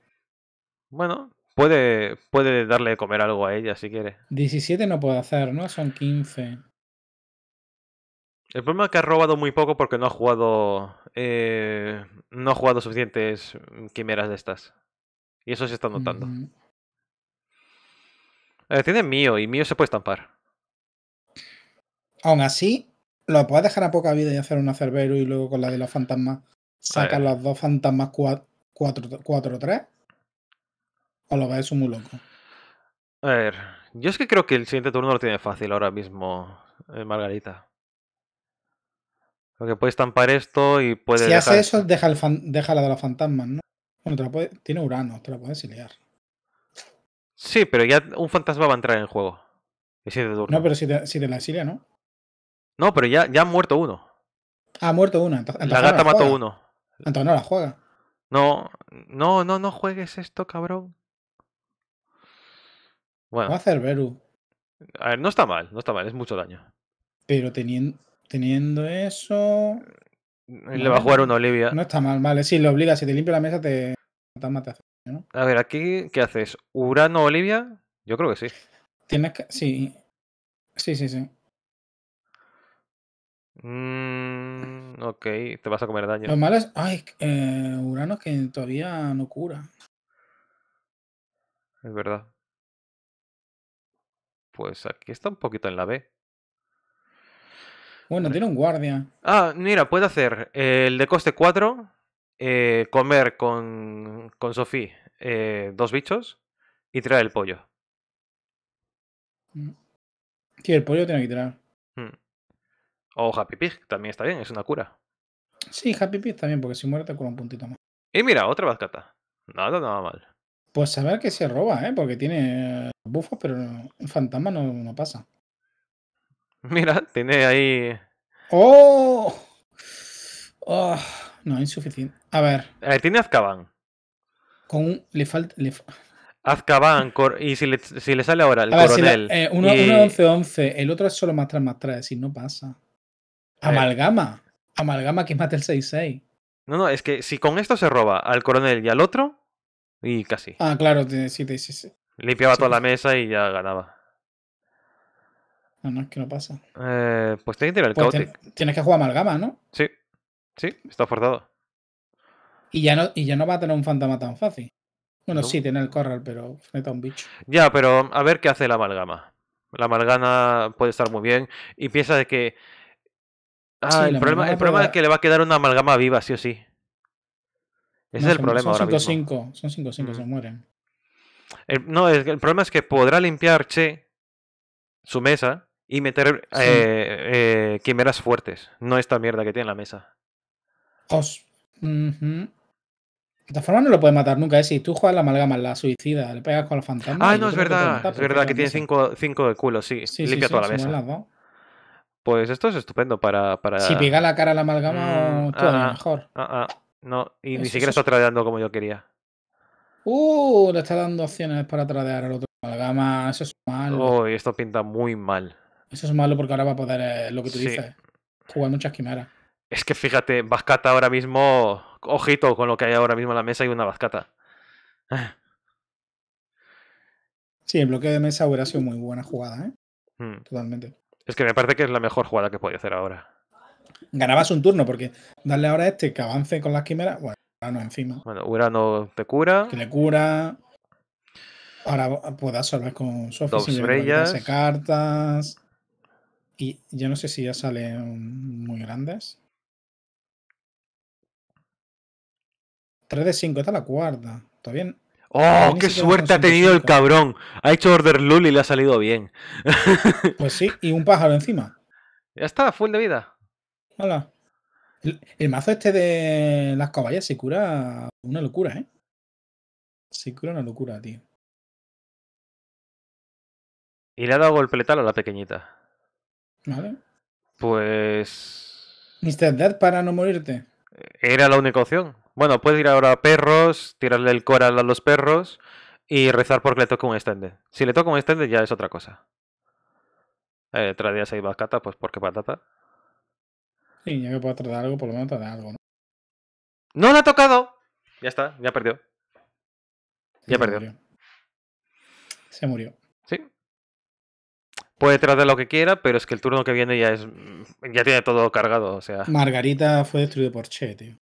Bueno, Puede, puede darle de comer algo a ella si quiere. 17 no puede hacer, ¿no? Son 15. El problema es que ha robado muy poco porque no ha jugado. Eh, no ha jugado suficientes quimeras de estas. Y eso se está notando. Mm. tiene mío y mío se puede estampar. Aún así, lo puede dejar a poca vida y hacer una Cerbero y luego con la de los fantasmas Sacar los dos fantasmas 4 3 o lo va muy loco. A ver, yo es que creo que el siguiente turno lo tiene fácil ahora mismo eh, Margarita. Porque puedes tampar esto y puedes. Si hace eso, deja, la de la fantasma, ¿no? Bueno, la puede... tiene Urano, te la puedes exiliar. Sí, pero ya un fantasma va a entrar en juego. El siguiente turno. No, pero si te, si la exilia, ¿no? No, pero ya, ya muerto uno. Ah, ha muerto uno. Entonces, la gata mató uno. Entonces no la juega. No, no, no, no juegues esto, cabrón. Bueno. Va a hacer Beru. A ver, no está mal, no está mal, es mucho daño. Pero teniendo, teniendo eso. Le va a jugar una Olivia. No está mal, vale. Sí, lo obliga. Si te limpia la mesa, te, matas mata. ¿no? A ver, aquí, ¿qué haces? ¿Urano Olivia? Yo creo que sí. Tienes que. Sí. Sí, sí, sí. Mm, ok, te vas a comer daño. Lo malo es. Ay, eh, Urano es que todavía no cura. Es verdad. Pues aquí está un poquito en la B. Bueno, tiene un guardia. Ah, mira, puede hacer eh, el de coste 4, eh, comer con, con Sofía eh, dos bichos y tirar el pollo. Mm. Sí, el pollo tiene que tirar. Mm. O Happy Pig, también está bien, es una cura. Sí, Happy Pig también, porque si muere te cura un puntito más. Y mira, otra bazcata. Nada, nada mal. Pues a ver que se roba, ¿eh? Porque tiene eh, bufos, pero un fantasma no, pasa. Mira, tiene ahí. ¡Oh! Ah, no, insuficiente. A ver. Eh, tiene Azkaban. Con un... Le falta. Le... Azkaban, y si le, sale ahora el a coronel. Si eh, uno, uno 11, 11 El otro es solo más 3 más 3, si no pasa. Amalgama. Amalgama que mata el 6-6. No, no, es que si con esto se roba al coronel y al otro, y casi. Ah, claro, sí, sí, sí. Limpiaba toda la mesa y ya ganaba. No, no, es que no pasa. Eh, pues tiene que pues Tienes que jugar amalgama, ¿no? Sí. Sí, está forzado. Y ya no, y ya no va a tener un fantasma tan fácil. Bueno, sí, tiene el corral, pero frente un bicho. Ya, pero a ver qué hace la amalgama. La amalgama puede estar muy bien. Y piensa de que. Ah, el problema, es que le va a quedar una amalgama viva, sí o sí. Ese es el problema. Son 5-5, son 5-5, se mm. mueren. Eh, no, el, problema es que podrá limpiar Che su mesa y meter eh, eh, quimeras fuertes, no esta mierda que tiene en la mesa. Jos. De todas formas no lo puede matar nunca, ¿eh? Si tú juegas la amalgama, la suicida, le pegas con la fantasma Ah, no, es verdad. es verdad que tiene 5 de culo, sí. limpia toda la mesa. Pues esto es estupendo para, para... Si pega la cara a la amalgama, mm, todo es ah, mejor. Ah, ah. No, y ni siquiera está tradeando como yo quería. Uh, le está dando opciones para tradear al otro. Amalgama, eso es malo. Oh, esto pinta muy mal. Eso es malo porque ahora va a poder, eh, lo que tú dices, jugar muchas quimeras. Es que fíjate, bascata ahora mismo, ojito con lo que hay ahora mismo en la mesa y una bascata. Sí, el bloqueo de mesa hubiera sido muy buena jugada, ¿eh? Hmm. Totalmente. Es que me parece que es la mejor jugada que puede hacer ahora. Ganabas un turno, porque darle ahora a este que avance con las quimeras. Bueno, Urano encima. Bueno, Urano te cura. Que le cura. Ahora puedas salvar con Sofía. Dos cartas. Y yo no sé si ya salen muy grandes. 3 de 5, esta es la cuarta. Está bien. ¡Oh, qué suerte ha tenido el cabrón! Ha hecho Order Lul y le ha salido bien. Pues sí, y un pájaro encima. Ya está, full de vida. Hola. El, mazo este de las caballas se cura una locura, ¿eh? Se cura una locura, tío. ¿Y le ha dado golpe a la pequeñita? Vale. Pues. Mr. Dead para no morirte. Era la única opción. Bueno, puedes ir ahora a perros, tirarle el coral a los perros y rezar porque le toque un extender. Si le toca un extender ya es otra cosa. Eh, días ahí bascata, pues porque patata. Sí, ya que pueda tratar algo, por lo menos tratar algo, ¿no? ¡No la ha tocado! Ya está, ya perdió. ya perdió. Se murió. Sí. Puede tratar lo que quiera, pero es que el turno que viene ya es. ya tiene todo cargado. O sea. Margarita fue destruido por Che, tío.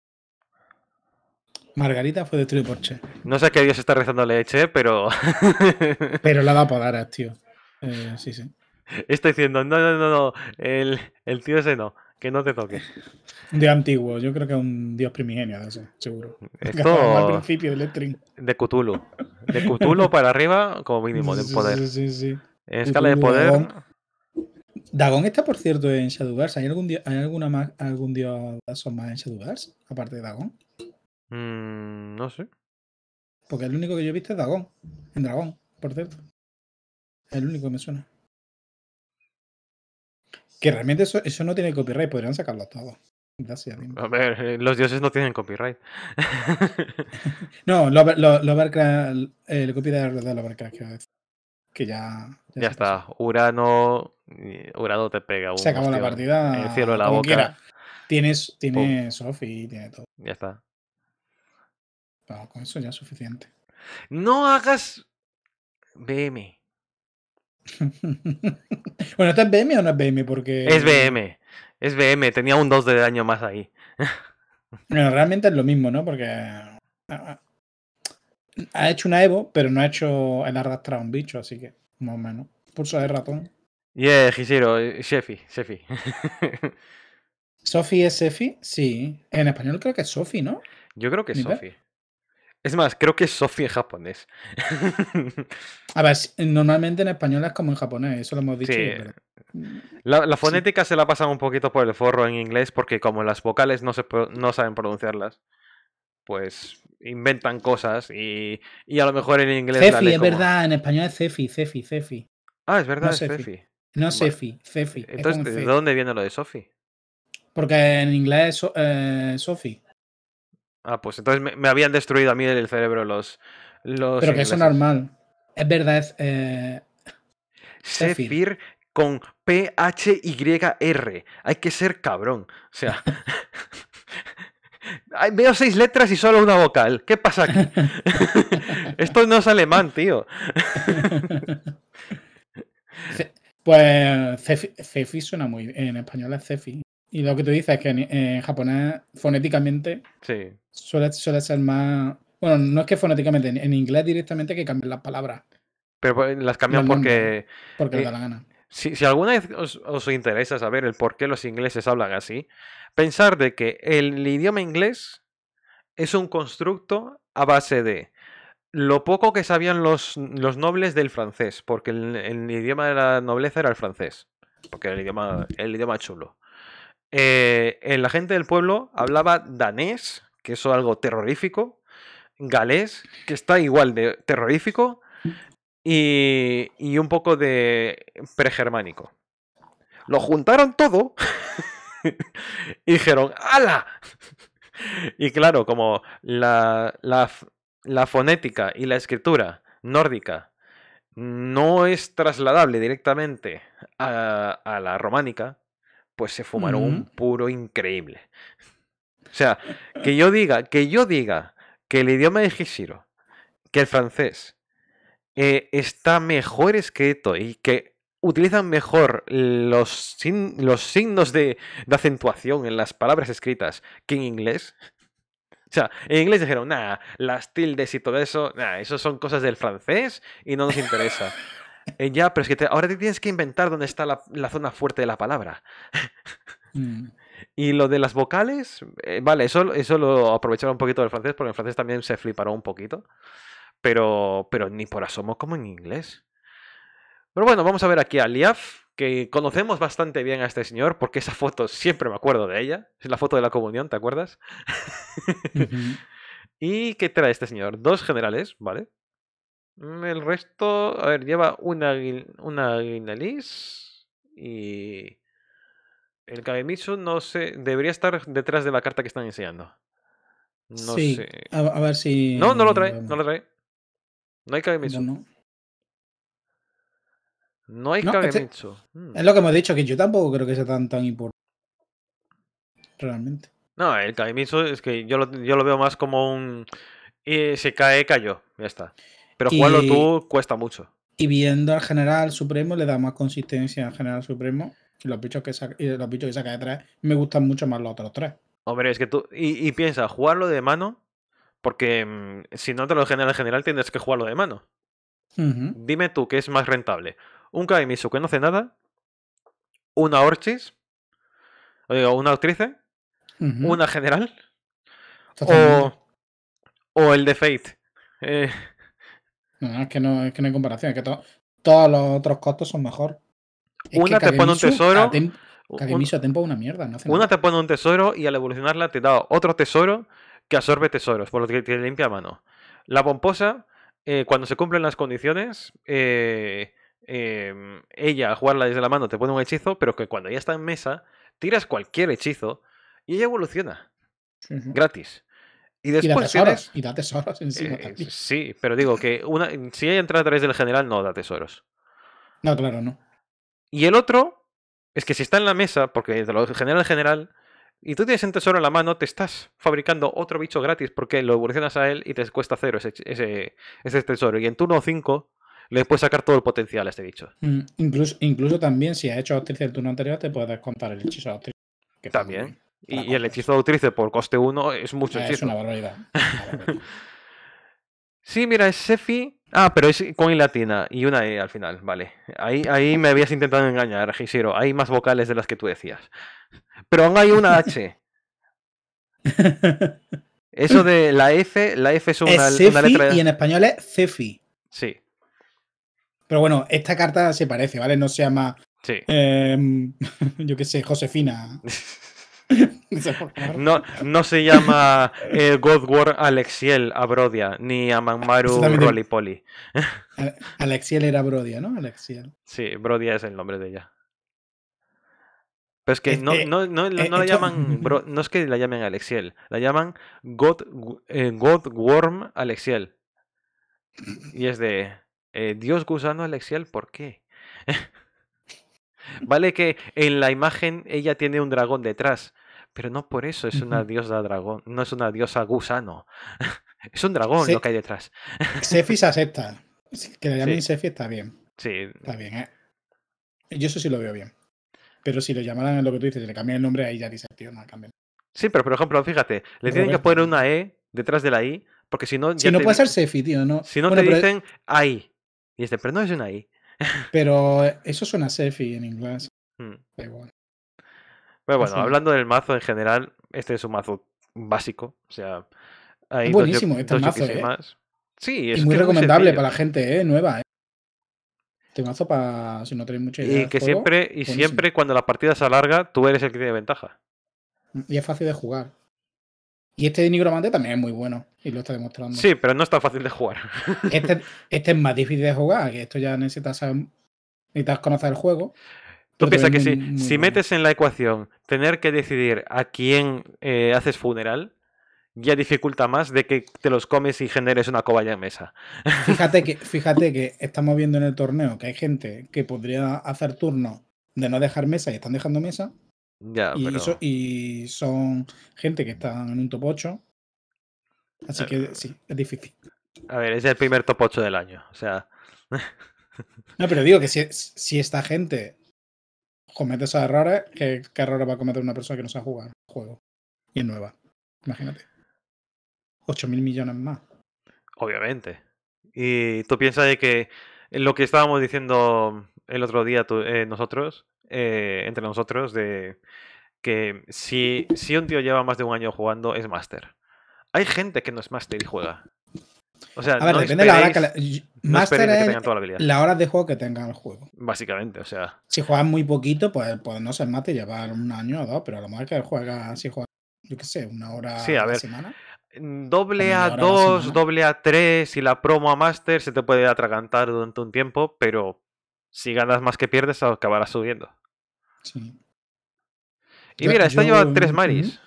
Margarita fue destruida por Che. No sé qué Dios está rezando leche, pero. pero la da para tío. Eh, sí, sí. Estoy diciendo, no, no, no, no. El, el tío ese no que no te toque. De antiguo, yo creo que es un dios primigenio de seguro. Esto... al principio del De Cthulhu. De Cthulhu para arriba, como mínimo, de poder. Sí, sí, sí. Escala de poder. Dagon está, por cierto, en Shadowverse. ¿Hay algún, ¿Hay alguna más, algún dios más en Shadowverse? Aparte de Dagon. Mm, no sé. Porque el único que yo he visto es Dagon. En Dragón, por cierto. El único que me suena. Que realmente eso, eso no tiene copyright, podrían sacarlo todo. Gracias. A ver, eh, los dioses no tienen copyright. no, lo, lo, el copyright de decir. que ya... Ya, está, Urano, Urano te pega. Un Se acabó la partida. El cielo de la boca. Tienes, tienes y y tiene todo. Ya está. con eso ya es suficiente. No hagas BM. bueno, ¿esto es BM o no es BM? Porque... Es BM, es BM, tenía un 2 de daño más ahí. bueno, realmente es lo mismo, ¿no? Porque ah, ah, ha hecho una Evo, pero no ha hecho el arrastrar a un bicho, así que más o menos. Pulso de ratón. Yeah, Hishiro, eh, Shefi, Shefi. ¿Sofi es Sefi? Sí. En español creo que es Sofi, ¿no? Yo creo que es Sofi. Es más, creo que es Sofi en japonés. A ver, normalmente en español es como en japonés, eso lo hemos dicho. La, fonética se la pasan un poquito por el forro en inglés porque como las vocales no, no saben pronunciarlas, pues inventan cosas y, a lo mejor en inglés... Cefi, es verdad, en español es Cefi, Cefi, Cefi. Ah, es verdad, es Cefi. No Cefi, Cefi. Entonces, ¿de dónde viene lo de Sofi? Porque en inglés es eh, Sophie. Ah, pues entonces me, habían destruido a mí el cerebro los. los Pero que eso es normal. Es verdad, es. Eh... con P-H-Y-R. Hay que ser cabrón. O sea. Veo seis letras y solo una vocal. ¿Qué pasa aquí? Esto no es alemán, tío. pues Cefi, suena muy. En español es Cefi. Y lo que tú dices es que en, japonés fonéticamente suele, suele, ser más... Bueno, no es que fonéticamente, en, inglés directamente que cambian las palabras. Pero pues, las cambian porque... Porque eh, da la gana. Si, alguna vez os, interesa saber el por qué los ingleses hablan así, pensar de que el idioma inglés es un constructo a base de lo poco que sabían los, los nobles del francés, porque el, idioma de la nobleza era el francés, porque era el idioma, el idioma chulo. En eh, la gente del pueblo hablaba danés, que es algo terrorífico, galés, que está igual de terrorífico, y, un poco de pregermánico. Lo juntaron todo y dijeron, ala y claro, como la, fonética y la escritura nórdica no es trasladable directamente a, la románica, pues se fumaron un puro increíble. O sea, que yo diga, que yo diga que el idioma de Hishiro, que el francés, eh, está mejor escrito y que utilizan mejor los, los signos de, de, acentuación en las palabras escritas que en inglés. O sea, en inglés dijeron, nada, las tildes y todo eso, nada, eso son cosas del francés y no nos interesa. Eh, ya, pero es que ahora te tienes que inventar dónde está la, zona fuerte de la palabra. Mm. Y lo de las vocales, eh, vale, eso, eso lo aprovecharé un poquito del francés, porque el francés también se fliparó un poquito. Pero, pero ni por asomo como en inglés. Pero bueno, vamos a ver aquí a Liaf, que conocemos bastante bien a este señor, porque esa foto siempre me acuerdo de ella. Es la foto de la comunión, ¿te acuerdas? ¿Y qué trae este señor? Dos generales, ¿vale? Mm, el resto, a ver, lleva una, una Guinaliz y el Kagemitsu no sé, debería estar detrás de la carta que están enseñando. No sé. A, ver si... No, no lo trae, no lo trae. No hay Kagemitsu. No, no. hay no, mm. Es lo que hemos dicho, que yo tampoco creo que sea tan, tan importante. Realmente. No, el Kagemitsu es que yo lo, yo lo veo más como un... Y eh, se cae, cayó. Ya está. Pero jugarlo tú cuesta mucho. Y viendo al general supremo le da más consistencia al general supremo. Y los bichos que saca, saca de me gustan mucho más los otros tres. Hombre, es que tú. Y, piensa, jugarlo de mano. Porque mm, si no te lo genera general, tienes que jugarlo de mano. Dime tú qué es más rentable. Un Kaimisu que no hace nada. Una Orchis. O una actrice. Una general. O, o, el de Fate. Eh, no, es que no, es que no hay comparación, es que todos los otros costos son mejor. una te pone un tesoro. a una mierda. No una te pone un tesoro y al evolucionarla te da otro tesoro que absorbe tesoros, por lo que tiene limpia mano. La pomposa, eh, cuando se cumplen las condiciones, eh, em, ella al jugarla desde la mano te pone un hechizo, pero que cuando ya está en mesa, tiras cualquier hechizo y ella evoluciona. Gratis. Y da tesoros. Y eh, sí, pero digo que una, si hay entrada a través del general, no da tesoros. No, claro, no. Y el otro es que si está en la mesa, porque de lo general en general, y tú tienes un tesoro en la mano, te estás fabricando otro bicho gratis porque lo evolucionas a él y te cuesta cero ese, tesoro. Y en turno 5 le puedes sacar todo el potencial a este bicho. Mm, incluso, incluso también si has hecho el turno anterior, te puedes contar el hechizo También. Y, el hechizo de Autrice por coste 1 es mucho eh, hechizo. Es una barbaridad. sí, mira, es Cefi Ah, pero es coin latina y una E al final, vale. Ahí, ahí me habías intentado engañar, Gisiro. Hay más vocales de las que tú decías. Pero aún hay una H. Eso de la F, la F es una, letra. Y en español es Cefi. Sí. Pero bueno, esta carta se parece, ¿vale? No se llama. Sí. Em, yo qué sé, Josefina. No, no se llama Godworm eh, God War Alexiel Abrodia, ni Amanmaru Rolipoli. Alexiel era Brodia, ¿no? Alexiel. Sí, Brodia es el nombre de ella. Pero es que no, este, no, eh, la llaman. no es que la llamen Alexiel, la llaman God, eh, Alexiel. Y es de. Dios gusano Alexiel, ¿por qué? Vale que en la imagen ella tiene un dragón detrás, pero no por eso es una diosa dragón, no es una diosa gusano. es un dragón lo que hay detrás. Sefi se acepta. Que le llamen Sefi está bien. Sí. Está bien, ¿eh? Yo eso sí lo veo bien. Pero si lo llamaran lo que tú dices, le cambian el nombre, ahí ya dice, tío, no cambian. Sí, pero por ejemplo, fíjate, le tienen que poner una E detrás de la I, porque si no. Si no puede ser Sefi, tío, ¿no? Si no te dicen AI. Y este, pero no es una I. Pero eh, eso suena selfie en inglés. Hmm. Pero bueno, hablando del mazo en general, este es un mazo básico. O sea, buenísimo este mazo. ¿eh? Sí, es y muy recomendable para la gente ¿eh? nueva. ¿eh? Este mazo para si no tenéis mucha idea. Y que siempre, y siempre cuando la partida se alarga, tú eres el que tiene ventaja. Mm, y es fácil de jugar. Y este de Nigromante también es muy bueno y lo está demostrando. Sí, pero no es tan fácil de jugar. Este, este es más difícil de jugar, que esto ya necesitas, conocer el juego. Tú piensas que si, metes en la ecuación tener que decidir a quién eh, haces funeral, ya dificulta más de que te los comes y generes una cobaya en mesa. Fíjate que, fíjate que estamos viendo en el torneo que hay gente que podría hacer turno de no dejar mesa y están dejando mesa y, son gente que están en un top 8. Así ah, que sí, es difícil. A ver, es el primer top 8 del año. O sea. no, pero digo que si, si esta gente comete esos errores, ¿qué, errores va a cometer una persona que no sabe jugar el juego? Y es nueva. Imagínate. 8 mil millones más. Obviamente. Y tú piensas de que lo que estábamos diciendo el otro día eh, nosotros, eh, entre nosotros, de que si, si un tío lleva más de un año jugando, es máster. Hay gente que no es máster y juega. O sea, depende de la hora que, es la, hora de juego que tenga el juego. Básicamente, o sea. Si juegas muy poquito, pues, pues no se mate llevar un año o dos, pero a lo mejor que juega, si juega, yo qué sé, una hora sí, a, ver, mm, semana. Doble a 2, doble a 3 y la promo a máster se te puede atragantar durante un tiempo, pero si ganas más que pierdes, acabarás subiendo. Sí. Y mira, está lleva tres Maris.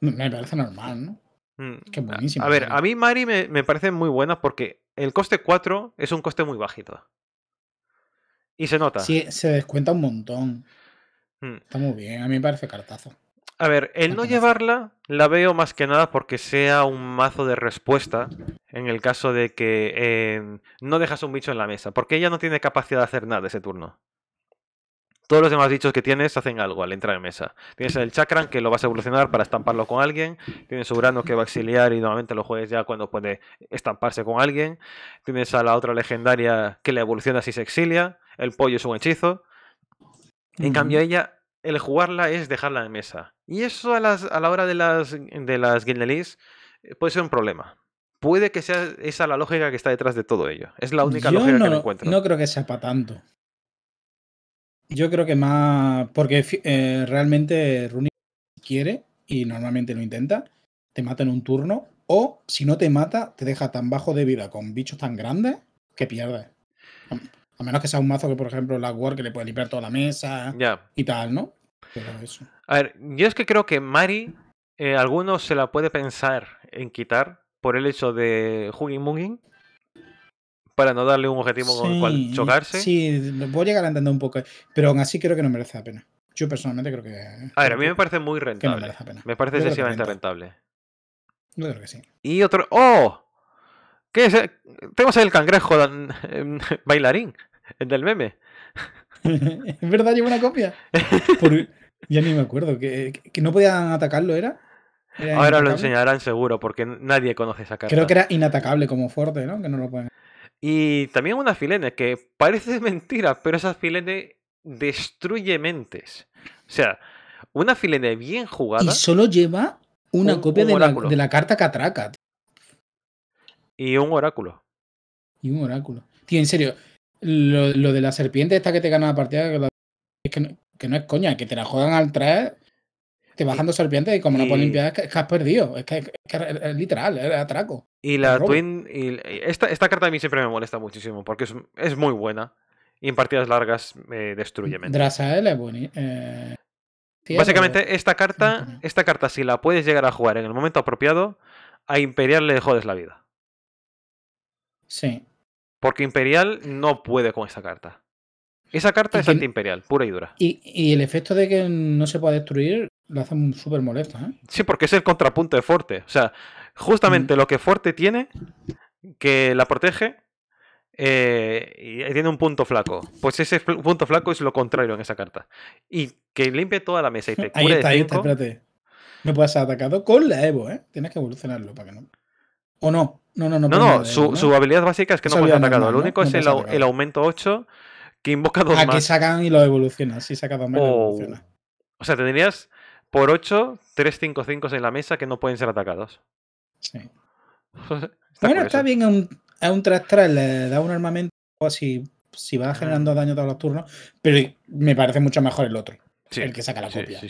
Me parece normal, ¿no? Mm, Qué buenísimo. A ver, a mí Mari me, me, parece muy buena porque el coste 4 es un coste muy bajito. Y se nota. Sí, se descuenta un montón. Mm. Está muy bien, a mí me parece cartazo. A ver, el no llevarla la veo más que nada porque sea un mazo de respuesta en el caso de que em, no dejas un bicho en la mesa, porque ella no tiene capacidad de hacer nada ese turno. Todos los demás bichos que tienes hacen algo al entrar en mesa. Tienes el Chakran que lo vas a evolucionar para estamparlo con alguien. Tienes Urano que va a exiliar y nuevamente lo juegues ya cuando puede estamparse con alguien. Tienes a la otra legendaria que le evoluciona si se exilia. El pollo es un hechizo. En cambio, ella el jugarla es dejarla en mesa. Y eso a, las, a la hora de las, de las eh, puede ser un problema. Puede que sea esa la lógica que está detrás de todo ello. Es la única lógica que encuentro. No creo que sea para tanto. Yo creo que más. Porque eh, realmente Rooney quiere, y normalmente lo intenta, te mata en un turno. O si no te mata, te deja tan bajo de vida con bichos tan grandes que pierdes. A menos que sea un mazo que, por ejemplo, la War que le puede limpiar toda la mesa y tal, ¿no? A ver, yo es que creo que Mari, eh, algunos se la puede pensar en quitar por el hecho de Hugging Mugging. Para no darle un objetivo con el cual chocarse. Sí, voy a llegar a entender un poco. Pero aún así creo que no merece la pena. Yo personalmente creo que. A ver, a mí me parece muy rentable. Me parece excesivamente rentable. Yo creo que sí. Y otro. ¡Oh! ¿Qué es? Tenemos el cangrejo eh, bailarín el del meme. es verdad, ¿Lleva una copia. Ya ni me acuerdo, que, no podían atacarlo, ¿era? Ahora lo enseñarán seguro, porque nadie conoce esa carta. Creo que era inatacable como fuerte, ¿no? Que no lo pueden. Y también una filene, que parece mentira, pero esa filene destruye mentes. O sea, una filene bien jugada. Y solo lleva una copia de, la, carta catraca. Y un oráculo. Y un oráculo. Tío, en serio, lo, de la serpiente esta que te gana la partida, que, es que, no, es coña, que te la juegan al 3, te bajando serpiente, y como no puedes limpiar, es que, has perdido. Es que, es, literal, es atraco. Y la Twin. esta, carta a mí siempre me molesta muchísimo porque es, muy buena. Y en partidas largas me destruye a es eh, Básicamente, eh, esta carta, esta carta, si la puedes llegar a jugar en el momento apropiado, a Imperial le jodes la vida. Sí. Porque Imperial no puede con esa carta. Esa carta es imperial, pura y dura. Y, el efecto de que no se pueda destruir lo hace súper molesto, ¿eh? Sí, porque es el contrapunto de fuerte. O sea, justamente mm. lo que fuerte tiene, que la protege, eh, y tiene un punto flaco. Pues ese punto flaco es lo contrario en esa carta. Y que limpie toda la mesa y te cure ahí está, ahí está, espérate. No puedes ser atacado con la Evo, ¿eh? Tienes que evolucionarlo para que no. ¿O no? No, no, no. No, pues no, su, habilidad básica es que no puede atacado. Lo único es el, aumento 8 que invoca dos Aquí que sacan y lo evolucionan. Si saca dos más lo oh. evoluciona. O sea, tendrías por 8, 3, 5, 5 en la mesa que no pueden ser atacados. Sí. bueno, está bien a un, 3 un le da un armamento así, si va generando daño todos los turnos, pero me parece mucho mejor el otro el que saca la copia.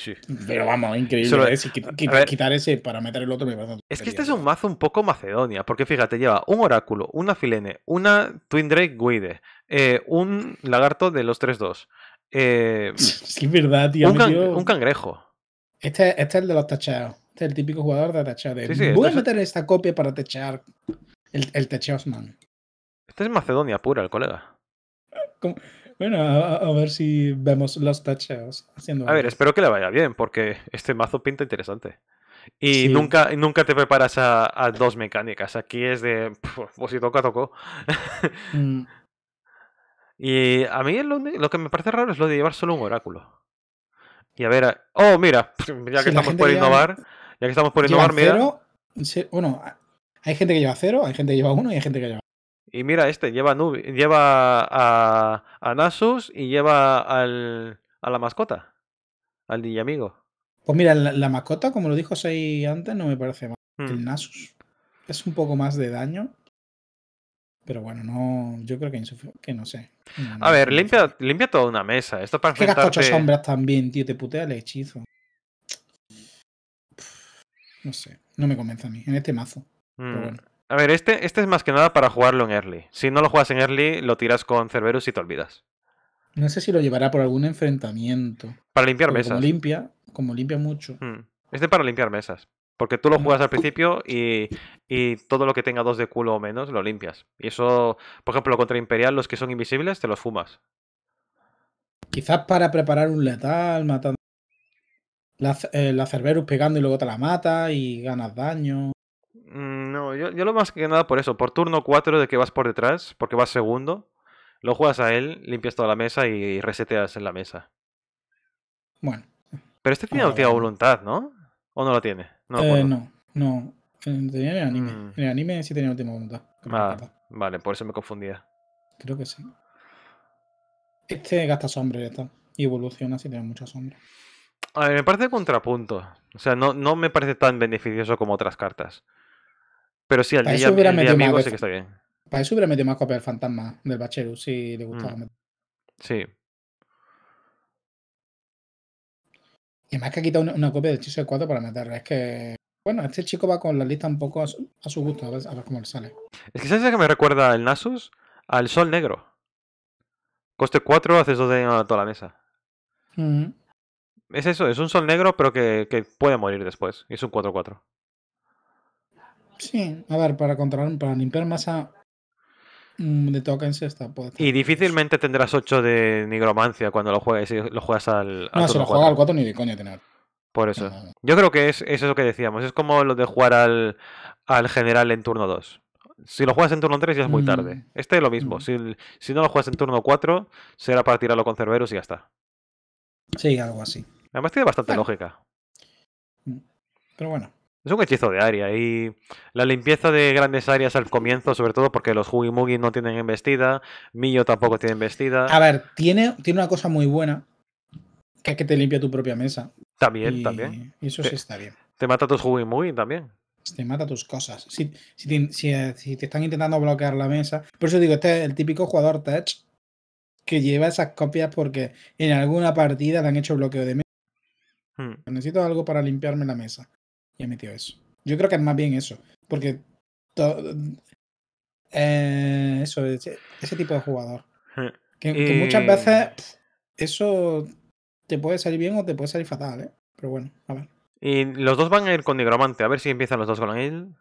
Pero vamos, increíble. ¿eh? quitar, ese para meter el otro me parece Es que este es un mazo un poco macedonia, porque fíjate, lleva un oráculo, una filene, una Twin Drake Guide, eh, un lagarto de los 3-2. sí, eh, es verdad, tío. Un, cangrejo. Este, este, es el de los tachados. Este es el típico jugador de tachado. Voy a este meter esta copia para tachear el, el techeos Este es Macedonia pura, el colega. ¿Cómo? Bueno, a, ver si vemos los tachos haciendo. A ver, espero que le vaya bien, porque este mazo pinta interesante. Y nunca, nunca te preparas a, dos mecánicas. Aquí es de. Pues si toca, tocó. Mm. Y a mí lo, que me parece raro es lo de llevar solo un oráculo. Y a ver. oh, mira, ya que estamos por innovar. Ya, que estamos por innovar, mira. bueno, hay gente que lleva cero, hay gente que lleva uno y hay gente que lleva y mira este, lleva, lleva a, a, Nasus y lleva al, a la mascota, al niño amigo. Pues mira, la, mascota, como lo dijo seis antes, no me parece mal. Hmm. El Nasus es un poco más de daño. Pero bueno, no, yo creo que, no sé. a ver, limpia, limpia, toda una mesa. Esto para que ocho sombras también, tío. Te putea el hechizo. No sé, no me convence a mí en este mazo. Pero hmm. bueno. A ver, este, este es más que nada para jugarlo en early. Si no lo juegas en early, lo tiras con Cerberus y te olvidas. No sé si lo llevará por algún enfrentamiento. Para limpiar mesas. Como limpia, como limpia mucho. Este Este para limpiar mesas. Porque tú lo mm. juegas al principio y, todo lo que tenga dos de culo o menos lo limpias. Y eso, por ejemplo, contra Imperial, los que son invisibles te los fumas. Quizás para preparar un letal, matando. La, eh, la Cerberus pegando y luego te la mata y ganas daño no, yo, lo más que nada por eso, por turno 4 de que vas por detrás, porque vas segundo, lo juegas a él, limpias toda la mesa y reseteas en la mesa. Bueno. Pero este tiene última ah, voluntad, ¿no? ¿O no lo tiene? No, eh, no, Tenía en el anime. Mm. En el anime sí tenía última voluntad. Ah, vale, por eso me confundía. Creo que sí. Este gasta sombra Y evoluciona si tiene mucha sombra. A ver, me parece contrapunto. O sea, no, no me parece tan beneficioso como otras cartas. Pero sí, al día, el amigo sí que está bien. Para eso hubiera metido más copia del fantasma del bachelor, si le mm. gustaba. Sí. Y además que ha quitado una, copia del hechizo de 4 para meterla. Es que. Bueno, este chico va con la lista un poco a su, gusto, a ver, cómo le sale. Es que sabes que me recuerda el Nasus al Sol Negro. Coste 4, haces dos de toda la mesa. Es eso, es un Sol Negro, pero que, que puede morir después. Es un 4-4. Sí, a ver, para para limpiar masa mm, de tokens está. Puede y difícilmente tendrás 8 de nigromancia cuando lo juegues, lo juegas al. no, si lo juegas al 4 ni de coña tener. Por eso. Yo creo que es, es, eso que decíamos. Es como lo de jugar al, al general en turno 2. Si lo juegas en turno 3 ya es muy tarde. Mm. Este es lo mismo. Mm. Si, si, no lo juegas en turno 4, será para tirarlo con cerberos y ya está. Sí, algo así. Además tiene bastante lógica. Pero bueno. Es un hechizo de área y la limpieza de grandes áreas al comienzo, sobre todo porque los Mugi no tienen embestida, Millo tampoco tiene embestida. A ver, tiene, tiene una cosa muy buena, que es que te limpia tu propia mesa. También, también. eso sí está bien. Te mata tus Mugi también. Te mata tus cosas. Si, eh, si, te, están intentando bloquear la mesa. Por eso digo, este es el típico jugador touch que lleva esas copias porque en alguna partida te han hecho bloqueo de mesa. Hmm. Necesito algo para limpiarme la mesa emitió eso. Yo creo que es más bien eso, porque todo, eh, eso, ese, tipo de jugador. Que, eh, muchas veces eso te puede salir bien o te puede salir fatal, ¿eh? Pero bueno, a ver. Y los dos van a ir con Nigromante, a ver si empiezan los dos con él.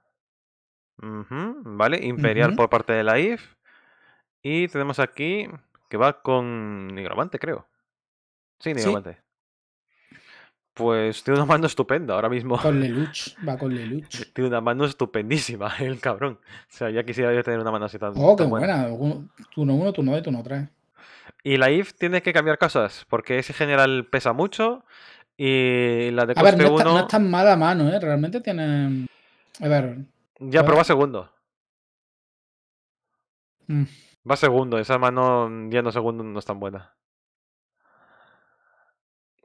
vale, Imperial por parte de la IF. Y tenemos aquí que va con Nigromante, creo. Sí, Nigromante. Pues tiene una mano estupenda ahora mismo. Con Lelouch, va con Lelouch. Tiene una mano estupendísima, el cabrón. O sea, ya quisiera yo tener una mano así tan. Oh, qué buena. buena. uno, 1, turno 2 turno tres Y la IF tiene que cambiar cosas, porque ese general pesa mucho. Y la de coste a ver, no, es tan mala mano, ¿eh? Realmente tiene. A ver. Ya, pero va segundo. Mm. Va segundo, esa mano ya no segundo no es tan buena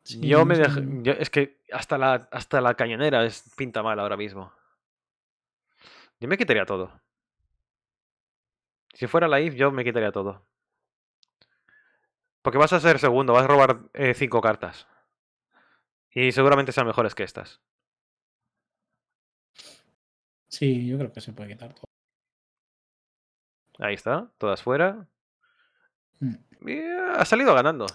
yo me mm. es que hasta la, hasta la cañonera es, pinta mal ahora mismo. Yo me quitaría todo. Si fuera la IF, yo me quitaría todo. Porque vas a ser segundo, vas a robar 5 eh, cinco cartas. Y seguramente sean mejores que estas. Sí, yo creo que se puede quitar todo. Ahí está, todas fuera. Mm. ha salido ganando.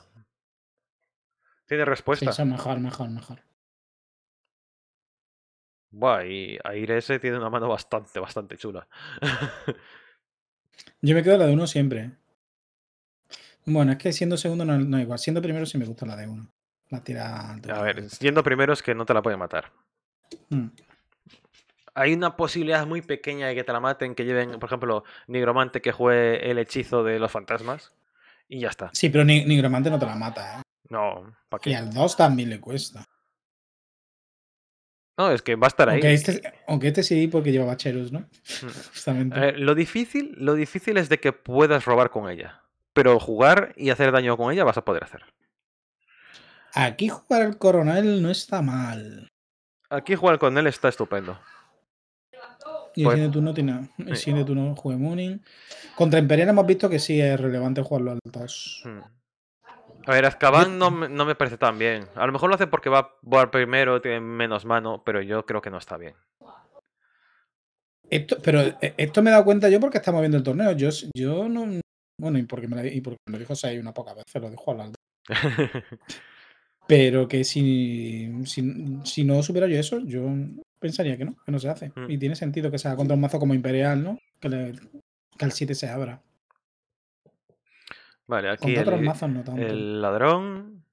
Tiene respuesta. mejor, mejor, mejor. Buah, y ese tiene una mano bastante, bastante chula. Yo me quedo la de uno siempre. ¿eh? Bueno, es que siendo segundo no, no igual. Siendo primero sí me gusta la de uno. La tira A ver, siendo primero es que no te la puede matar. Mm. Hay una posibilidad muy pequeña de que te la maten, que lleven, por ejemplo, Nigromante que juegue el hechizo de los fantasmas. Y ya está. Sí, pero Nigromante no te la mata, ¿eh? No, ¿para qué? Y al 2 también le cuesta. No, es que va a estar ahí. Este, aunque este, sí, porque lleva bacheros, ¿no? Mm. Justamente. Eh, lo, difícil, lo difícil es de que puedas robar con ella. Pero jugar y hacer daño con ella vas a poder hacer. Aquí jugar al coronel no está mal. Aquí jugar con él está estupendo. Y el siguiente pues turno tiene. El Cine tú no juega Mooning. Contra Imperial hemos visto que sí es relevante jugarlo al 2. A ver, Azkaban no, me parece tan bien. A lo mejor lo hace porque va, a volar primero, tiene menos mano, pero yo creo que no está bien. Esto, pero eh, esto me he dado cuenta yo porque estamos viendo el torneo. Yo, yo no. Bueno, y porque me, lo dijo o una poca vez, lo dijo alto. pero que si, si, no supiera yo eso, yo pensaría que no, que no se hace. Mm. Y tiene sentido que sea contra un mazo como Imperial, ¿no? Que, al que el 7 se abra. Vale, aquí el, ladrón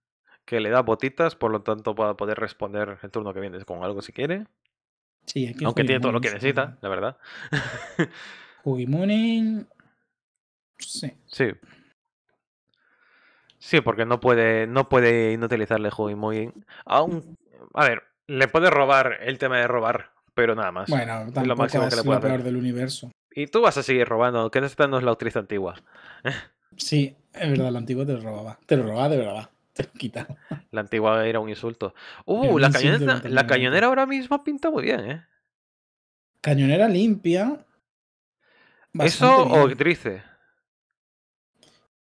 que le da botitas, por lo tanto va a poder responder el turno que viene con algo si quiere. Sí, Aunque tiene todo lo que necesita, la verdad. Jugimunin. Sí. Sí. Sí, porque no puede, no puede inutilizarle Jugimunin. Aún. A ver, le puede robar el tema de robar, pero nada más. Bueno, lo máximo que le puede peor del universo. Y tú vas a seguir robando, que no esta no es la autriz antigua. sí, es verdad, la antigua te lo robaba. Te lo robaba de verdad. Te lo quitaba. La antigua era un insulto. Uh, la, cañonera, ahora mismo pinta muy bien, ¿eh? Cañonera limpia. ¿Eso o actrice?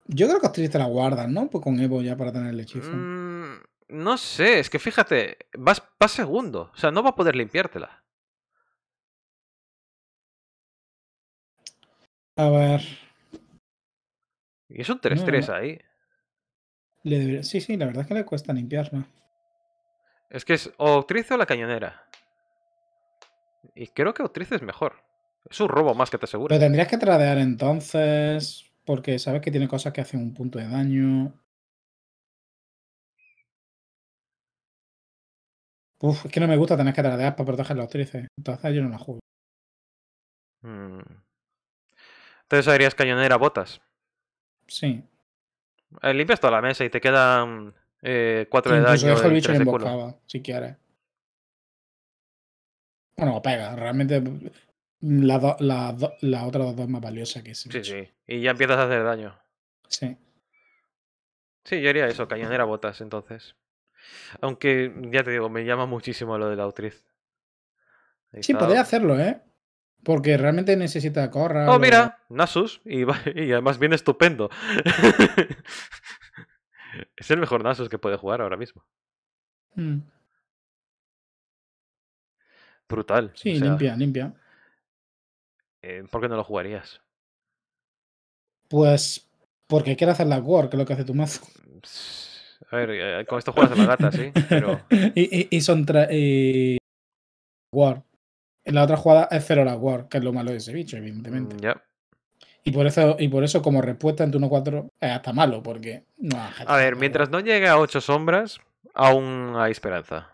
Yo creo que actriz la guardan, ¿no? Pues con Evo ya para tener el hechizo. Mm, no sé, es que fíjate, vas, segundo. O sea, no va a poder limpiártela. A ver. Y es un 3-3 ahí. Sí, sí, la verdad es que le cuesta limpiarla. Es que es o Octrice o la cañonera. Y creo que Octrice es mejor. Es un robo más que te aseguro. Pero tendrías que tradear entonces, porque sabes que tiene cosas que hacen un punto de daño. Uf, es que no me gusta tener que tradear para proteger la Octrice. Entonces yo no la juego. Mm. Entonces harías cañonera botas. Sí. Eh, limpias toda la mesa y te quedan eh, cuatro de daño. si quieres. Bueno, pega. Realmente la, la, otra dos más valiosa que Sí, sí. Y ya empiezas a hacer daño. Sí. Sí, yo haría eso, cañonera botas, entonces. Aunque, ya te digo, me llama muchísimo lo de la autriz. Sí, podría hacerlo, ¿eh? Porque realmente necesita corra. Oh, mira, Nasus. Y, además viene estupendo. es el mejor Nasus que puede jugar ahora mismo. Mm. Brutal. Sí, limpia, limpia. Eh, ¿Por qué no lo jugarías? Pues porque quiere hacer la war, que es lo que hace tu mazo. A ver, eh, con esto juegas a la gata, sí, pero... y, y, son... Eh, war. En la otra jugada es 0 la war, que es lo malo de ese bicho, evidentemente. Mm, y por, eso, y por eso, como respuesta en turno 4 es hasta malo, porque no A ver, mientras no llegue a 8 sombras, aún hay esperanza.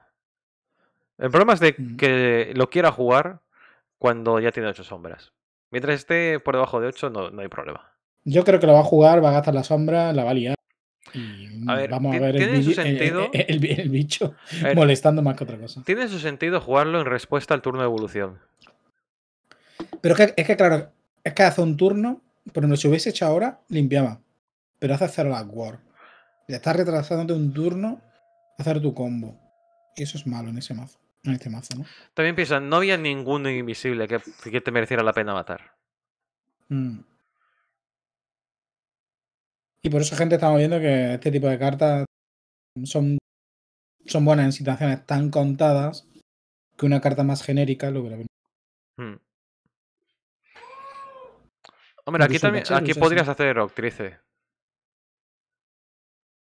El problema es de mm. que lo quiera jugar cuando ya tiene 8 sombras. Mientras esté por debajo de 8, no, no hay problema. Yo creo que lo va a jugar, va a gastar la sombra, la va a liar a ver, vamos a ¿tiene eh, eh, eh, el, su sentido, el, bicho molestando más que otra cosa. Tiene su sentido jugarlo en respuesta al turno de evolución. Pero es que, claro, es que hace un turno, pero no se hubiese hecho ahora, limpiaba. Pero hace hacer la War. Ya estás de un turno hacer tu combo. Y eso es malo en ese mazo. En este mazo, ¿no? También piensan, no había ninguno invisible que, que te mereciera la pena matar. Mm. Y por eso, gente, estamos viendo que este tipo de cartas son, son buenas en situaciones tan contadas que una carta más genérica lo hubiera hmm. Hombre, aquí, también, aquí podrías hacer Octrice.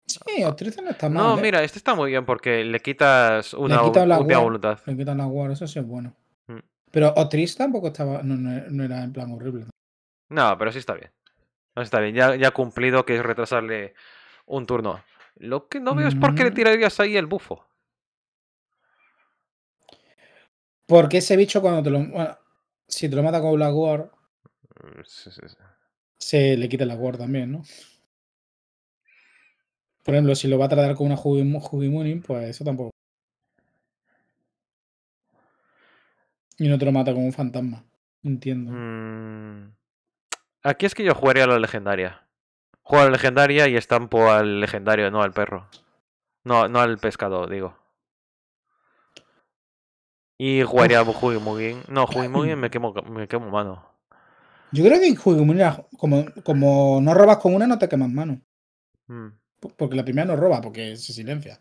Sí, Octrice no está mal. No, ¿eh? mira, este está muy bien porque le quitas una, le voluntad. Le quitas la war, eso sí es bueno. Hmm. Pero Octrice tampoco estaba, no, no, era en plan horrible. No, pero sí está bien está bien, ya, ha cumplido que es retrasarle un turno. Lo que no veo es por qué le tirarías ahí el bufo. Porque ese bicho cuando te lo... si te lo mata con la War mm, Se le quita la War también, ¿no? Por ejemplo, si lo va a tratar con una Jubimunin, pues eso tampoco. Y no te lo mata con un fantasma. Entiendo. Mm. Aquí es que yo jugaría a la legendaria. Juego a la legendaria y estampo al legendario, no al perro. No, no al pescado, digo. Y jugaría a bien, No, bien me quemo, me quemo mano. Yo creo que en como, como no robas con una, no te quemas mano. Hmm. Porque la primera no roba, porque se silencia.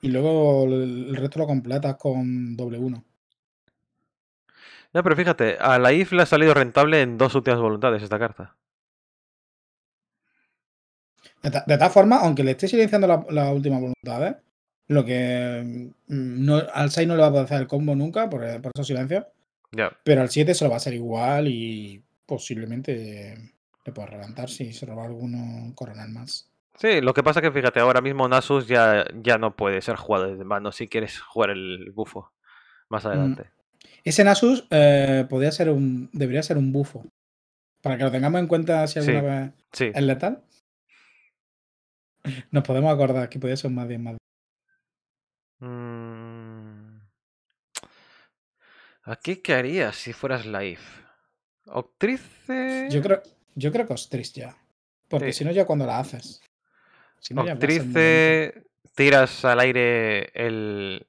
Y luego el resto lo completas con doble uno. Ya, pero fíjate, a la IF le ha salido rentable en dos últimas voluntades esta carta. De, tal forma, aunque le esté silenciando la última voluntad ¿eh? lo que mm, no, al 6 no le va a poder hacer el combo nunca por, eh, por esos silencios. Pero al 7 se lo va a ser igual y posiblemente le pueda reventar si se roba alguno coronal más. Sí, lo que pasa es que fíjate, ahora mismo Nasus ya, ya no puede ser jugado de mano si quieres jugar el bufo más mm. adelante. Ese Nasus eh, podría ser un, debería ser un bufo. Para que lo tengamos en cuenta si alguna vez es letal. Nos podemos acordar que podría ser un más bien más. Mm. Aquí, ¿qué harías si fueras live? ¿Octrice? Yo creo, yo creo que Octrice ya. Porque si no, ya cuando la haces. Si no, Octrice, tiras al aire el,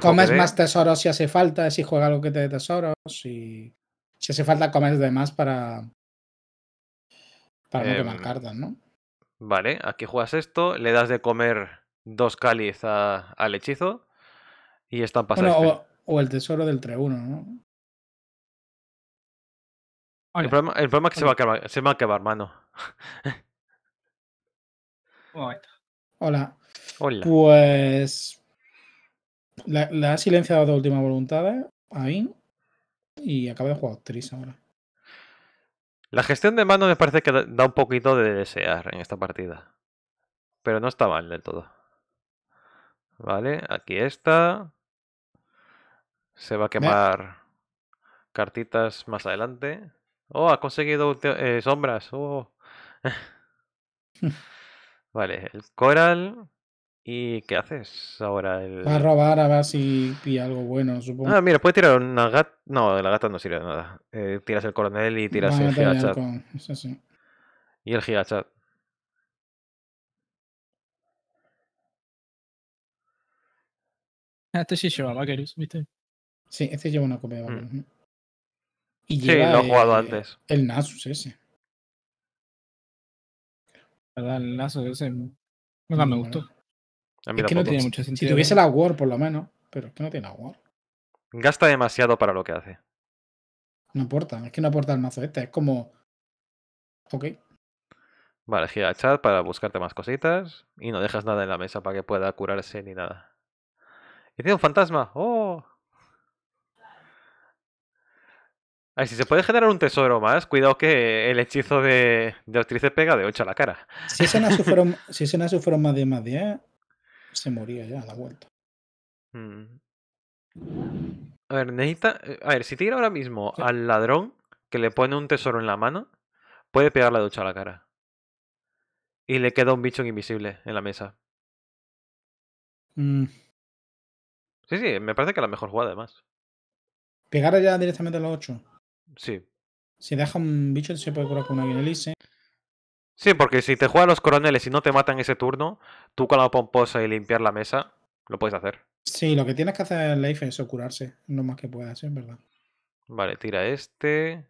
comes más tesoros si hace falta, si juega algo que te dé tesoros, si, si hace falta comes de más para, para no em, quemar cartas, ¿no? Vale, aquí juegas esto, le das de comer dos cáliz a, al hechizo y están pasando. o, el tesoro del 3-1, ¿no? El problema, es que se va, a va a quemar mano. Hola. Hola. Pues la, ha silenciado de última voluntad eh, ahí y acaba de jugar actriz ahora. La gestión de mano me parece que da un poquito de desear en esta partida. Pero no está mal del todo. Vale, aquí está. Se va a quemar cartitas más adelante. Oh, ha conseguido eh, sombras. Oh. vale, el coral. ¿Y qué haces ahora? El... Va a robar a ver si pilla algo bueno, supongo. Ah, mira, puedes tirar una gata. No, la gata no sirve de nada. Eh, tiras el coronel y tiras el gigachat. Y el gigachat. Ah, este sí lleva Vaquerus, ¿viste? Sí, este lleva una copia de mm. Y lleva sí, lo he jugado eh, antes. El Nasus ese. ¿Verdad? El Nasus ese. Nunca me gustó. Ah, es que no tiene mucho sentido. Si tuviese ¿eh? la War, por lo menos, pero es que no tiene la War. Gasta demasiado para lo que hace. No importa. es que no aporta el mazo este, es como. Ok. Vale, gira el chat para buscarte más cositas y no dejas nada en la mesa para que pueda curarse ni nada. Y tiene un fantasma. ¡Oh! A ver, si se puede generar un tesoro más, cuidado que el hechizo de, de Ostrice pega de 8 a la cara. Si ese Nasu fueron, si ese fueron más de más 10, se moría ya a la vuelta. Mm. A ver, necesita. Eh, a ver, si tira ahora mismo al ladrón que le pone un tesoro en la mano, puede pegarle la 8 a la cara. Y le queda un bicho invisible en la mesa. Mm. Sí, sí, me parece que es la mejor jugada, además. ¿Pegar ya directamente a los 8? Sí. Si deja un bicho, se puede curar con una guinelice. Sí, porque si te juegan los coroneles y no te matan ese turno, tú con la pomposa y limpiar la mesa, lo puedes hacer. Sí, lo que tienes que hacer en Life es curarse, no más que puedas, en ¿eh? verdad. Vale, tira este.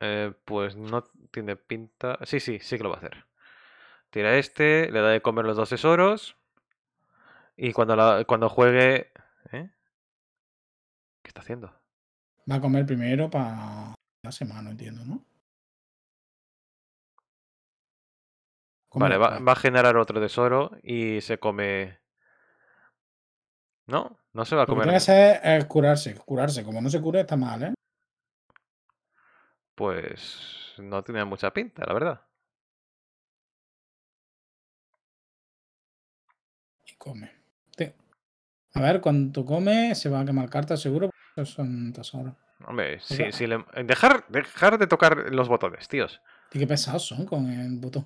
Eh, pues no tiene pinta. Sí, sí, sí que lo va a hacer. Tira este, le da de comer los dos tesoros. Y cuando, la, cuando juegue. ¿Eh? ¿Qué está haciendo? Va a comer primero para la semana, entiendo, ¿no? Vale, va, va, a generar otro tesoro y se come. No, no se va a comer. Lo que es curarse, curarse. Como no se cure, está mal, ¿eh? Pues no tiene mucha pinta, la verdad. Y come. A ver, cuando come se va a quemar cartas, seguro. son tesoros. Hombre, sí, le... dejar, dejar de tocar los botones, tíos. Y qué pesados son con el botón.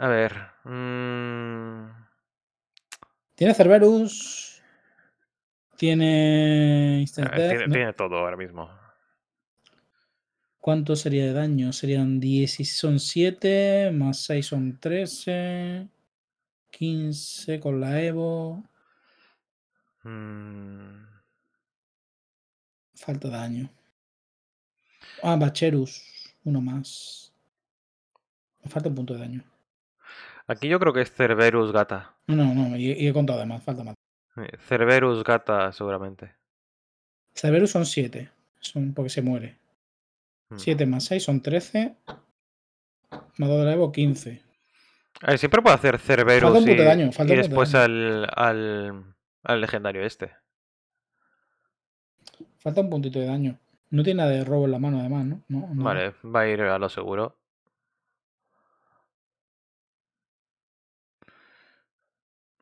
A ver. Mm. Tiene Cerberus. Tiene. Instant tiene, todo ahora mismo. ¿Cuánto sería de daño? Serían 16, son 7, más 6 son 13, 15 con la Evo. Mm. Falta daño. Ah, Bacherus, uno más. Me falta un punto de daño. Aquí yo creo que es Cerberus Gata. No, no, y, he contado además, falta más. Cerberus Gata, seguramente. Cerberus son 7, son porque se muere. 7 mm. más 6 son 13. Mado de la Evo, 15. A siempre puedo hacer Cerberus falta y, daño, falta después Al, al, al legendario este. Falta un puntito de daño. No tiene nada de robo en la mano, además, no. Vale, va a ir a lo seguro.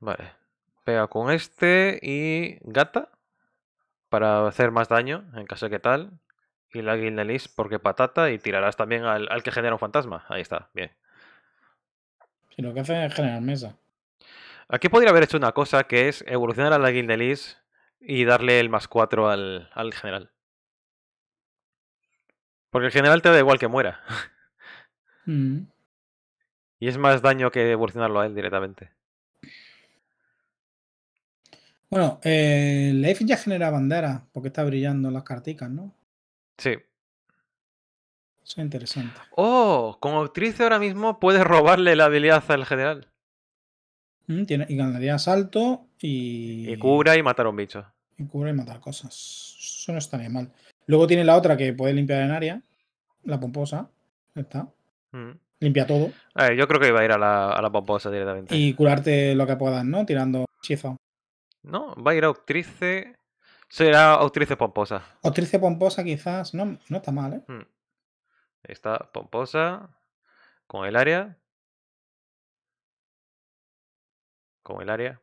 Vale. Pega con este y gata para hacer más daño en caso de que tal. Y la de porque patata y tirarás también al, al, que genera un fantasma. Ahí está, bien. Si lo que hace es generar mesa. Aquí podría haber hecho una cosa que es evolucionar a la de y darle el más 4 al, al general. Porque el general te da igual que muera. Mm. Y es más daño que evolucionarlo a él directamente. Bueno, eh, Life ya genera bandera porque está brillando las carticas, ¿no? Sí. Eso es interesante. Oh, como actriz ahora mismo puedes robarle la habilidad al general. Mm, tiene, y ganaría salto y. Y cura y matar a un bicho. Y cura y matar cosas. Eso no estaría mal. Luego tiene la otra que puede limpiar en área. La pomposa. Está. Mm. Limpia todo. yo creo que iba a ir a la, a la pomposa directamente. Y curarte lo que puedas, ¿no? Tirando hechizo. ¿no? Va a ir a Autrice. Será Autrice Pomposa. Autrice Pomposa, quizás. No, no está mal, ¿eh? Hmm. Está Pomposa. Con el área. Con el área.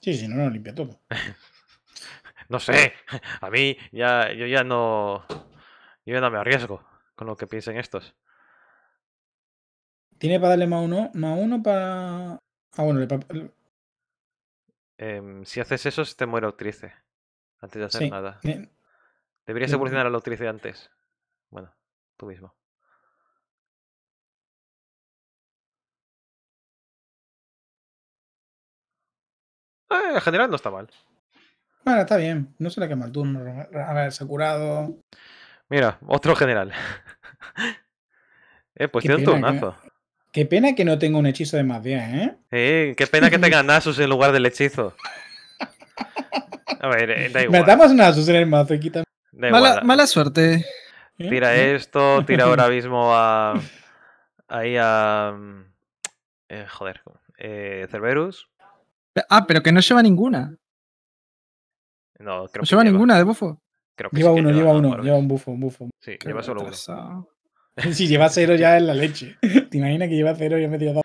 Sí, si no, no limpia todo. no sé. A mí ya, yo ya no. Yo ya no me arriesgo con lo que piensen estos. Tiene para darle más uno, más uno para. Ah, bueno, le, eh, si haces eso, se te muere Autrice. Antes de hacer nada. Deberías evolucionar a la Autrice antes. Bueno, tú mismo. Eh, general no está mal. Bueno, está bien. No se que quema el turno. A ver, se ha curado. Mira, otro general. eh, pues tiene un turnazo. Qué pena que no tenga un hechizo de más 10, ¿eh? Sí, qué pena que tenga Nasus en lugar del hechizo. A ver, eh, da igual. Metamos Nasus en el mazo aquí Mala, mala, suerte. ¿Eh? Tira ¿Eh? esto, tira ahora mismo a. Ahí a. joder. Cerberus. Ah, pero que no lleva ninguna. No, creo no que lleva, lleva ninguna de bufo. Creo lleva, uno, lleva uno, lleva un bufo, un bufo. Sí, lleva solo uno. Si lleva cero ya en la leche. ¿Te imaginas que lleva cero y yo me dos?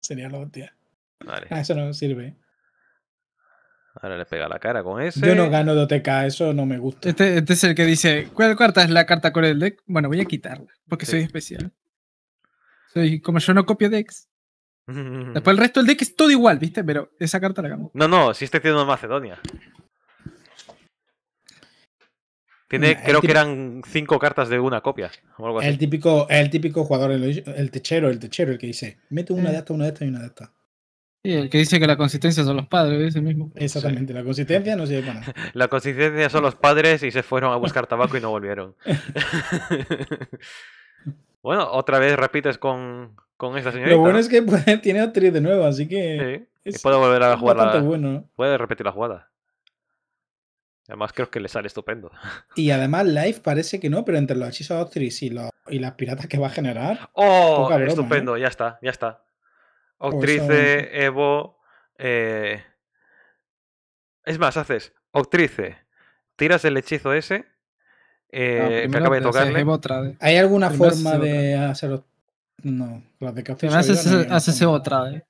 Sería la hostia. Vale. Ah, eso no sirve. Ahora le pega la cara con ese. Yo no gano OTK, eso no me gusta. Este, este, es el que dice, ¿cuál carta es la carta core del deck? Bueno, voy a quitarla, porque soy especial. Soy, como yo no copio decks. Después el resto del deck es todo igual, ¿viste? Pero esa carta la gano. No, no, si estoy haciendo Macedonia. Tiene, creo que eran cinco cartas de una copia. Es El, típico, el típico jugador, el, techero, el techero, el que dice, mete una de esta, una de esta y una de esta. Sí, el que dice que la consistencia son los padres, ese mismo. Exactamente, la consistencia no sirve para nada. La consistencia son los padres y se fueron a buscar tabaco y no volvieron. bueno, otra vez repites con, con esta señorita. Lo bueno es que tiene actriz de nuevo, así que. Sí. puedo volver a jugar. La, Puede repetir la jugada. Además, creo que le sale estupendo. Y además, Life parece que no, pero entre los hechizos Octris y, y las piratas que va a generar. ¡Oh! estupendo, ¿eh? ya está, ya está. Pues Octrice, Evo. Eh, es más, haces Octrice, tiras el hechizo ese eh, que acaba de tocarle. ¿Hay alguna forma de hacer. No, las de café. ese otra, vez.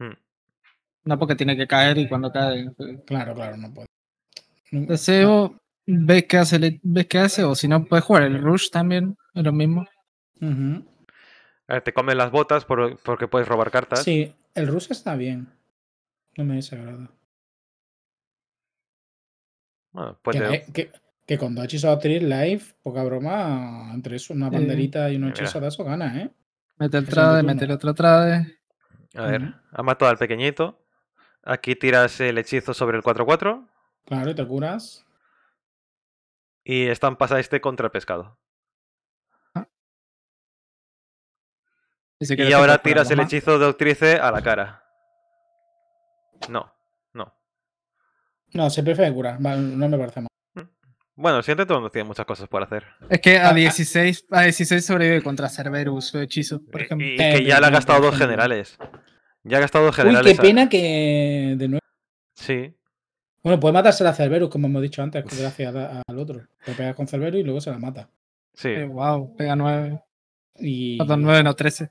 Hmm. No, porque tiene que caer y cuando cae. Claro, claro, no puede. Deseo, e ves qué hace, e ves qué hace, o si no puedes jugar el Rush también, es lo mismo. A ah, ver, te comen las botas porque puedes robar cartas. Sí, el Rush está bien. No me dice Bueno, ah, pues que, que, con dos hechizos a live, poca broma, entre eso, una banderita y un hechizo de eso gana, ¿eh? Mete el trade, mete el otro trade. A ver, ha matado al pequeñito. Aquí tiras el hechizo sobre el 4-4. Claro, y te curas. Y están pasa este contra el pescado. Ah. Y, ahora tiras el hechizo de Octrice a la cara. No, no. No, se de curar. No me parece mal. Mm. Bueno, el todo. tiene muchas cosas por hacer. Es que a 16, ah, ah. a sobrevive contra Cerberus su hechizo, por eh, ejemplo. Y, que ya le ha gastado dos generales. Ya ha gastado dos generales. Uy, qué pena que de nuevo. Sí. Bueno, puede matársela a Cerberus, como hemos dicho antes, gracias al otro. Te pega con Cerberus y luego se la mata. Sí. wow, eh, pega 9. Y... 9, no 13.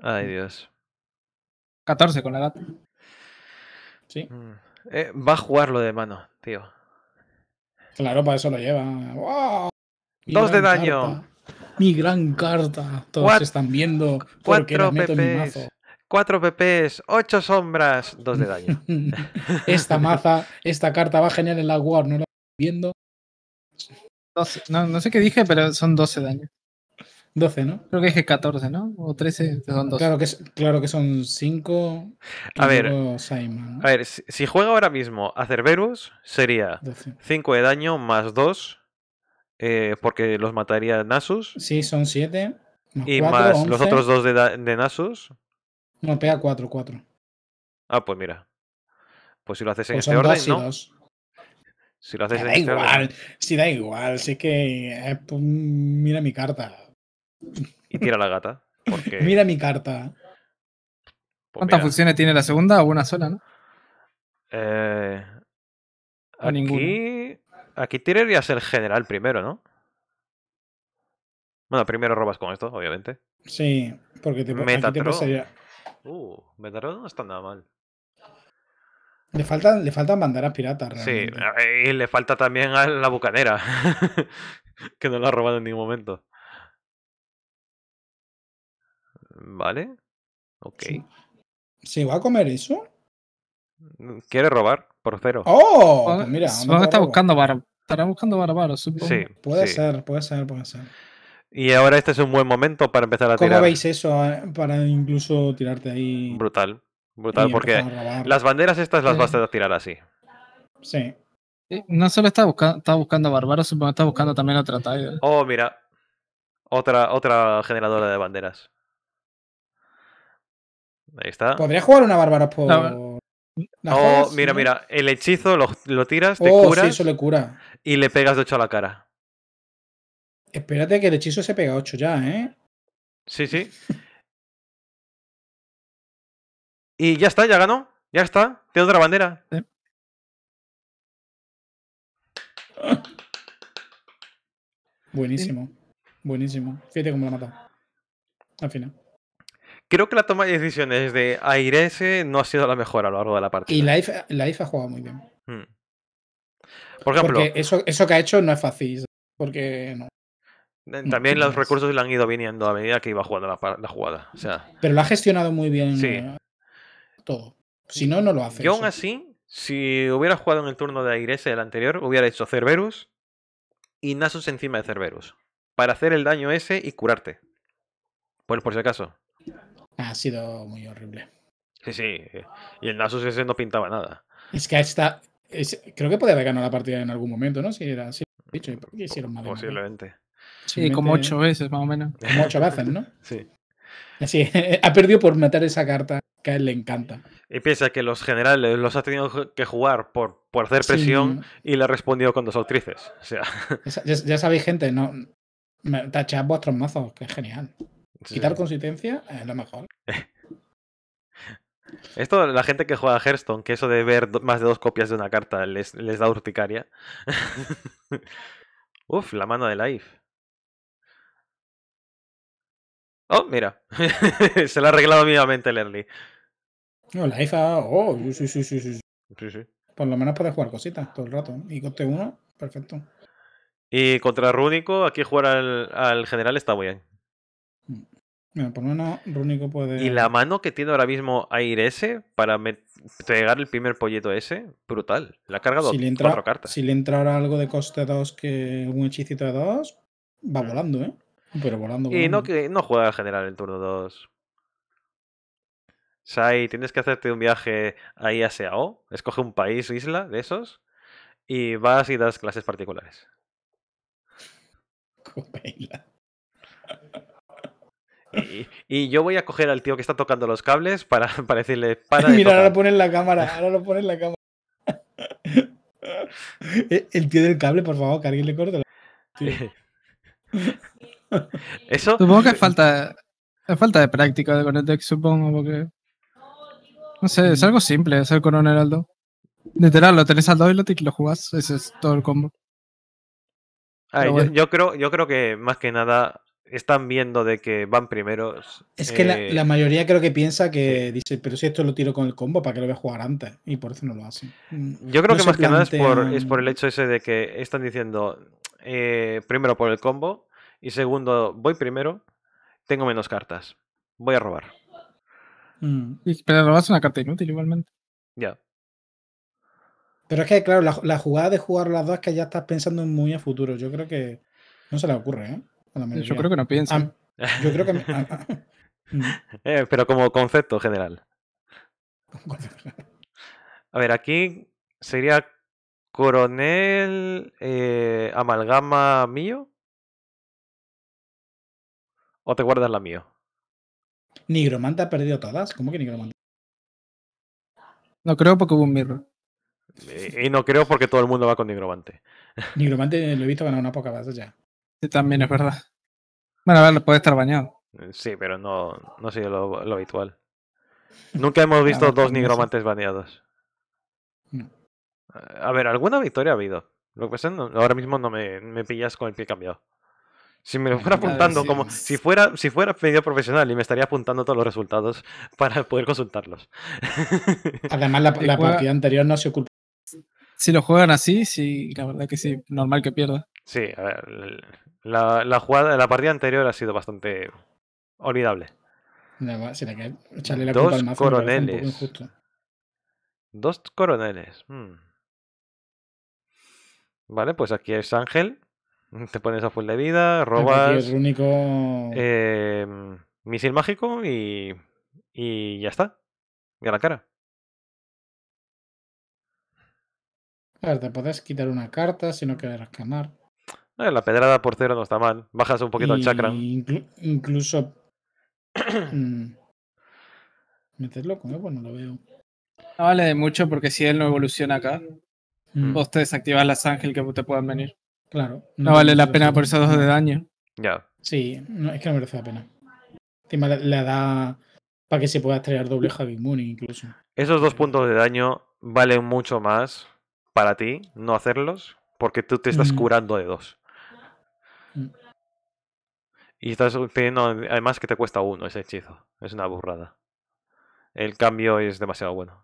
Ay, Dios. 14 con la gata. Sí. Mm. Eh, va a jugarlo de mano, tío. Claro, para eso lo lleva. ¡Wow! Dos de daño. Mi gran carta. Todos están viendo. Porque Cuatro meto en mi mazo. 4 PPs, 8 sombras, 2 de daño. esta maza, esta carta va genial en la War, no la estoy viendo. no, no, sé qué dije, pero son 12 daños. 12, ¿no? Creo que dije 14, ¿no? O 13, son 12. Claro que, son 5. A ver, a ver, si, juega ahora mismo a Cerberus, sería 5 de daño más 2, eh, porque los mataría Nasus. Sí, son 7. y más los otros 2 de Nasus. No, pega 4, 4. Ah, pues mira. Pues si lo haces en este orden, ¿no? Si lo haces en este igual, orden. Si da igual, si es que. Eh, mira mi carta. Y tira la gata. Porque... mira mi carta. Pues ¿Cuántas funciones tiene la segunda? O una sola, ¿no? Eh, aquí. tiraría Aquí tirarías el general primero, ¿no? Bueno, primero robas con esto, obviamente. Sí, porque te, Metatron. Uh, me no está nada mal. Le faltan, le faltan banderas piratas, realmente. Sí, y le falta también a la bucanera, que no la ha robado en ningún momento. Vale, ok. ¿Se va a comer eso? Quiere robar por cero. ¡Oh! Pues mira. Supongo está buscando, bar... estará buscando barbaros, Sí, puede ser, puede ser, puede ser. Y ahora este es un buen momento para empezar a tirar. ¿Cómo veis eso? Eh, para incluso tirarte ahí. Brutal. Brutal, porque las banderas estas las vas a tirar así. Sí. No solo está, buscando, está buscando a que está buscando también otra tiger. Oh, mira. Otra, otra generadora de banderas. Ahí está. Podría jugar una Bárbara? por. oh, mira, mira. El hechizo lo, lo tiras, te oh, eso le cura. Y le pegas de hecho a la cara. Espérate que el hechizo se pega 8 ya, ¿eh? Sí, sí. y ya está, ya ganó. Ya está. Tiene otra bandera. Eh. Buenísimo. Buenísimo. Fíjate cómo la ha matado. Al final. Creo que la toma de decisiones de Airese no ha sido la mejor a lo largo de la partida. Y Life, Life ha jugado muy bien. Hmm. Por ejemplo. Porque eso, eso que ha hecho no es fácil. Porque no. Mm, También los recursos le han ido viniendo a medida que iba jugando la, la jugada. O sea, Pero lo ha gestionado muy bien eh, todo. Si no, no lo hace. y aún así, si hubiera jugado en el turno de Airese del anterior, hubiera hecho Cerberus y Nasus encima de Cerberus. Para hacer el daño ese y curarte. pues por si acaso. Ha sido muy horrible. Sí, sí. Eh, y el Nasus ese no pintaba nada. Es que esta. creo que podía haber ganado la partida en algún momento, ¿no? Si era así. Posiblemente. Sí, como ocho veces más o menos. Como ocho veces, ¿no? Sí. así ha perdido por meter esa carta que a él le encanta. Y piensa que los generales los ha tenido que jugar por, por hacer presión y le ha respondido con dos autrices. O sea. ya, sabéis, gente, no tachad vuestros mazos, que es genial. Quitar consistencia es lo mejor. Esto, la gente que juega a Hearthstone, que eso de ver más de dos copias de una carta les, les da urticaria. Uf, la mano de Life. Oh, mira. Se lo ha arreglado mínimamente el early. No, la IFA, oh, sí, sí, sí, sí. Por lo menos puedes jugar cositas todo el rato. Y coste uno, perfecto. Y contra Rúnico, aquí jugar al, general está muy bien. Mm. Mira, por lo menos Rúnico puede. Y la mano que tiene ahora mismo Air S para entregar el primer pollito ese, brutal. La ha cargado cuatro cartas. Si le entrara algo de coste 2 que un hechicito de 2, va volando, ¿eh? Y no, que no juega en general el turno 2. Sai, tienes que hacerte un viaje ahí a SEAO. Escoge un país, o isla de esos. Y vas y das clases particulares. Y, yo voy a coger al tío que está tocando los cables para, decirle para. Mira, ahora lo la cámara, ahora lo pones la cámara. Eh, el, tío del cable, por favor, que alguien le corte. Supongo que es falta, falta de práctica de deck supongo, porque. No sé, es algo simple hacer con un heraldo. Literal, lo tenés al lado y lo, lo jugás. Ese es todo el combo. Ah, yo, creo, yo creo que más que nada están viendo de que van primeros. Es que la, eh, mayoría creo que piensa que dice, pero si esto lo tiro con el combo, ¿para qué lo voy a jugar antes? Y por eso no lo hacen. Mm. Yo creo que más que nada es por, es por el hecho ese de que están diciendo eh, primero por el combo y segundo, voy primero, tengo menos cartas. Voy a robar. Mm, pero robas una carta inútil igualmente. Ya. Pero es que, claro, la, jugada de jugar las dos es que ya estás pensando muy a futuro. Yo creo que no se le ocurre, ¿eh? yo creo que no piensa. yo creo que. Mm. Eh, pero como concepto general. A ver, aquí sería coronel eh, amalgama mío. ¿O te guardas la mío? Nigromante ha perdido todas. ¿Cómo que Nigromante? No creo porque hubo un mirror. Eh, y no creo porque todo el mundo va con Nigromante. Nigromante eh, lo he visto ganar una poca base ya. Sí, también es verdad. Bueno, a ver, puede estar bañado. Eh, sí, pero no, no sigue lo, habitual. Nunca hemos visto dos nigromantes bañados. A ver, alguna victoria ha habido. Lo que pasa es que ahora mismo no me, me pillas con el pie cambiado. Si me lo fuera apuntando, como si fuera, si fuera medio profesional y me estaría apuntando todos los resultados para poder consultarlos. Además, la, partida anterior no se oculta Si lo juegan así, sí, la verdad que sí, normal que pierda. Sí, a ver, la, la, jugada, la partida anterior ha sido bastante olvidable. Dos coroneles. Dos hmm. coroneles. Vale, pues aquí es Ángel Te pones a full de vida, ah, robas. el único. Eh, misil mágico y. Y ya está. Y a la cara. ver, te puedes quitar una carta si no quieres ganar. Eh, la pedrada por cero no está mal. Bajas un poquito el chakra. incluso. Meterlo con No lo veo. No vale de mucho porque si él no evoluciona acá, mm. vos te desactivas las ángel que te puedan venir. Claro. No, vale la pena por esos dos de daño. Ya. Sí, es que no merece la pena. Encima le, da para que se pueda estrellar doble Javi Moon incluso. Esos dos puntos de daño valen mucho más para ti no hacerlos porque tú te estás mm. curando de dos. Mm. Y estás teniendo además que te cuesta uno ese hechizo. Es una burrada. El cambio es demasiado bueno.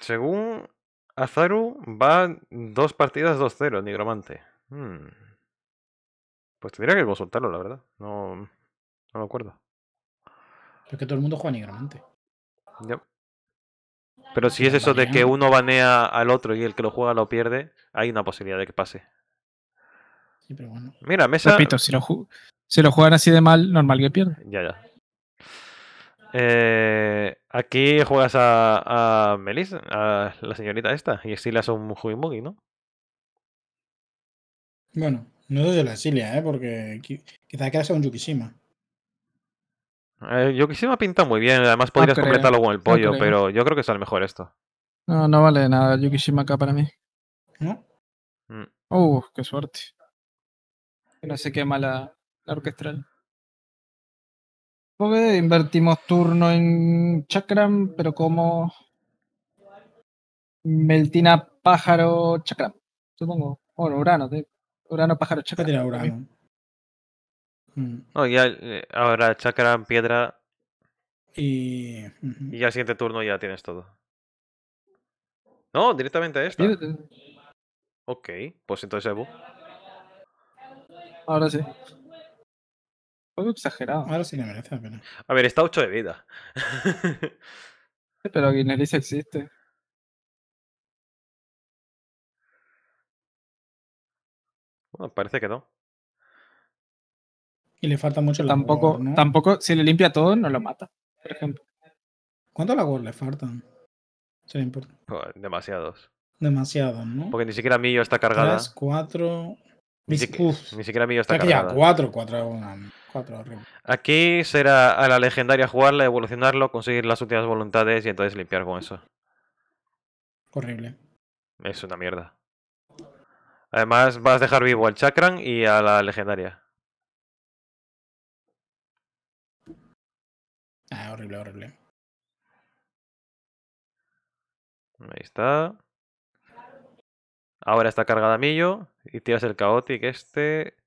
Según Azaru, va dos partidas 2-0 nigromante. Hmm. Pues tendría que consultarlo, la verdad. No, no me acuerdo. es que todo el mundo juega nigromante. Pero si es pues eso de que uno banea al otro y el que lo juega lo pierde, hay una posibilidad de que pase. Sí, pero bueno. Mira, Mesa. Repito, si lo, si lo juegan así de mal, normal que pierda. Ya, ya. Eh, aquí juegas a, a Melissa, a la señorita esta, y es un Huimugi, ¿no? Bueno, no de la exilia, ¿eh? Porque quizás quedas a un Yukishima. Eh, Yukishima pinta muy bien, además podrías completarlo con el pollo, pero yo creo que es sale mejor esto. No, no vale nada Yukishima acá para mí. ¿No? Oh, qué suerte. No sé qué mala la orquestral. Porque invertimos turno en Chakram, pero como Meltina pájaro Chakram, supongo. Bueno, Urano, Urano pájaro Chakram. Urano. Eh, ahora Chakram, piedra. Y... y ya siguiente turno ya tienes todo. No, directamente a esta. Ok, pues entonces Evo. Ahora sí poco exagerado. Ahora sí le merece la pena. A ver, está 8 de vida. Pero Guinness existe. Bueno, parece que no. Y le falta mucho el tampoco, Tampoco, si le limpia todo, no lo mata, por ejemplo. ¿Cuántos lagos le faltan? importa. demasiados. Demasiados, ¿no? Porque ni siquiera Millo está cargada. 3, 4. Ni, siquiera Millo está cargada. Ya, 4, 4 Aquí será a la legendaria jugarla, evolucionarlo, conseguir las últimas voluntades y entonces limpiar con eso. Horrible. Es una mierda. Además, vas a dejar vivo al Chakran y a la legendaria. Ah, horrible, horrible. Ahí está. Ahora está cargada Millo. Y tiras el Chaotic este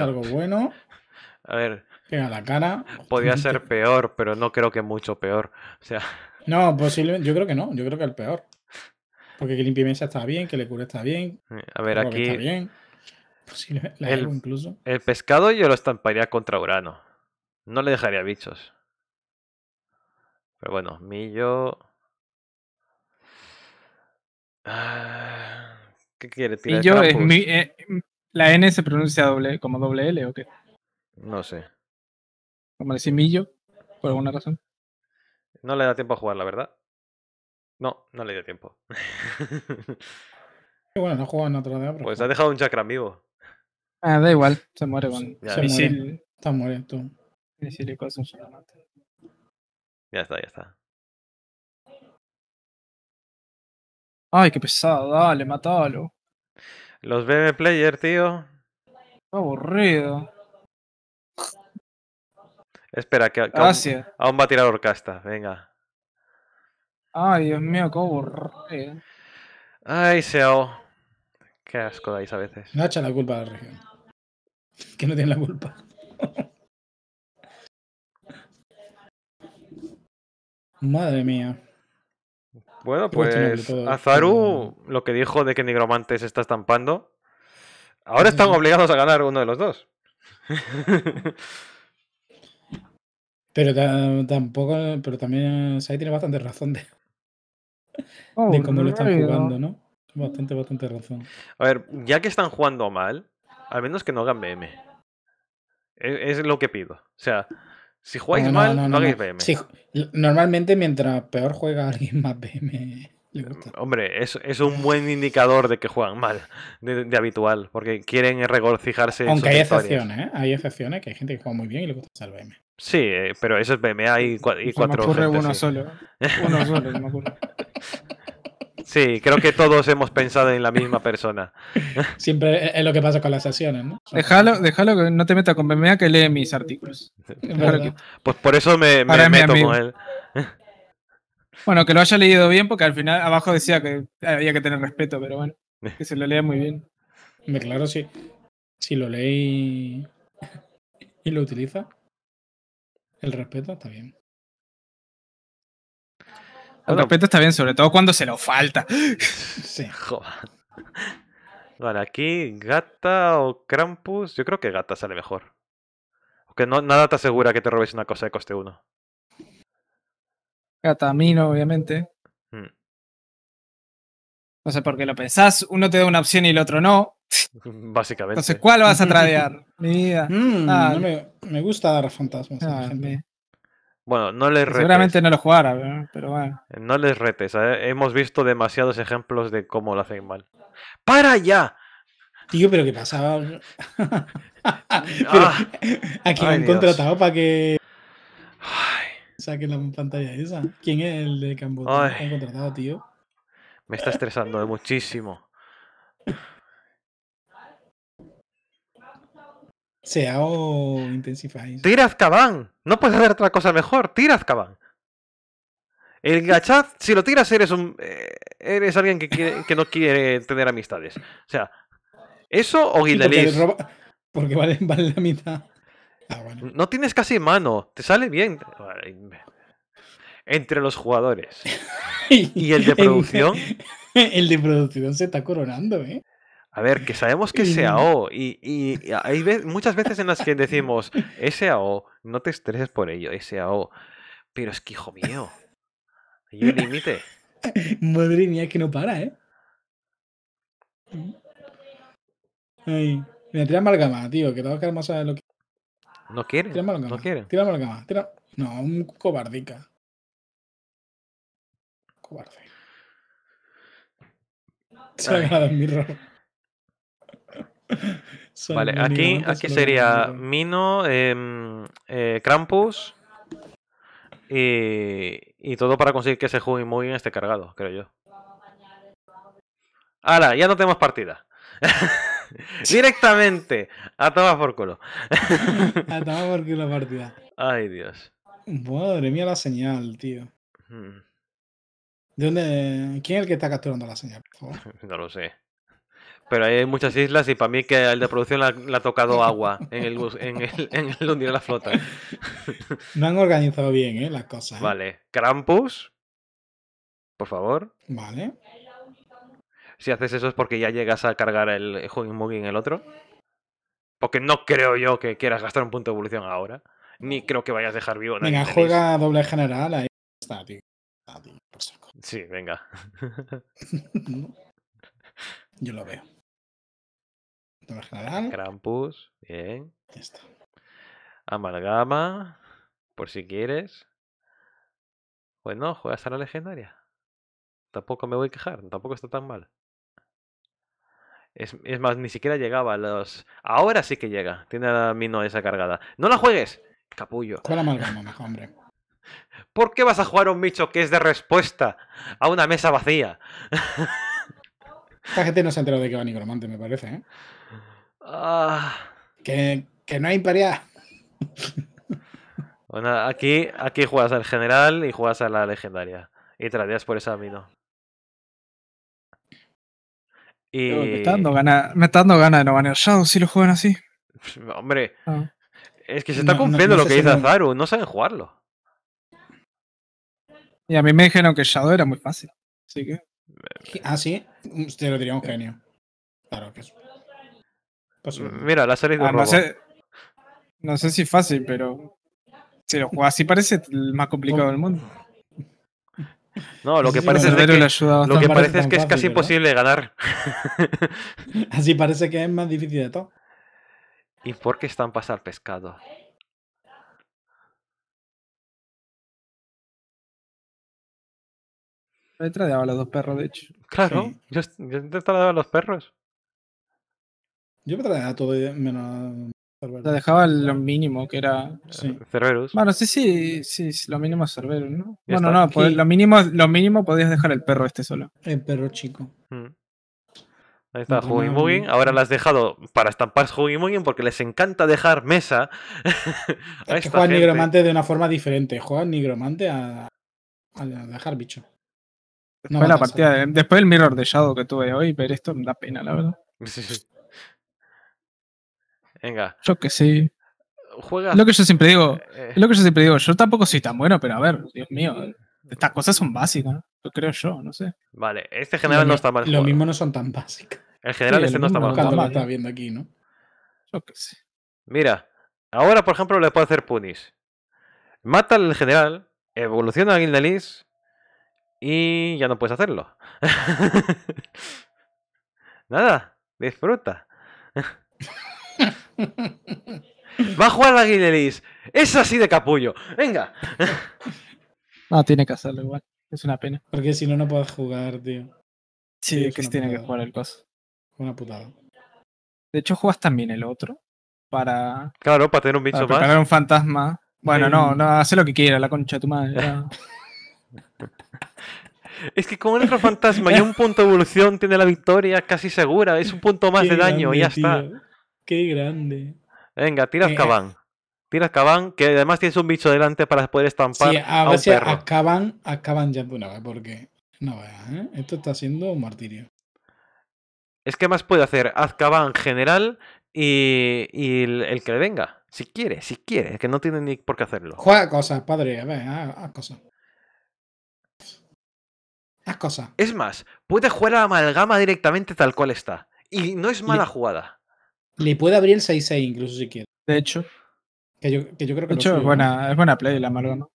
algo bueno. A ver. Pega la cara. Podía ser peor, pero no creo que mucho peor. O sea. No, posiblemente. Yo creo que no. Yo creo que el peor. Porque que limpie está bien, que le cure está bien. A ver, aquí. el, incluso. El pescado yo lo estamparía contra Urano. No le dejaría bichos. Pero bueno, Millo. Ah, ¿Qué quiere tirar? Millo ¿La N se pronuncia doble, como doble L o qué? No sé. Como el simillo, por alguna razón. No le da tiempo a jugar, la verdad. No, no le da tiempo. bueno, no juega en otro de Pues ha dejado un en vivo. Ah, da igual, se muere con ya, se Está Ya está, ya está. Ay, qué pesado, dale, matalo. Los BB Player, tío. Aburrido. Espera, que, aún, va a tirar Orcasta, venga. Ay, Dios mío, qué aburrido. Ay, Seo. Qué asco dais a veces. No echan la culpa a la región. Que no tiene la culpa. Madre mía. Bueno, pues eh, Azaru, lo que dijo de que Nigromante se está estampando. Ahora están obligados a ganar uno de los dos. Pero tampoco, pero también Sai tiene bastante razón de, oh, cómo lo están jugando, ¿no? Bastante, bastante razón. A ver, ya que están jugando mal, al menos que no hagan BM. E, es lo que pido. O sea, si jugáis mal, no, hagáis BM. normalmente, mientras peor juega alguien, más BM. Le gusta. Mm, hombre, es, es, un buen indicador de que juegan mal, de, de habitual, porque quieren regocijarse. Aunque hay excepciones, ¿eh? hay excepciones que hay gente que juega muy bien y le gusta usar BM. Sí, eh, pero eso es BMA y, y cuatro. uno, solo, solo. me ocurre. Sí, creo que todos hemos pensado en la misma persona. Siempre es lo que pasa con las sesiones, ¿no? Déjalo, déjalo que no te metas con BMA que lee mis artículos. Pues por eso me, meto con él. Bueno, que lo haya leído bien, porque al final abajo decía que había que tener respeto, pero bueno, que se lo lea muy bien. Me claro, sí. Si lo leí y lo utiliza, el respeto está bien el respeto está bien, sobre todo cuando se lo falta. Sí, joder. Vale, aquí Gata o Krampus. Yo creo que Gata sale mejor. Porque nada te asegura que te robes una cosa de coste uno. Gata, obviamente. Hmm. No sé por qué lo pensás. Uno te da una opción y el otro no. Básicamente. Entonces, ¿cuál vas a tradear? Mi vida. Mm, ah, me, gusta dar fantasmas. Ah, bueno, no les retes. Seguramente no lo jugara, pero bueno. No les retes. ¿eh? Hemos visto demasiados ejemplos de cómo lo hacen mal. ¡Para ya! Tío, pero ¿qué pasaba? ¿A ah. quién han contratado para que Ay. la pantalla esa. ¿Quién es el de Camboya? contratado, tío. Me está estresando muchísimo. o Intensify. Tira cabán! No puedes hacer otra cosa mejor. Tira cabán! El gachaz, si lo tiras, eres un. Eh, eres alguien que, que no quiere tener amistades. O sea, eso o guindelis porque, vale, la mitad. Ah, no tienes casi mano. Te sale bien. Entre los jugadores. y el de producción. el de producción se está coronando, ¿eh? A ver, que sabemos que es SAO y, y hay muchas veces en las que decimos, SAO, no te estreses por ello, SAO. Pero es que, hijo mío, hay un límite. Madre mía, que no para, ¿eh? mira, tira amalgama, tío, que que más a lo que... No quiere, tira no quiere. Tira tira... No, un cobardica. Cobarde. Se ha mi vale, aquí, aquí sería Mino, em, eh, Krampus y, todo para conseguir que se ese muy bien esté cargado, creo yo. Ahora, ya no tenemos partida. Directamente a tomar por culo. a tomar por culo la partida. Ay, Dios. Madre mía, la señal, tío. Hmm. ¿De dónde? ¿Quién es el que está capturando la señal? no lo sé. Pero hay muchas islas y para mí que el de producción le ha tocado agua en el, en el, la flota. No han organizado bien ¿eh? las cosas. ¿eh? Vale. Krampus, por favor. Vale. Si haces eso es porque ya llegas a cargar el Huggy en el otro. Porque no creo yo que quieras gastar un punto de evolución ahora. Ni creo que vayas a dejar vivo. Venga, juega doble general. Ahí está, sí, venga. yo lo veo. Grampus, Krampus, bien. Amalgama, por si quieres. Bueno, juegas a la legendaria. Tampoco me voy a quejar, tampoco está tan mal. Es, más, ni siquiera llegaba a los. Ahora sí que llega. Tiene a Mino esa cargada. ¡No la juegues! Capullo. hombre. ¿Por qué vas a jugar un bicho que es de respuesta a una mesa vacía? Esta gente no se ha de que va Nigromante, me parece. ¿eh? Ah. Que, que, no hay paridad. Bueno, aquí, aquí juegas al general y juegas a la legendaria. Y tradeas por esa, camino. Me está dando ganas de no ganar Shadow si lo juegan así. Hombre, ah. es que se está cumpliendo lo que dice Azaru, no saben jugarlo. Y a mí me dijeron que Shadow era muy fácil, así que. Eh, ah, sí, usted mm, lo diría un eh. genio. Claro que es. Mm, mira, la serie de ah, no, sé, no sé si es fácil, pero si lo juegas así parece el más complicado del mundo. No, lo que parece, es, que, lo que, parece es que es casi imposible ganar. Así parece que es más difícil de todo. ¿Y por qué están pasando pescado? He tradeado a los dos perros, de hecho. Claro, yo, te a los perros. Yo me tradeaba todo eh, menos Cerberus. dejaba lo mínimo, que era. Eh, Cerberus. Bueno, sí, sí, sí, lo mínimo es Cerberus, ¿no? bueno, no, pues, lo, mínimo, lo podías dejar el perro este solo. El perro chico. Mm. Ahí está, Huggy Ahora las has dejado para estampar Muggy porque les encanta dejar mesa. a nigromante de una forma diferente. Juan nigromante a dejar bicho. Después, la partida después el mirror de Shadow que tuve hoy, pero esto me da pena, la verdad. Venga. Yo que sí. Juega. Lo que yo siempre digo, eh, eh. lo que yo siempre digo, yo tampoco soy tan bueno, pero a ver, Dios mío, estas cosas son básicas, yo creo yo, no sé. Vale, este general no está mal. Lo mismo no son tan básicas. El general este no está mal. Está Está viendo aquí, ¿no? Yo que sí. Mira, ahora por ejemplo le puedo hacer punis. Mata al general, evoluciona a Guildalis y ya no puedes hacerlo. Nada, disfruta. Va a jugar la Guilelis. Es así de capullo. Venga. No, tiene que hacerlo igual. Es una pena. Porque si no, no puedes jugar, tío. Sí, que tiene que jugar el coso. Una putada. De hecho, juegas también el otro. Para. Claro, para tener un bicho para más. un fantasma. Bueno, no, no, hace lo que quiera, la concha de tu madre. Es que con el otro fantasma y un punto de evolución tiene la victoria casi segura. Es un punto más de daño y ya está. Qué grande. Venga, tira eh, Azkaban tira Azkaban que además tienes un bicho delante para poder estampar. Sí, a, ver si acaban, ya de una vez, porque. No veas, ¿eh? Esto está siendo un martirio. Es que más puede hacer Azkaban general y, el, que le venga. Si quiere, si quiere, que no tiene ni por qué hacerlo. Juega cosas, padre, a ver, haz cosas. Es más, puede jugar a amalgama directamente tal cual está. Y no es mala jugada. Le puede abrir el 6-6 incluso si quiere. De hecho. Que yo, que yo creo que es buena, es buena play la amalgama.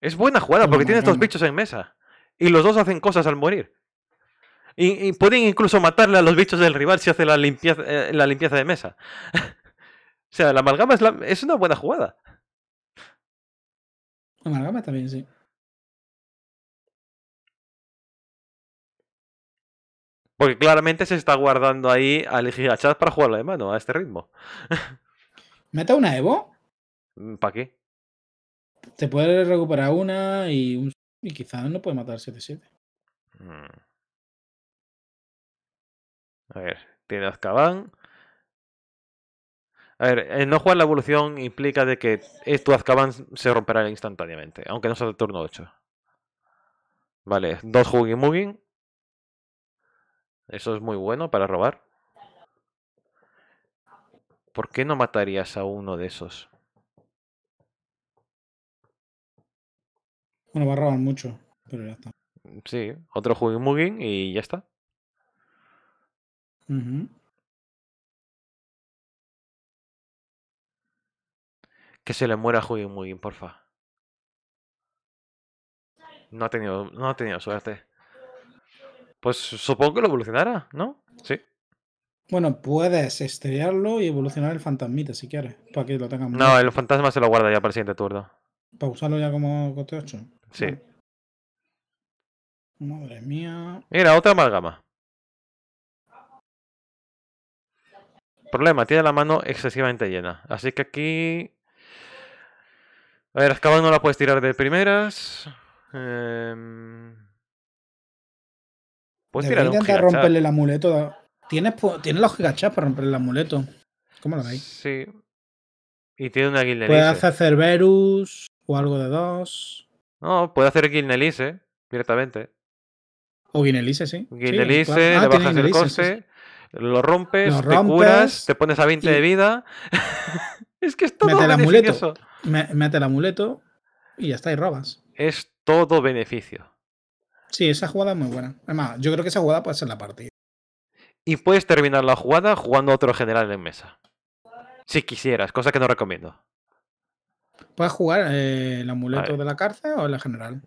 Es buena jugada porque tiene estos bichos en mesa. Y los dos hacen cosas al morir. Y, pueden incluso matarle a los bichos del rival si hace la limpieza, eh, la limpieza de mesa. o sea, la amalgama es, es una buena jugada. La amalgama también, sí. Porque claramente se está guardando ahí al Chat para jugarlo de mano a este ritmo. ¿Meta una Evo? Mm, ¿Para qué? Te puede recuperar una y, y quizás no puede matar 7-7. Mm. A ver, tiene Azkaban. A ver, el eh, no jugar la evolución implica de que tu Azkaban se romperá instantáneamente, aunque no sea el turno 8. Vale, dos Huggy Mugging. Eso es muy bueno para robar. ¿Por qué no matarías a uno de esos? Bueno, va a robar mucho, pero ya está. Mm, sí, otro Mugin y ya está. Que se le muera muy porfa. No ha tenido, no ha tenido suerte. Pues supongo que lo evolucionará, ¿no? Sí. Bueno, puedes estrellarlo y evolucionar el fantasmita si quieres, para que lo tengas. No, el fantasma se lo guarda ya para el siguiente turno. ¿Para usarlo ya como coste 8? Sí. Madre mía. Mira, otra amalgama. Problema, tiene la mano excesivamente llena. Así que aquí. A ver, Azkaban no la puedes tirar de primeras. Eh... Puedes tirar romperle el amuleto. Tienes, ¿Tienes los gigachas para romperle el amuleto. ¿Cómo lo veis? Sí. Y tiene una Guild Puede hacer Cerberus o algo de dos. No, puede hacer Guilnelice directamente. O Guinelice, sí. Guinelice, ah, le bajas el coste, lo rompes, te curas, te pones a 20 de vida. es que es todo mete el Amuleto, mete el amuleto y ya está, y robas. Es todo beneficio. Sí, esa jugada es muy buena. Además, yo creo que esa jugada puede ser la partida. Y puedes terminar la jugada jugando otro general en mesa. Si quisieras, cosa que no recomiendo. Puedes jugar eh, el amuleto de la cárcel o el general.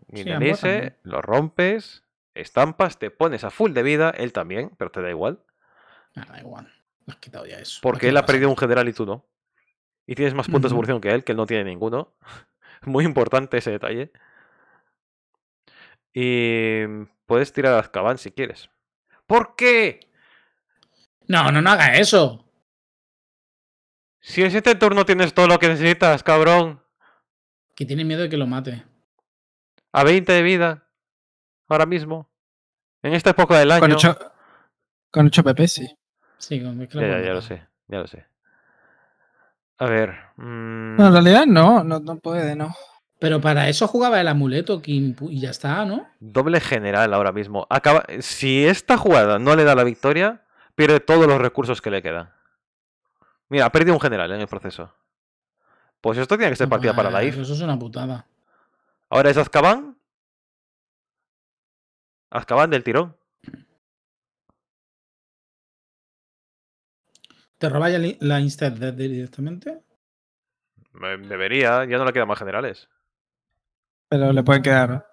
lo rompes, estampas, te pones a full de vida, él también, pero te da igual. Ah, da igual. Lo has quitado ya eso. Porque él ha perdido un general y tú no. Y tienes más puntos de evolución que él, que él no tiene ninguno. Muy importante ese detalle. Y em, puedes tirar a Azkaban si quieres. ¿Por qué? No, no, no haga eso. Si en este turno tienes todo lo que necesitas, cabrón. Que tiene miedo de que lo mate. A 20 de vida. Ahora mismo. En esta época del año. Con 8, con 8 PP, sí. Sí, con ya, ya, lo sé, ya lo sé. A ver. Mm. No, en realidad no, no, no puede, no. Pero para eso jugaba el amuleto y ya está, ¿no? Doble general ahora mismo. Acaba... Si esta jugada no le da la victoria, pierde todos los recursos que le quedan. Mira, ha perdido un general ¿eh? en el proceso. Pues esto tiene que ser partida para la IF. Eso es una putada. Ahora es Azkaban. Azkaban del tirón. ¿Te roba la Insta directamente? Em, debería, ya no le quedan más generales. Pero le pueden quedar.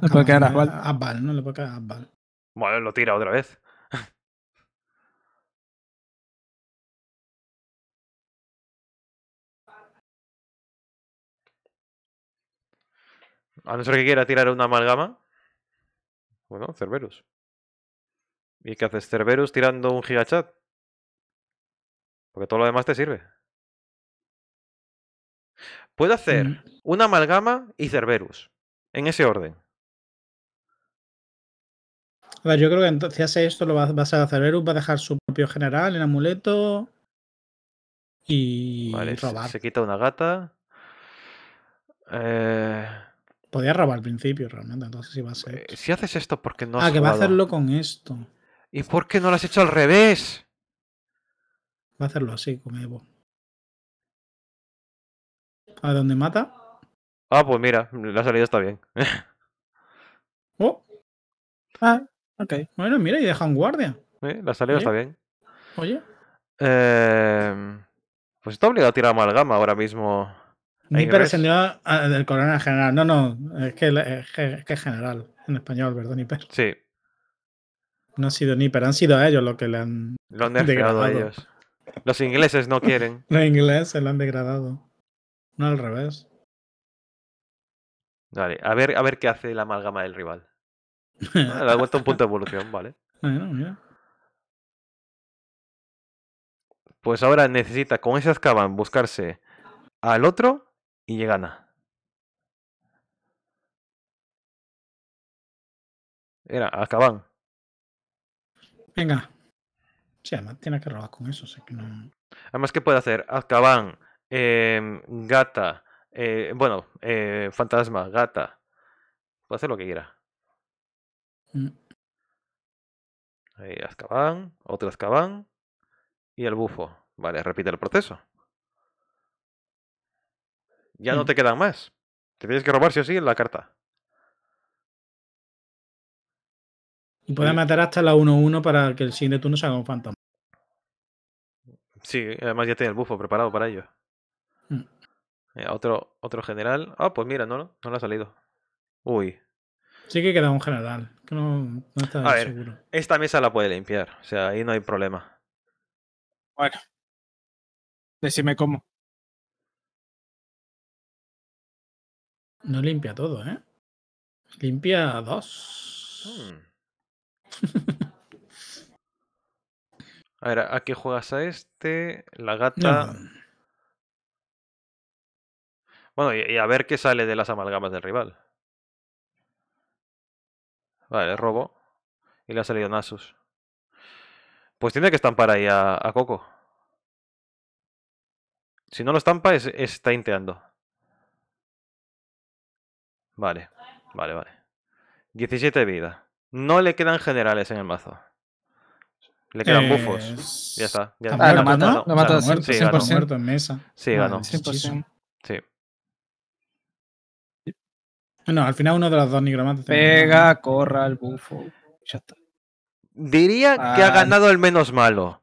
Le puede quedar a Asbal. no le puede quedar a Bueno, lo tira otra vez. A no ser que quiera tirar una amalgama. Bueno, Cerberus. ¿Y qué haces, Cerberus, tirando un gigachat? Porque todo lo demás te sirve. Puedo hacer mm. una amalgama y Cerberus. En ese orden. A ver, yo creo que entonces si hace esto, lo va, a hacer a Cerberus, va a dejar su propio general en amuleto. Y robar. Se quita una gata. Eh... Podía robar al principio, realmente. Entonces va a ser. Eh, si haces esto, ¿por qué no ah, has Ah, que va a hacerlo con esto. ¿Y por qué no lo has hecho al revés? Va a hacerlo así, como. Evo. ¿A dónde mata? Ah, pues mira, la salida está bien. oh. Ah, ok. Bueno, mira, y deja un guardia. ¿Eh? la salida está bien. Oye. Eh, pues está obligado a tirar amalgama ahora mismo. Ni ah, del coronel general. No, no, es que es general en español, ¿verdad? Niper. Sí. No ha sido Niper, han sido ellos los que le han. Lo han degradado a ellos. Los ingleses no quieren. Los ingleses lo han degradado. No al revés. Vale, a ver, a ver qué hace la amalgama del rival. Ah, le ha vuelto un punto de evolución, vale. Pues ahora necesita con ese Azkaban buscarse al otro y llegan a Era Azkaban. Venga. Sí, además tiene que robar con eso, que no. Además ¿qué puede hacer Azkaban eh, gata, eh, bueno, eh, fantasma, gata. Puede hacer lo que quiera. Mm. Ahí, Azkaban, otro Azkaban y el bufo. Vale, repite el proceso. Ya no mm. te quedan más. Te tienes que robar sí o sí en la carta. Y puedes matar hasta la 1-1 para que el siguiente turno se haga un fantasma. Sí, además ya tiene el bufo preparado para ello. Eh, otro, otro general. Ah, pues mira, no, no, le ha salido. Uy. Sí que queda un general, no, no está A ver, Esta mesa la puede limpiar, o sea, ahí no hay problema. Bueno. Decime cómo. No limpia todo, ¿eh? Limpia dos. Hmm. A ver, aquí juegas a este, la gata. Bueno, y, a ver qué sale de las amalgamas del rival. Vale, robo. Y le ha salido Nasus. Pues tiene que estampar ahí a, Coco. Si no lo estampa, es, es Vale, vale, vale. 17 vida. No le quedan generales en el mazo. Le quedan bufos. Eh, ya está. Ya. Ah, ¿lo mata? ¿Lo mata? 100% en mesa. Sí, ganó. 100%. Ah, sí. No, al final uno de los dos nigromantes. Pega, corra al bufo. Ya está. Diría que ha ah. ganado el menos malo.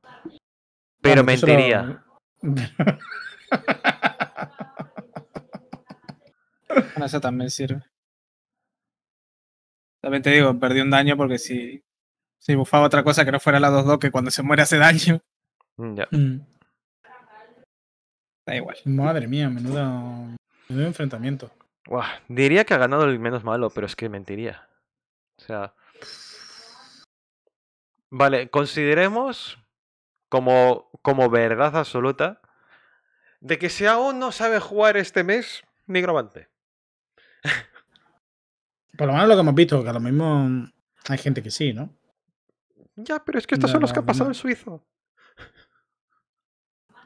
Pero mentiría. bueno, eso también sirve. También te digo, perdí un daño porque si, si bufaba otra cosa que no fuera la 2-2, que cuando se muere hace daño. Mm, ya. Mm. Da igual. Madre mía, menudo, menudo enfrentamiento diría que ha ganado el menos malo, pero es que mentiría. O sea. Vale, consideremos como, como verdad absoluta de que si aún no sabe jugar este mes, nigromante. Por lo menos lo que hemos visto, que a lo mismo hay gente que sí, ¿no? Ya, pero es que estos son los que han pasado en suizo.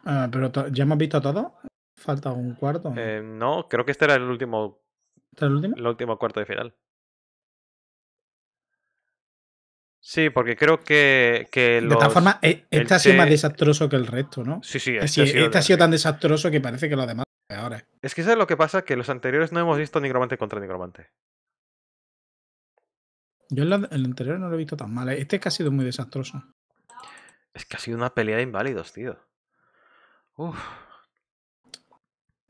Ah, pero ya hemos visto todo. Falta un cuarto. Eh, ¿no? creo que este era el último. ¿Este el último? El último cuarto de final. Sí, porque creo que. que de esta forma, e, este ha sido más desastroso que el resto, ¿no? Sí, sí, este, ha, este sido, este tan desastroso que parece que los demás ahora. ¿eh? Es que ¿sabes lo que pasa: que los anteriores no hemos visto nigromante contra nigromante. Yo el, anterior no lo he visto tan mal. ¿eh? Este que ha sido muy desastroso. Es que ha sido una pelea de inválidos, tío. Uf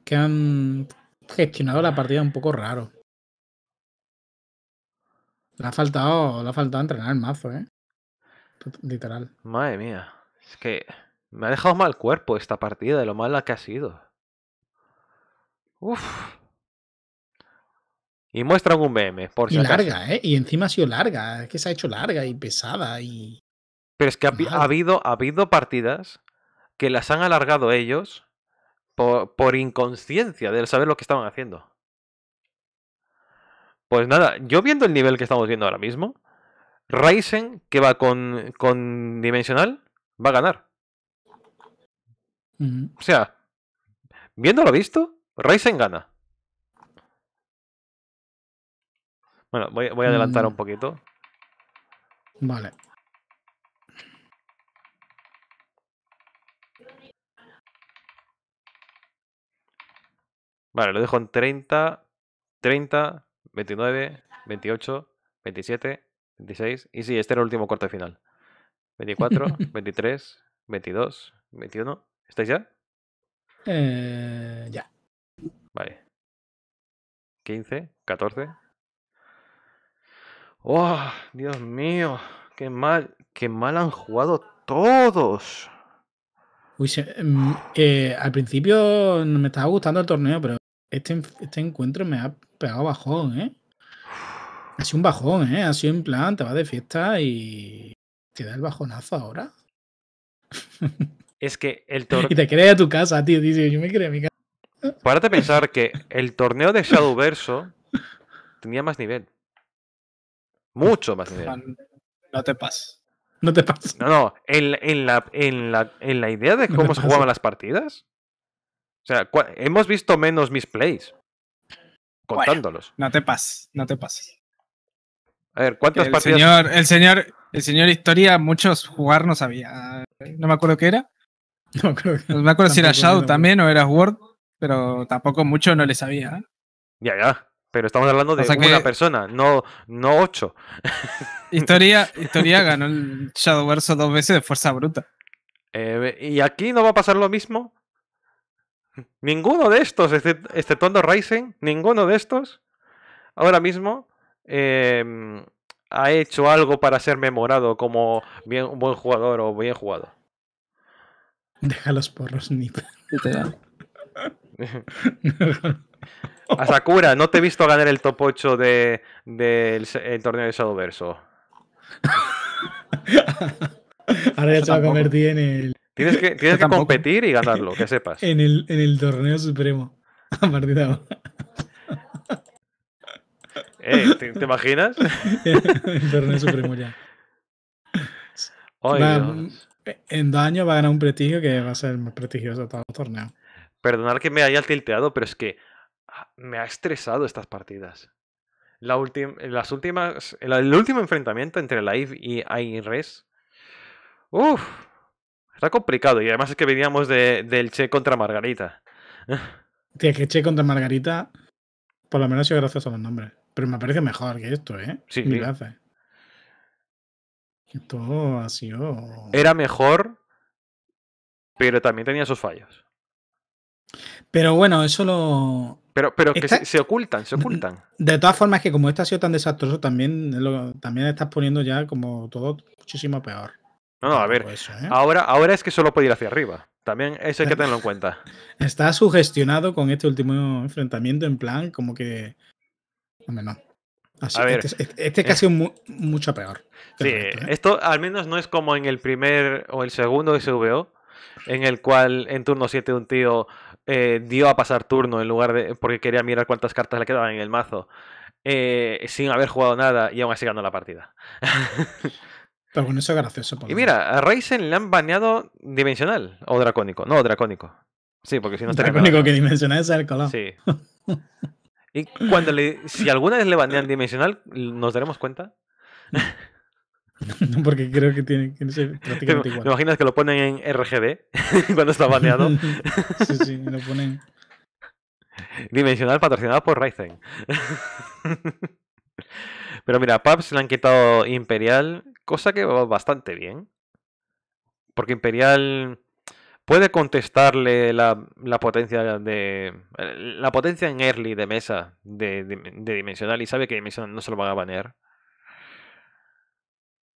que han gestionado la partida un poco raro. Le ha faltado, ha faltado entrenar el mazo, ¿eh? Literal. Madre mía. Es que me ha dejado mal cuerpo esta partida, de lo mala que ha sido. Uf. Y muestra un BM, por si Y larga, ¿eh? Y encima ha sido larga. Es que se ha hecho larga y pesada y... Pero es que ha, habido, ha habido partidas que las han alargado ellos por, por inconsciencia de saber lo que estaban haciendo. Pues nada, yo viendo el nivel que estamos viendo ahora mismo, Ryzen, que va con, Dimensional, va a ganar. O sea, viendo lo visto, Ryzen gana. Bueno, voy, voy a adelantar un mm. poquito. Vale. Vale, lo dejo en 30, 30, 29, 28, 27, 26. Y sí, este era el último corte final. 24, 23, 22, 21. ¿Estáis ya? Eh, ya. Vale. 15, 14. ¡Oh, Dios mío! ¡Qué mal! ¡Qué mal han jugado todos! Em, eh, al principio me estaba gustando el torneo, pero este, este encuentro me ha pegado bajón, ¿eh? Ha sido un bajón, ¿eh? Ha sido en plan, te vas de fiesta y te da el bajonazo ahora. Es que el torneo. Y te crees a tu casa, tío. Dice, yo me creo a mi casa. Párate pues a pensar que el torneo de Shadowverso tenía más nivel. Mucho más nivel. No te pases. No te pases. No, no. En, la, en, la, en la idea de cómo se jugaban las partidas, o sea, hemos visto menos mis plays Contándolos. no te pases, no te pases. A ver, ¿cuántas el Señor, el, señor, Historia, muchos jugar no sabía. Eh, no me acuerdo qué era. No, me acuerdo si era Shadow también o era Word, pero tampoco mucho no le sabía. ¿eh? Ya, ya. Pero estamos hablando de una persona, no, no ocho. Historia, historia ganó el Shadow Verso dos veces de fuerza bruta. Eh, y aquí no va a pasar lo mismo Ninguno de estos, este Tondo Ryzen, ninguno de estos ahora mismo em, ha hecho algo para ser memorado como un buen jugador o bien jugado. por los porros, A Sakura, no te he visto ganar el top 8 del torneo de Shadow Verso. Ahora ya te va a convertir en el, Tienes que, competir y ganarlo, que sepas. En el, en el torneo supremo. A partir de eh, ¿te, ¿te, imaginas? el torneo supremo ya. Mm, en daño va a ganar un prestigio que va a ser más prestigioso de todo los torneos. Perdonad que me haya tilteado, pero es que ah, me ha estresado estas partidas. La las últimas, el, último enfrentamiento entre Live y I.R.E.S. Uf, Está complicado y además es que veníamos del Che contra Margarita. Tienes que Che contra Margarita, por lo menos yo gracias a los nombres. Pero me parece mejor que esto, ¿eh? Sí. gracias. Esto ha sido. Era mejor, pero también tenía sus fallos. Pero bueno, eso lo. Pero, pero que se, ocultan, se ocultan. De, todas formas, que como esto ha sido tan desastroso, también, también estás poniendo ya como todo muchísimo peor. No, no, a ver. Pues, ¿eh? ahora, ahora es que solo puede ir hacia arriba. También eso hay que tenerlo en cuenta. Está sugestionado con este último enfrentamiento en plan como que... Hombre, no. a ver, este, este, este casi es mucho peor. Sí, ¿eh? esto al menos no es como en el primer o el segundo SVO, en el cual en turno 7 un tío eh, dio a pasar turno en lugar de. porque quería mirar cuántas cartas le quedaban en el mazo. sin haber jugado nada y aún así ganó la partida. Pero con eso es gracioso. y mira, a Ryzen le han baneado dimensional o dracónico. No, dracónico. Sí, porque si no estaría. Dracónico que dimensional es el color. Sí. y cuando le. Si alguna vez le banean dimensional, ¿nos daremos cuenta? No, porque creo que tiene que ser prácticamente igual. ¿Te imaginas que lo ponen en RGB cuando está baneado? sí, sí, lo ponen. Dimensional patrocinado por Ryzen. Pero mira, Pubs le han quitado Imperial, cosa que va bastante bien. Porque Imperial puede contestarle la, potencia de. La potencia en early de mesa de, Dimensional y sabe que Dimensional no se lo van a banear.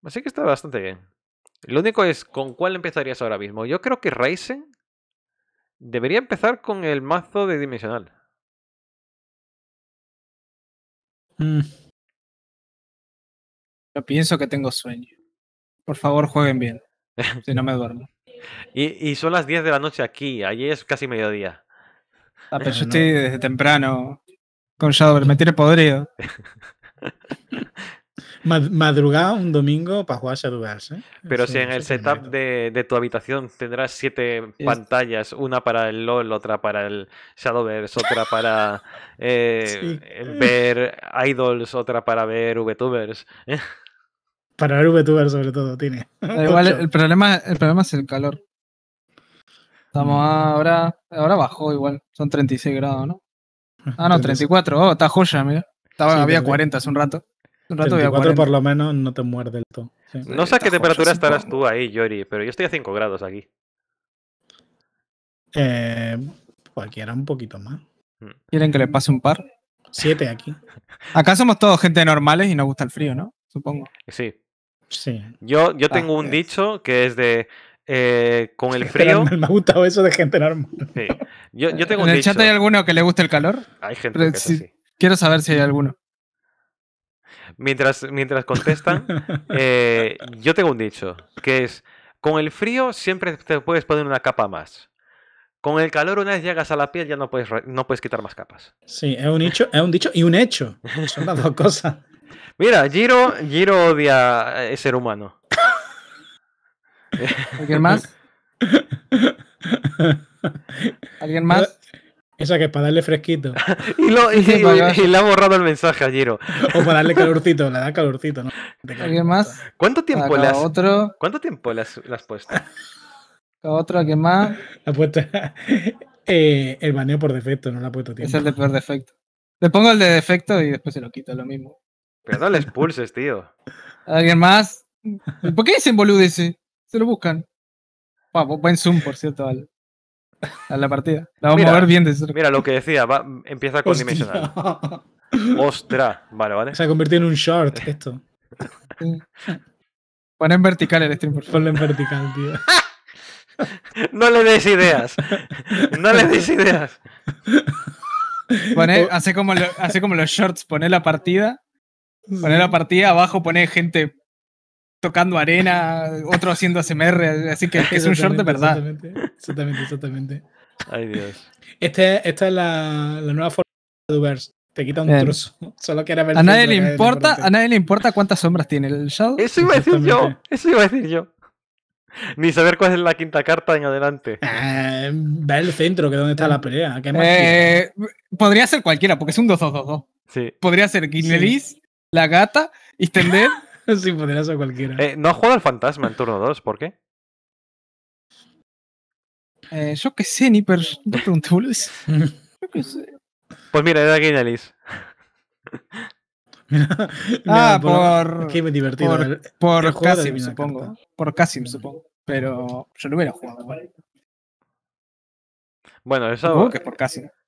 Así que está bastante bien. Lo único es, ¿con cuál empezarías ahora mismo? Yo creo que Ryzen debería empezar con el mazo de Dimensional. Mm. Yo pienso que tengo sueño. Por favor, jueguen bien. si no me duermo. Y, son las 10 de la noche aquí. Allí es casi mediodía. Ah, pero yo estoy desde temprano con Shadow. Me tiene podrido. madrugada un domingo para jugar Shadow ¿eh? Pero si en el setup de, tu habitación tendrás siete pantallas, una para el LOL, otra para el Shadowverse, otra para eh, ver Idols, otra para ver VTubers. Para ver VTubers sobre todo tiene. Igual el problema, el problema es el calor. Estamos ahora. Ahora bajó igual. Son 36 grados, ¿no? Ah, no, 34. Oh, está joya, mira. había 40 hace un rato. Un rato por lo menos no te muerde el todo. No sé a qué temperatura estarás tú ahí, Yori, pero yo estoy a 5 grados aquí. cualquiera eh, pues un poquito más. Hmm. ¿Quieren que le pase un par? Siete aquí. Acá somos todos gente normales y nos gusta el frío, ¿no? Supongo. Sí. Sí. Yo, yo ah, tengo un dicho que es de eh, con el frío. Me ha gustado eso de gente normal. Sí. Yo, yo eh, tengo ¿En el chat hay alguno que le guste el calor? Hay gente Quiero saber si hay alguno mientras, mientras contestan, eh, yo tengo un dicho, que es, con el frío siempre te puedes poner una capa más. Con el calor, una vez llegas a la piel, ya no puedes, no puedes quitar más capas. Sí, es un, dicho, es un dicho y un hecho. Son las dos cosas. Mira, Giro, Giro odia eh, el ser humano. ¿Alguien más? ¿Alguien más? Esa que es para darle fresquito. y, le ha borrado el mensaje a o para darle calorcito, le da calorcito, ¿no? ¿Alguien más? ¿Cuánto tiempo le has, otro. ¿Cuánto tiempo le has, puesto? ¿A otro, alguien más? La puesta eh, el baneo por defecto, no la ha puesto Es el de por defecto. Le pongo el de defecto y después se lo quito, lo mismo. Pero no le expulses, tío. ¿Alguien más? ¿Por qué dicen ese? Se lo buscan. vamos buen zoom, por cierto, al a la partida. La vamos a ver bien de Mira lo que decía, empieza con Dimensional. Ostras, vale, vale. Se ha convertido en un short esto. Pon en vertical el stream, ponle en vertical, tío. no le des ideas. No le des ideas. hace, como hace como los shorts, pone la partida. Pone la partida, abajo pone gente tocando arena, otro haciendo smr así que es un short de verdad. Exactamente, exactamente. Ay, Dios. Este, esta es la, la nueva forma de verse. Te quita un trozo. Solo que ver a nadie le importa, a nadie le importa cuántas sombras tiene el Shadow. Eso iba a decir yo. Eso iba a decir yo. Ni saber cuál es la quinta carta en adelante. Eh, va el centro, que es donde está la pelea. Eh, podría ser cualquiera, porque es un 2-2-2-2. Podría ser Guinelis, la gata, Istender... cualquiera. Eh, no ha jugado al fantasma en turno 2, ¿por qué? Eh, yo qué sé, ni no pregunté, boludo. Yo Pues mira, era genialis. ah, por. Qué divertido. Por, por Casim, supongo. Por Casim, supongo. Pero yo lo hubiera jugado. Bueno, eso que es por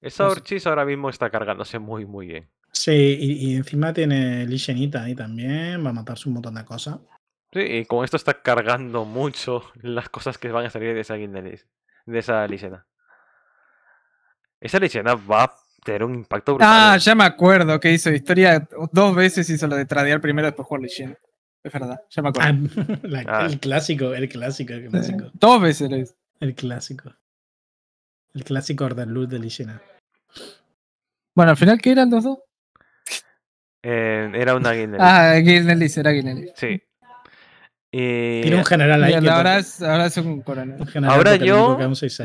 esa Orchis ahora mismo está cargándose muy, muy bien. Sí, y, encima tiene Lishenita ahí también, va a matarse un montón de cosas. Sí, y con esto está cargando mucho las cosas que van a salir de esa Guindelis, de esa Lysena Esa va a tener un impacto brutal. Ah, ¿eh? ya me acuerdo que hizo historia dos veces, hizo lo de tradear primero después jugar Lichena. Es verdad, ya me acuerdo. Ah, ah. El clásico, el clásico, el clásico. dos veces lo El clásico. El clásico orden Luz de Lichena. Bueno, al final, ¿qué eran los dos? Eh, era una guinness Ah, Guinness, era guinness Sí. Y... Tiene un general ahí. ahora, es, ahora es un coronel. ahora yo,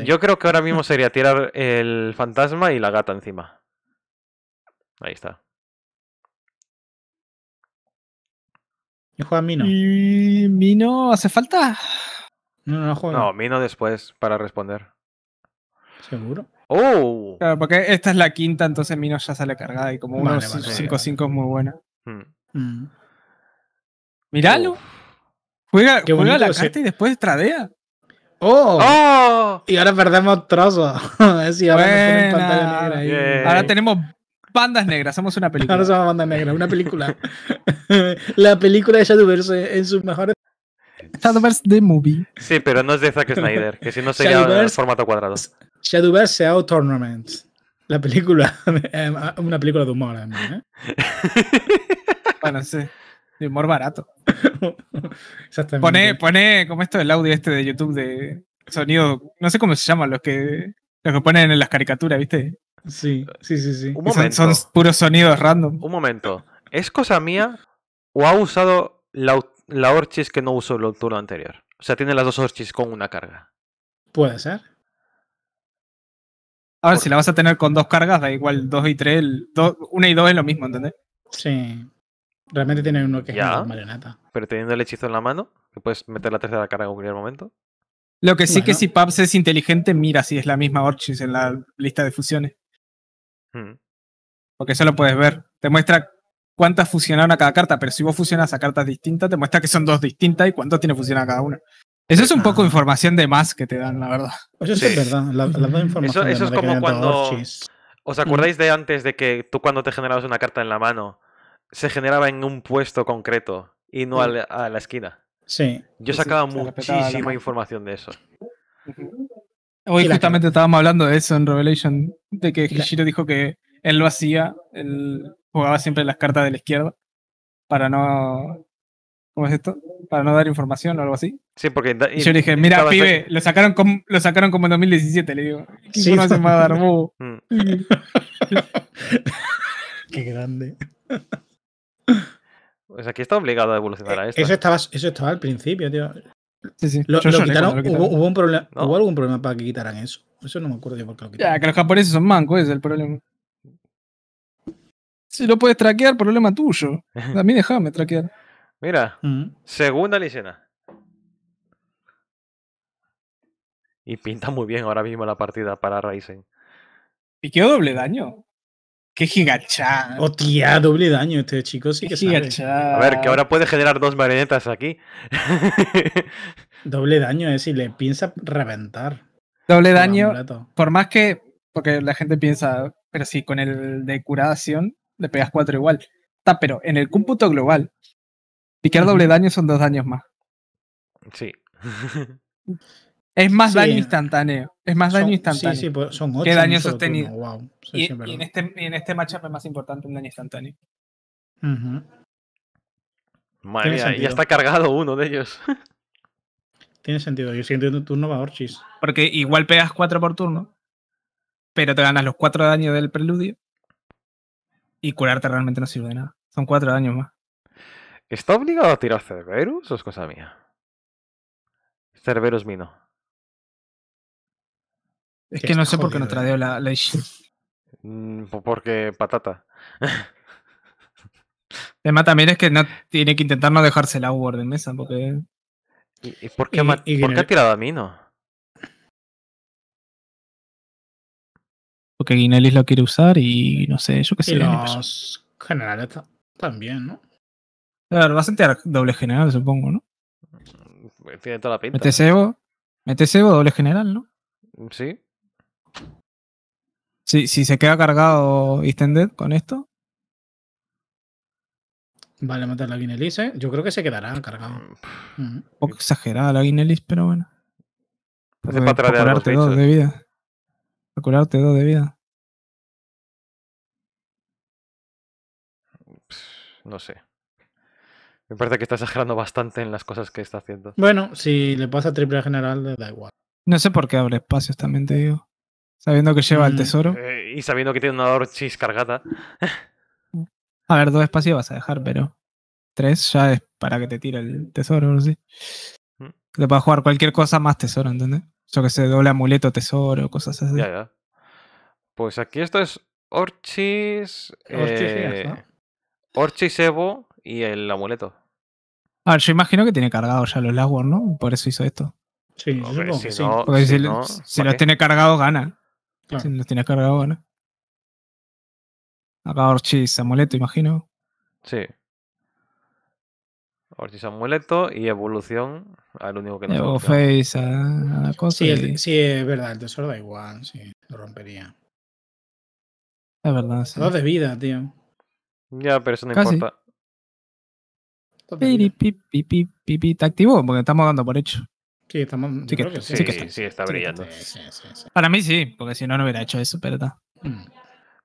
yo creo que ahora mismo sería tirar el fantasma y la gata encima. Ahí está. ¿Y juega Mino? ¿Y ¿Mino hace falta? No, no, no juega. No, Mino después para responder. ¿Seguro? ¡Oh! porque esta es la quinta, entonces Minos ya sale cargada y como vale, unos 5-5 es muy buena. Hmm. Mm. Míralo. Juega, juega la carta y después tradea. Oh. ¡Oh! Y ahora perdemos trozos. ahora, tenemos bandas negras, somos una película. Ahora somos bandas negras, una película. la película de Shadowverse en sus mejores. Shadowverse de movie. Sí, pero no es de Zack Snyder, que si no sería formato cuadrado. Shadowverse Out Tournament. La película, una película de humor, ¿eh? bueno, sí. De humor barato. Exactamente. Pone, pone como esto el audio este de YouTube de sonido, no sé cómo se llaman los que, los que ponen en las caricaturas, ¿viste? Sí, sí, sí, sí. son, son, puros sonidos random. Un momento. ¿Es cosa mía o ha usado la, la Orchis que no usó el turno anterior? O sea, tiene las dos Orchis con una carga. Puede ser. A ver, si la vas a tener con dos cargas, da igual, dos y tres, el, una y dos es lo mismo, ¿entendés? Sí. Realmente tiene uno que es una marioneta. Pero teniendo el hechizo en la mano, que puedes meter la tercera carga en cualquier momento. Lo que sí que si Pabs es inteligente, mira si es la misma Orchis en la lista de fusiones. Hmm. Porque eso lo puedes ver. Te muestra cuántas fusionaron a cada carta, pero si vos fusionas a cartas distintas, te muestra que son dos distintas y cuántas tiene a cada una. Eso es un poco información de más que te dan, la verdad. Pues eso es verdad, Eso, es como cuando... ¿Os mm. acordáis de antes de que tú cuando te generabas una carta en la mano, se generaba en un puesto concreto y no a la, esquina? Sí. Yo pues sacaba muchísima información de eso. Hoy justamente estábamos hablando de eso en Revelation, de que Hishiro dijo que él lo hacía, él jugaba siempre las cartas de la izquierda para no ¿cómo es esto? Para no dar información o algo así. Sí, porque. Y yo dije, mira, pibe, lo sacaron, como, lo sacaron como en 2017, le digo. ¿Qué mm. Qué grande. Pues aquí está obligado a evolucionar a eh, esto. Eso ¿eh? estaba, eso estaba al principio, tío. Sí, sí. Hubo, algún problema para que quitaran eso. Eso no me acuerdo yo por qué lo quitaron. Ya, que los japoneses son mancos, es el problema. Si lo puedes traquear, problema tuyo. A mí déjame traquear. Mira, segunda licena. Y pinta muy bien ahora mismo la partida para Y qué doble daño. ¡Qué gigachá! Oh, tía doble daño! Este chico sí que A ver, que ahora puede generar dos marionetas aquí. doble daño, es si le piensa reventar. Doble daño, por más que... Porque la gente piensa, pero sí, con el de curación le pegas cuatro igual. Está, pero en el cúmputo global, el doble daño son dos daños más. Sí. Es más daño instantáneo. Es más daño instantáneo. Sí, sí, pues, son ocho Que daño sostenido. y, en este, en este matchup es más importante un daño instantáneo. Madre mía, ya está cargado uno de ellos. Tiene sentido. yo siento tu turno va Orchis. Porque igual pegas cuatro por turno, pero te ganas los cuatro daños del preludio. Y curarte realmente no sirve de nada. Son cuatro daños más. ¿Está obligado a tirar Cerberus o es cosa mía? Cerberus Mino. Es que no sé por qué no tradeo eh. la, la mm, Porque patata. El tema también es que no, tiene que intentar no dejarse la Word en mesa porque... ¿Y, por qué, ha tirado a Mino? Porque Guinelis lo quiere usar y no sé, yo qué sé. Y los generales también, ¿no? Claro, vas a tener doble general, supongo, ¿no? Pues tiene toda la pinta. Mete cebo, doble general, ¿no? Sí. Si, si se queda cargado Extended con esto. Vale, matar la Guinelis, ¿eh? Yo creo que se quedará cargado. Mm, Un poco exagerada la Guinelis, pero bueno. Puede para curarte dos de vida. Para dos de vida. No sé. Me parece que está exagerando bastante en las cosas que está haciendo. Bueno, si le pasa triple general, le da igual. No sé por qué abre espacios, también te digo. Sabiendo que lleva el mm, tesoro. Eh, y sabiendo que tiene una Orchis cargada. a ver, dos espacios vas a dejar, pero. Tres ya es para que te tire el tesoro, ¿no? sí. le mm. Le puedes jugar cualquier cosa más tesoro, ¿entendés? Yo que se doble amuleto, tesoro, cosas así. Ya, ya. Pues aquí esto es Orchis. Orchis, eh, Orchis Evo y el amuleto. A ver, yo imagino que tiene cargados ya los Last ¿no? Por eso hizo esto. Sí, yo si sí. si, los tiene cargados, gana. Si los tiene cargados, gana. Acá Orchis amuleto, imagino. Sí. Orchis amuleto y evolución al único que no. Evo face a, cosa sí, es verdad, el tesoro da igual, sí, lo rompería. Es verdad, Dos de vida, tío. Ya, pero eso no importa. ¿Te activó? Porque estamos dando por hecho. Sí, sí, sí, está. brillando. Para mí sí, porque si no, no hubiera hecho eso, pero está.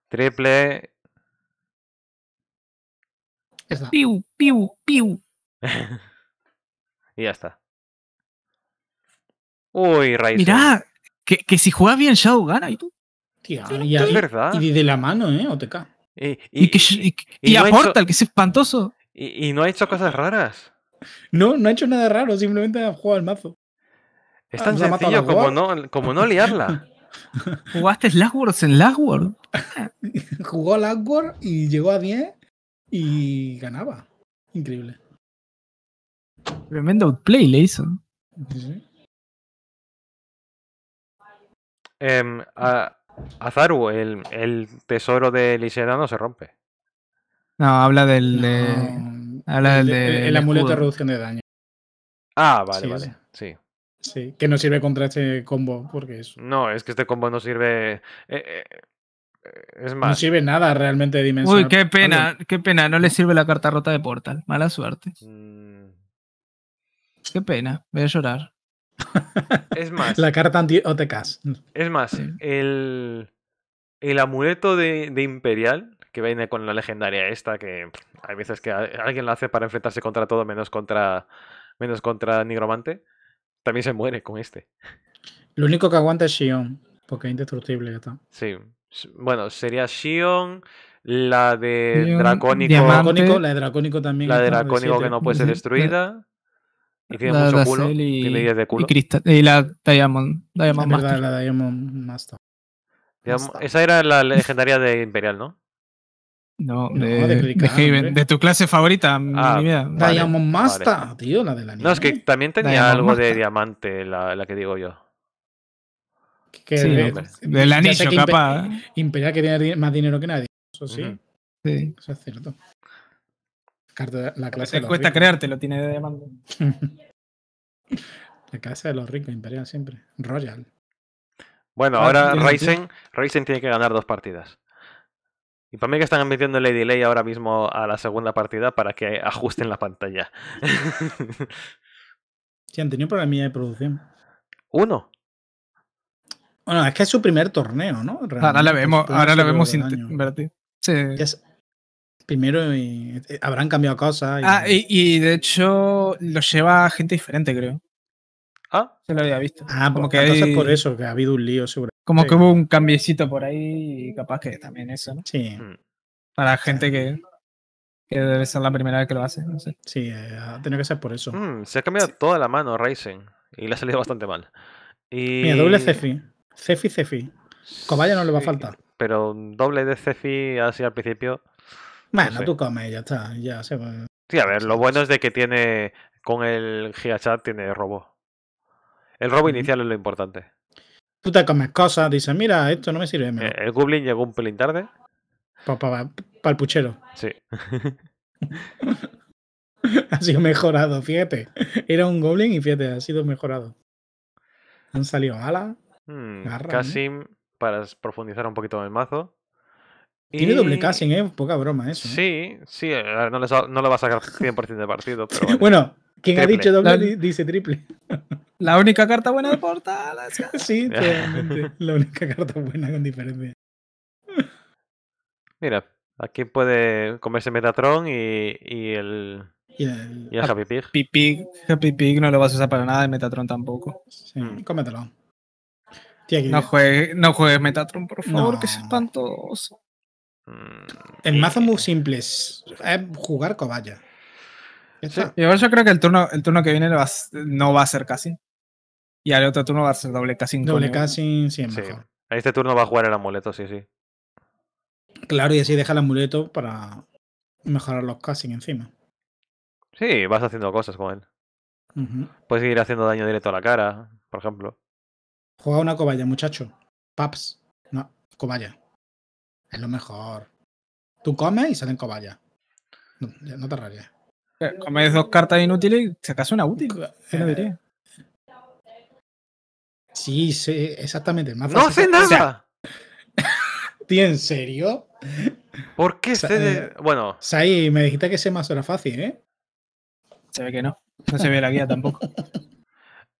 Triple. Piu, piu, piu. y ya está. Uy, Raíz. Mirá, que, que, si juegas bien Shadow gana y tú. y, Y de la mano, ¿eh? OTK. Y, y, y, aporta, el que es espantoso. Y, no ha hecho cosas raras. No, no ha hecho nada raro, simplemente ha jugado al mazo. Es tan ah, sencillo como no, como no liarla. Jugaste Wars en Lagworld. Jugó Wars y llegó a 10 y ganaba. Increíble. Tremendo play le hizo. Sí. Em, a, el, tesoro de Lisera no se rompe. No, habla del. de, el, del el, amuleto de reducción de daño. Ah, vale, vale. Sí. Sí, que no sirve contra este combo, porque es... No, es que este combo no sirve... Eh, eh, es más... No sirve nada realmente de dimensión. Uy, qué pena, qué pena, no le sirve la carta rota de Portal. Mala suerte. Mm. Qué pena, voy a llorar. es más... la carta anti-OTKs. Es más, el, el amuleto de Imperial que viene con la legendaria esta, que hay veces que alguien la hace para enfrentarse contra todo menos contra, menos contra Nigromante, también se muere con este. Lo único que aguanta es Shion, porque es indestructible está. Sí, bueno, sería Shion, la de Dracónico. la de Dracónico también. La de Dracónico que no puede ser destruida. Y tiene mucho culo. Y, de culo. Y, la Diamond, Diamond Master. Diamond esa era la legendaria de Imperial, ¿no? No, de, de, tu clase favorita, ah, Diamond Master, tío, la de la No, es que también tenía algo de diamante, la, la, que digo yo. del anillo, capaz. ¿eh? imperial que tiene más dinero que nadie. Eso sí. sí. Eso es cierto. La clase Te cuesta crearte, lo tiene de diamante. la clase de los ricos, Imperial siempre. Royal. Bueno, ah, ahora Ryzen, Ryzen tiene que ganar dos partidas. Y para mí que están Lady delay ahora mismo a la segunda partida para que ajusten la pantalla. sí, han tenido problemas de producción. Uno. Bueno, es que es su primer torneo, ¿no? ahora le vemos, ahora le vemos Sí. primero eh, habrán cambiado cosas. Ah, y, de hecho lo lleva gente diferente, creo. Ah. Se lo había visto. Ah, porque pues, entonces por eso, que ha habido un lío seguro. Como que hubo un cambiecito por ahí y capaz que también eso, ¿no? Sí. Mm. Para gente que, que debe ser la primera vez que lo hace, no sé. Sí, eh, ha tenido que ser por eso. Mm, se ha cambiado toda la mano racing y le ha salido bastante mal. Y... Mira, doble Cefi. Cefi, Cefi. Cobaya no le va a faltar. Pero doble de Cefi así al principio. Bueno, tú comes, ya está. Ya Sí, a ver, lo bueno es de que tiene con el GigaChat tiene robo. El robo inicial es lo importante. Tú te comes cosas, dices, mira, esto no me sirve. Eh, el Goblin llegó un pelín tarde. Para pa, el puchero. Sí. ha sido mejorado, fíjate. Era un Goblin y fíjate, ha sido mejorado. Han salido alas. Hmm, para profundizar un poquito en el mazo. Tiene doble casting, ¿eh? Poca broma eso. ¿eh? Sí, sí, eh, no, le va, no, a sacar 100% de partido. Pero bueno, ¿Quién ha dicho doble? dice triple. La única carta buena de Portal. sí, totalmente. la única carta buena con diferencia. Mira, aquí puede comerse Metatron y, el. Y el, Happy Pig. Happy Pig. Happy Pig no lo vas a usar para nada y Metatron tampoco. Sí, cómetelo. no, juegues, no juegues Metatron, por favor, que es espantoso. Mm, el mazo muy simple es eh, jugar cobaya yo creo que el turno, el turno que viene no va a ser casi Y al otro turno va a ser doble casi Doble casi siempre. Sí. A este turno va a jugar el amuleto, sí, sí. Claro, y así deja el amuleto para mejorar los cassin encima. Sí, vas haciendo cosas con él. Puedes ir haciendo daño directo a la cara, por ejemplo. Juega una cobaya, muchacho. Paps. No, cobaya. Es lo mejor. Tú comes y salen cobayas. No, no te rayes. Eh, Comes dos cartas inútiles y sacas una útil. Eh, eh. Sí, sí, exactamente. no hace nada. ¿Tío, en serio? ¿Por qué este? De... Bueno. Sai, me dijiste que ese mazo era fácil, ¿eh? Se ve que no. No se ve la guía tampoco.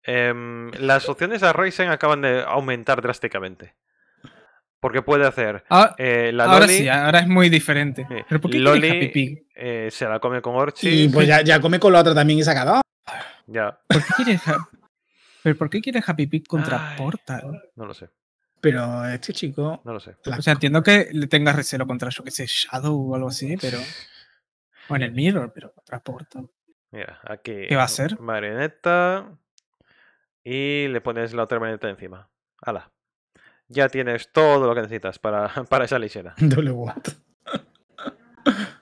Em, las opciones a Ryzen acaban de aumentar drásticamente. Porque puede hacer. Ah, eh, la ahora sí, ahora es muy diferente. Loli Happy eh, se la come con Orchi. Y pues ya, come con la otra también y se ha Ya. ¿Por qué ¿Pero por qué quieres Happy Pig contra Portal? No lo sé. Pero este chico. No lo sé. O sea, entiendo que le tenga recelo contra, yo que sé, Shadow o algo así, pero. O en el Mirror, pero contra Portal. Mira, aquí. ¿Qué va a hacer? Marioneta. Y le pones la otra marioneta encima. ¡Hala! ya tienes todo lo que necesitas para, para esa lisera. Doble what.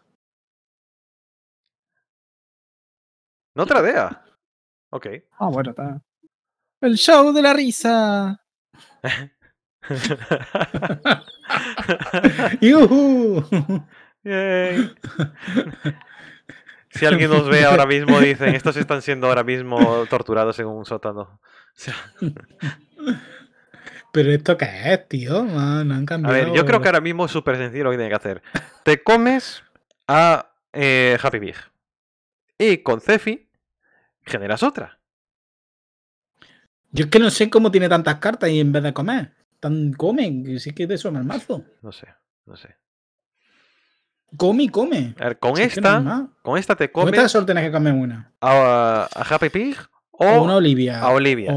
No tradea. Ok. Ah, bueno, está. El show de la risa. ¡Yuhu! Yay. Si alguien nos ve ahora mismo, dicen, estos están siendo ahora mismo torturados en un sótano. ¿Pero esto qué es, tío? Ah, no, han cambiado. A ver, yo creo que ahora mismo es súper sencillo lo que tiene que hacer. Te comes a eh, Happy Pig. Y con Cefi generas otra. Yo es que no sé cómo tiene tantas cartas y en vez de comer, tan comen. Sí que de eso en el mazo. No sé, no sé. Come y come. A ver, con esta, con esta te comes. Con esta solo tienes que comer una. A, Happy Pig o, Olivia. A Olivia.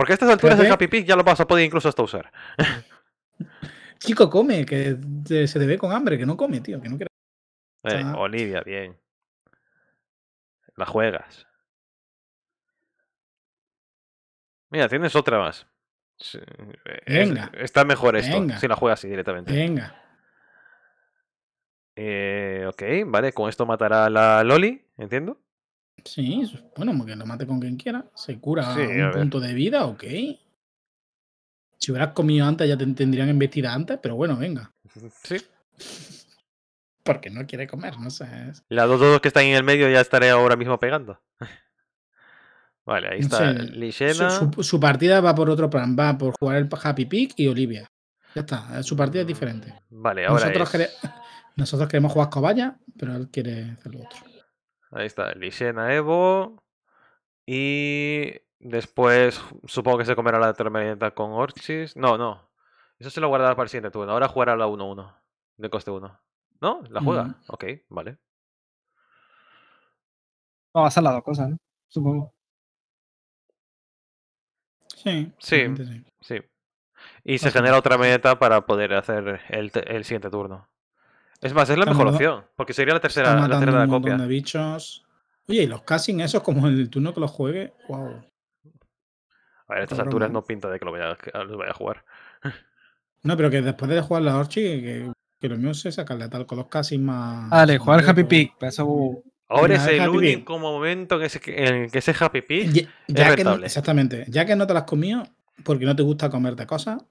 Porque a estas alturas de Happy Pig ya lo vas a poder incluso hasta usar. Chico, come, que se te ve con hambre, que no come, tío, que no quiere. Eh, Olivia, bien. La juegas. Mira, tienes otra más. Eh, venga. Está mejor esto, si la juegas así directamente. Venga. Eh, ok, vale, con esto matará a la Loli, entiendo. Sí, bueno, porque lo mate con quien quiera. Se cura un punto de vida, ok. Si hubieras comido antes, ya te tendrían embestida antes, pero bueno, venga. Sí. Porque no quiere comer, no sé. Las dos dos que están en el medio ya estaré ahora mismo pegando. Vale, ahí está. Su, partida va por otro plan, va por jugar el Happy Peak y Olivia. Ya está, eh, su partida es diferente. Mm, vale, ahora. Nosotros, queremos jugar Cobaya, pero él quiere hacer lo otro. Ahí está, Lishena Evo. Y después supongo que se comerá la meta con Orchis. No, no. Eso se lo guardará para el siguiente turno. Ahora jugará la 1-1 de coste 1. ¿No? ¿La juega? Ok, vale. No, la salado cosa, ¿no? Supongo. Sí. Sí. Sí. Y se genera otra meta para poder hacer el, el siguiente turno. Es más, es la mejor opción, porque sería la tercera, la tercera de copia. bichos. Oye, y los casting esos, como en el turno que los juegue, wow. A ver, a estas alturas no pinta de que lo vaya, los vaya a jugar. No, pero que después de jugar la Orchi, que, lo mío es sacarle a tal con los casting más. Vale, jugar Happy Pick, Ahora es el único momento en, que ese Happy Pick. es que exactamente. Ya que no te las has comido, porque no te gusta comerte cosas,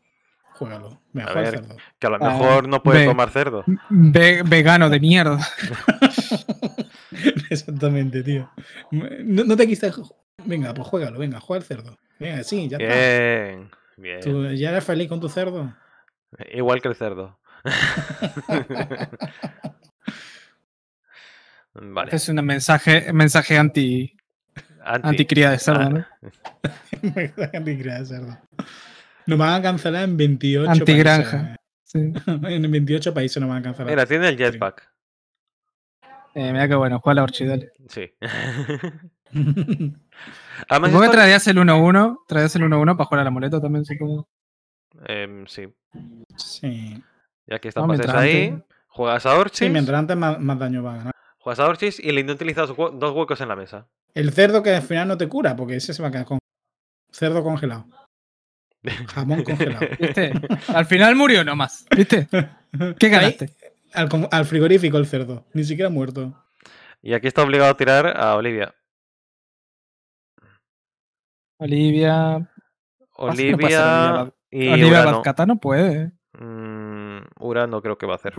Juégalo. a ver, cerdo. Que a lo ah, mejor no puedes tomar cerdo. vegano de mierda. Exactamente, tío. No, te quiste. Venga, pues juégalo, venga, juega el cerdo. Venga, sí, ya bien, está. Bien. ya eres feliz con tu cerdo? Igual que el cerdo. vale. Es un mensaje, mensaje anti, anti. Anticría de cerdo, ah. ¿no? Anticría de cerdo. Nos van a cancelar en 28 Antigranja. países. Sí. en 28 países nos van a cancelar. Mira, tiene el jetpack. Eh, mira que bueno, juega la Orchidale. Sí. Además, ¿Vos traías el 1-1? ¿Traías el 1-1 para jugar a la amuleto también, supongo? Em, sí. Sí. Y aquí estamos ahí, juegas a Orchis. Sí, mientras antes más, daño va a ganar. Juegas a Orchis y le utilizas dos huecos en la mesa. El cerdo que al final no te cura, porque ese se va a quedar con cerdo congelado. Jamón congelado. Al final murió nomás. ¿Viste? ¿Qué ganaste? Al, frigorífico el cerdo. Ni siquiera muerto. Y aquí está obligado a tirar a Olivia. Olivia. Olivia. Y Olivia Urano. no puede. ¿eh? Mm, Urano creo que va a hacer.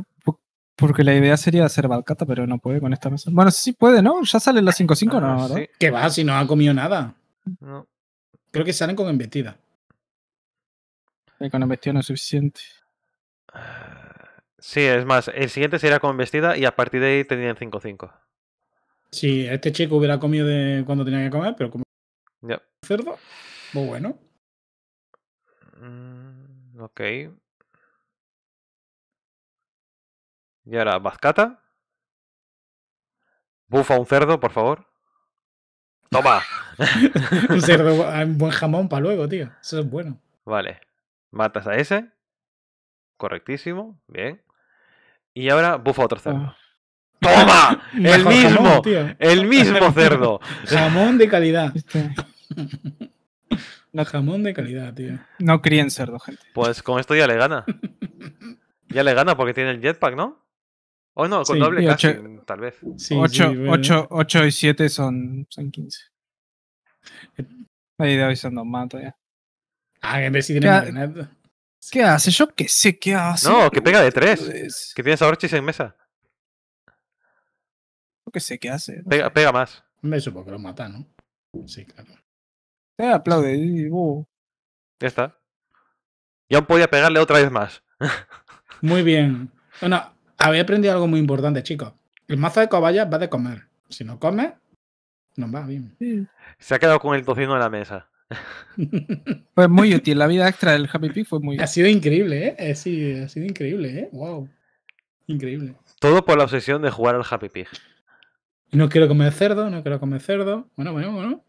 Porque la idea sería hacer Valcata, pero no puede con esta mesa. Bueno, sí puede, ¿no? Ya sale la 5-5, ah, ¿no? Que va, si no ha comido nada. Creo que salen con embestida. Eh, con embestida no es suficiente. Ah, sí, es más, el siguiente sería con vestida y a partir de ahí tendrían 5-5. Sí, este chico hubiera comido de cuando tenía que comer, pero como Un cerdo, muy pues bueno. Mm, ok. Y ahora, Bazcata. Bufa un cerdo, por favor. ¡Toma! un cerdo, un eh, buen jamón para luego, tío. Eso es bueno. Vale. Matas a ese. Correctísimo. Bien. Y ahora bufa otro cerdo. Ah. ¡Toma! el mismo. el mismo cerdo. jamón de calidad. Este. La jamón de calidad, tío. No críen cerdo, gente. Pues con esto ya le gana. Ya le gana porque tiene el jetpack, ¿no? O no, con doble casi, tal vez. 8 sí, ocho, y 7 son, 15. Eh. Ahí de hoy se nos ya. Ah, si tiene ¿Qué, ¿Qué hace? Yo que sé qué hace. No, que pega de tres. Pues, que tienes a Orchis en mesa. Yo qué sé qué hace. Pega, más. Me supongo que lo mata, ¿no? Sí, claro. Te aplaude, uh. Ya está. Ya podía pegarle otra vez más. Muy bien. Bueno, había aprendido algo muy importante, chicos. El mazo de cobayas va de comer. Si no come, no va bien. Se ha quedado con el tocino en la mesa. Fue muy útil, la vida extra del Happy Pig fue muy útil. Ha sido increíble, ¿eh? Sí, ha sido increíble, ¿eh? Wow. Increíble. Todo por la obsesión de jugar al Happy Pig. No quiero comer cerdo, no quiero comer cerdo. Bueno, bueno, bueno.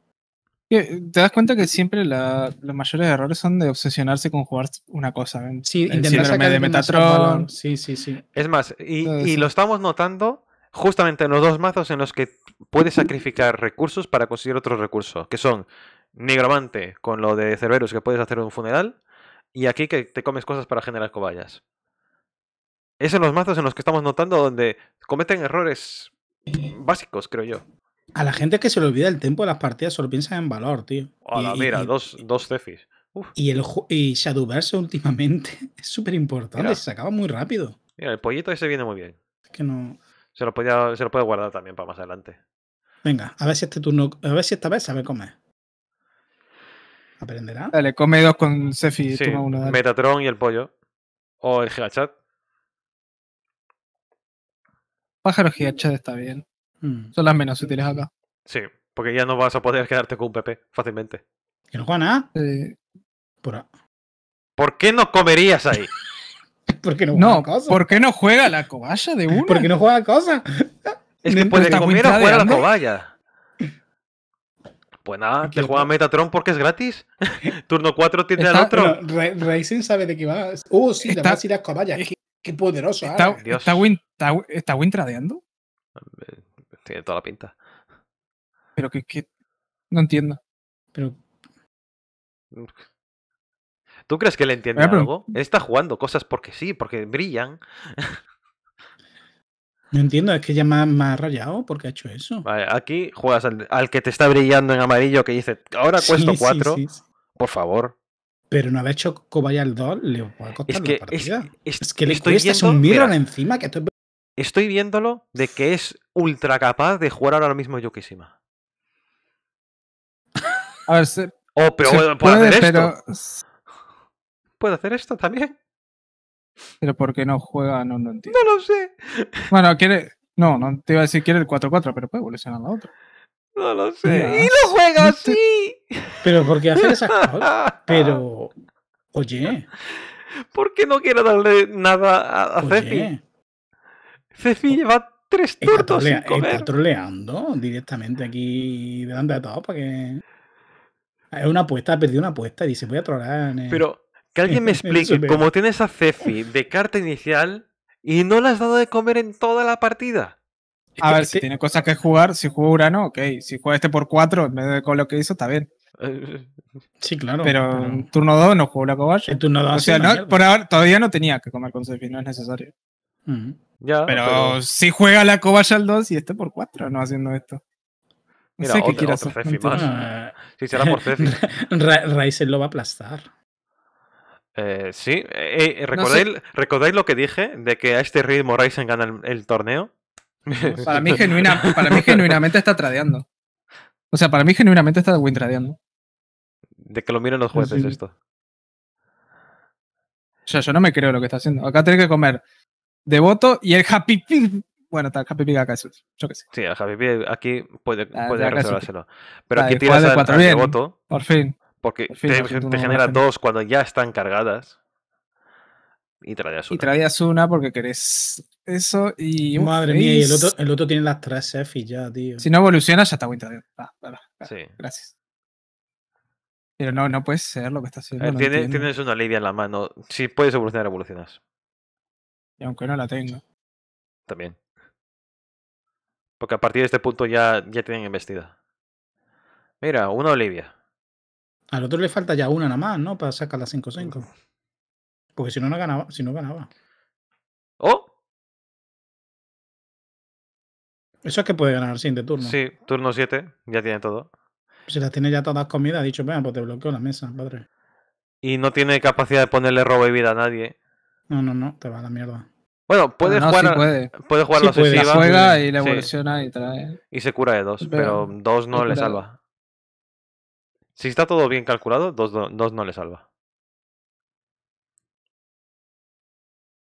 Te das cuenta que siempre la, los mayores errores son de obsesionarse con jugar una cosa. Sí, el de Metatron. Sí, sí, sí. Es más, y, y lo estamos notando justamente en los dos mazos en los que puedes sacrificar recursos para conseguir otro recursos, que son Nigromante, con lo de Cerberus, que puedes hacer un funeral. Y aquí que te comes cosas para generar cobayas. Es en los mazos en los que estamos notando donde cometen errores básicos, creo yo. A la gente que se le olvida el tiempo de las partidas solo piensa en valor, tío. mira, dos, cefis. Y, el, y Shadowverse últimamente es súper importante, se acaba muy rápido. Mira, el pollito ese viene muy bien. que no... Se lo, podía, se lo puede guardar también para más adelante. Venga, a ver si este turno, a ver si esta vez sabe comer. ¿Aprenderá? Dale, come dos con sefi Sí, toma uno, Metatron y el pollo. O el Gigachat. Pájaro Gigachat está bien. Mm. Son las menos útiles acá. Sí, porque ya no vas a poder quedarte con un PP fácilmente. ¿Que no juega nada? por... qué no comerías ahí? no ¿Por qué no juega la cobaya de uno? qué no juega cosa. Es de comer o juega la cobaya. Pues nada, te juega Metatron porque es gratis. Turno 4 tiene al otro. Racing sabe de qué va. ¡Oh sí, está, además irás cobayas. Qué, poderoso. Está, ¿eh? está, win, tradeando? Eh, tiene toda la pinta. Pero que, que no entiendo. Pero. ¿Tú crees que le entiende algo? está jugando cosas porque sí, porque brillan. No entiendo, es que ya me, ha rayado porque ha hecho eso. Vale, aquí juegas al, que te está brillando en amarillo que dice, ahora cuesto 4. Por favor. Pero no haber hecho Cobaya el 2, le puede costar es que, la partida. Es, que le estoy un mirror encima que estoy... viéndolo de que es ultra capaz de jugar ahora mismo Yukishima. A ver, si. oh, pero puede, hacer esto. ¿Puedo hacer esto también? Pero ¿por qué no juega? No, no lo sé. Bueno, quiere. No, no te iba a decir quiere el 4-4, pero puede a la otra. No lo sé. Y lo juega así. Pero qué hace esas cosas. Pero. Oye. ¿Por qué no quiero darle nada a, Cefi? Cefi lleva tres turnos sin Está troleando directamente aquí delante de todo para que. Es una apuesta, ha perdido una apuesta y dice, voy a trolear. En Pero que alguien me explique cómo tienes a Cefi de carta inicial y no la has dado de comer en toda la partida. A ver, si tiene cosas que jugar, si juega Urano, ok. Si juega este por 4 en vez de con lo que hizo, está bien. Sí, claro. Pero, en turno 2 no jugó la cobaya. En turno 2 o sea, no, todavía no tenía que comer con Cefi, no es necesario. pero, si juega la cobaya al 2 y este por 4 no haciendo esto. No Mira, sé qué Cefi más. Ah. si será por Cefi. Ra lo va a aplastar. Eh, sí, eh, eh ¿recordáis, lo que dije de que a este ritmo Ryzen gana el, torneo? Para mí, genuinamente está tradeando. O sea, para mí genuinamente está win tradeando De que lo miren los jueces esto. O sea, yo no me creo lo que está haciendo. Acá tiene que comer Devoto y el Happy Pig. Bueno, está Happy Pig acá, yo qué sé. Sí, el Happy Pig aquí puede, ah, puede reservárselo. Pero ah, aquí tiras al, Devoto. Por fin. Porque te, genera dos cuando ya están cargadas. Y traías una. Y traías una porque querés eso y. Madre mía, y el otro, el otro tiene las tres y ya, tío. Si no evolucionas, ya está Winter. Gracias. Pero no, no puedes ser lo que estás haciendo. tienes, una Olivia en la mano. Si puedes evolucionar, evolucionas. Y aunque no la tenga. También. Porque a partir de este punto ya, ya tienen investida. Mira, una Olivia. Al otro le falta ya una nada más, ¿no? Para sacar las 5-5. Porque si no, no ganaba. Si no ganaba. ¡Oh! Eso es que puede ganar sin de turno. Sí, turno 7, ya tiene todo. Si las tiene ya todas comidas, ha dicho, venga, pues te bloqueó la mesa, padre. Y no tiene capacidad de ponerle robo y vida a nadie. No, no, no, te va la mierda. Bueno, puedes jugar, sí puede. puede jugar sí, la y evoluciona y trae. Y se cura de dos, pero, dos no le salva. Si está todo bien calculado, 2 dos, no le salva.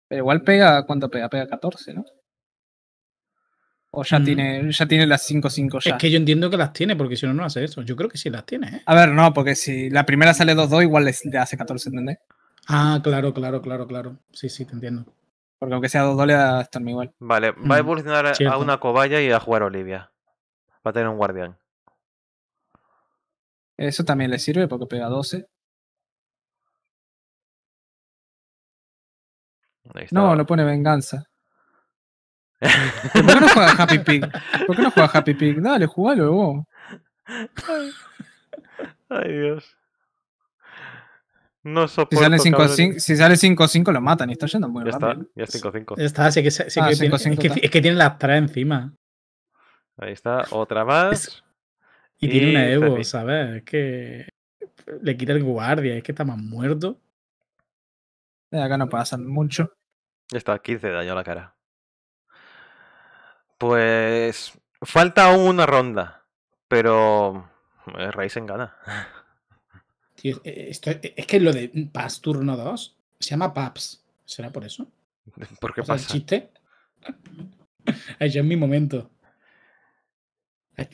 Pero igual pega, ¿cuánto pega? Pega 14, ¿no? O ya, mm. tiene, ya tiene las 5-5 ya. Es que yo entiendo que las tiene, porque si no, no hace eso. Yo creo que sí las tiene. ¿eh? A ver, no, porque si la primera sale 2-2, igual le, hace 14, ¿entendés? Ah, claro, claro, claro, claro. Sí, sí, te entiendo. Porque aunque sea 2-2, le da igual. Vale, va a mm, evolucionar a una cobaya y a jugar Olivia. Va a tener un guardián. Eso también le sirve porque pega 12. No, lo pone venganza. ¿Por qué no juega Happy Pig? ¿Por qué no juega Happy Pig? Dale, jugalo vos. Ay, Dios. No soporto. Si sale 5-5, si lo matan y está yendo muy ya Está, ya es 5-5. Está, así que, tiene, es, que, tiene las 3 encima. Ahí está, otra más. Y tiene una Evo, ¿sabes? Es que le quita el guardia, es que está más muerto. acá no pasan mucho. Está 15 de daño a la cara. Pues falta aún una ronda, pero eh, Raisen gana. E, e, esto, e, es que lo de Paz turno 2 se llama Paps. ¿Será por eso? ¿Por qué o sea, pasa? chiste? es mi momento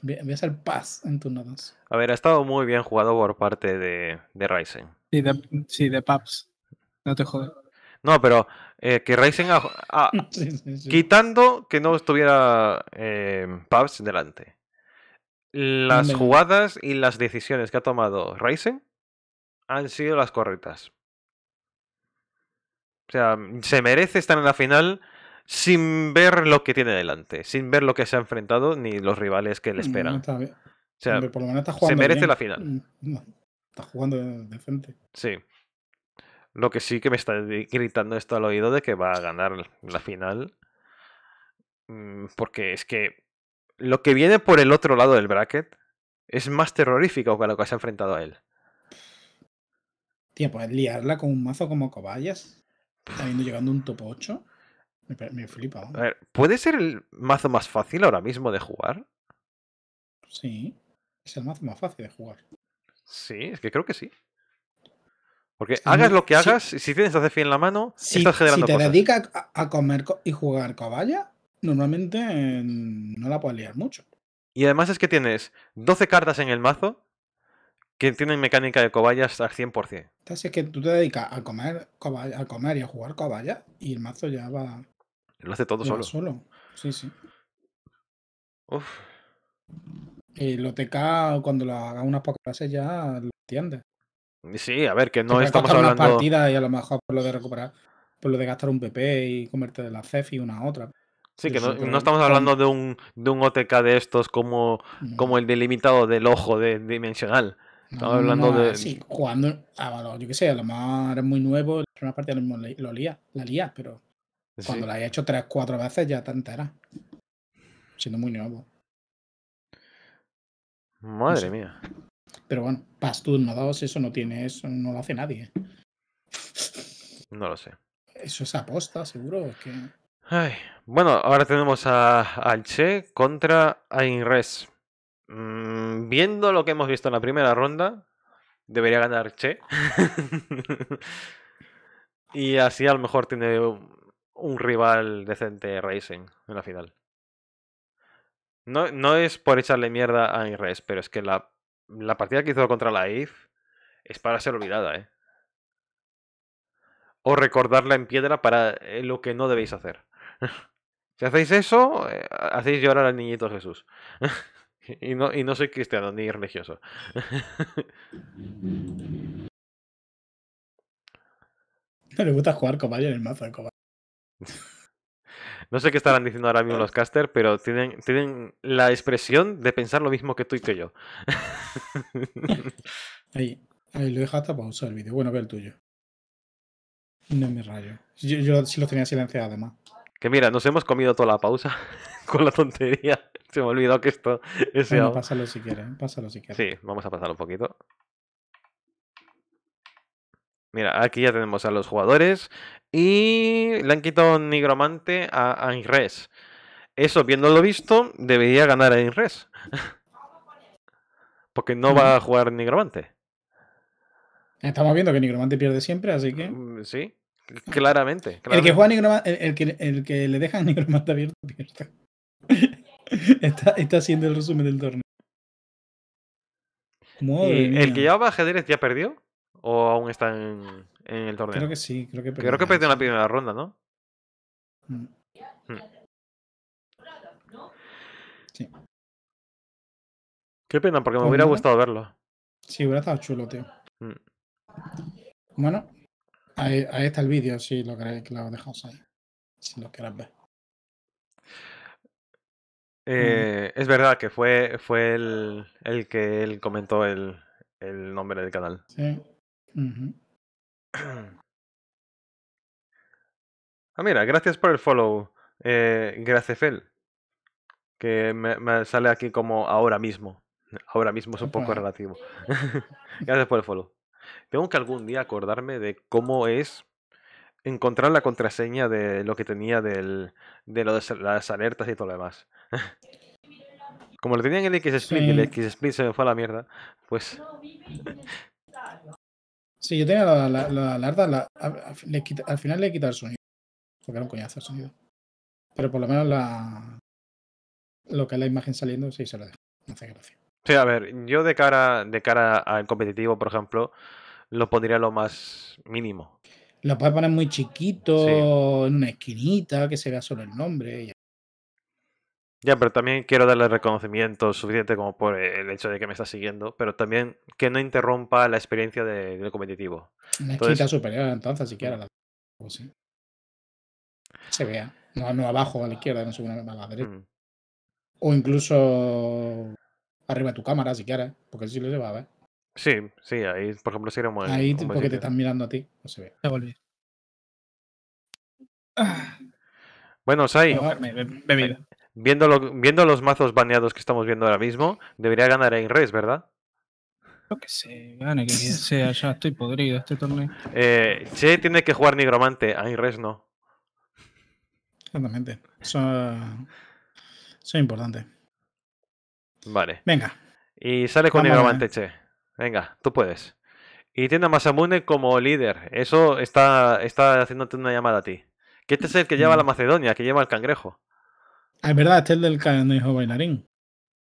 voy a ser paz en tus 2. A ver, ha estado muy bien jugado por parte de, de Ryzen. Sí, de, pubs No te jodas. No, pero eh, que Ryzen. quitando que no estuviera eh, delante. Las jugadas y las decisiones que ha tomado Ryzen han sido las correctas. O sea, se merece estar en la final sin ver lo que tiene delante, sin ver lo que se ha enfrentado ni los rivales que le mm, esperan. O sea, se merece la final. Mm, está jugando de frente. Sí. Lo que sí que me está gritando esto al oído de que va a ganar la final. Mm, porque es que lo que viene por el otro lado del bracket es más terrorífico que lo que se ha enfrentado a él. Tío, puedes liarla con un mazo como cobayas, habiendo llegando un top 8. Me, flipa. A ver, ¿puede ser el mazo más fácil ahora mismo de jugar? Sí, es el mazo más fácil de jugar. Sí, es que creo que sí. Porque hagas lo que hagas, y si tienes hace en la mano, estás generando Si te dedicas a, comer y jugar cobaya, normalmente mm, no la puedes liar mucho. Y además es que tienes 12 cartas en el mazo que tienen mecánica de cobayas al 100%. Entonces es que tú te dedicas a comer, a comer y a jugar cobaya y el mazo ya va... Lo hace todo solo. Solo, sí, sí. Uf. Y lo cuando lo haga unas pocas clases ya lo entiendes. Sí, a ver, que no estamos hablando... Una partida y a lo mejor por lo de recuperar, por lo de gastar un PP y comerte de la CEF y una otra. Sí, que no, estamos hablando de un, de un OTK de estos como, como el delimitado del ojo de, dimensional. Estamos hablando de. Sí, jugando yo qué sé, a lo mejor eres muy nuevo, en la primera partida lo, lías. la lías, pero cuando la he hecho tres, cuatro veces ya te enteras. Siendo muy nuevo. Madre mía. Pero bueno, no 2, eso no tiene, eso no lo hace nadie. No lo sé. Eso es aposta, seguro. que... Ay, bueno, ahora tenemos a Che contra a mm, viendo lo que hemos visto en la primera ronda, debería ganar Che. y así a lo mejor tiene un rival decente Racing en la final. No, no es por echarle mierda a Inres, pero es que la, la partida que hizo contra la IF es para ser olvidada, ¿eh? O recordarla en piedra para eh, lo que no debéis hacer. si hacéis eso, eh, hacéis llorar al niñito Jesús. y, no, y no soy cristiano ni religioso. Le gusta jugar Cobayo en el mazo de No sé qué estarán diciendo ahora mismo los ah. caster, pero tienen, tienen la expresión de pensar lo mismo que tú y que yo. Ahí, ahí lo dejaste pausa el vídeo. Bueno, ve el tuyo. No me rayo. Yo, yo sí lo tenía silenciado además. Que mira, nos hemos comido toda la pausa con la tontería. Se me olvidado que esto es. pásalo si quieres, pásalo si quieres. Sí, vamos a pasar un poquito. Mira, aquí ya tenemos a los jugadores y le han quitado nigromante a, Inres. Eso, viéndolo visto, debería ganar a Inres. Porque no va a mm. jugar nigromante. Estamos viendo que nigromante pierde siempre, así que... Mm, sí, claramente. El que juega nigromante, el, que, el que le deja nigromante abierto pierde. está, haciendo el resumen del torneo. el que llevaba ajedrez ya perdió. ¿O aún está en, el torneo? Creo que sí, creo que perdió. Creo que perdió en la primera ronda, ¿no? Mm. Hmm. Sí. Qué pena, porque me pues hubiera gustado verlo. Sí, hubiera estado chulo, tío. Hmm. Bueno, ahí, está el vídeo, si lo queréis, que lo dejamos ahí. Si lo queréis ver. Eh, es verdad que fue, fue el, el que él comentó el, el nombre del canal. Sí. Ah, mira, gracias por el follow, eh, Gracefel. Que me, sale aquí como ahora mismo. Ahora mismo es un poco relativo. gracias por el follow. Tengo que algún día acordarme de cómo es encontrar la contraseña de lo que tenía de, las alertas y todo lo demás. Como lo tenía en el x y el x se me fue a la mierda, pues Sí, yo tenía la, la, al, final le he quitado el sonido. Porque era un coñazo el sonido. Pero por lo menos la. Lo que es la imagen saliendo, sí se lo dejo. No hace gracia. Sí, a ver, yo de cara, de cara al competitivo, por ejemplo, lo pondría lo más mínimo. Lo puedes poner muy chiquito, en una esquinita, que se vea solo el nombre. Y... Ya, pero también quiero darle reconocimiento suficiente como por el hecho de que me estás siguiendo, pero también que no interrumpa la experiencia del competitivo. Una superior entonces, siquiera. La... Se vea. No, abajo a la izquierda, no va a la derecha. Mm. O incluso arriba de tu cámara, si quieres, porque si lo llevaba. eh Sí, sí, ahí, por ejemplo, si muy. Ahí, porque te están mirando a ti, no se ve. Te volví. Bueno, Sai. Bebida viendo, los mazos baneados que estamos viendo ahora mismo, debería ganar a Inres, ¿verdad? Lo que sí, gane, que sea, ya estoy podrido este torneo. Eh, che tiene que jugar Nigromante, a Inres no. Exactamente. Eso, es importante. Vale. Venga. Y sale con Nigromante, Che. Venga, tú puedes. Y tiene a Masamune como líder. Eso está, está haciéndote una llamada a ti. Que este es el que lleva a mm. la Macedonia, que lleva al cangrejo. Ah, es verdad, este es el del Canejo Bailarín.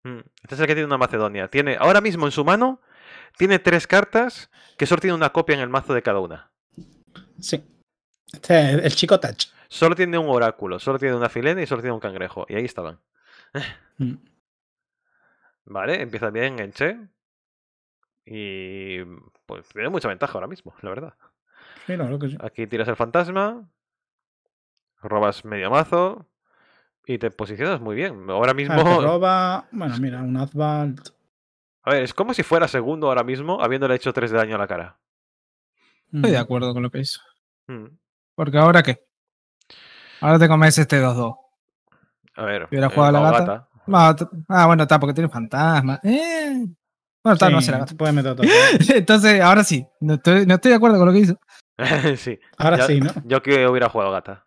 Mm, este es el que tiene una Macedonia. Tiene, ahora mismo en su mano, tiene tres cartas que solo tiene una copia en el mazo de cada una. Sí. Este es el chico Touch. Solo tiene un oráculo, solo tiene una filena y solo tiene un cangrejo. Y ahí estaban. Mm. Vale, empieza bien en Che. Y pues tiene mucha ventaja ahora mismo, la verdad. Sí, que sí. Aquí tiras el fantasma, robas medio mazo, y te posicionas muy bien. Ahora mismo. Bueno, mira, un Advalt. A ver, es como si fuera segundo ahora mismo, habiéndole hecho 3 de daño a la cara. Estoy de mm. acuerdo con lo que hizo. Mm. Porque ahora qué? Ahora te comes este 2-2. A ver. ¿Hubiera jugado a la gata? Ah, bueno, está, porque tiene fantasma. Eh. Bueno, está, no se la gata. Entonces, ahora sí. No estoy, de acuerdo con lo que hizo. sí. Ahora sí, ¿no? Yo que hubiera jugado gata.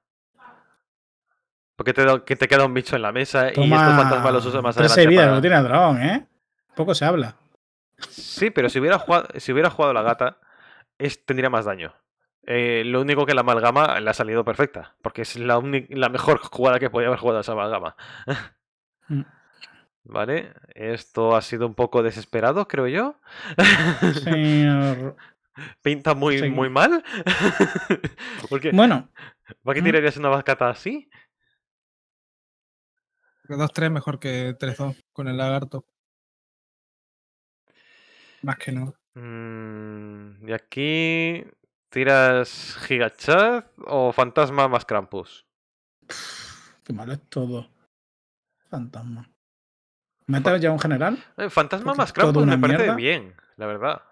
Porque te, te queda un bicho en la mesa y estos fantasmas los usa más adelante. vidas, no tiene dragón, ¿eh? Poco se habla. Sí, pero si hubiera jugado, si hubiera jugado la gata, es, tendría más daño. Eh, lo único que la amalgama le ha salido perfecta, porque es la, mejor jugada que podía haber jugado esa amalgama. Mm. ¿Vale? Esto ha sido un poco desesperado, creo yo. Pinta muy, muy mal. porque, bueno. ¿Para qué ¿Mm? tirarías una vacata así? 2-3 mejor que 3-2 con el lagarto. Más que no. y mm, aquí tiras Gigachad o Fantasma más Krampus. qué malo es todo. Fantasma. ¿Me me ya un general? Eh, fantasma más Krampus me parece bien, la verdad.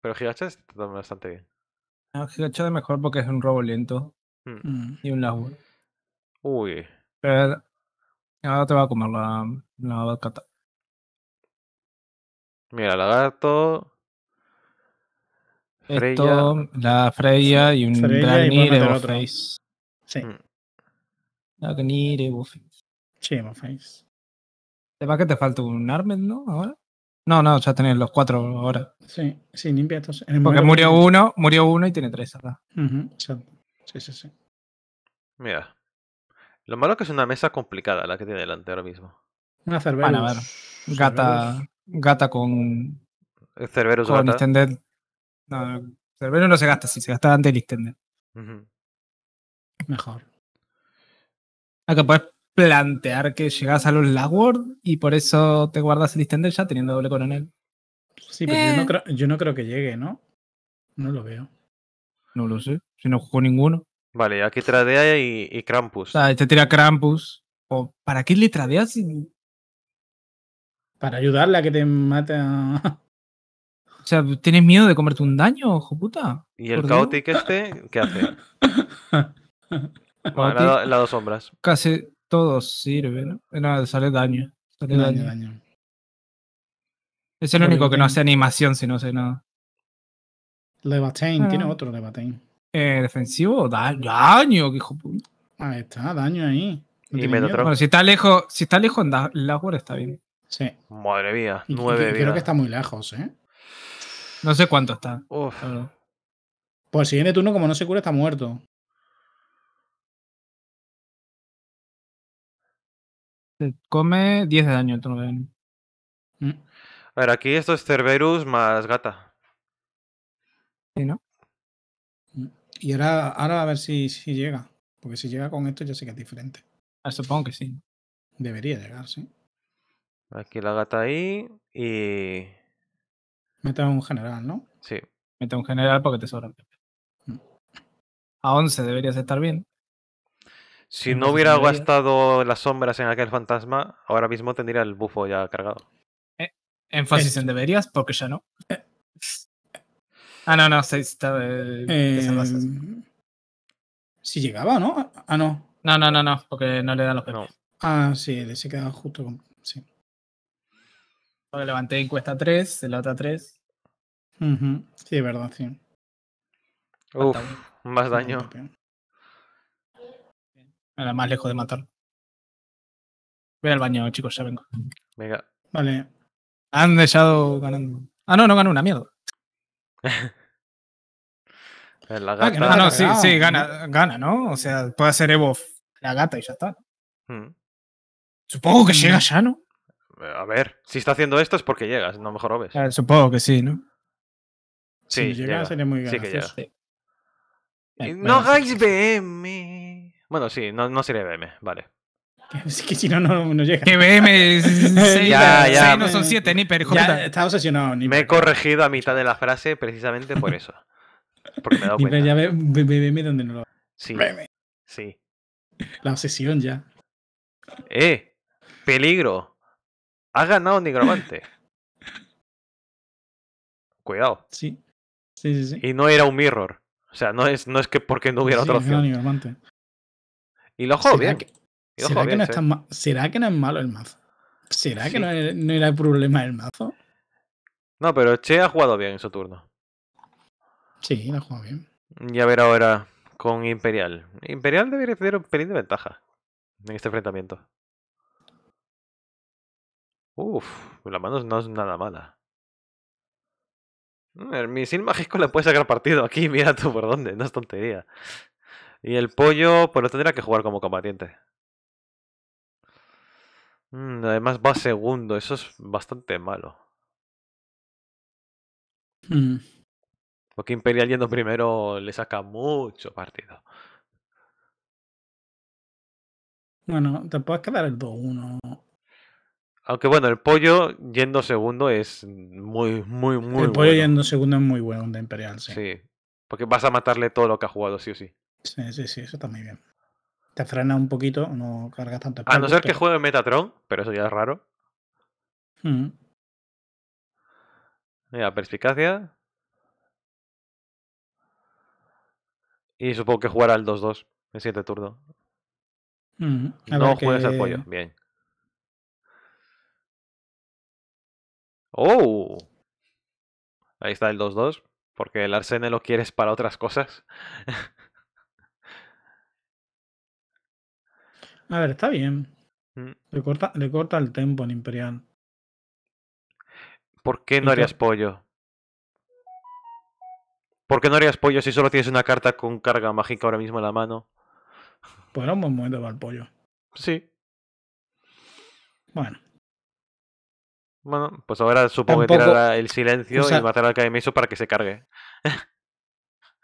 Pero Gigachad está bastante bien. Gigachad es mejor porque es un robo lento. Mm. Y un laburo. Uy. Pero Ahora te va a comer la, la Mira, lagarto. Freya. la Freya y un Dragnir face Sí. Dragnir mm. face Sí, face Te va que te falta un Armed, ¿no? Ahora. No, no, ya tenés los cuatro ahora. Sí, sí, limpia estos. Porque murió uno, murió uno y tiene tres ¿verdad? Sí, sí, sí. Mira. Lo malo es que es una mesa complicada la que tiene delante ahora mismo. Una Cerberus. Bueno, a ver. Gata, gata con. Cerberus con gata. Extended. No, Cerberus no se gasta así, se gasta antes el extender. Mejor. Acá puedes plantear que llegas a los Lagward y por eso te guardas el extender ya teniendo doble coronel. Sí, pero yo, no eh. creo, yo no creo que llegue, ¿no? No lo veo. No lo sé. Si no jugó ninguno. Vale, aquí tradea y, y Krampus. Ah, te tira Krampus. ¿O ¿Para qué le tradeas? Para ayudarle a que te mate a... O sea, ¿tienes miedo de comerte un daño, ojo puta? ¿Y el Chaotic este qué hace? las la dos sombras. Casi todos sirve. No, sale daño. Sale daño, Es el único que no hace animación si no hace nada. Levatain, tiene ah. otro Levatain. Eh, defensivo, da daño, hijo puto. Ahí está, daño ahí. si está lejos, si está lejos en la, está bien. Madre mía, 9 nueve Creo que está muy lejos, ¿eh? No sé cuánto está. Pues el siguiente turno, como no se cura, está muerto. Se come 10 de daño el turno de mm. A ver, aquí esto es Cerberus más gata. Sí, ¿no? Y ahora, ahora a ver si, si llega. Porque si llega con esto, ya sé que es diferente. Ah, supongo que sí. Debería llegar, sí. Aquí la gata ahí y. Mete un general, ¿no? Sí. Mete un general porque te sobran. Mm. A 11 deberías estar bien. Si no hubiera gastado las sombras en aquel fantasma, ahora mismo tendría el bufo ya cargado. Eh, énfasis en deberías porque ya no. Eh, Ah, no, no, se eh, está. Eh, si llegaba, ¿no? Ah, no. No, no, no, no, porque no le dan los pepes. Ah, sí, se quedaba justo con. Sí. Porque levanté encuesta 3, la otra 3. Sí, es verdad, sí. Uf, más daño. Era más lejos de matar. Voy al baño, chicos, ya vengo. Venga. Vale. Han dejado ganando. Ah, no, no ganó una mierda. la ah, gata. no, no, sí, sí, gana, gana, ¿no? O sea, puede ser Evo la gata y ya está. Mm. Supongo que llega mm. ya, ¿no? Eh, a ver, si está haciendo esto es porque llegas, no mejor obes. supongo que sí, ¿no? Sí, si llega, sería muy gracioso. No hagáis BM. Bueno, sí, no, no sería BM, vale. Es que si no, no, llega. Que ya, ya, no son siete! Nipper, ya, Está obsesionado, Nipper. Me he corregido a mitad de la frase precisamente por eso. Porque me he dado cuenta. ya ve, donde no lo Sí. BM. Sí. La obsesión ya. ¡Eh! ¡Peligro! Ha ganado Nigromante. Cuidado. Sí. Sí, sí, sí. Y no era un mirror. O sea, no es, no es que porque no hubiera otra opción. y lo juego bien. ¿Será, que no es malo el mazo? ¿Será que no, era el problema el mazo? No, pero Che ha jugado bien en su turno. Sí, ha jugado bien. Y a ver ahora con Imperial. Imperial debería tener un pelín de ventaja en este enfrentamiento. Uf, la mano no es nada mala. El misil mágico le puede sacar partido aquí, mira tú por dónde, no es tontería. Y el pollo, pues lo tendrá que jugar como combatiente. Mm, además va segundo, eso es bastante malo. Mm. Porque Imperial yendo primero le saca mucho partido. Bueno, te puedes quedar el 2-1. Aunque bueno, el pollo yendo segundo es muy, muy, muy bueno. El pollo yendo segundo es muy bueno de Imperial, sí. Sí, porque vas a matarle todo lo que ha jugado, sí o sí. Sí, sí, sí, eso está muy bien te frena un poquito, no cargas tanto. a no ser que juegue Metatron, pero eso ya es raro. Mm. Mira, perspicacia. Y supongo que jugará el 2-2 en 7 turno. Mm, no juegues al el pollo, bien. ¡Oh! Ahí está el 2-2, porque el Arsene lo quieres para otras cosas. A ver, está bien. Mm. Le, corta, le corta el tempo en Imperial. ¿Por qué no harías pollo? ¿Por qué no harías pollo si solo tienes una carta con carga mágica ahora mismo en la mano? Pues era un buen momento para el pollo. Sí. Bueno. Bueno, pues ahora supongo que tirará el silencio y matará al Kaimiso para que se cargue.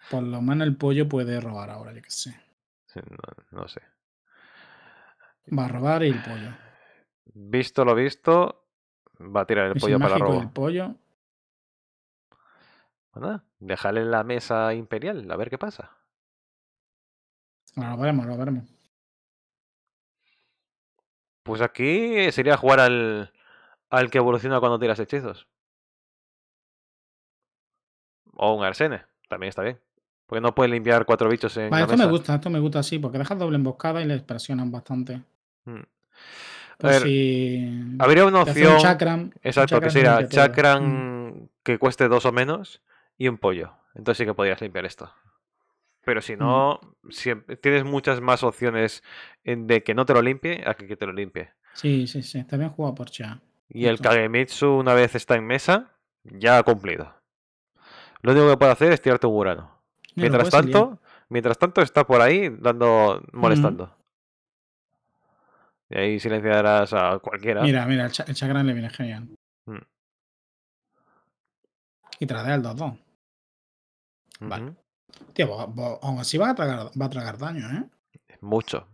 Por lo menos el pollo puede robar ahora, yo que sé. no sé. Va a robar el pollo. Visto lo visto, va a tirar el pollo para robar. el pollo? bueno pues déjale en la mesa imperial, a ver qué pasa. Lo veremos, lo veremos. Pues aquí sería jugar al, al que evoluciona cuando tiras hechizos. O un arsene, también está bien. Porque no puedes limpiar cuatro bichos en. esto me gusta, esto me gusta así, porque dejas doble emboscada y le presionan bastante. Mm. Pues habría una opción. exacto, que sería chakram mm. que cueste dos o menos y un pollo. Entonces sí que podrías limpiar esto. Pero si no, mm. tienes muchas más opciones de que no te lo limpie a que te lo limpie. Sí, sí, sí. También juega por Cha. Y el Kagemitsu, una vez está en mesa, ya ha cumplido. Lo único que puede hacer es tirarte un Urano. Mientras tanto, mientras tanto está por ahí dando, molestando. Y ahí silenciarás a cualquiera. Mira, mira, el, chakra le viene genial. Mm. Y tradea el 2-2. Vale. Tío, pues, pues, aún así va a, tragar, va a tragar daño, ¿eh? Mucho.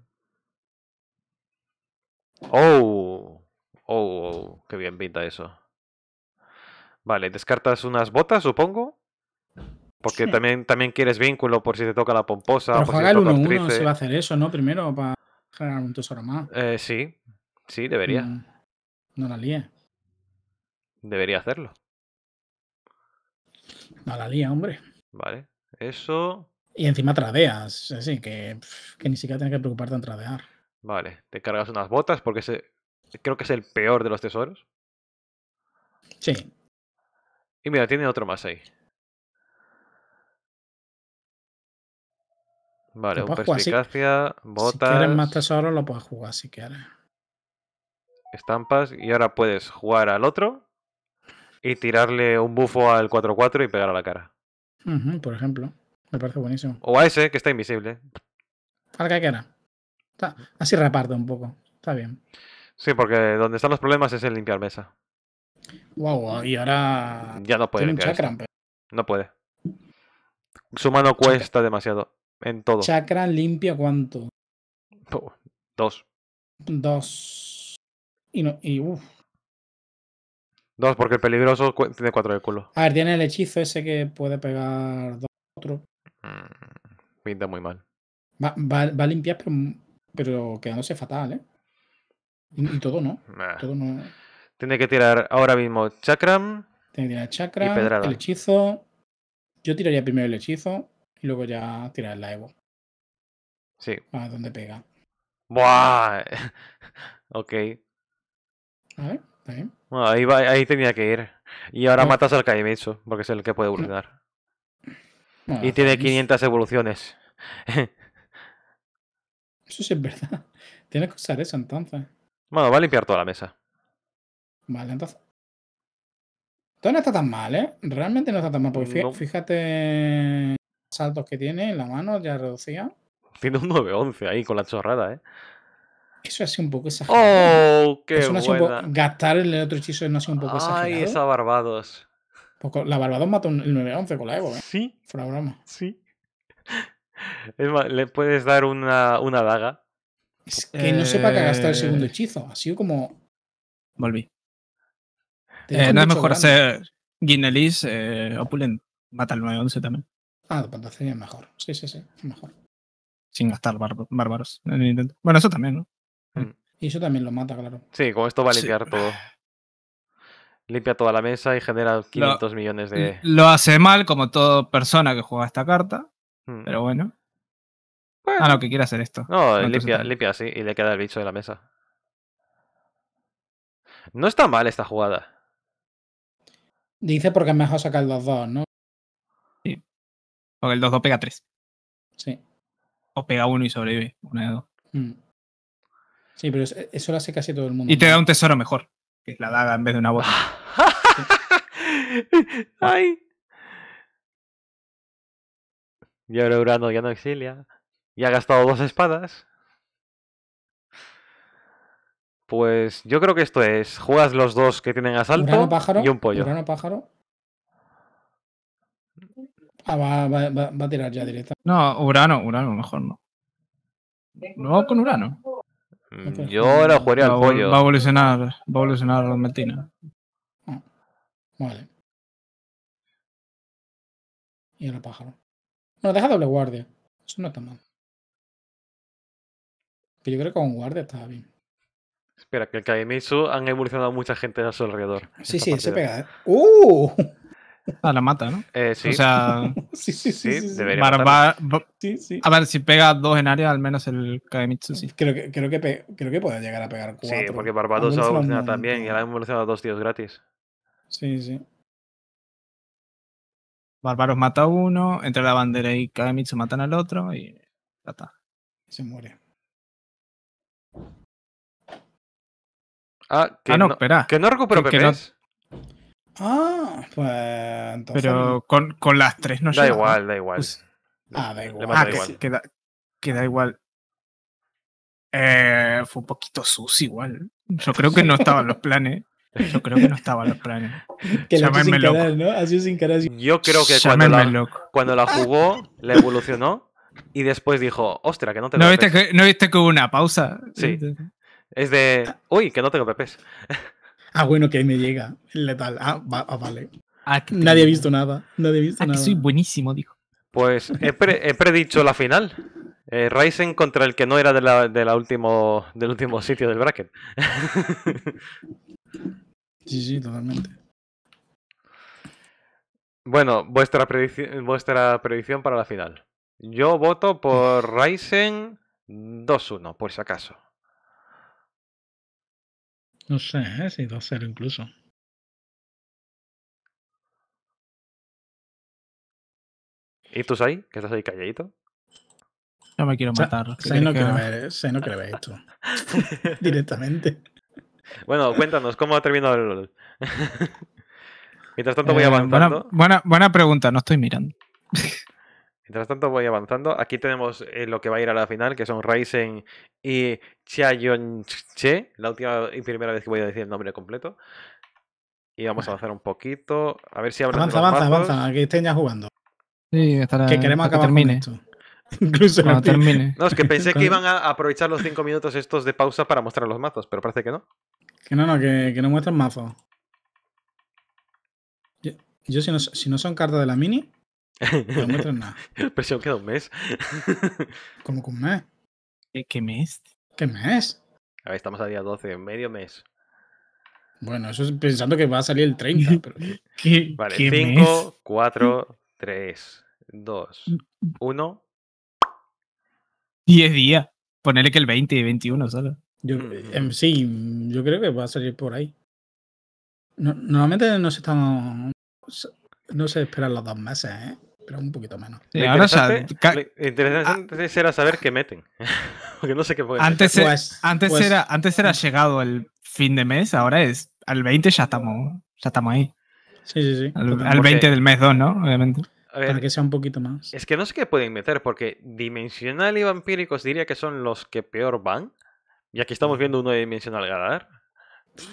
Oh, ¡Oh! ¡Oh! qué bien pinta eso! Vale, descartas unas botas, supongo. Porque también, también quieres vínculo por si te toca la pomposa. Pero o el 1-1, se va a hacer eso, ¿no? Primero, para generar un tesoro más. Eh, sí, sí, debería. Mm, no, la líe. Debería hacerlo. No la lía, hombre. Vale, eso. Y encima tradeas, así que, que ni siquiera tienes que preocuparte en tradear. Vale, te cargas unas botas porque se... creo que es el peor de los tesoros. Sí. Y mira, tiene otro más ahí. Vale, un botas. Si quieres más tesoro lo puedes jugar si quieres. Estampas, y ahora puedes jugar al otro y tirarle un bufo al 4-4 y pegar a la cara. por ejemplo, me parece buenísimo. O a ese que está invisible. Al que quiera. Así reparto un poco, está bien. Sí, porque donde están los problemas es el limpiar mesa. Wow, y ahora. Ya no puede limpiar. No puede. Su mano cuesta demasiado. En todo. Chakra limpia, ¿cuánto? dos. Dos. Y, no, y Dos, porque el peligroso tiene cuatro de culo. A ver, tiene el hechizo ese que puede pegar dos otro. Mm, pinta muy mal. Va, va, a limpiar, pero, quedándose fatal, ¿eh? Y, todo no. Todo no. Tiene que tirar ahora mismo Chakram. Tiene que tirar Chakram, el hechizo. Yo tiraría primero el hechizo y luego ya tirar la Evo. Sí. A dónde pega. ¡Buah! ok. A ver, está ahí, ahí tenía que ir. Y ahora matas al Kaimitsu, porque es el que puede evolucionar. y tiene 500 evoluciones. eso sí es verdad. Tienes que usar eso entonces. Bueno, va a limpiar toda la mesa. Vale, entonces. Todo no está tan mal, ¿eh? Realmente no está tan mal, porque fíjate saltos que tiene en la mano ya reducía. Tiene un 9-11 ahí con la chorrada, ¿eh? Eso ha sido un poco exagerado. ¡Oh, qué buena. Gastar el otro hechizo no ha sido un poco exagerado. ¡Ay, esa Barbados! Porque la Barbados mató el 9-11 con la Evo, ¿eh? Sí. Fue broma. Sí. Es más, le puedes dar una, una daga. Es que no sepa que ha gastado el segundo eh. hechizo. Ha sido como. Volví. Eh, no es mejor hacer Guinelis eh, Opulent. Mata el 9-11 también. Ah, de es mejor. Sí, sí, sí, mejor. Sin gastar bárbaros en intento. Bueno, eso también, ¿no? Mm. Y eso también lo mata, claro. Sí, con esto va a limpiar todo. Limpia toda la mesa y genera 500 millones de. Lo hace mal, como toda persona que juega esta carta. Mm. Pero bueno. A lo ah, que quiera hacer esto. No, limpia, limpia así y le queda el bicho de la mesa. No está mal esta jugada. Dice porque es mejor sacar los dos, ¿no? el 2-2 pega 3. Sí. O pega uno y sobrevive. 1 de dos. Mm. Sí, pero eso lo hace casi todo el mundo. Y te da un tesoro mejor, que es la daga en vez de una bota. Ay. Y ahora Urano ya no exilia. Y ha gastado dos espadas. Pues yo creo que esto es. Juegas los dos que tienen asalto y un pollo. Urano pájaro Ah, va, a tirar ya directa. No, Urano, Urano, mejor no. No, con Urano. Mm, yo ahora jugaría al pollo. Va a evolucionar, va a evolucionar la Metina. Ah, vale. Y ahora pájaro. No, deja doble guardia. Eso no está mal. Pero yo creo que con guardia está bien. Espera, que el Kaimitsu han evolucionado mucha gente a su alrededor. Sí, sí, se pega. ¿eh? ¡Uh! Ah, la mata, ¿no? Eh, sí. O sea, sí, sí, sí, sí, debería sí, A ver, si pega dos en área, al menos el Kagemitsu sí. Creo que, creo que, creo que puede llegar a pegar cuatro. Sí, porque Barbados ha evolucionado también y ahora ha evolucionado dos tíos gratis. Sí, sí. Barbaros mata a uno, entre la bandera y Kagemitsu matan al otro y ya está. Y se muere. Ah, que ah, no, espera. Que no recupero que, Ah, pues. Pero con, con, las tres no Da igual, da igual. Pues, ah, da igual. Ah, que, igual. Eh, fue un poquito sus igual. Yo creo que no estaban los planes. Yo creo que no estaban los planes. Que Yo creo que cuando la, jugó, la evolucionó y después dijo, ostra, que no te ¿No, viste que, ¿No viste con hubo una pausa? Sí. Es de, uy, que no tengo pepes. Ah, bueno, que ahí me llega. Letal. Ah, ah vale. Ah, nadie ha visto nada. Nadie ha Aquí ah, soy buenísimo, dijo. Pues he, predicho la final. Eh, Ryzen contra el que no era de la, del último sitio del bracket. sí, sí, totalmente. Bueno, vuestra, vuestra predicción para la final. Yo voto por Ryzen 2-1, por si acaso. No sé, ¿eh? va a 0 incluso. ¿Y tú, Sai? ¿Que estás ahí calladito? No me quiero matar. no, que... no quiere ver esto. Directamente. Bueno, cuéntanos, ¿cómo ha terminado el LOL? Mientras tanto voy eh, avanzando. buena, buena pregunta, no estoy mirando. Mientras tanto voy avanzando. Aquí tenemos eh, lo que va a ir a la final, que son Ryzen y Chayonche, La última y primera vez que voy a decir el nombre completo. Y vamos a avanzar un poquito. A ver si Avanza, avanza, avanza. Aquí estén ya jugando. Sí, que queremos que termine. esto. Incluso termine. No, es que pensé que iban a aprovechar los cinco minutos estos de pausa para mostrar los mazos, pero parece que no. Que no, no, que, no muestran mazos. yo si, si no son cartas de la mini, pues no Pero pues queda un mes. ¿Cómo que un mes? ¿Qué, mes? ¿Qué mes? A ver, estamos a día 12, medio mes. Bueno, eso es pensando que va a salir el 30. Pero... ¿Qué, vale, 5, 4, 3, 2, 1. 10 días. Ponerle que el 20 y 21 solo. Mm. Em, sí, yo creo que va a salir por ahí. normalmente no se están. No se esperan los dos meses, ¿eh? pero un poquito menos. interesante, ah. era saber qué meten. Porque no sé qué antes, e- pues, antes, pues, era, antes era mm. llegado el fin de mes, ahora es al 20 ya estamos, ya estamos ahí. Sí, sí, sí. Al, 20 del mes 2, ¿no? Obviamente. para que sea un poquito más. Es que no sé qué pueden meter, porque dimensional y vampíricos diría que son los que peor van. Y aquí estamos mm. viendo uno de dimensional ganar.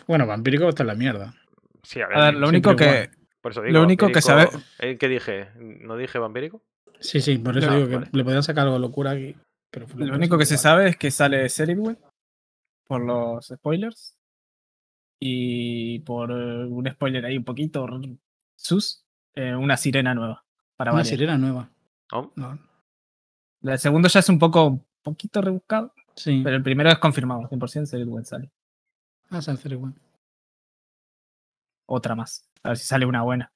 Bueno, vampírico está en la mierda. Sí, a ver, lo único que. Por eso digo, lo único que sabe. Eh, ¿Qué dije? ¿No dije vampírico? Sí, sí, por eso digo que le podían sacar algo locura aquí. Pero lo, único que se sabe es que sale Cerebwell por los spoilers y por eh, un spoiler ahí un poquito sus eh, una sirena nueva para una sirena nueva oh. no. el segundo ya es un poco un poquito rebuscado sí pero el primero es confirmado 100% Cerebwell sale ah sale Cerebwell otra más a ver si sale una buena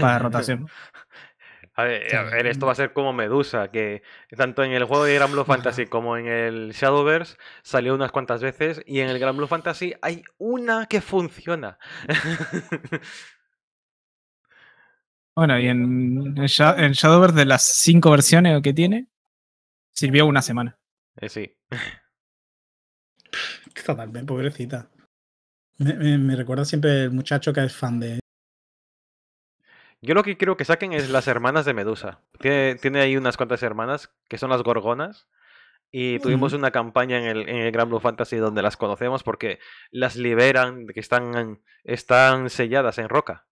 para rotación. A ver, esto va a ser como Medusa, que tanto en el juego de Gran Fantasy como en el Shadowverse salió unas cuantas veces y en el Gran Blue Fantasy hay una que funciona. Bueno, y en, Shadowverse de las cinco versiones que tiene, sirvió una semana. Eh, sí. Totalmente, pobrecita. me, recuerda siempre el muchacho que es fan de, yo lo que quiero que saquen es las hermanas de Medusa. Tiene, tiene ahí unas cuantas hermanas que son las gorgonas. Y tuvimos una campaña en el, en Gran Blue Fantasy donde las conocemos porque las liberan, que están, están selladas en roca.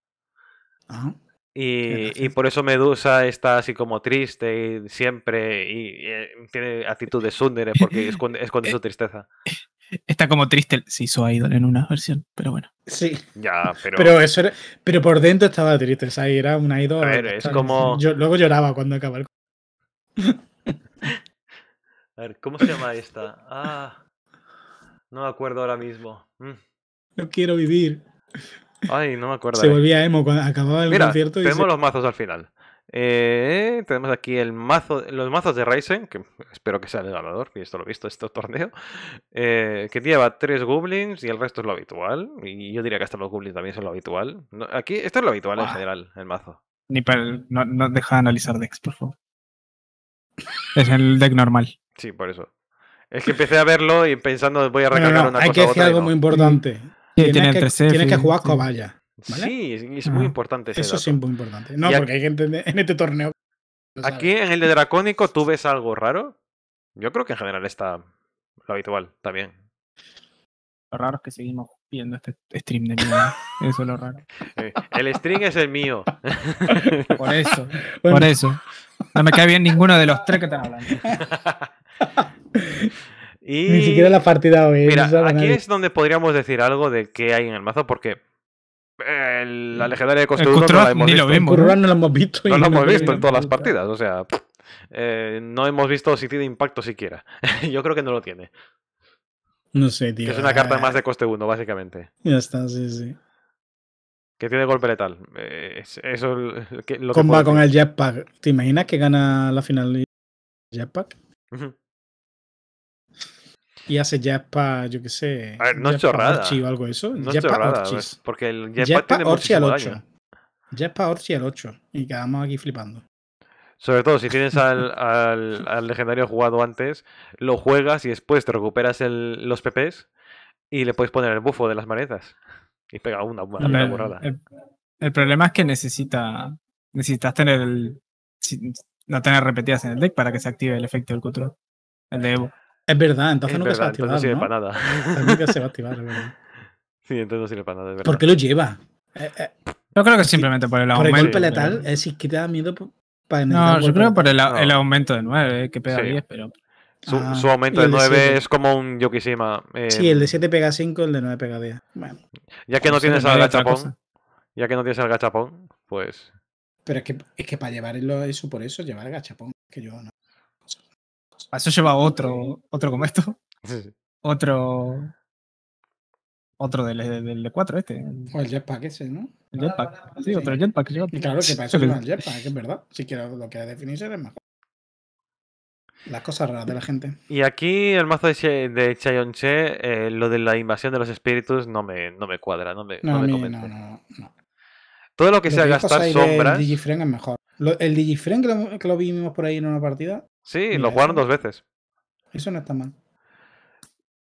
y, por eso Medusa está así como triste y siempre y, eh, tiene actitud de Sundere porque es esconde su tristeza. Está como triste, se hizo idol en una versión, pero bueno. Sí. Ya, pero. Pero, eso pero por dentro estaba triste, o era un idol. A ver, es como. Yo, luego lloraba cuando acaba el. A ver, ¿cómo se llama esta? Ah. No me acuerdo ahora mismo. Mm. No quiero vivir. Ay, no me acuerdo. Se eh. volvía emo cuando acababa el concierto. Y tenemos los mazos al final. Eh, tenemos aquí el mazo, los mazos de Ryzen, que espero que sea el ganador, y esto lo he visto este torneo, eh, que lleva tres goblins y el resto es lo habitual. Y yo diría que hasta los goblins también son lo habitual. aquí, esto es lo habitual en general, el mazo. Ni no, deja de analizar decks, por favor. Es el deck normal. Sí, por eso. Es que empecé a verlo y pensando voy a recargar una hay Hay que decir algo muy importante. tienes, tiene que, jugar cobaya. Sí, es, muy importante. eso sí es muy importante. No, porque hay gente en este torneo. Aquí en el de Dracónico, ¿tú ves algo raro? Yo creo que en general está lo habitual también. Lo raro es que seguimos viendo este stream de mí. Eso es lo raro. El stream es el mío. Por eso. Por eso. No me cae bien ninguno de los tres que están hablando. Ni siquiera la partida hoy. ¿eh? Mira, aquí es donde podríamos decir algo de qué hay en el mazo, porque la legendaria de coste ¿eh? no la hemos visto. hemos visto. en todas las partidas, o sea, eh, no hemos visto si tiene impacto siquiera. Yo creo que no lo tiene. No sé, tío. es una carta ah, más de coste 1, básicamente. Ya está, sí, sí. Que tiene golpe letal. Eh, eso lo que, Comba con el jetpack. ¿Te imaginas que gana la final jetpack? y hace para, yo qué sé. no o algo eso. No pues, Porque el Jetpa tiene Orchi al 8. para Orchi al 8. Y quedamos aquí flipando. Sobre todo si tienes al, al, legendario jugado antes, lo juegas y después te recuperas los PPs y le puedes poner el bufo de las manetas. Y pega una, buena una el, problema es que necesita, necesitas tener el, no tener repetidas en el deck para que se active el efecto del control. El de Evo. Es verdad, entonces nunca se va a activar. no sirve para nada. Nunca se va a activar, Sí, entonces no sirve para nada, es verdad. ¿Por qué lo lleva? Eh, eh, yo creo que simplemente por el aumento. Por el golpe letal, es te da miedo para No, yo creo que por el, aumento de 9, eh, que pega 10, pero. Su, ah, aumento de 9 es como un Yokishima. sí, el de 7 em, pega 5, el de 9 pega 10. Bueno. Ya que no tienes al gachapón, ya que no tienes al gachapón, pues. Pero es que, es que para llevarlo eso, por eso, llevar el gachapón, que yo no. Ah, eso lleva otro, otro como esto. Otro. Otro del, del, 4 e este. O el jetpack ese, ¿no? El jetpack. Ah, sí, otro jetpack. Yo... Claro, que para eso no el jetpack, es verdad. Si quiero lo que definirse es mejor. Las cosas raras de la gente. Y aquí el mazo de, Chayonche de eh, lo de la invasión de los espíritus no me, no me cuadra, no me, no, no me No, no, Todo lo que sea gastar sombras. El Digifren es mejor. el Digifren que que lo vimos por ahí en una partida, Sí, lo jugaron dos veces. Eso no está mal.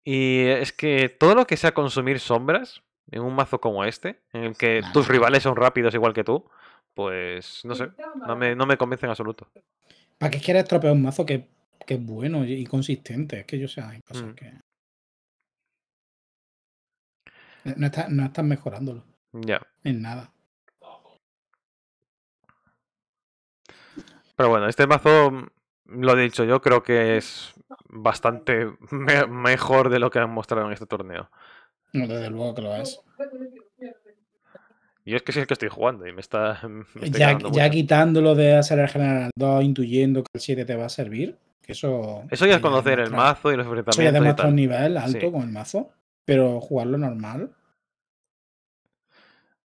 Y es que todo lo que sea consumir sombras en un mazo como este, en el que tus rivales son rápidos igual que tú, pues no pues sé, no me, convence en absoluto. ¿Para qué quieres tropear un mazo que, que, es bueno y consistente? Es que yo sé, hay cosas mm. que. No estás no mejorándolo. Ya. En nada. Pero bueno, este mazo lo he dicho, yo creo que es bastante mejor de lo que han mostrado en este torneo. No, desde luego que lo es. Y es que sí es que estoy jugando y me está. ya, quitándolo de hacer el general 2, intuyendo que el 7 te va a servir. eso. Eso ya es conocer el mazo y los enfrentamientos. Eso ya un nivel alto con el mazo. Pero jugarlo normal.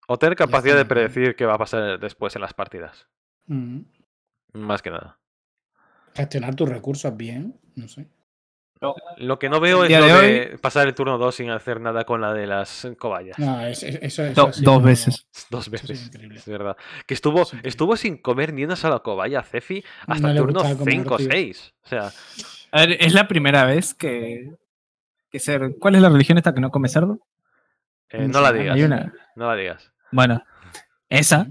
O tener capacidad de predecir qué va a pasar después en las partidas. Más que nada gestionar tus recursos bien, no sé. lo que no veo es de, pasar el turno 2 sin hacer nada con la de las cobayas. No, eso, dos veces. Dos veces. Es, verdad. Que estuvo, estuvo sin comer ni una sola cobaya Cefi hasta el turno 5 o 6. O sea. es la primera vez que, que ser. ¿Cuál es la religión esta que no come cerdo? Eh, no, la digas. Hay una... No la digas. Bueno, esa.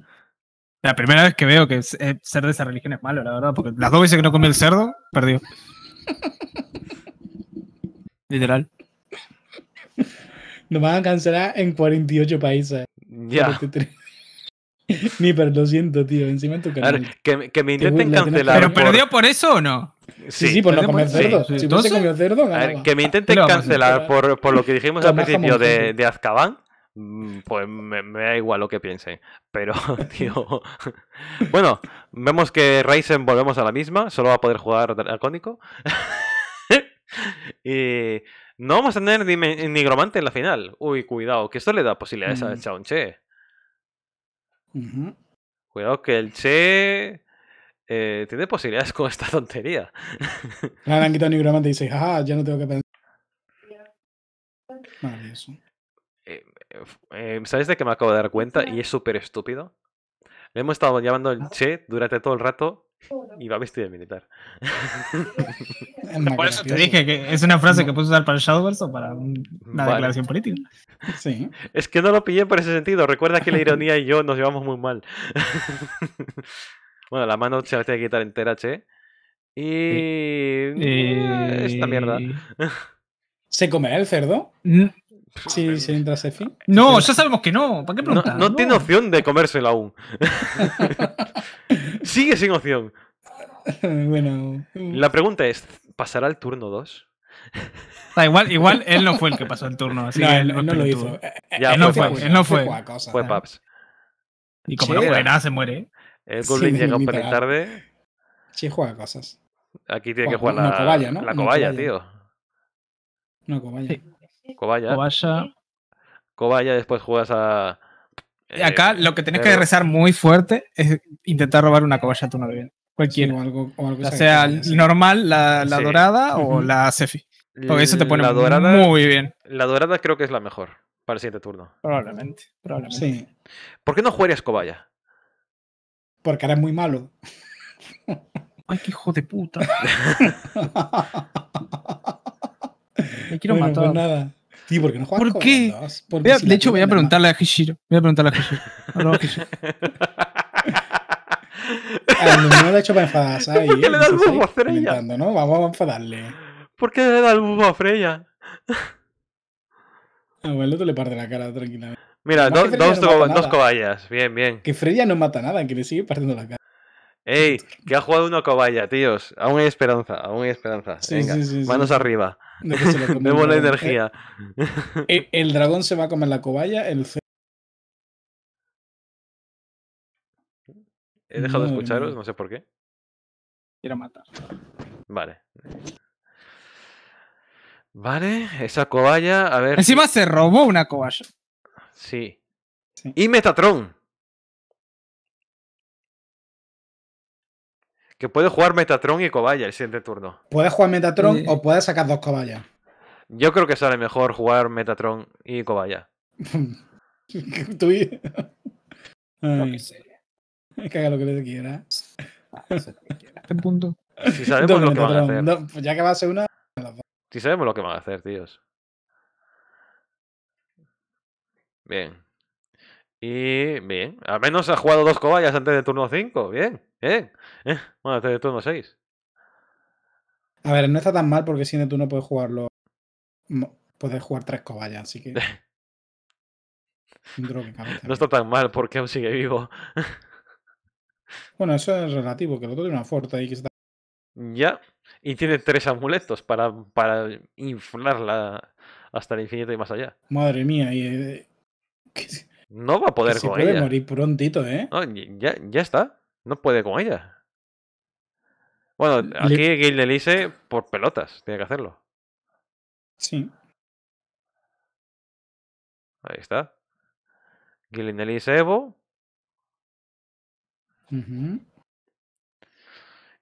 La primera vez que veo que ser eh, de esa religión es malo, la verdad, porque las dos veces que no comí el cerdo, perdió. Literal. Nos van a cancelar en 48 países. Ya. Ni pero lo siento, tío. Encima en tu canal. Que, me intenten cancelar. ¿Pero perdió por eso o no? Sí, sí, por no comer cerdo. Si no se comió cerdo, que me intenten cancelar por, por, lo que dijimos al principio de, de Azkaban. Mm, pues me, da igual lo que piensen. Pero, tío. bueno, vemos que Raisen volvemos a la misma. Solo va a poder jugar Dracónico. y no vamos a tener ni Nigromante en la final. Uy, cuidado, que esto le da posibilidades a un mm. Che. Cuidado que el Che. Eh, tiene posibilidades con esta tontería. Le han quitado Nigromante y dice, ya no tengo que pensar. eso. Eh, ¿sabes de qué me acabo de dar cuenta? Y es súper estúpido. Le hemos estado llamando el Che durante todo el rato y va vestido de militar. Por eso te dije que es una frase que puedes usar para el Shadowverse o para una declaración política. Es que no lo pillé por ese sentido. Recuerda que la ironía y yo nos llevamos muy mal. bueno, la mano se la tiene que quitar entera, Che. Y... Eh, esta mierda. Eh. ¿Se comerá el cerdo? Sí, se entra Sefi. No, ya sabemos que no. ¿Para qué preguntar? No, tiene opción de comérselo aún. Sigue sin opción. Bueno. La pregunta es: ¿pasará el turno 2? igual, igual él no fue el que pasó el turno. Así no, él, no lo hizo. Eh, él, no fue, fue, no fue. Paps. Y como no juega nada, se muere. El eh, Goblin llega un pelín tarde. Sí, juega cosas. Aquí tiene que jugar la, cobaya, ¿no? La cobaya, tío. Una cobaya. Cobaya. Cobaya. Cobaya, después juegas a. Acá eh, lo que tienes que rezar muy fuerte es intentar robar una cobaya tú no bien. Cualquiera. o algo, o sea, normal, la, dorada o la Cefi. Porque eso te pone la dorada, muy bien. La dorada creo que es la mejor para el siguiente turno. Probablemente, probablemente. Sí. ¿Por qué no juegas cobaya? Porque eres muy malo. Ay, qué hijo de puta. quiero bueno, pues matar. nada. porque no ¿Por qué? de hecho, voy a preguntarle a Hishiro. Voy a preguntarle a Hishiro. Ah, no, no, hecho para ¿Por qué ¿eh? le da el a Freya? ¿no? Vamos a enfadarle. ¿Por qué le da el bufo a Freya? Ah, el otro le parte la cara tranquilamente. Mira, dos, dos cobayas. Bien, bien. Que Freya no mata nada, que le sigue partiendo la cara. ¡Ey! Que ha jugado una cobaya, tíos. Aún hay esperanza, aún hay esperanza. Sí, Venga, sí, sí, manos arriba. la energía. E, el, dragón se va a comer la cobaya, el He dejado de escucharos, no. sé por qué. Quiero matar. Vale. Vale, esa cobaya, a ver. Encima se robó una cobaya. sí. Y Metatron. que puede jugar Metatron y Cobaya el siguiente turno. Puedes jugar Metatron o puedes sacar dos cobayas. Yo creo que sale mejor jugar Metatron y Cobaya. Tú y... Ay, no Que haga lo que le quiera. punto. Si sabemos lo que van a hacer. Pues ya que va a ser una. Si sabemos lo que van a hacer, tíos. Bien. Y bien, al menos ha jugado dos cobayas antes de turno 5. Bien, bien. Eh, bueno, antes de turno 6. A ver, no está tan mal porque si no tú no puedes jugarlo. Puedes jugar tres cobayas, así que. no está tan mal porque aún sigue vivo. bueno, eso es relativo, que el otro tiene una fuerza ahí que está. Ya. Y tiene tres amuletos para, para inflarla hasta el infinito y más allá. Madre mía, y. Eh, no va a poder con puede ella. morir prontito, ¿eh? ya, ya está. No puede con ella. Bueno, aquí Le... por pelotas tiene que hacerlo. Sí. Ahí está. Gil Evo.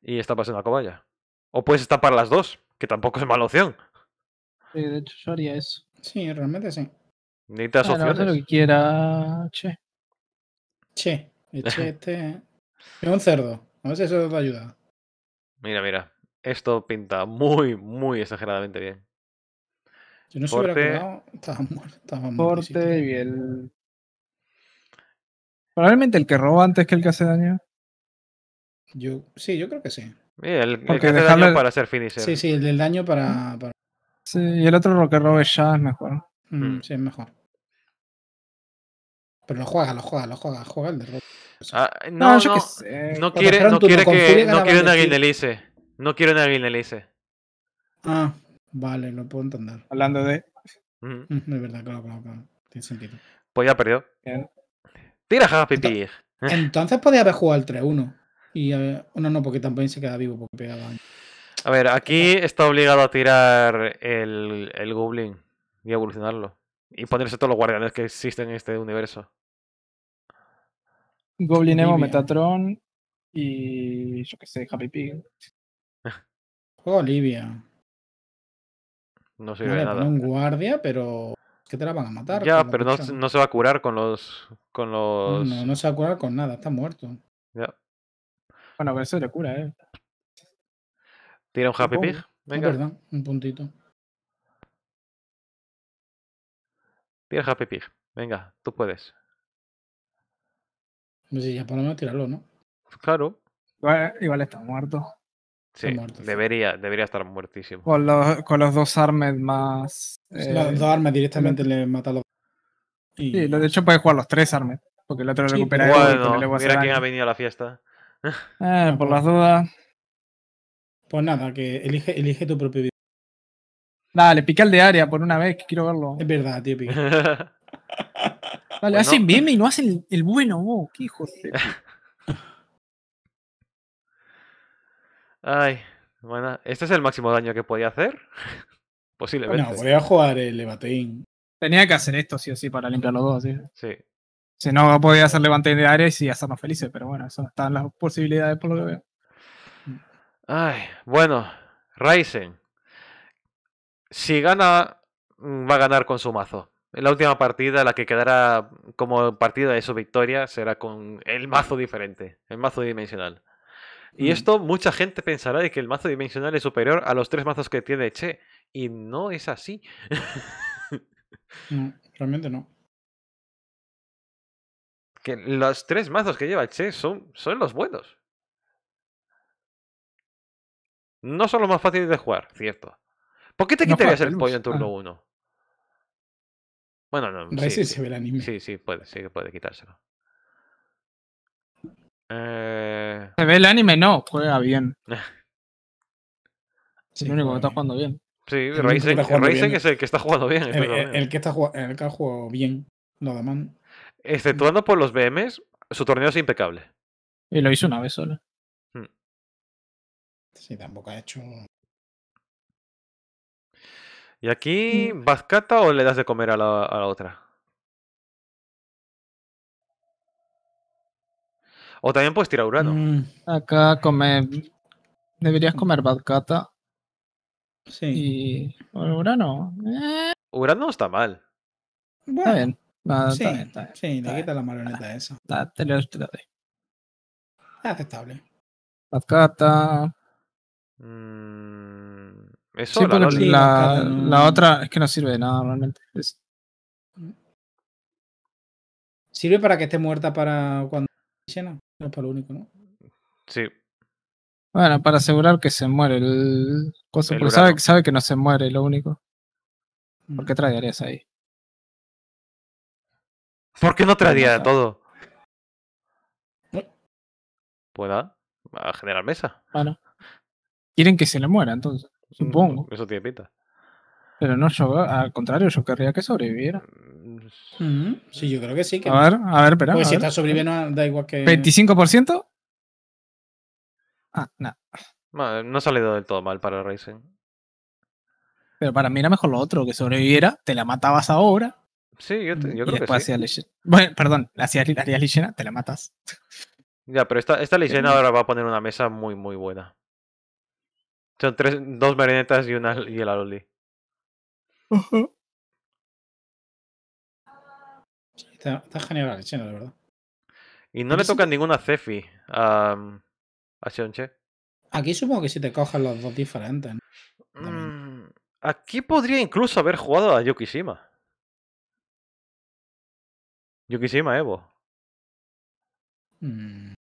Y está pasando a cobaya. O puedes estar para las dos, que tampoco es mala opción. Sí, de hecho, Sí, realmente sí. Necesitas te opciones. lo que quiera, che. Che, este, este. Es un cerdo. A ver si eso te ayuda. Mira, mira. Esto pinta muy, muy exageradamente bien. Yo no se hubiera estaba muerto. Estaba Porte y el. Probablemente el que roba antes que el que hace daño. Yo, sí, yo creo que sí. el, que hace daño para hacer finisher. Sí, sí, el del daño para, Sí, y el otro lo que robe ya es mejor. Mm, mm. Sí, es mejor. Pero lo juega, lo juega, lo juega, juega el de ah, no, no, no, quiere, no quiere que no quiere una guinelice. No quiere una Elise. Ah, vale, lo puedo entender. Hablando de. No mm, Es verdad, claro, claro, claro. Tiene sentido. Pues ya perdió. Tira, jaja, pipí. Entonces podía haber jugado el 3-1. Y eh, uno no, no, porque también se queda vivo porque pegaba A ver, aquí está obligado a tirar el, el Goblin y evolucionarlo y ponerse todos los guardianes que existen en este universo. Goblin Emo, Metatron y yo qué sé, Happy Pig. Olivia. No sirve no de nada. un guardia, pero que te la van a matar. Ya, pero no, se va a curar con los con los No, no se va a curar con nada, está muerto. Ya. Bueno, pero eso le cura, eh. Tira un Happy Pig. Ah, venga. un puntito. Tira Happy Venga, tú puedes. No pues sé, ya por lo tirarlo, ¿no? Claro. Igual, está muerto. Sí, debería, debería estar muertísimo. Con los, dos armas más. los dos armas eh, directamente le mata a los. Sí, de hecho puedes jugar los tres armas. Porque el otro lo recupera bueno, le mira quién ha venido a la fiesta. Eh, por las dudas. Pues nada, que elige, elige tu propio Dale, pica el de área por una vez, quiero verlo. Es verdad, tío, pica. Dale, hacen bien y no hacen el, bueno, Qué hijo de... Ay, bueno, ¿este es el máximo daño que podía hacer? Posiblemente. Bueno, a jugar el levanteín. Tenía que hacer esto sí o sí para limpiar los dos, sí. Sí. Si no, podía hacer levanteín de área y sí hacernos felices, pero bueno, eso están las posibilidades por lo que veo. Ay, bueno, Ryzen. Si gana, mm, va a ganar con su mazo. En la última partida, la que quedará como partida de su victoria será con el mazo diferente, el mazo dimensional. Y mm. esto mucha gente pensará de que el mazo dimensional es superior a los tres mazos que tiene Che. Y no es así. Mm, realmente no. Que los tres mazos que lleva Che son, son los buenos. No son los más fáciles de jugar, cierto. ¿Por qué te quitarías el pollo en turno 1? Ah. Bueno, no. Sí, sí, se ve el anime. Sí, sí, puede, sí, puede quitárselo. Eh... Se ve el anime, no, juega bien. Ah. sí, es el único que está jugando bien. Sí, Racing es el que está jugando bien. El, que, está, el que ha jugado bien, lo demás. Exceptuando por los BMs, su torneo es impecable. Y lo hizo una vez solo. Hmm. Sí, tampoco ha hecho ¿Y aquí mm. vas o le das de comer a la, otra? O también puedes tirar Urano. Mm, acá comer. Deberías comer Badcata. Sí. Y. Urano. Eh. Urano está mal. Bueno. bien. sí, sí le quita la ah, marioneta a eso. te lo Aceptable. Badcata. Mm. Eso, sí, la, la, otra es que no sirve de nada realmente. Sirve para que esté muerta para cuando llena. No es para lo único, ¿no? Sí. Bueno, para asegurar que se muere el cosa, porque sabe, que no se muere, lo único. Mm. ¿Por qué traerías ahí? ¿Por qué no traería de todo? ¿Eh? ¿Pueda? va a generar mesa. Bueno. Quieren que se le muera entonces. Supongo. Mm, eso tiene pita. Pero no, yo, al contrario, yo querría que sobreviviera. Mm, mm, sí, yo creo que sí. a ver, a ver, espera. Pues si sobreviviendo, ah, da igual que. ¿25%? Ah, nada. No. no ha salido del todo mal para Racing. Pero para mí era mejor lo otro, que sobreviviera, te la matabas ahora. Sí, yo, creo que sí. bueno, perdón, hacías, llena te la matas. Ya, pero esta, esta leyenda ahora va a poner una mesa muy, muy buena. Son tres, dos marionetas y una y el aloli. está, genial la verdad. Y no le tocan ninguna Cefi a Sionche. Mm, aquí supongo que si te cogen los dos diferentes. Mm, aquí podría incluso haber jugado a Yokishima. Yokishima Evo. Mm.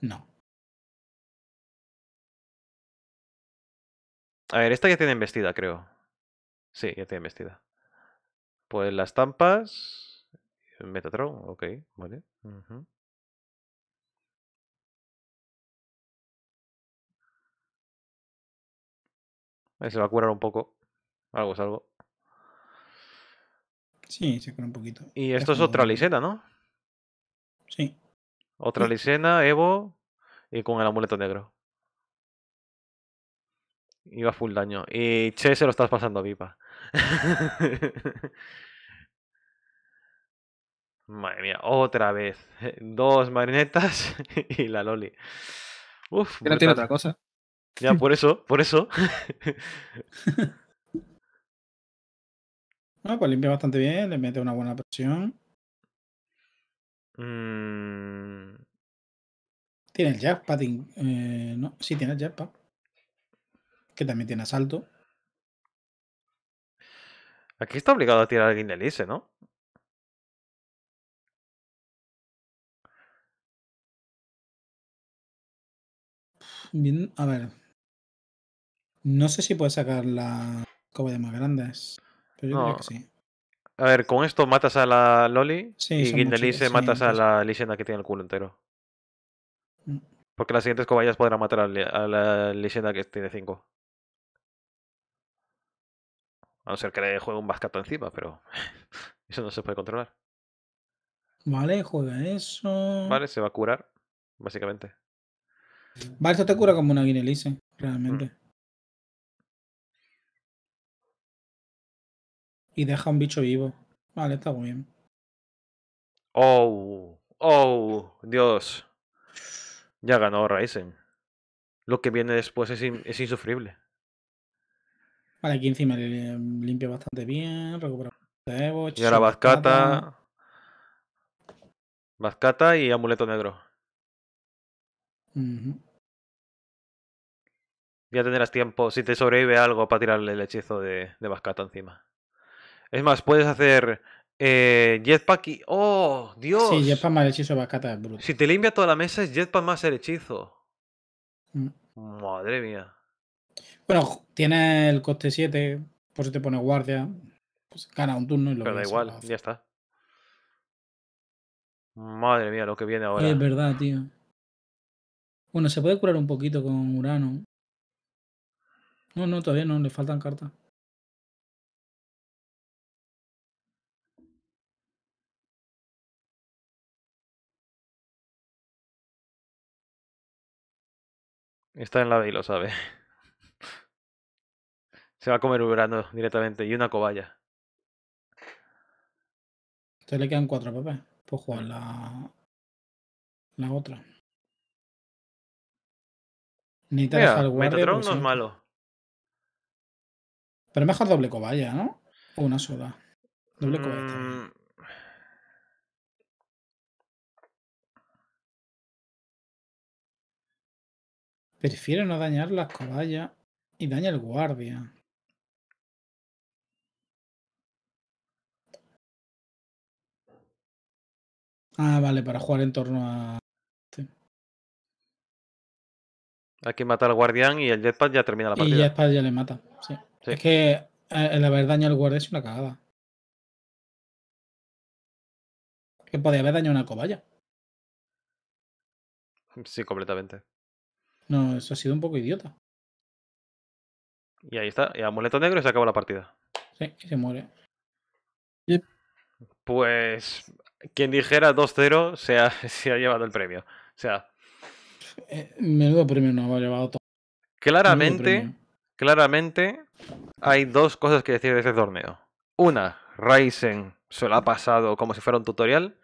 No. A ver, esta ya tiene vestida, creo. Sí, ya tiene vestida. Pues las tampas. Metatron, ok, vale. A ver, se va a curar un poco. Algo es algo. Sí, se cura un poquito. Y esto es, otra lisena, ¿no? Sí. Otra lisena, Evo y con el amuleto negro. Iba full daño. Y Che se lo estás pasando a pipa. Madre mía, otra vez. Dos marinetas y la Loli. Uf, no tiene otra cosa. Ya, por eso, por eso. Bueno, ah, pues limpia bastante bien, le mete una buena presión. Mm. Tiene el jackpad. Eh, no, sí, tiene el jackpad que también tiene asalto. Aquí está obligado a tirar a del e, ¿no? Bien, a ver. No sé si puede sacar la cova de más grande. Pero yo creo que sí. A ver, con esto matas a la Loli y Guindelice matas a la Lisienda que tiene el culo entero. Mm. Porque las siguientes cobayas podrán matar a la Lisienda que tiene 5. A no ser que le juegue un bascato encima, pero eso no se puede controlar. Vale, juega eso. Vale, se va a curar, básicamente. Vale, esto te cura como una guinelice, realmente. Mm. Y deja un bicho vivo. Vale, está muy bien. Oh, oh, Dios. Ya ganó Ryzen. Lo que viene después es, es insufrible. Vale, aquí encima limpia bastante bien, recupera Y ahora Vascata. Vascata y amuleto negro. Ya tendrás tiempo, si te sobrevive algo, para tirarle el hechizo de, de encima. Es más, puedes hacer eh, Jetpack y. ¡Oh, Dios! Sí, Jetpack más hechizo de es bruto. Si te limpia toda la mesa, es Jetpack más el hechizo. Mm. Madre mía. Bueno, tiene el coste 7, por si te pone guardia, pues gana un turno y lo Pero da igual, ya está. Madre mía, lo que viene ahora. Es verdad, tío. Bueno, se puede curar un poquito con Urano. No, no, todavía no, le faltan cartas. Está en la B y lo sabe. Se va a comer un directamente y una cobaya. Entonces le quedan cuatro, papá. Pues jugar la, la otra. Ni te Mira, Metatron no es malo. Pero mejor doble cobaya, ¿no? O una sola. Doble cobaya. Mm. Prefiero no dañar las cobayas y daña el guardia. Ah, vale, para jugar en torno a. Sí. Hay que matar al guardián y el jetpack ya termina la partida. Y el jetpack ya le mata, sí. Es que eh, el haber dañado al guardián es una cagada. Que podía haber dañado una cobaya. Sí, completamente. No, eso ha sido un poco idiota. Y ahí está, y amuleto negro y se acaba la partida. Sí, y se muere. Pues quien dijera 2-0 se ha, se ha llevado el premio. O sea. Eh, menudo premio no ha llevado todo. Claramente, claramente hay dos cosas que decir de este torneo. Una, Ryzen se lo ha pasado como si fuera un tutorial.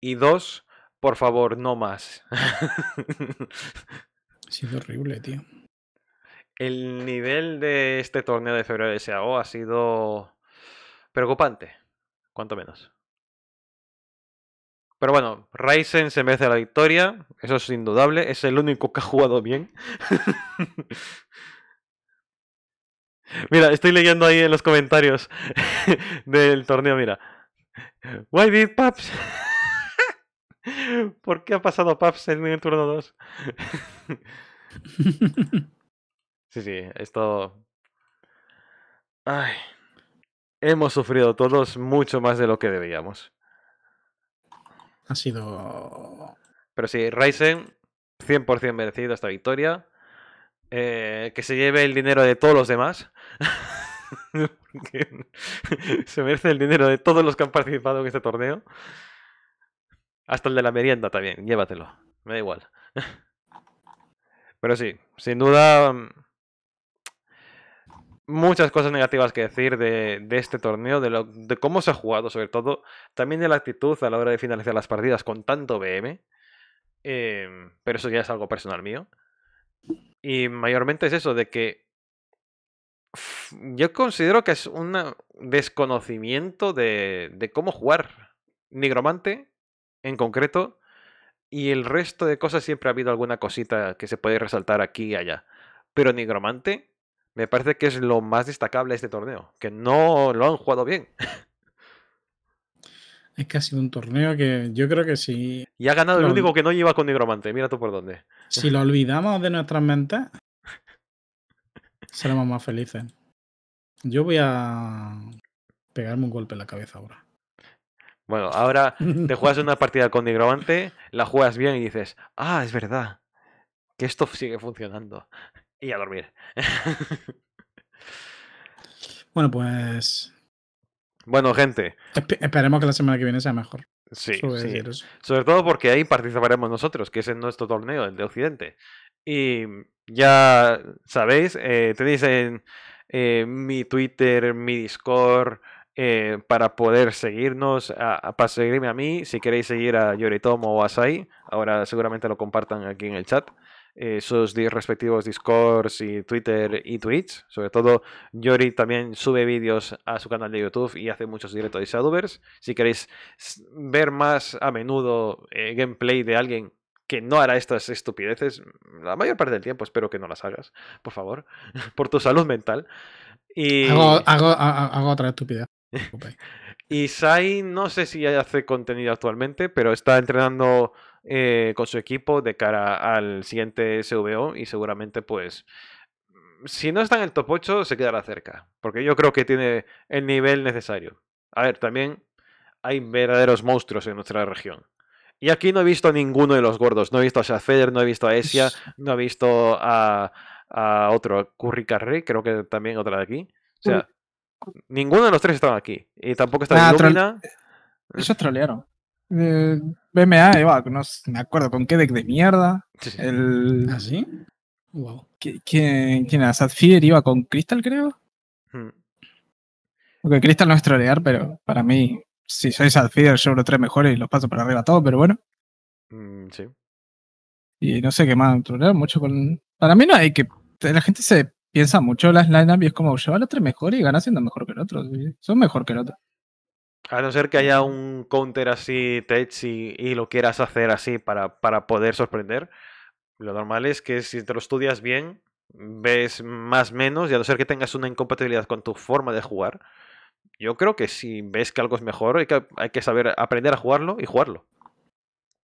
Y dos, por favor, no más. ha sido horrible, tío. El nivel de este torneo de febrero de SAO ha sido preocupante, cuanto menos. Pero bueno, Ryzen se merece la victoria, eso es indudable, es el único que ha jugado bien. mira, estoy leyendo ahí en los comentarios del torneo, mira. Why did Paps? ¿Por qué ha pasado Paps en el turno 2? sí, sí, esto... Ay, hemos sufrido todos mucho más de lo que debíamos. Ha sido. Pero sí, Ryzen, 100% merecido esta victoria. Eh, que se lleve el dinero de todos los demás. se merece el dinero de todos los que han participado en este torneo. Hasta el de la merienda también, llévatelo. Me da igual. Pero sí, sin duda mm, muchas cosas negativas que decir de, de este torneo, de, lo, de, cómo se ha jugado, sobre todo, también de la actitud a la hora de finalizar las partidas con tanto BM. Em, pero eso ya es algo personal mío. Y mayormente es eso, de que yo considero que es un desconocimiento de, de cómo jugar. Nigromante, en concreto, y el resto de cosas siempre ha habido alguna cosita que se puede resaltar aquí y allá. Pero Nigromante, me parece que es lo más destacable de este torneo, que no lo han jugado bien. Es que ha sido un torneo que yo creo que sí. Y ha ganado el único que no lleva con Nigromante, mira tú por dónde. Si lo olvidamos de nuestras mentes, seremos más felices. Yo voy a pegarme un golpe en la cabeza ahora. Bueno, ahora te juegas una partida con Nigromante, la juegas bien y dices, ah, es verdad, que esto sigue funcionando y a dormir. bueno, pues. Bueno, gente. esperemos que la semana que viene sea mejor. Sí, sobre todo porque ahí participaremos nosotros, que es en nuestro torneo, el de Occidente. Y ya sabéis, eh, tenéis en eh, mi Twitter, mi Discord, eh, para poder seguirnos, para seguirme a mí, si queréis seguir a Yoritomo o a Sai, ahora seguramente lo compartan aquí en el chat. Eh, sus respectivos Discord y Twitter y Twitch. Sobre todo, Yori también sube vídeos a su canal de YouTube y hace muchos directos de Shadowverse. Si queréis ver más a menudo eh, gameplay de alguien que no hará estas estupideces, la mayor parte del tiempo espero que no las hagas, por favor, por tu salud mental. Hago, hago otra estupidez. y Sai no sé si hace contenido actualmente, pero está entrenando eh, con su equipo de cara al siguiente SVO y seguramente pues si no está en el top 8 se quedará cerca, porque yo creo que tiene el nivel necesario. A ver, también hay verdaderos monstruos en nuestra región. Y aquí no he visto a ninguno de los gordos. No he visto a Shafeder, no he visto a Esia, no he visto a, a otro, Curry Carrey, creo que también otra de aquí. O sea, ninguno de los tres estaba aquí. Y tampoco está ah, Illumina. trolearon. Eh, BMA, no me acuerdo con qué deck de mierda. El... ¿Ah, sí? ¿Quién, quién era? Sadfier iba con Crystal, creo. Porque hmm. Crystal no es trolear, pero para mí, si soy Sadfier, yo los tres mejores y los paso para arriba todo, pero bueno. Mm, sí. Y no sé qué más, trolear mucho con. Para mí no hay que. La gente se piensa mucho las lineups y es como llevar los tres mejores y gana siendo mejor que el otro. Son mejor que el otro. A no ser que haya un counter así, Tech, y, lo quieras hacer así para, para poder sorprender. Lo normal es que si te lo estudias bien, ves más menos, y a no ser que tengas una incompatibilidad con tu forma de jugar, yo creo que si ves que algo es mejor, hay que, saber aprender a jugarlo y jugarlo.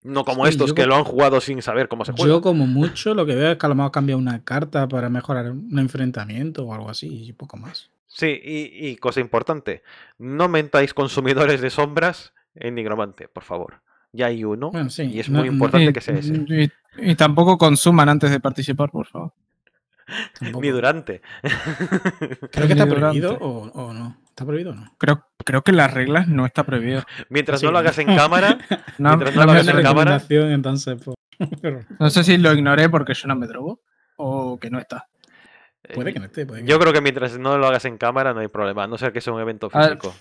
No como estos que lo han jugado sin saber cómo se juega. Yo, como mucho, lo que veo es que a lo mejor cambia una carta para mejorar un enfrentamiento o algo así, y poco más. Sí, y, cosa importante, no mentáis consumidores de sombras en Nigromante, por favor. Ya hay uno y es muy importante que sea ese. Y, tampoco consuman antes de participar, por favor. Ni durante. Creo que está prohibido o, no. ¿Está prohibido o no? Creo, creo que las reglas no está prohibido. Mientras no lo hagas en cámara. no, lo hagas en cámara. Pues, no sé si lo ignoré porque yo no me drogo o que no está. Eh, yo creo que mientras no lo hagas en cámara no hay problema, no ser que sea un evento físico.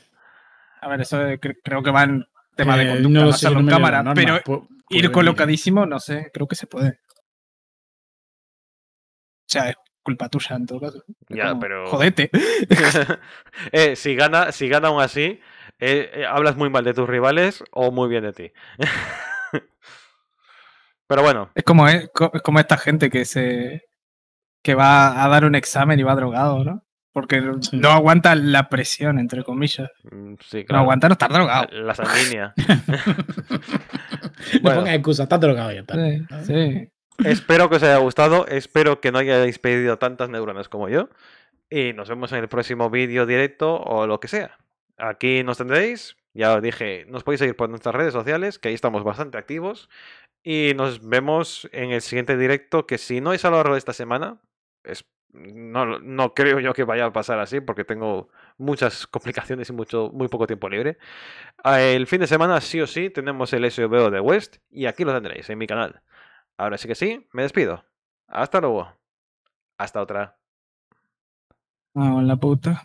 A ver, eso creo que va en tema de eh, conducta, no sé, en cámara, pero ir colocadísimo, no sé, creo que se puede. O sea, es culpa tuya en todo caso. Jodete. Eh, si gana, si gana aún así, hablas muy mal de tus rivales o muy bien de ti. pero bueno. Es como, es como esta gente que se que va a dar un examen y va drogado, ¿no? Porque no aguanta la presión, entre comillas. Mm, no aguanta no estar drogado. La sanguínea. no bueno. excusa, está drogado ya. Espero que os haya gustado, espero que no hayáis pedido tantas neuronas como yo. Y nos vemos en el próximo vídeo directo o lo que sea. Aquí nos tendréis, ya os dije, nos podéis seguir por nuestras redes sociales, que ahí estamos bastante activos. Y nos vemos en el siguiente directo, que si no es a lo largo de esta semana, no, no, creo yo que vaya a pasar así porque tengo muchas complicaciones y mucho, muy poco tiempo libre. Ah, el fin de semana sí o sí tenemos el SVO de West y aquí lo tendréis en mi canal. Ahora sí que sí, me despido. Hasta luego. Hasta otra. Ah, la puta.